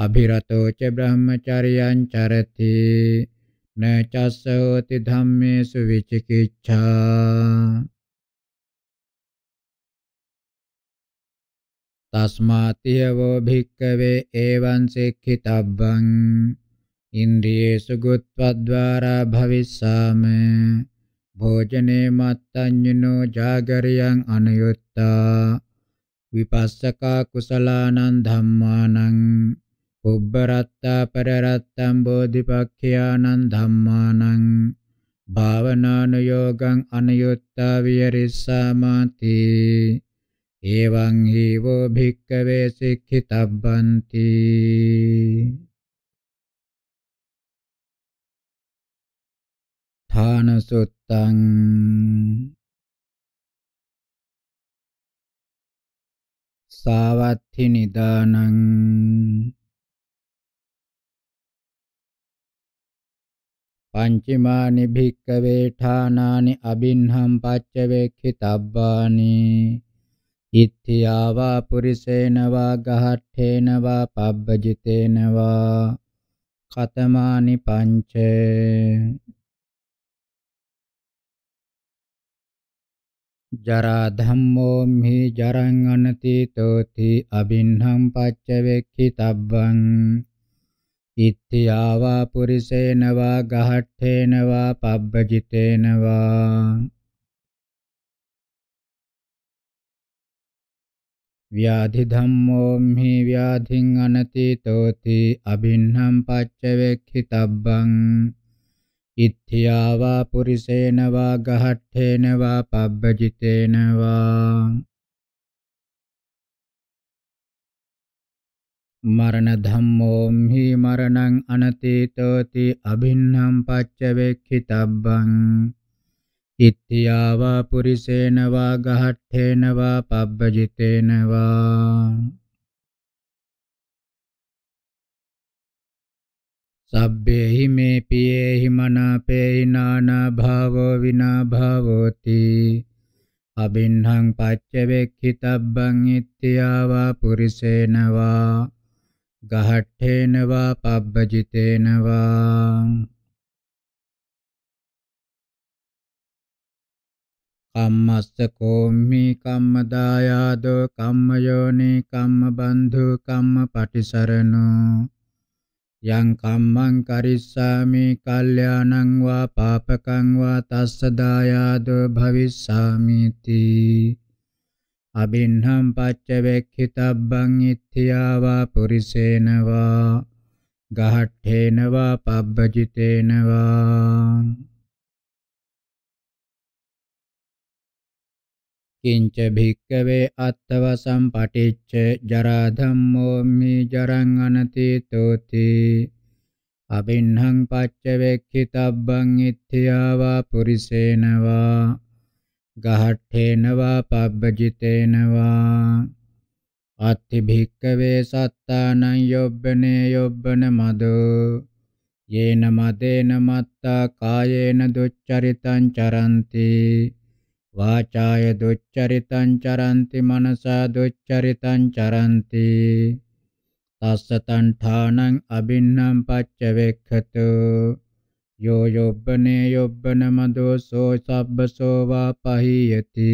අභිරතෝ ච බ්‍රහ්මචර්යං චරති නචස්සෝති ධම්මේසු විචිකිච්ඡා තස්මාතියවෝ භික්කවේ එවං සික්ඛිතබ්බං ඉන්ද්‍රියේසු ගුත්වද්වාරා භවිස්සාම භෝජනේ මත්තඤ්ඤනෝ జాగරියං අනුයුත්තා විපස්සකා කුසලානං ධම්මානං උබ්බරත්තා පරරත්තම් බෝධිපක්ඛයානං ධම්මානං භාවනානුയോഗං අනුයුත්තා විරිස්සාමාති එවං හීවෝ භික්කවේ සික්ඛිතබ්බන්ති ථානසුත්තං සාවත්ථි නිදානං පංචමානි භික්කවේ ඨානානි අබින්හම් පච්චවේක්ඛිතබ්බානි ඉත්‍ත්‍යාවා පුරිසේන වා ගහට්ඨේන වා පබ්බජිතේන වා කතමානි පංච ජරා ධම්මෝ මි ජරං අනතීතෝති අබින්හම් පච්චවේක්ඛිතබ්බං ඉත්‍යාවා පුරිසේනවා ගහට්ඨේනවා පබ්බජිතේනවා ව්‍යාධි ධම්මෝ මි ව්‍යාධින් අනතීතෝති අභින්නම් පච්චවේක්ඛිතබ්බං ඉත්‍යාවා පුරිසේනවා ගහට්ඨේනවා පබ්බජිතේනවා මරණ ධම්මෝම් හි මරණං අනතීතෝති අභින්නම් පච්චවේක්ඛිතබ්බං ඉත්‍යාවා පුරිසේන වා ගහට්ඨේන වා පබ්බජිතේන වා සබ්බේහි මේ පියේහි මනාපේහි නානා භාවෝ විනා භාවෝති අභින්නම් පච්චවේක්ඛිතබ්බං ඉත්‍යාවා පුරිසේන වා ගහට්ඨේන වා පබ්බජිතේන වා කම්මස්ස කෝම්මි කම්මදායාදෝ කම්මයෝනි කම්මබන්ධු කම්මපටිසරණෝ යං කම්මං කරිස්සාමි කල්යාණං වා පාපකං වා තස්ස දායාදෝ භවිස්සාමිති අබින්හම් පච්ච වෙක්ඛිතබ්බං ඉත්‍ත්‍යාවා පුරිසේනවා ගහට්ඨේනවා පබ්බජිතේනවා කිංච භික්කවේ අත්තවසම් පටිච්ච ජරා ධම්මෝ මි ජරං අනතීතෝති අබින්හං පච්ච වෙක්ඛිතබ්බං ඉත්‍ත්‍යාවා පුරිසේනවා ගහට්ඨේනවා පබ්බජිතේනවා අත්ති භික්කවේ සත්තානං යොබ්බනේ යොබ්බන මදෝ යේන මදේන මත්තා කායේන දුච්චරිතං චරಂತಿ වාචාය දුච්චරිතං චරಂತಿ මනසා දුච්චරිතං චරಂತಿ තස්ස තණ්ඨානං අබින්නම් පච්ච වෙක්ඛතෝ यो योब्बने योब्बनमदो सो सब्बसो वा पहीयति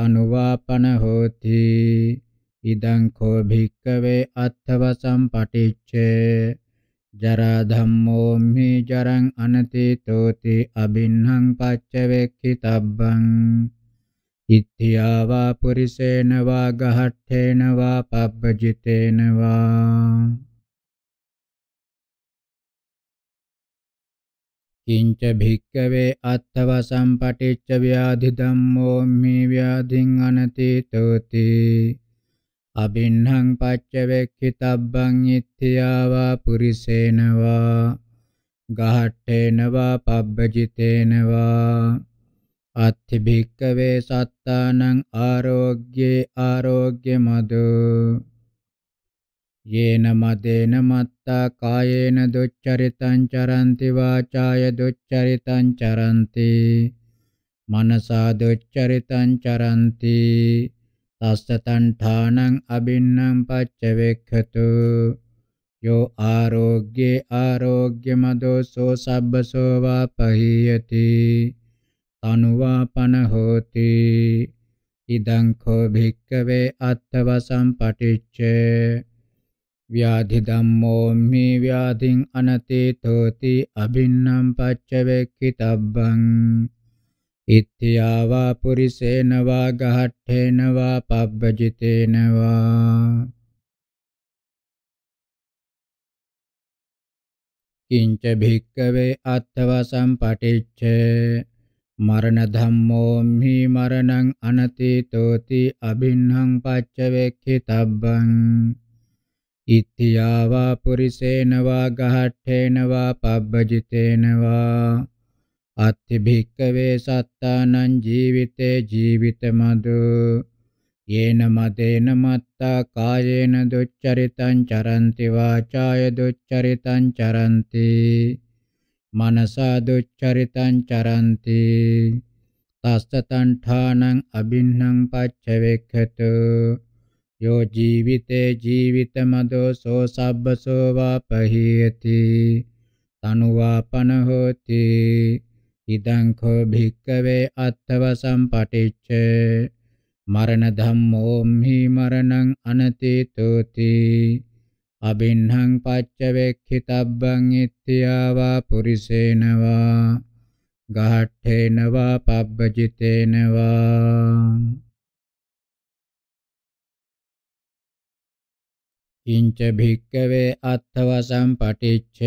तनुवापनहोति इदं खो भिक्कवे अथवसं पटिच्चे जरा धम्मो मि जरं अनतितोति अभिन्नं पच्चवेक्षितव्यं इत्थिया वा पुरुषेण वा गहट्ठेन वा पब्बजितेन वा කිංච භික්කවේ අත්ථව සම්පටිච්ච ව්‍යාධි ධම්මෝ මේ ව්‍යාධින් අනතීතෝති අබින්හං පච්ච වෙක්ඛිතබ්බං ඉත්‍ත්‍යාවා පුරිසේනවා ගහට්ඨේනවා පබ්බජිතේනවා අත්ථි භික්කවේ සත්තානං ආරෝග්‍යේ ආරෝග්‍ය මදෝ යේන මදේන මත්තා කායේන දුච්චරිතං චරන්ති වාචාය දුච්චරිතං චරන්ති මනසා දුච්චරිතං චරන්ති තස්ස තණ්ඨානං අබින්නම් පච්ච වෙක්ඛතු යෝ ආරෝග්‍යේ ආරෝග්‍යමදෝ සෝ සබ්බසෝ වා පහීයති තනුවා පනහෝති ඉදං කෝ භික්කවේ අත්තවසම් පටිච්චේ ව්‍යාධි ධම්මෝ මේ ව්‍යාධින් අනතේතෝති අබින්නම් පච්චවෙක්කි තබ්බං ඉත්‍යාවා පුරිසේනවා ගහට්ඨේනවා පබ්බජිතේනවා කිංච භික්කවේ අත්ථවසම් පටිච්ච මරණ ධම්මෝ මි මරණං අනතීතෝති අබින්හං පච්චවෙක්ඛිතබ්බං ඉත්‍ත්‍යා වා පුරිසේන වා ගහට්ඨේන වා පබ්බජිතේන වා අත්ථි භික්කවේ සත්තානං ජීවිතේ ජීවිතමදු යේන මදේන මත්තා කායේන දුච්චරිතං චරන්ති වාචාය දුච්චරිතං චරන්ති මනසා දුච්චරිතං චරන්ති තස්ස තණ්ඨානං අබින්නම් පච්චවෙක්ඛතු යෝ ජීවිතේ ජීවිතමදෝ සෝ සබ්බසෝ වාපහීති තනුවාපන හෝති ඉදං කෝ භික්කවේ අත්තවසම් පටිච්ච මරණ ධම්මෝ මි මරණං අනතීතෝති අබින්හං පච්ච වෙක්ඛිතබ්බං ඉත්‍යාවා පුරිසේනවා ගහට්ඨේනවා පබ්බජිතේනවා කිංච භික්කවේ අත්ථවසම් පටිච්ච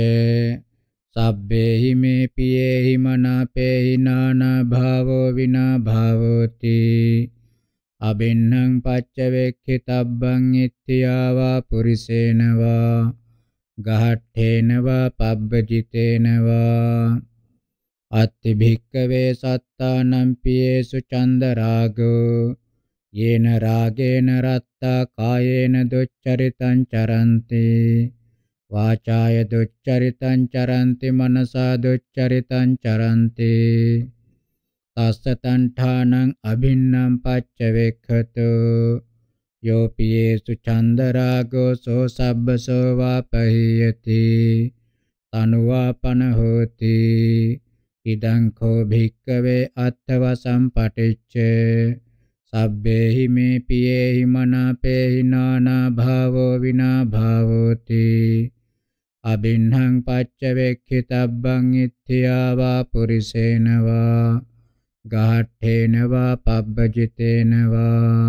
සබ්බේහි මේ පියේහි මනාපේහි නානා භාවෝ විනා භාවෝති අබින්නම් පච්ච වෙක්ඛිතබ්බං ඉත්‍යාවා පුරිසේනවා ගහට්ඨේනවා පබ්බජිතේනවා අත්ති භික්කවේ සත්තානම් පියේසු චන්දරාගෝ යේන රාගේන රත්තා කායේන දුච්චරිතං චරන්ති වාචාය දුච්චරිතං චරන්ති මනසා දුච්චරිතං චරන්ති තස්ස තණ්ඨානං අභින්නම් පච්ච වේක්ඛතු යෝපියේසු චන්දරාගෝ සෝ සබ්බසෝ වාපහියති තනුවාපන හෝති ඉදං කෝ භික්කවේ අත්ථව සම්පටිච්ඡේ සබ්බේහි මේ පියේහි මනාපේහි නානා භාවෝ විනා භාවෝති අබින්හං පච්ච වේක්ඛිතබ්බං ඉත්‍ත්‍යාවා පුරිසේනවා ගාඨේනවා පබ්බජිතේනවා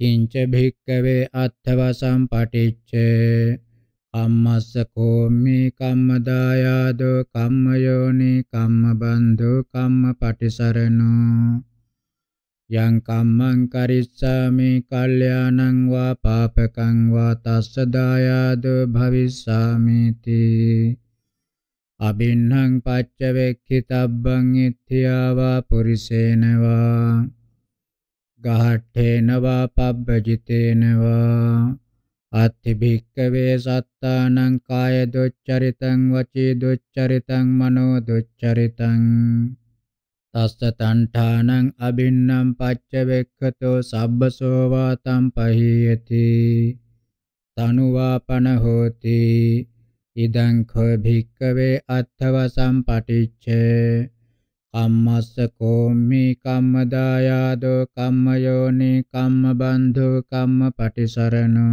කිංච භික්කවේ අත්ථවසම් පටිච්චේ කම්මස්ස කෝමි කම්මදායාදෝ කම්මයෝනි කම්මබන්ධු කම්මපටිසරණෝ යං කම්මං කරිස්සාමි කල්යාණං වා පාපකං වා තස්ස දායාදෝ භවිස්සාමිති අබින්හං පච්ච වෙක්ඛිතබ්බං ඉත්‍ත්‍යාවා පුරිසේනවා ගහට්ඨේනවා පබ්බජිතේනවා අත්ති භික්කවේ සත්තානං කාය දුච්චරිතං වචී දුච්චරිතං මනෝ දුච්චරිතං තස්ස තණ්ඨානං අබින්නම් පච්ච වෙක්ඛතෝ සබ්බසෝ වාතම් පහීයති තනුවාපන හෝති ඉදං කෝ භික්කවේ අත්ථව සම්පටිච්ඡේ කම්මස්ස කෝම්මි කම්මදායාදෝ කම්මයෝනි කම්මබන්ධු කම්මපටිසරණු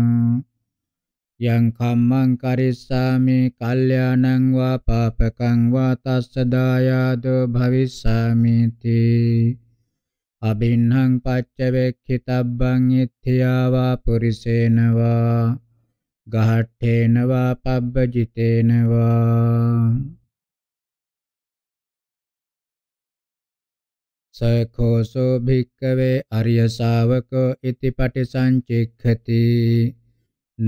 යං කම්මං කරිස්සාමි කල්යාණං වා පාපකං වා තස්ස දායාදෝ භවිස්සාමි තී අබින්හං පච්චවෙක්ඛිතබ්බං ඉත්‍ත්‍යාවා පුරිසේනවා ගහට්ඨේනවා පබ්බජිතේනවා සඛෝසෝ භික්කවේ අරිය ශාවකෝ ඉති පටිසංචික්ඛති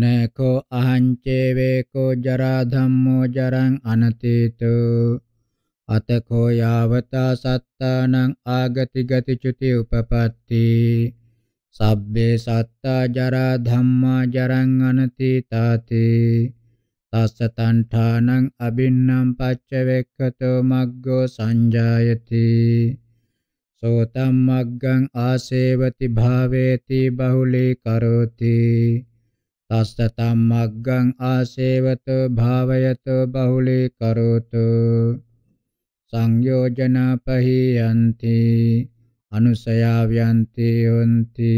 නකෝ අහං චේවේකෝ ජරා ධම්මෝ ජරං අනතේතෝ අතකෝ යාවතා සත්තානං ආගති ගති චුති උපපත්ති සබ්බේ සත්තා ජරා ධම්මා ජරං අනතිතාති තස්ස තණ්ඨානං අබින්නම් පච්චවෙක්කතෝ මග්ගෝ සංජායති සෝතම් මග්ගං ආසේවති භාවේති බහුලී කරෝති තස්ස තම්මග්ගං ආසේවත භාවයත බහුලී කරෝතු සංයෝජනපහියන්ති අනුසයාව්‍යන්ති යොන්ති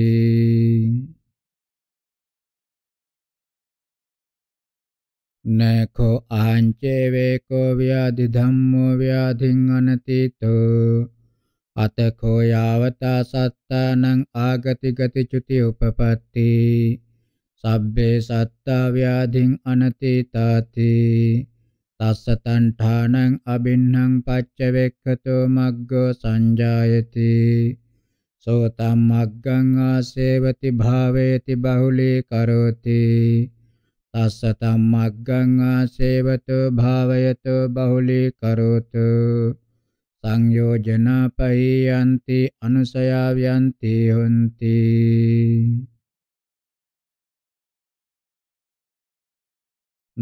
නඛෝ ආංචේ වේකෝ ව්‍යාධි ධම්මෝ ව්‍යාධින් අනතිතෝ අතකෝ යාවතා සත්තානං ආගති ගති චුති උපපatti සබ්බේ සත්තා ව්‍යාධින් අනතීතාති තස්ස තණ්ඨානං අබින්නම් පච්චවෙක්ඛතෝ මග්ගෝ සංජායති සෝතම් මග්ගං ආසේවති භාවේති බහුලී කරෝති තස්ස තම් මග්ගං ආසේවතෝ භාවයතෝ බහුලී කරෝතෝ සංයෝජනා පයයන්ති අනුසයාව්‍යන්ති හොಂತಿ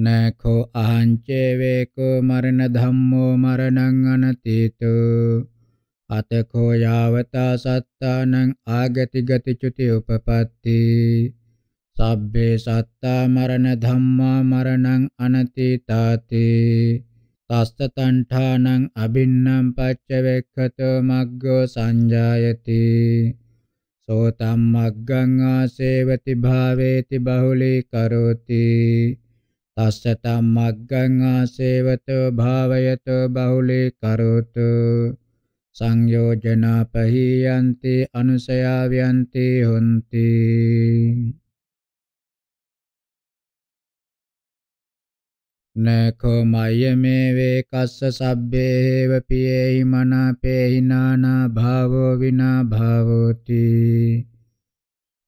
නඛෝ අහං චේවේකෝ මරණ ධම්මෝ මරණං අනතීතු අතකෝ යාවතා සත්තානං ආගති ගති චුති උපපatti සබ්බේ සත්තා මරණ ධම්මා මරණං අනතීතාතේ තස්සතණ්ඨානං අබින්නම් පච්චවෙක්ඛතෝ මග්ගෝ සංජායති සෝතම් මග්ගං ආසේවති භාවේති බහුලී කරෝති තස්සතම් මග්ගං ආසේවතෝ භාවයතෝ බහුලී කරෝතු සංයෝජනා පහියන්ති අනුසයාව්‍යන්ති හොಂತಿ නකෝ මයමේ වේකස්ස සබ්බේව පියේහි මනාපේහි නානා භාවෝ විනා භාවෝති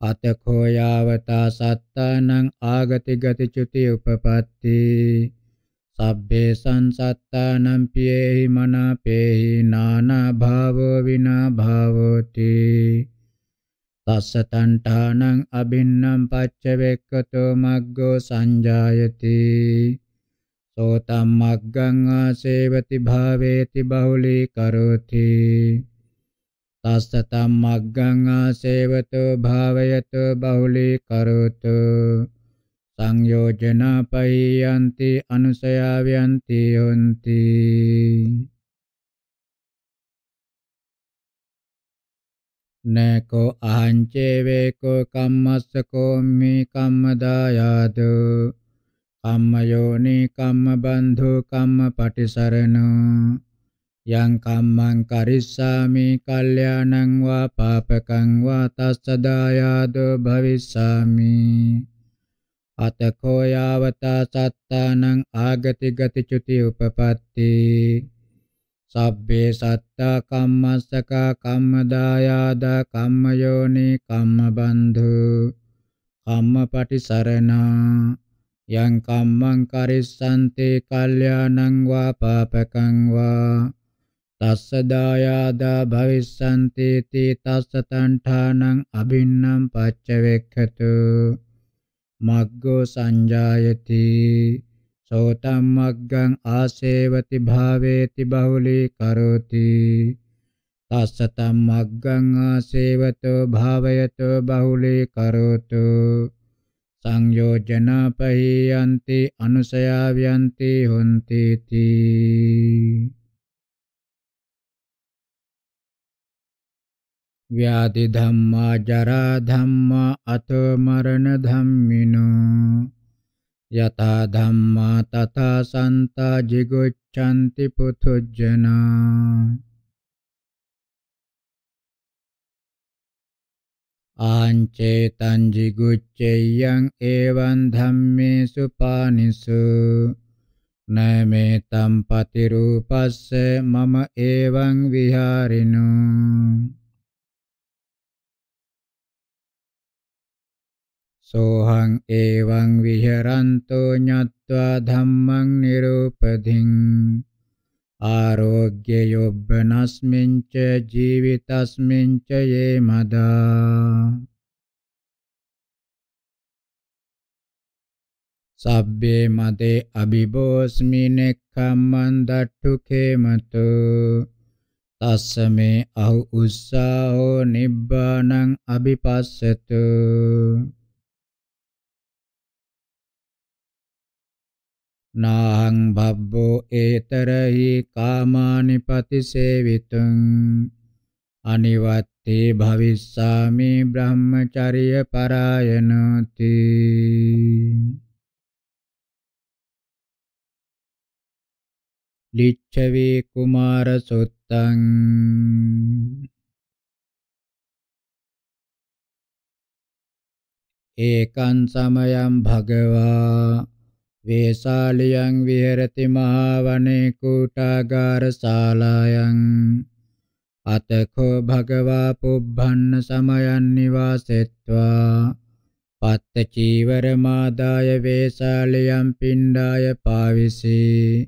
අතකෝ යාවතා සත්තානං ආගති ගති චුති උපපත්ති සබ්බේ සංසත්තානං පියේහි මනාපේහි නානා භාවෝ විනා භාවෝති තස්ස තණ්ඨානං අබින්නම් පච්චවෙක්කතෝ මග්ගෝ සංජායති සෝතම් මග්ගං ආසේවති භාවේති බහුලී කරෝති තස්ස තම්මග්ගං ආසේවතෝ භාවයතෝ බහුලී කරෝතෝ සංයෝජනා පහියන්ති අනුසයාව්‍යන්ති හොಂತಿ නකෝ අහං චේවේකෝ කම්මස්සකෝ මේ කම්මදායාදෝ කම්මයෝනි කම්මබන්ධු කම්මපටිසරණෝ යං කම්මං කරිස්සාමි කල්යාණං වා පාපකං වා තස්සදායාදෝ භවිස්සාමි අතකෝ යාවතා සත්තානං ආගති ගති චුති උපපත්ති සබ්බේ සත්තා කම්මස්සකා කම්මදායාදා කම්මයෝනි කම්මබන්ධු කම්මපටිසරණා yang kammang karissanti kalyanang va papakang va tassadayada bhavissanti ti tassatanṭhānaṃ abhinnaṃ paccavekkhato maggo sanjāyati sotam maggang āsevati bhaveti bahuli karoti tassatam maggang āsevato bhavayato bahuli karoto සංයෝජනා පහයන්ති අනුසයා ව්‍යන්ති හොන්ති තී ව්‍යාධි ධම්මා ජරා ධම්මා අතෝ මරණ ධම්මිනෝ යතා ධම්මා තථා සන්තා jigoccanti පුතුජ්ජනා ආංචේතං jigucceyyang evan dhammesu panisu නමේ තම්පති රූපස්ස මම එවං විහාරිනු සෝහං එවං විහරන්තෝ ඤත්වා ධම්මං නිරූපධින් ආරෝග්‍ය යොබ්බනස්මින්ච ජීවිතස්මින්ච යේ මදා සබ්බේ මදේ අබිබෝස්මි නෙක්ඛම්මං දට්ඨු කේමතු තස්සමේ අහු උස්සාහෝ නිබ්බානං අබිපස්සතු නාහං භබ්බෝ ඒතරහි කාමානි පතිසේවිතුං අනිවත්තේ භවිස්සාමි බ්‍රහ්මචර්ය පරායනති ලිච්ඡවේ කුමාර සොත්තං ඒකං සමයං භගවා වේසාලියං විහෙරති මහවනේ කූටාගාර ශාලායන් අතකෝ භගවා පුබ්බන්න සමයන් නිවාසෙත්වා පත්ත චීවර මාදාය වේසාලියම් පිණ්ඩාය පාවිසී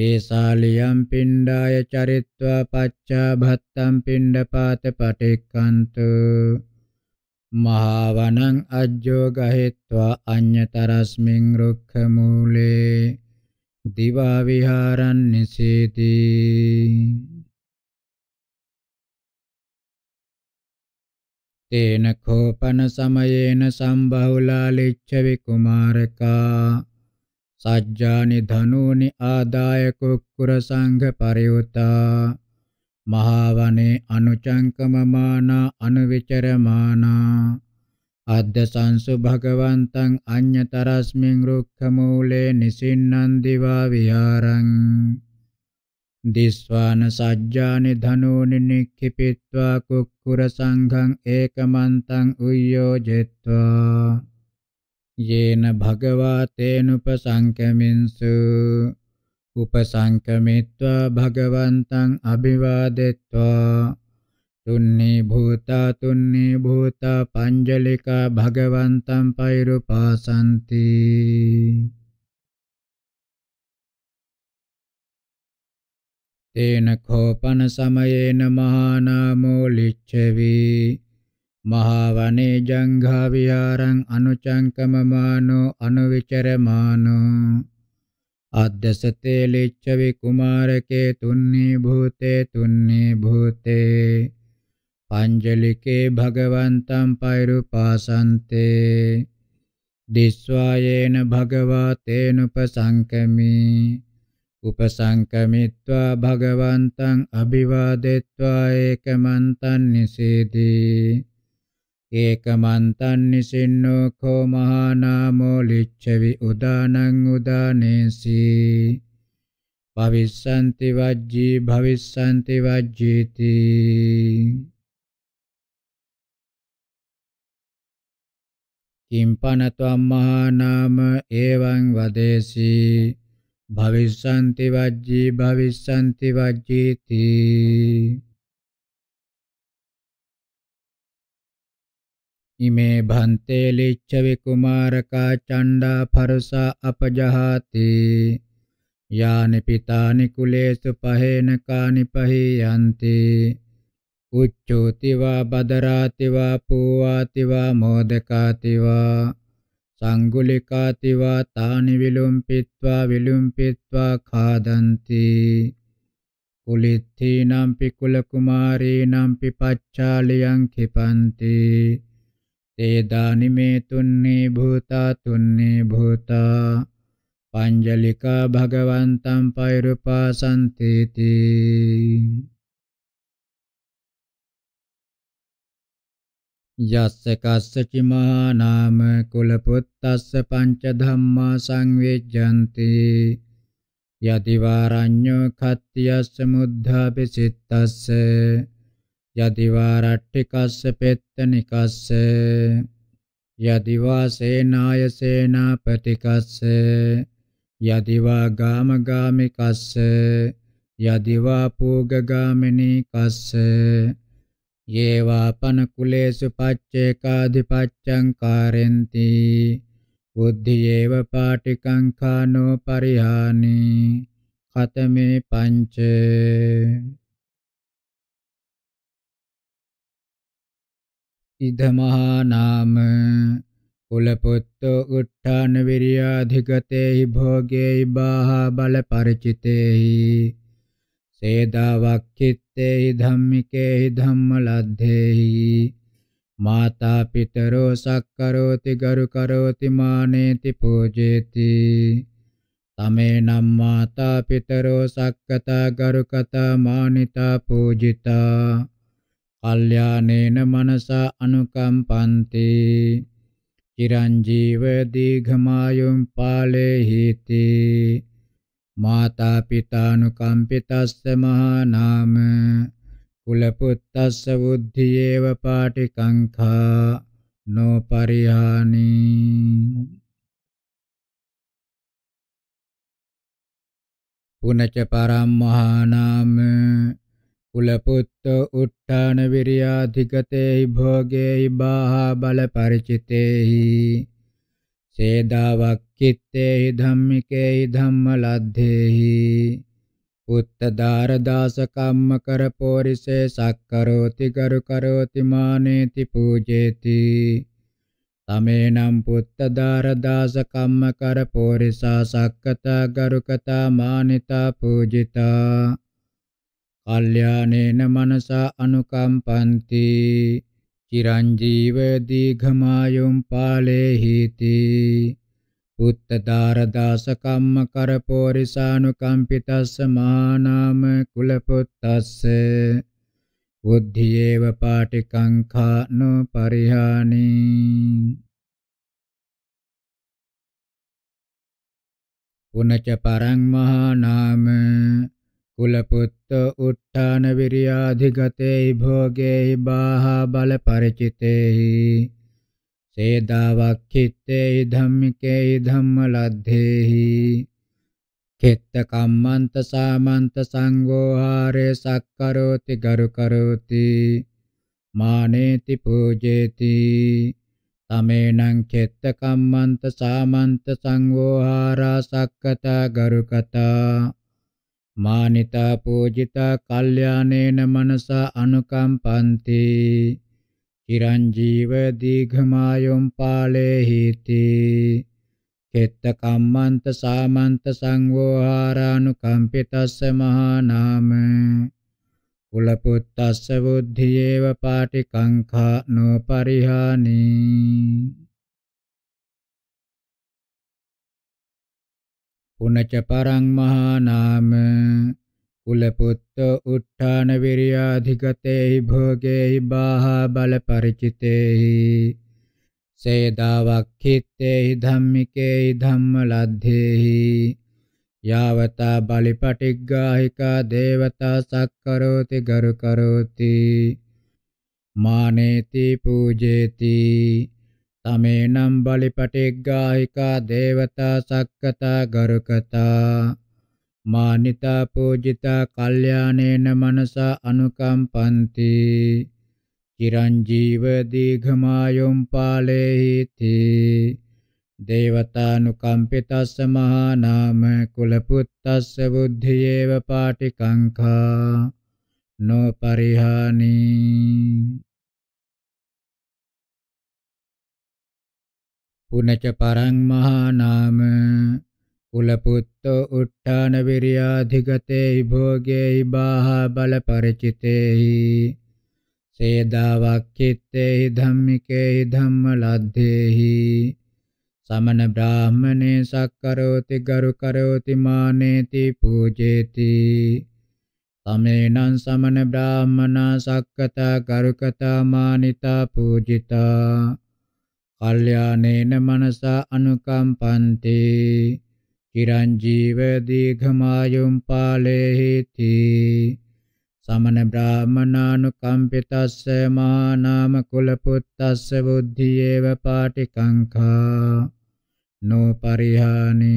වේසාලියම් පිණ්ඩාය චරිත්වා පච්චා භත්තම් පිණ්ඩපාත පටික්කන්තු මහාවනං අජ්ජෝ ගහෙත්වා අඤ්‍යතරස්මින් රුක්ඛමූලේ දිවා විහාරං නිසීති තේන කෝපන සමයේන සම්බහුලා ලිච්ඡ විකුමාරකා සජ්ජානි ධනෝනි ආදාය කුක්කුර සංඝ පරියුතා මහාවනේ අනුචංකමමානා අනුවිචරමානා අද්ද සංසු භගවන්තං අඤ්‍යතරස්මින් රුක්ඛමූලේ නිසින්නන් දිවා විහාරං දිස්වාන සජ්ජානි ධනෝනි නික්ඛිපිत्वा කුක්කුර සංඝං ඒකමන්තං උය්‍යෝජෙත්වා යේන භගවා තේනුපසංකමින්සු උපසංකමිත්වා භගවන්තං අභිවාදෙත්වා තුන්නී භූතා තුන්නී භූතා පංජලිකා භගවන්තං පෛරුපාසන්ති තේන කෝපන සමයේන මහානාමෝ ලිච්ඡවි මහාවනේ ජංඝා විහාරං අනුචංකමමානෝ අනුවිචරමානෝ අද්දසතේ ලිච්ඡවි කුමාරකේ තුන්නේ භූතේ තුන්නේ භූතේ පංජලිකේ භගවන්තං පෛරුපාසන්තේ දිස්වායේන භගවා තේනුපසංකමි උපසංකමිත්වා භගවන්තං අභිවාදෙත්වා ඒකමන්තං නිසීදී ඒකමන්තන්නි සින්නෝ කෝ මහානාමෝ ලිච්ඡවි උදානං උදානේසි පවිස්සන්ති වජ්ජී භවිස්සන්ති වජ්ජීති කිම්පන ත්වම් මහානාම එවං වදේසි භවිස්සන්ති වජ්ජී භවිස්සන්ති වජ්ජීති ඉමේ භන්තේ ලිච්ඡවි කුමාරකා චණ්ඩා පරසා අපජහාති යානි පිතානි කුලේසු පහේන කානි පහියන්ති උච්චෝති වා බදරාති වා පූවාති වා මෝදකාති වා සංගුලිකාති වා තානි විලුම්පිත්වා විලුම්පිත්වා खादन्ति කුලිත්ථීනම්පි කුල කුමාරීනම්පි පච්චාලියං කිපන්ති තේදානි මේ තුන්නේ භූතා තුන්නේ භූතා පංජලිකා භගවන්තං පෛරුපාසන්තේති යස්ස කස්සචි මහා නාම කුල පුත්තස්ස පංච ධම්මා සංවේජ්ජಂತಿ යදිවාරඤ්ඤෝ කත්තියස්ස මුද්ධාපි සිත්තස්ස යදිවා රට්ඨිකස්ස පෙත්ත නිකස්ස යදිවා සේනාය සේනාපතිකස්ස යදිවා ගාම ගාමිකස්ස යදිවා පූග ගාමිනී කස්ස යේවා පන කුලේසු පච්චේකාදිපච්ඡං කාරෙන්ති බුද්ධියේව පාටිකං කානෝ පරිහානි ඛතමේ පංචේ ඉදමහානාම කුලපොත්තෝ උට්ඨාන විරියාධිගතේහි භෝගේහි බාහා බල පරිචිතේහි සේදාවක්ඛිත්තේහි ධම්මිකේහි ධම්මලද්ධේහි මාතා පිතරෝ සක්කරෝති ගරු කරෝති මානේති පූජේති තමේ නම් මාතා පිතරෝ සක්කතා ගරු කතා මානිතා පූජිතා කල්යානේන මනසා අනුකම්පන්ති චිරං ජීව දීඝමායුම් පාලේහිති මාතා පිතානුකම්පිතස්ස මහා නාම කුල පුත්තස්ස බුද්ධියේව පාටිකංඛා නොපරිහානි පුනච පරම් මහා නාම කුලපුත්ත උට්ඨාන විරියාධිගතේහි භෝගේහි බාහා බල පරිචිතේහි සේදාවක්කිත්තේහි ධම්මිකේහි ධම්ම ලද්දේහි උත්තදාර දාස කම්ම කර පෝරිසේ සක්කරෝති ගරු කරෝති මානේති පූජේති තමේනම් පුත්තදාර දාස කම්ම කර පෝරිසා සක්කතා ගරුකතා මානිතා පූජිතා කල්යානේන මනසා අනුකම්පන්ති චිරංජීව දීඝමායුම් පාලේහිති උත්තදාර දාස කම්ම කරපෝරිසානුකම්පිතස්ස මහානාම කුලපුත්තස්ස බුද්ධියේව පාටිකංඛානු පරිහානි පුනච පරං මහානාම කුලපුත්ත උට්ඨාන විරියාධිගතේහි භෝගේහි බාහා බල පරිචිතේහි සේදාවක්ඛිත්තේහි ධම්මිකේහි ධම්ම ලද්දේහි කෙත්ත කම්මන්ත සාමන්ත සංඝෝහාරේ සක්කරෝති ගරු කරෝති මානේති පූජේති තමේනං කෙත්ත කම්මන්ත සාමන්ත සංඝෝහාරා සක්කතා ගරු කතා මානිතා පූජිතා කල්යාණේන මනසා අනුකම්පන්ති චිරං ජීව දීඝමායොම් පාලේහිති කෙත්ත කම්මන්ත සාමන්ත සංවෝහාරානුකම්පිතස්ස මහානාම කුලපුත්තස්ස බුද්ධියේව පාටිකංඛා නොපරිහානි උනච පරං මහා නාම කුලපුත්ත උත්ථාන විරියාධිගතේහි භෝගේහි බාහා බල ಪರಿචිතේහි සේදාවක්ඛිත්තේහි ධම්මිකේහි ධම්ම ලද්දේහි යාවතා බලිපටිග්ගාහිකා දේවතා සක්කරෝති ගරු කරෝති මානේති පූජේති තමේනම් බලිපටිග්ගාහිකා දේවතා සක්කතා ගරුකතා මානිතා පූජිතා කල්යාණේන මනසා අනුකම්පන්ති චිරං ජීව දීඝමායොම් පාලේහිති දේවතානුකම්පිතස්ස මහා නාම කුලපුත්තස්ස බුද්ධියේව පාටිකංඛා නොපරිහානී උනච පරං මහා නාම කුලපුත්තෝ උට්ඨාන විරියාධිගතේහි භෝගේහි බාහා බල පරිචිතේහි සේදා වක්කිත්තේහි ධම්මිකේහි ධම්ම ලද්දේහි සමන බ්‍රාහමනේ සක්කරෝති ගරු කරෝති මානේති පූජේති තමේනං සමන බ්‍රාහමනා සක්කතා ගරුකතා මානිතා පූජිතා කල්යානේන මනසා අනුකම්පන්ති චිරං ජීව දීඝමායුම් පාලේහිති සමන බ්‍රාහමනානුකම්පිතස්ස මහා නාම කුල පුත්තස්ස බුද්ධියේව පාටිකංඛා නොපරිහානි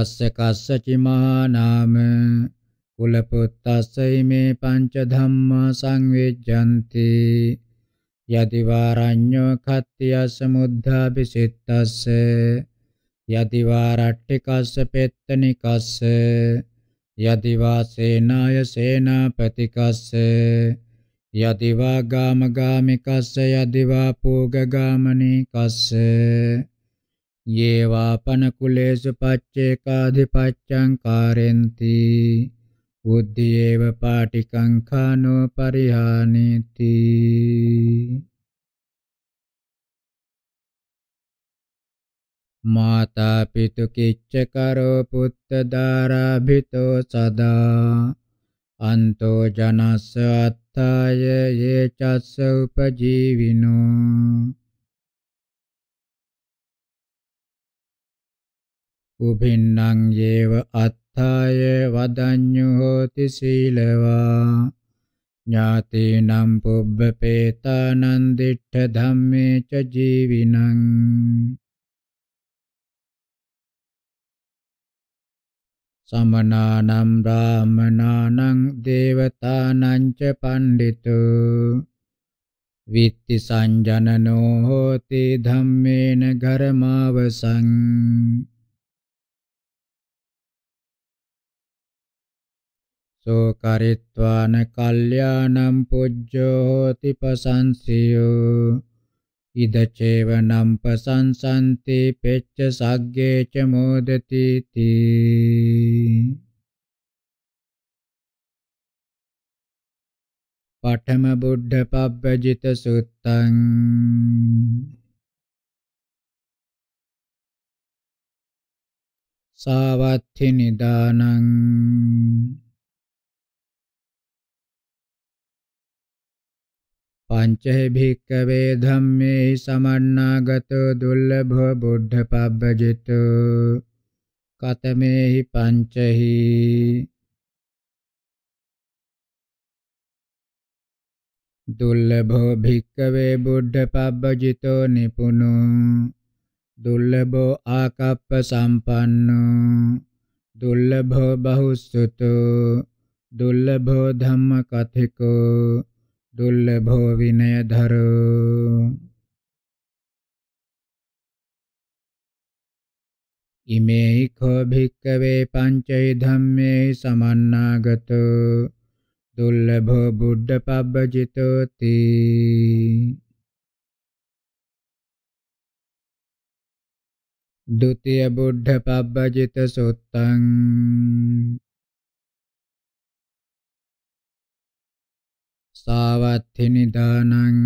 යස්ස කස්සචි මහා නාම කුලපුත්තස්සයිමේ පංච ධම්මා සංවේජ්ජಂತಿ යතිවාරඤ්ඤෝ කත්තියස මුද්ධාපි සිත්තස්ස යතිවාරට්ඨිකස්ස පෙත්තනිකස්ස යතිවා සේනාය සේනාපතිකස්ස යතිවා ගාමගාමිකස්ස යතිවා පූගගාමනිකස්ස යේවා පනකුලේසු පච්චේකාධිපච්ඡං කාරෙන්ති බුද්ධියේව පාටිකංඛානෝ පරිහානේති මාතා පිතු කිච්ච කරෝ පුත්ත දාරාභිතෝ සදා අන්තෝ ජනස්ස අත්තාය යේ චස්ස උපජීවිනෝ උභින්නං යේව අත් අත්ථාය වදඤ්ඤු හෝති සීලවා ඥාතේනම් පුබ්බපේතානං දිඨ ධම්මේ ච ජීවිනං සමනානම් බ්‍රාහමනානං දේවතානං ච පණ්ඩිතෝ විත්ති සංජනනෝ හෝති ධම්මේන ඝරමාවසං සෝකරිත්වාන කල්යාණම් පුජ්ජෝ හෝති පසංසියෝ ඉදචේව නම් පසංසන්ති පෙච්ච සග්ගේ ච මොදති තී පඨම බුද්ධ පබ්බජිත සුත්තං සාවත්ථි නිදානං පංචේ භික්කවේ ධම්මේ සමන්නාගතෝ දුල්ලභෝ බුද්ධපබ්බජිතෝ කතමේහි පංචහි දුල්ලභෝ භික්කවේ බුද්ධපබ්බජිතෝ නිපුනෝ දුල්ලභෝ ආකප්ප සම්පන්නෝ දුල්ලභෝ බහුසුතෝ දුල්ලභෝ ධම්මකථිකෝ දුර්ලභෝ විනය ධරෝ ඉමේයි කෝ භික්කවේ පංචෛ ධම්මේ සමන්නාගතෝ දුර්ලභෝ බුද්ධ පබ්බජිතෝති द्वितीय बुद्ध पब्बजित सुत्तम् සාවත්ථි නිදානං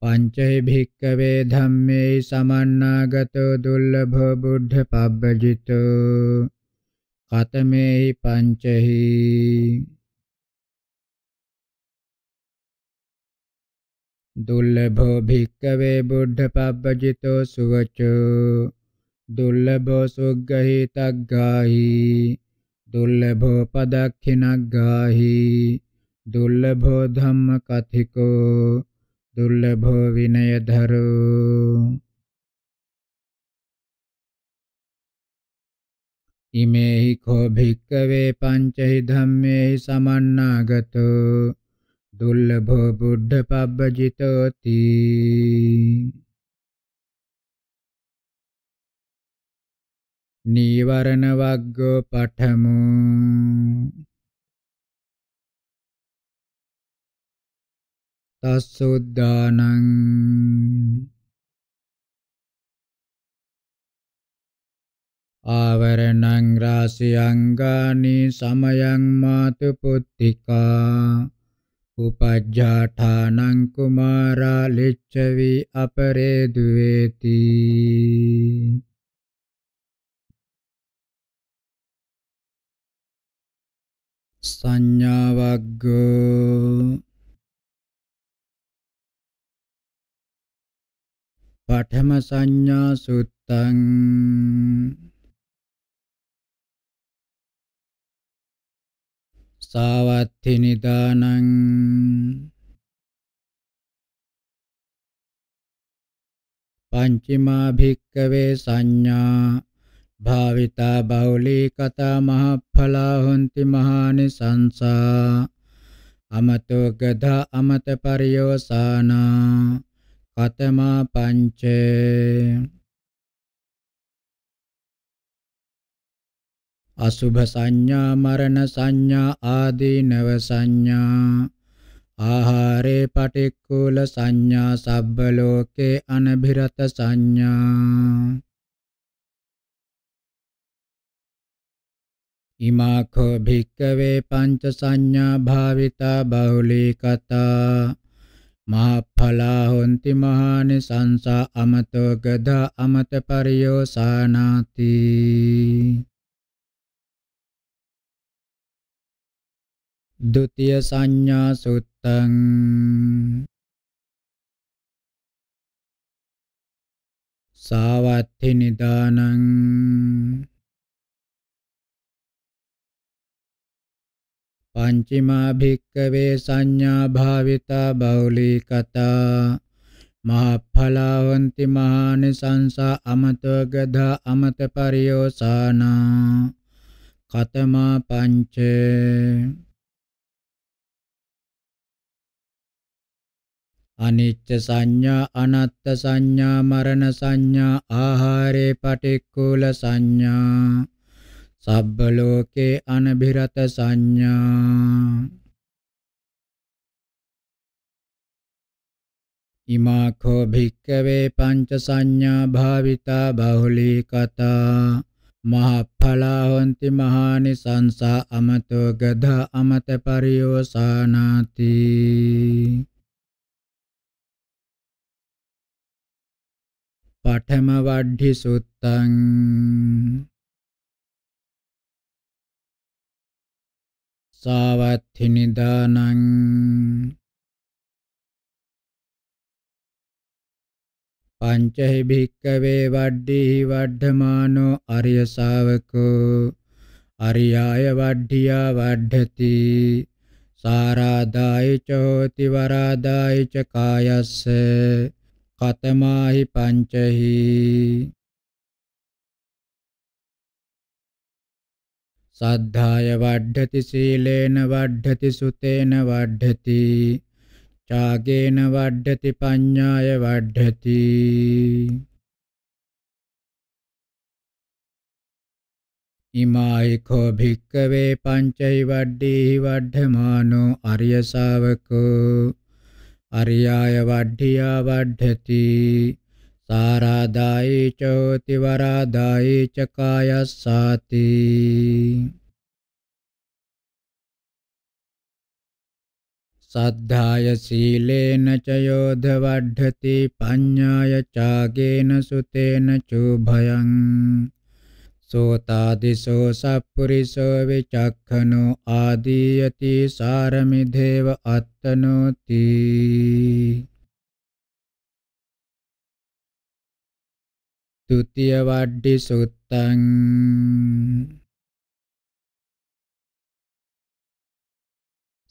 පංචේ භික්කවේ ධම්මේ සමන්නාගතෝ දුර්ලභෝ බුද්ධ පබ්බජිතෝ කතමේහි පංචහි දුර්ලභෝ භික්කවේ බුද්ධ පබ්බජිතෝ සුවචෝ දුර්ලභෝ සුග්ගහි තග්ගාහි දුර්ලභෝ පදක්ඛිනග්ගාහි දුර්ලභෝ ධම්ම කථිකෝ දුර්ලභෝ විනයධරෝ ඉමේහි කෝ භික්කවේ පංචහි ධම්මේහි සමන්නාගතෝ දුර්ලභෝ බුද්ධ පබ්බජිතෝති නීවරණ වග්ගෝ පඨමු තස්සුද්ධානං ආවරණං රාසියංගානි සමයං මාතු පුත්තිකා උපජ්ජාඨානං කුමාරා ලිච්ඡවි අපරේ දුවේති සංඥාවග්ග පඨම සංඥා සුත්තං සාවත්ති නිදානං පංචමාභික්කවේ සංඥා භාවිතා බහුලී කතා මහඵලා හොಂತಿ මහානි සංසා අමතෝ ගධා අමත පරියෝසානා කතමා පංචේ අසුභ සංඥා මරණ සංඥා ආදීනව සංඥා ආහාරේ පටික්කුල සංඥා සබ්බ ලෝකේ අනභිරත සංඥා ඉමාඛෝ භික්කවේ පංච සංඥා භාවිතා බහුලී කතා මහඵලා හොන්ති මහානි සංසා අමතෝ ගදා අමත පරියෝ සානාති ද්විතිය සංඥා සුත්තං සාවත්ථි නිදානං පංචිමා භික්කවේ සංඥා භාවිතා බෞලීකතා මහඵලවන්ති මහානිසංසා අමතෝ ගධා අමත පරියෝසානා කතමා පංච අනිච්ච සංඥා අනත්ත් සංඥා මරණ සංඥා ආහාරේ පටික්කුල සංඥා සබ්බ ලෝකේ අනභිරත සංඥා ඉමාඛෝ භික්කවේ පංච සංඥා භාවිතා බහුලී කතා මහඵලා හොන්ති මහානි සංසා අමතෝ ගධ අමත පරියෝසානාති පඨම වඩ්ඩි සුත්තං සාවත්ථි නිදානං පංචහි භික්කවේ වඩ්ඩිහි වඩ්ඩමානෝ අරිය ශාවකෝ අරියාය වඩ්ඩියා වඩ්ඩති සාරාදාය චෝති වරාදාය ච කායස්ස කතමාහි පංචහි සද්ධාය වඩ්ඩති සීලේන වඩ්ඩති සුතේන වඩ්ඩති චාගේන වඩ්ඩති පඤ්ඤාය වඩ්ඩති ඉමායි කෝ භික්කවේ පංචෛ වඩ්ඩී වඩ්ඩමානෝ අරිය ශාවකෝ අරියාය වඩ්ඩියා වඩ්ඩති सारादायि चोतिवरादायि च कायस्साति සද්ධාය සීලේන ච යෝධවඩ්ඩති පඤ්ඤාය චාගේන සුතේන චුභයං සෝතාදිසෝ සප්පුරිසෝ විචක්ඛනෝ ආදීයති සාරමිධේව අත්තනෝති තුතිය වඩ්ඩි සුත්තං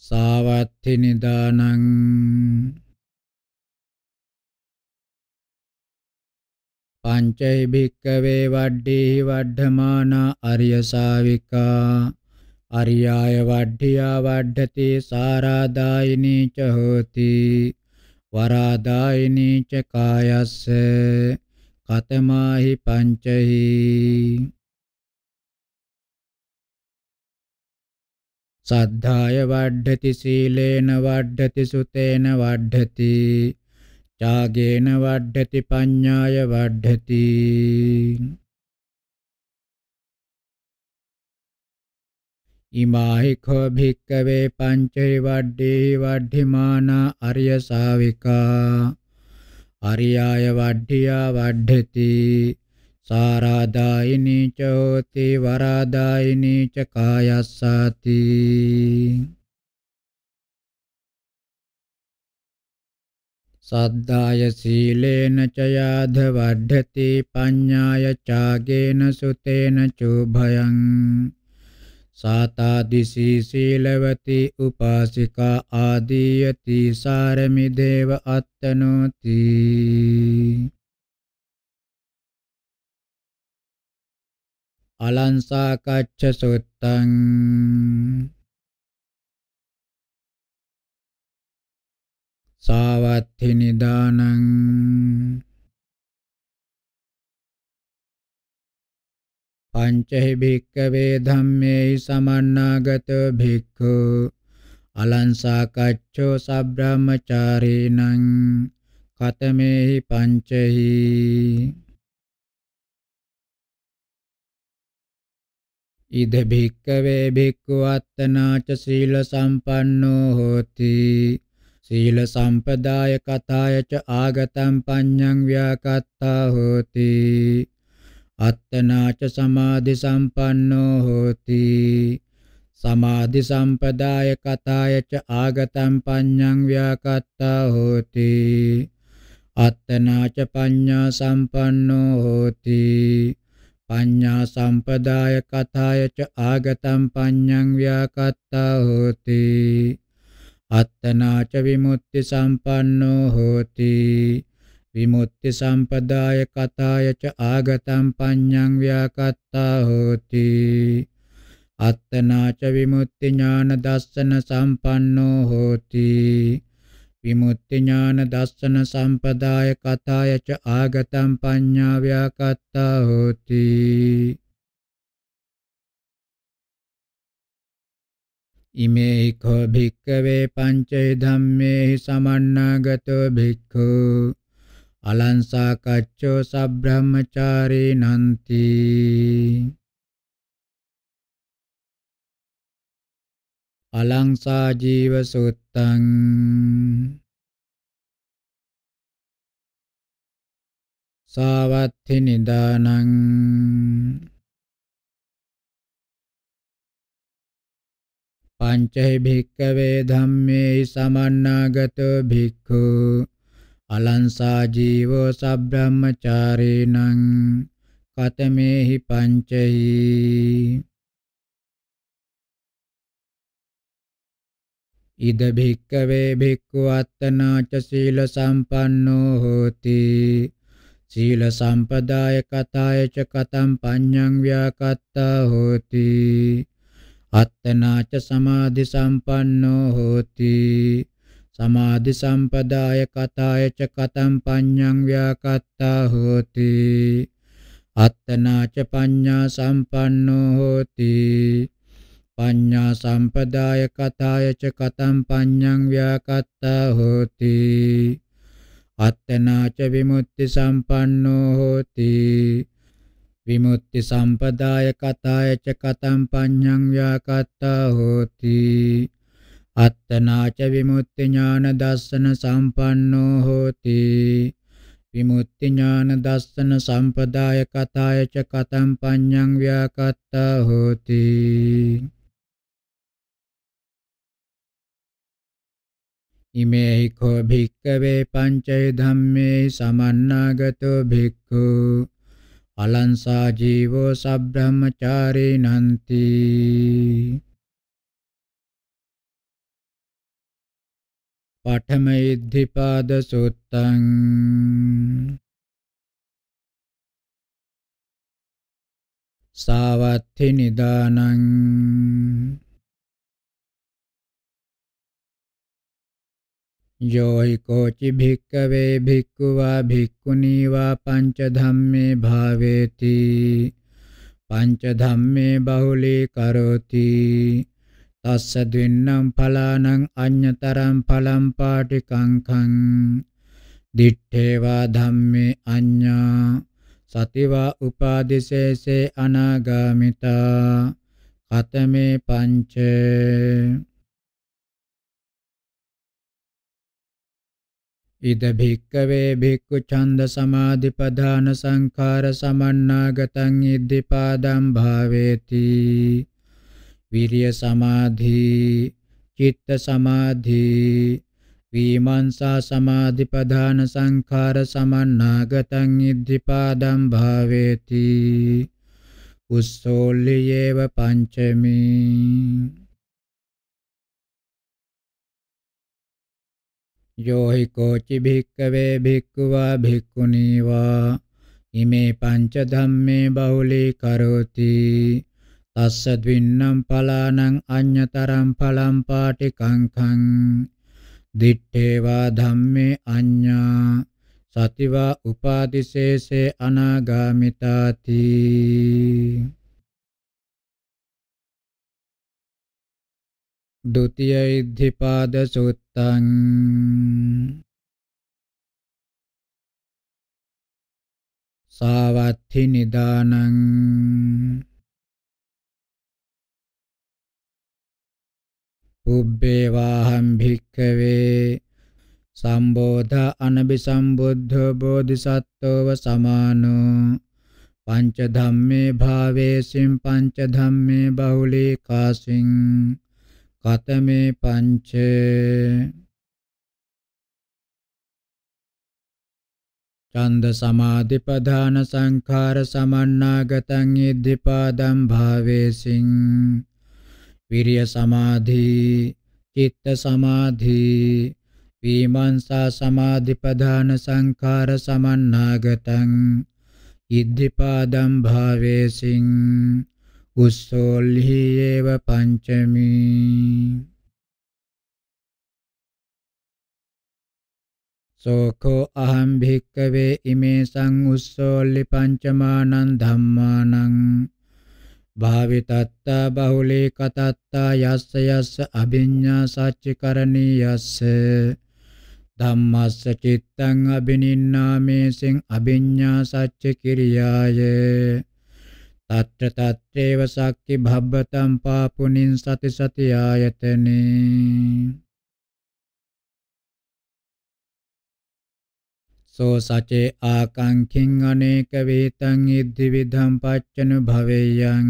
සාවත්ති නිදානං පංචෛ භික්කවේ වඩ්ඩී වඩ්ඩමානා අරිය සාවිකා අරියාය වඩ්ඩියා වඩ්ඩති සාරාදායිනී ච හෝති වරාදායිනී ච කායස්සේ කතමාහි පංචහි සද්ධාය වඩ්ඩති සීලේන වඩ්ඩති සුතේන වඩ්ඩති චාගේන වඩ්ඩති පඤ්ඤාය වඩ්ඩති ඉමාහි කෝ භික්කවේ පංචේ වඩ්ඩේ වඩ්ධිමානා අරිය ශාවිකා අරියාය වඩ්ඩියා වඩ්ඩති සාරාදායිනි චෝති වරාදායිනි ච කායස්සති සද්ධාය සීලේන ච යාධ වඩ්ඩති පඤ්ඤාය චාගේන සුතේන චෝභයං සාතාදිසී සීලවති උපාසිකා ආදීයති සාරමි දේව අත්තනෝති අලංසා කච්ච සුත්තං සාවත්ථි නිදානං පංචහි භික්කවේ ධම්මේහි සමන්නාගතෝ භික්ඛු අලංසාකච්ඡෝ සබ්‍රාහ්මචාරීනං කතමේහි පංචහි ඉද භික්කවේ භික්ඛු අත්තනාච සීල සම්පන්නෝ හෝති සීල සම්පදාය කතාය ච ආගතම් පඤ්ඤං ව්‍යාකත්තා හෝති අත්තනාච සමාධි සම්පන්නෝ හෝති සමාධි සම්පදාය කතාය ච ආගතම් පඤ්ඤං ව්‍යාකත්තා හෝති අත්තනාච පඤ්ඤා සම්පන්නෝ හෝති පඤ්ඤා සම්පදාය කතාය ච ආගතම් පඤ්ඤං ව්‍යාකත්තා හෝති අත්තනාච විමුක්ති සම්පන්නෝ හෝති විමුක්ති සම්පදාය කතාය ච ආගතම් පඤ්ඤං ව්‍යාකත්තා හෝති අත්තනාච විමුක්ති ඥාන දස්සන සම්පන්නෝ හෝති විමුක්ති ඥාන දස්සන සම්පදාය කතාය ච ආගතම් පඤ්ඤා ව්‍යාකත්තා හෝති ඉමේ කෝ භික්කවේ පංචේ ධම්මේ සමන්නාගතෝ භික්ඛු අලංසා කච්චෝ සබ්‍රහ්මචාරී නන්ති අලංසා ජීව සුත්තං සාවත්ථි නිදානං පංචහි භික්කවේ ධම්මේ සමන්නාගතෝ භික්ඛු අලංසා ජීවෝ සබ්‍රාහ්මචාරීනං කතමේහි පංචහි ඉද භික්කවේ භික්ඛු අත්තනාච සීල සම්පන්නෝ හෝති සීල සම්පදාය කතාය ච කතම් පඤ්ඤං ව්‍යාකත්තා හෝති අත්තනාච සමාධි සම්පන්නෝ හෝති සමාධි සම්පදාය කතාය ච කතම් පඤ්ඤං ව්‍යාකත්තා හෝති අත්තනාච පඤ්ඤා සම්පන්නෝ හෝති පඤ්ඤා සම්පදාය කතාය ච කතම් පඤ්ඤං ව්‍යාකත්තා හෝති අත්තනාච විමුක්ති සම්පන්නෝ හෝති විමුක්ති සම්පදාය කතාය ච කතම් පඤ්ඤං ව්‍යාකත්තා හෝති අත්තනාච විමුක්ති ඥාන දස්සන සම්පන්නෝ හෝති විමුක්ති ඥාන දස්සන සම්පදාය කතාය ච කතම් පඤ්ඤං ව්‍යාකත්තා හෝති ඉමේහි කෝ භික්කවේ පංචේ ධම්මේ සමන්නාගතෝ භික්ඛු අලංසා ජීවෝ සබ්‍රහ්මචාරී නන්ති පඨමයිද්ධිපාදසුත්තං සාවත්ථි නිදානං යෝහි කෝචි භික්කවේ භික්ඛු වා භික්ඛුනී වා පංච ධම්මේ භාවේති පංච ධම්මේ බහුලී කරෝති තස්ස දින්නම් ඵලානං අඤ්‍යතරම් ඵලම් පාටිකංඛං දිත්තේවා ධම්මේ අඤ්ඤා සතිවා උපාදිසේසේ අනාගාමිතා කතමේ පංච ඉද භික්කවේ භික්ඛු ඡන්ද සමාධි පදාන සංඛාර සමන්නාගතං ඉද්ධිපාදම් භාවේති විරිය සමාධි, චිත්ත සමාධි, විමංසා සමාධි ප්‍රධාන සංඛාර සමන්නාගතං ඉද්ධිපාදම් භාවේති. උස්සෝල්ලියේව පංචමී යෝහි කෝචි භික්කවේ භික්ඛුවා භික්ඛුනීවා ඉමේ පංච ධම්මේ බහුලී කරෝති තස්සද්වින්නම් පලානං අඤ්ඤතරම් පලම් පාටි කංඛං දිත්තේවා ධම්මේ අඤ්ඤා සතිවා උපාදිශේෂේ අනාගාමිතාති දුතියයිද්ධිපාද සුත්තං සාවත්ථි නිදානං උබ්බේවාහම් භික්ඛවේ සම්බෝධ අනබිසම්බුද්ධ බෝධිසත්වව සමානෝ පංච ධම්මේ භාවේසින් පංච ධම්මේ බහුලී කාසින් කතමේ පංච ඡන්ද සමාධි ප්‍රධාන සංඛාර සමන්නාගතං ඉද්ධිපාදම් භාවේසින් විරිය සමාධි, චිත්ත සමාධි, විමංසා සමාධි ප්‍රධාන සංඛාර සමන්නාගතං ඉද්ධිපාදම් භාවේසින් උස්සෝල්හි ඒව පංචමී සෝකෝ අහං භික්කවේ ඉමේ සංඋස්සෝල්ලි පංචමානං ධම්මානං භාවිතත්තා බහුලී කතත්තා යස්ස යස්ස අභිඤ්ඤා සච්චිකරණී යස්ස ධම්මස්ස චිත්තං අබිනින්නාමේසෙන් අභිඤ්ඤා සච්ච කිරියාය తත්‍ර తත්‍රේව සක්කි භබ්බතම් පාපුනින් සති සති ආයතනේ සෝ සචේ ආකාංඛින් අනේක වේතං ඉද්ධි විධම් පච්චන භවේයං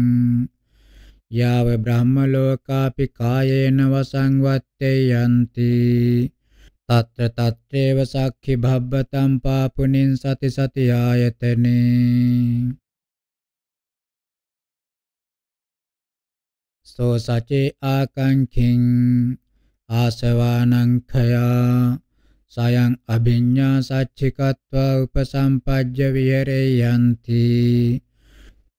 යාව බ්‍රහ්ම ලෝකාපි කායේන වසං වත්තේ යන්ති తත්‍ර తත්‍රේව සක්ඛි භබ්බතම් පාපුනින් සති සති ආයතනේ සෝ සචේ ආකාංඛින් ආසවානංඛයා සයං අභිඤ්ඤා සච්චිකත්වා උපසම්පජ්ජ විහෙරෙයන්ති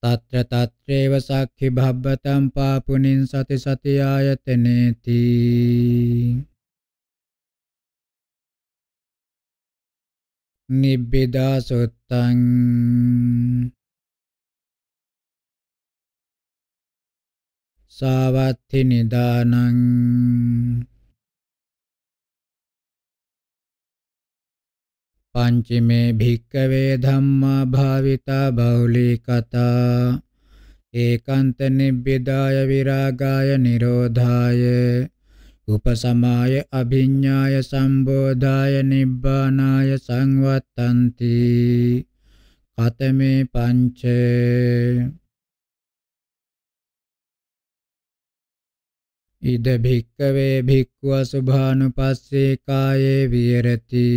తත්‍ර తත්‍රේව සක්ඛි භබ්බතම් පාපුනින් සති සති ආයතනේති නිබ්බිදා සුත්තං සාවත්ති නිදානං පංචමේ භික්කවේ ධම්මා භාවිතා බෞලිකතා ඒකාන්ත නිබ්බිදාය විරාගාය නිරෝධාය උපසමාය අභිඤ්ඤාය සම්බෝධාය නිබ්බානාය සංවත්තಂತಿ කතමේ පංච ඉද භික්කවේ භික්ඛුව සුභානුපස්සේ කායේ විහෙරති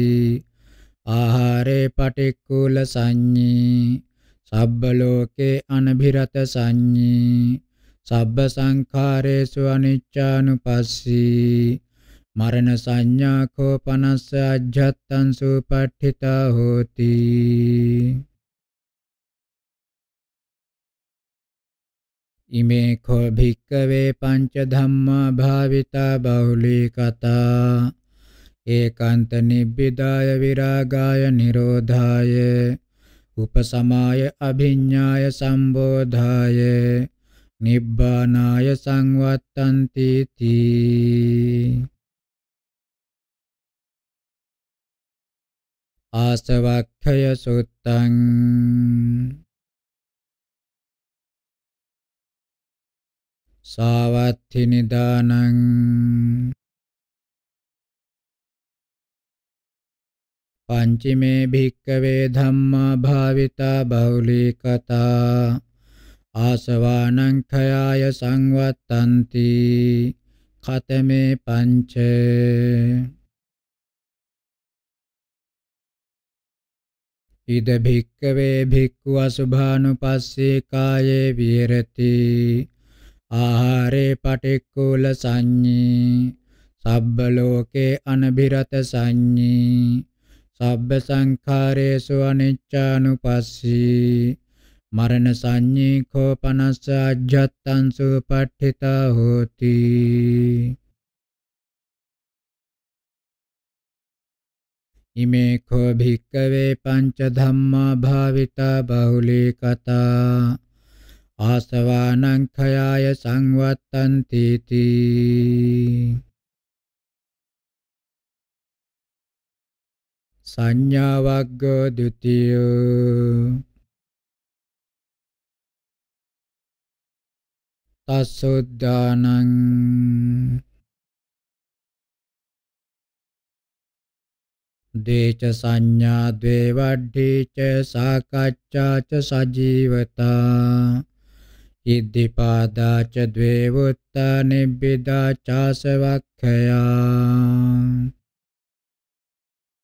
ආහාරේ පටික්කුල සංඤී සබ්බ ලෝකේ අනභිරත සංඤී සබ්බ සංඛාරේසු අනිච්චානුපස්සී මරණ සංඥා කෝපනස්ස අජ්ජත්තං සුපට්ඨිතා හෝති ඉමේ කෝ භික්කවේ පංච ධම්මා භාවිතා බහුලී කතා ඒකාන්ත නිබ්බිදාය විරාගාය නිරෝධාය උපසමාය අභිඤ්ඤාය සම්බෝධාය නිබ්බානාය සංවත්තන්ති තී ආසවක්ඛය සුත්තං සාවත්ථි නිදානං පංචමේ භික්කවේ ධම්මා භාවිතා බෞලිකතා ආසවානං khයාය සංවත්තಂತಿ ඛතමේ පංච ඉද භික්කවේ භික්ඛු අසුභානුපස්සේ කායේ විහෙරති ආහාරේ පටික්කුල සංඤී සබ්බ ලෝකේ අනභිරත සංඤී සබ්බ සංඛාරේසු අනිච්චානුපස්සී මරණ සංඤීකෝ පනස්ස අජ්ජත්තං සුපට්ඨිතා හෝති ඉමේ කෝ භික්කවේ පංච ධම්මා භාවිතා බහුලී කතා ආසවානං khයාය සංවත්තන්ති තී සංඥාවග්ගෝ ဒ ුතියෝ තස්සුද්ධානං දේච සංඥා ද්වේවඩ්ඩීච සාකච්ඡාච සජීවතා ඉද්ධිපාදාච ද්වේවුත්තා නිබ්බිදා චාසවක්ඛයා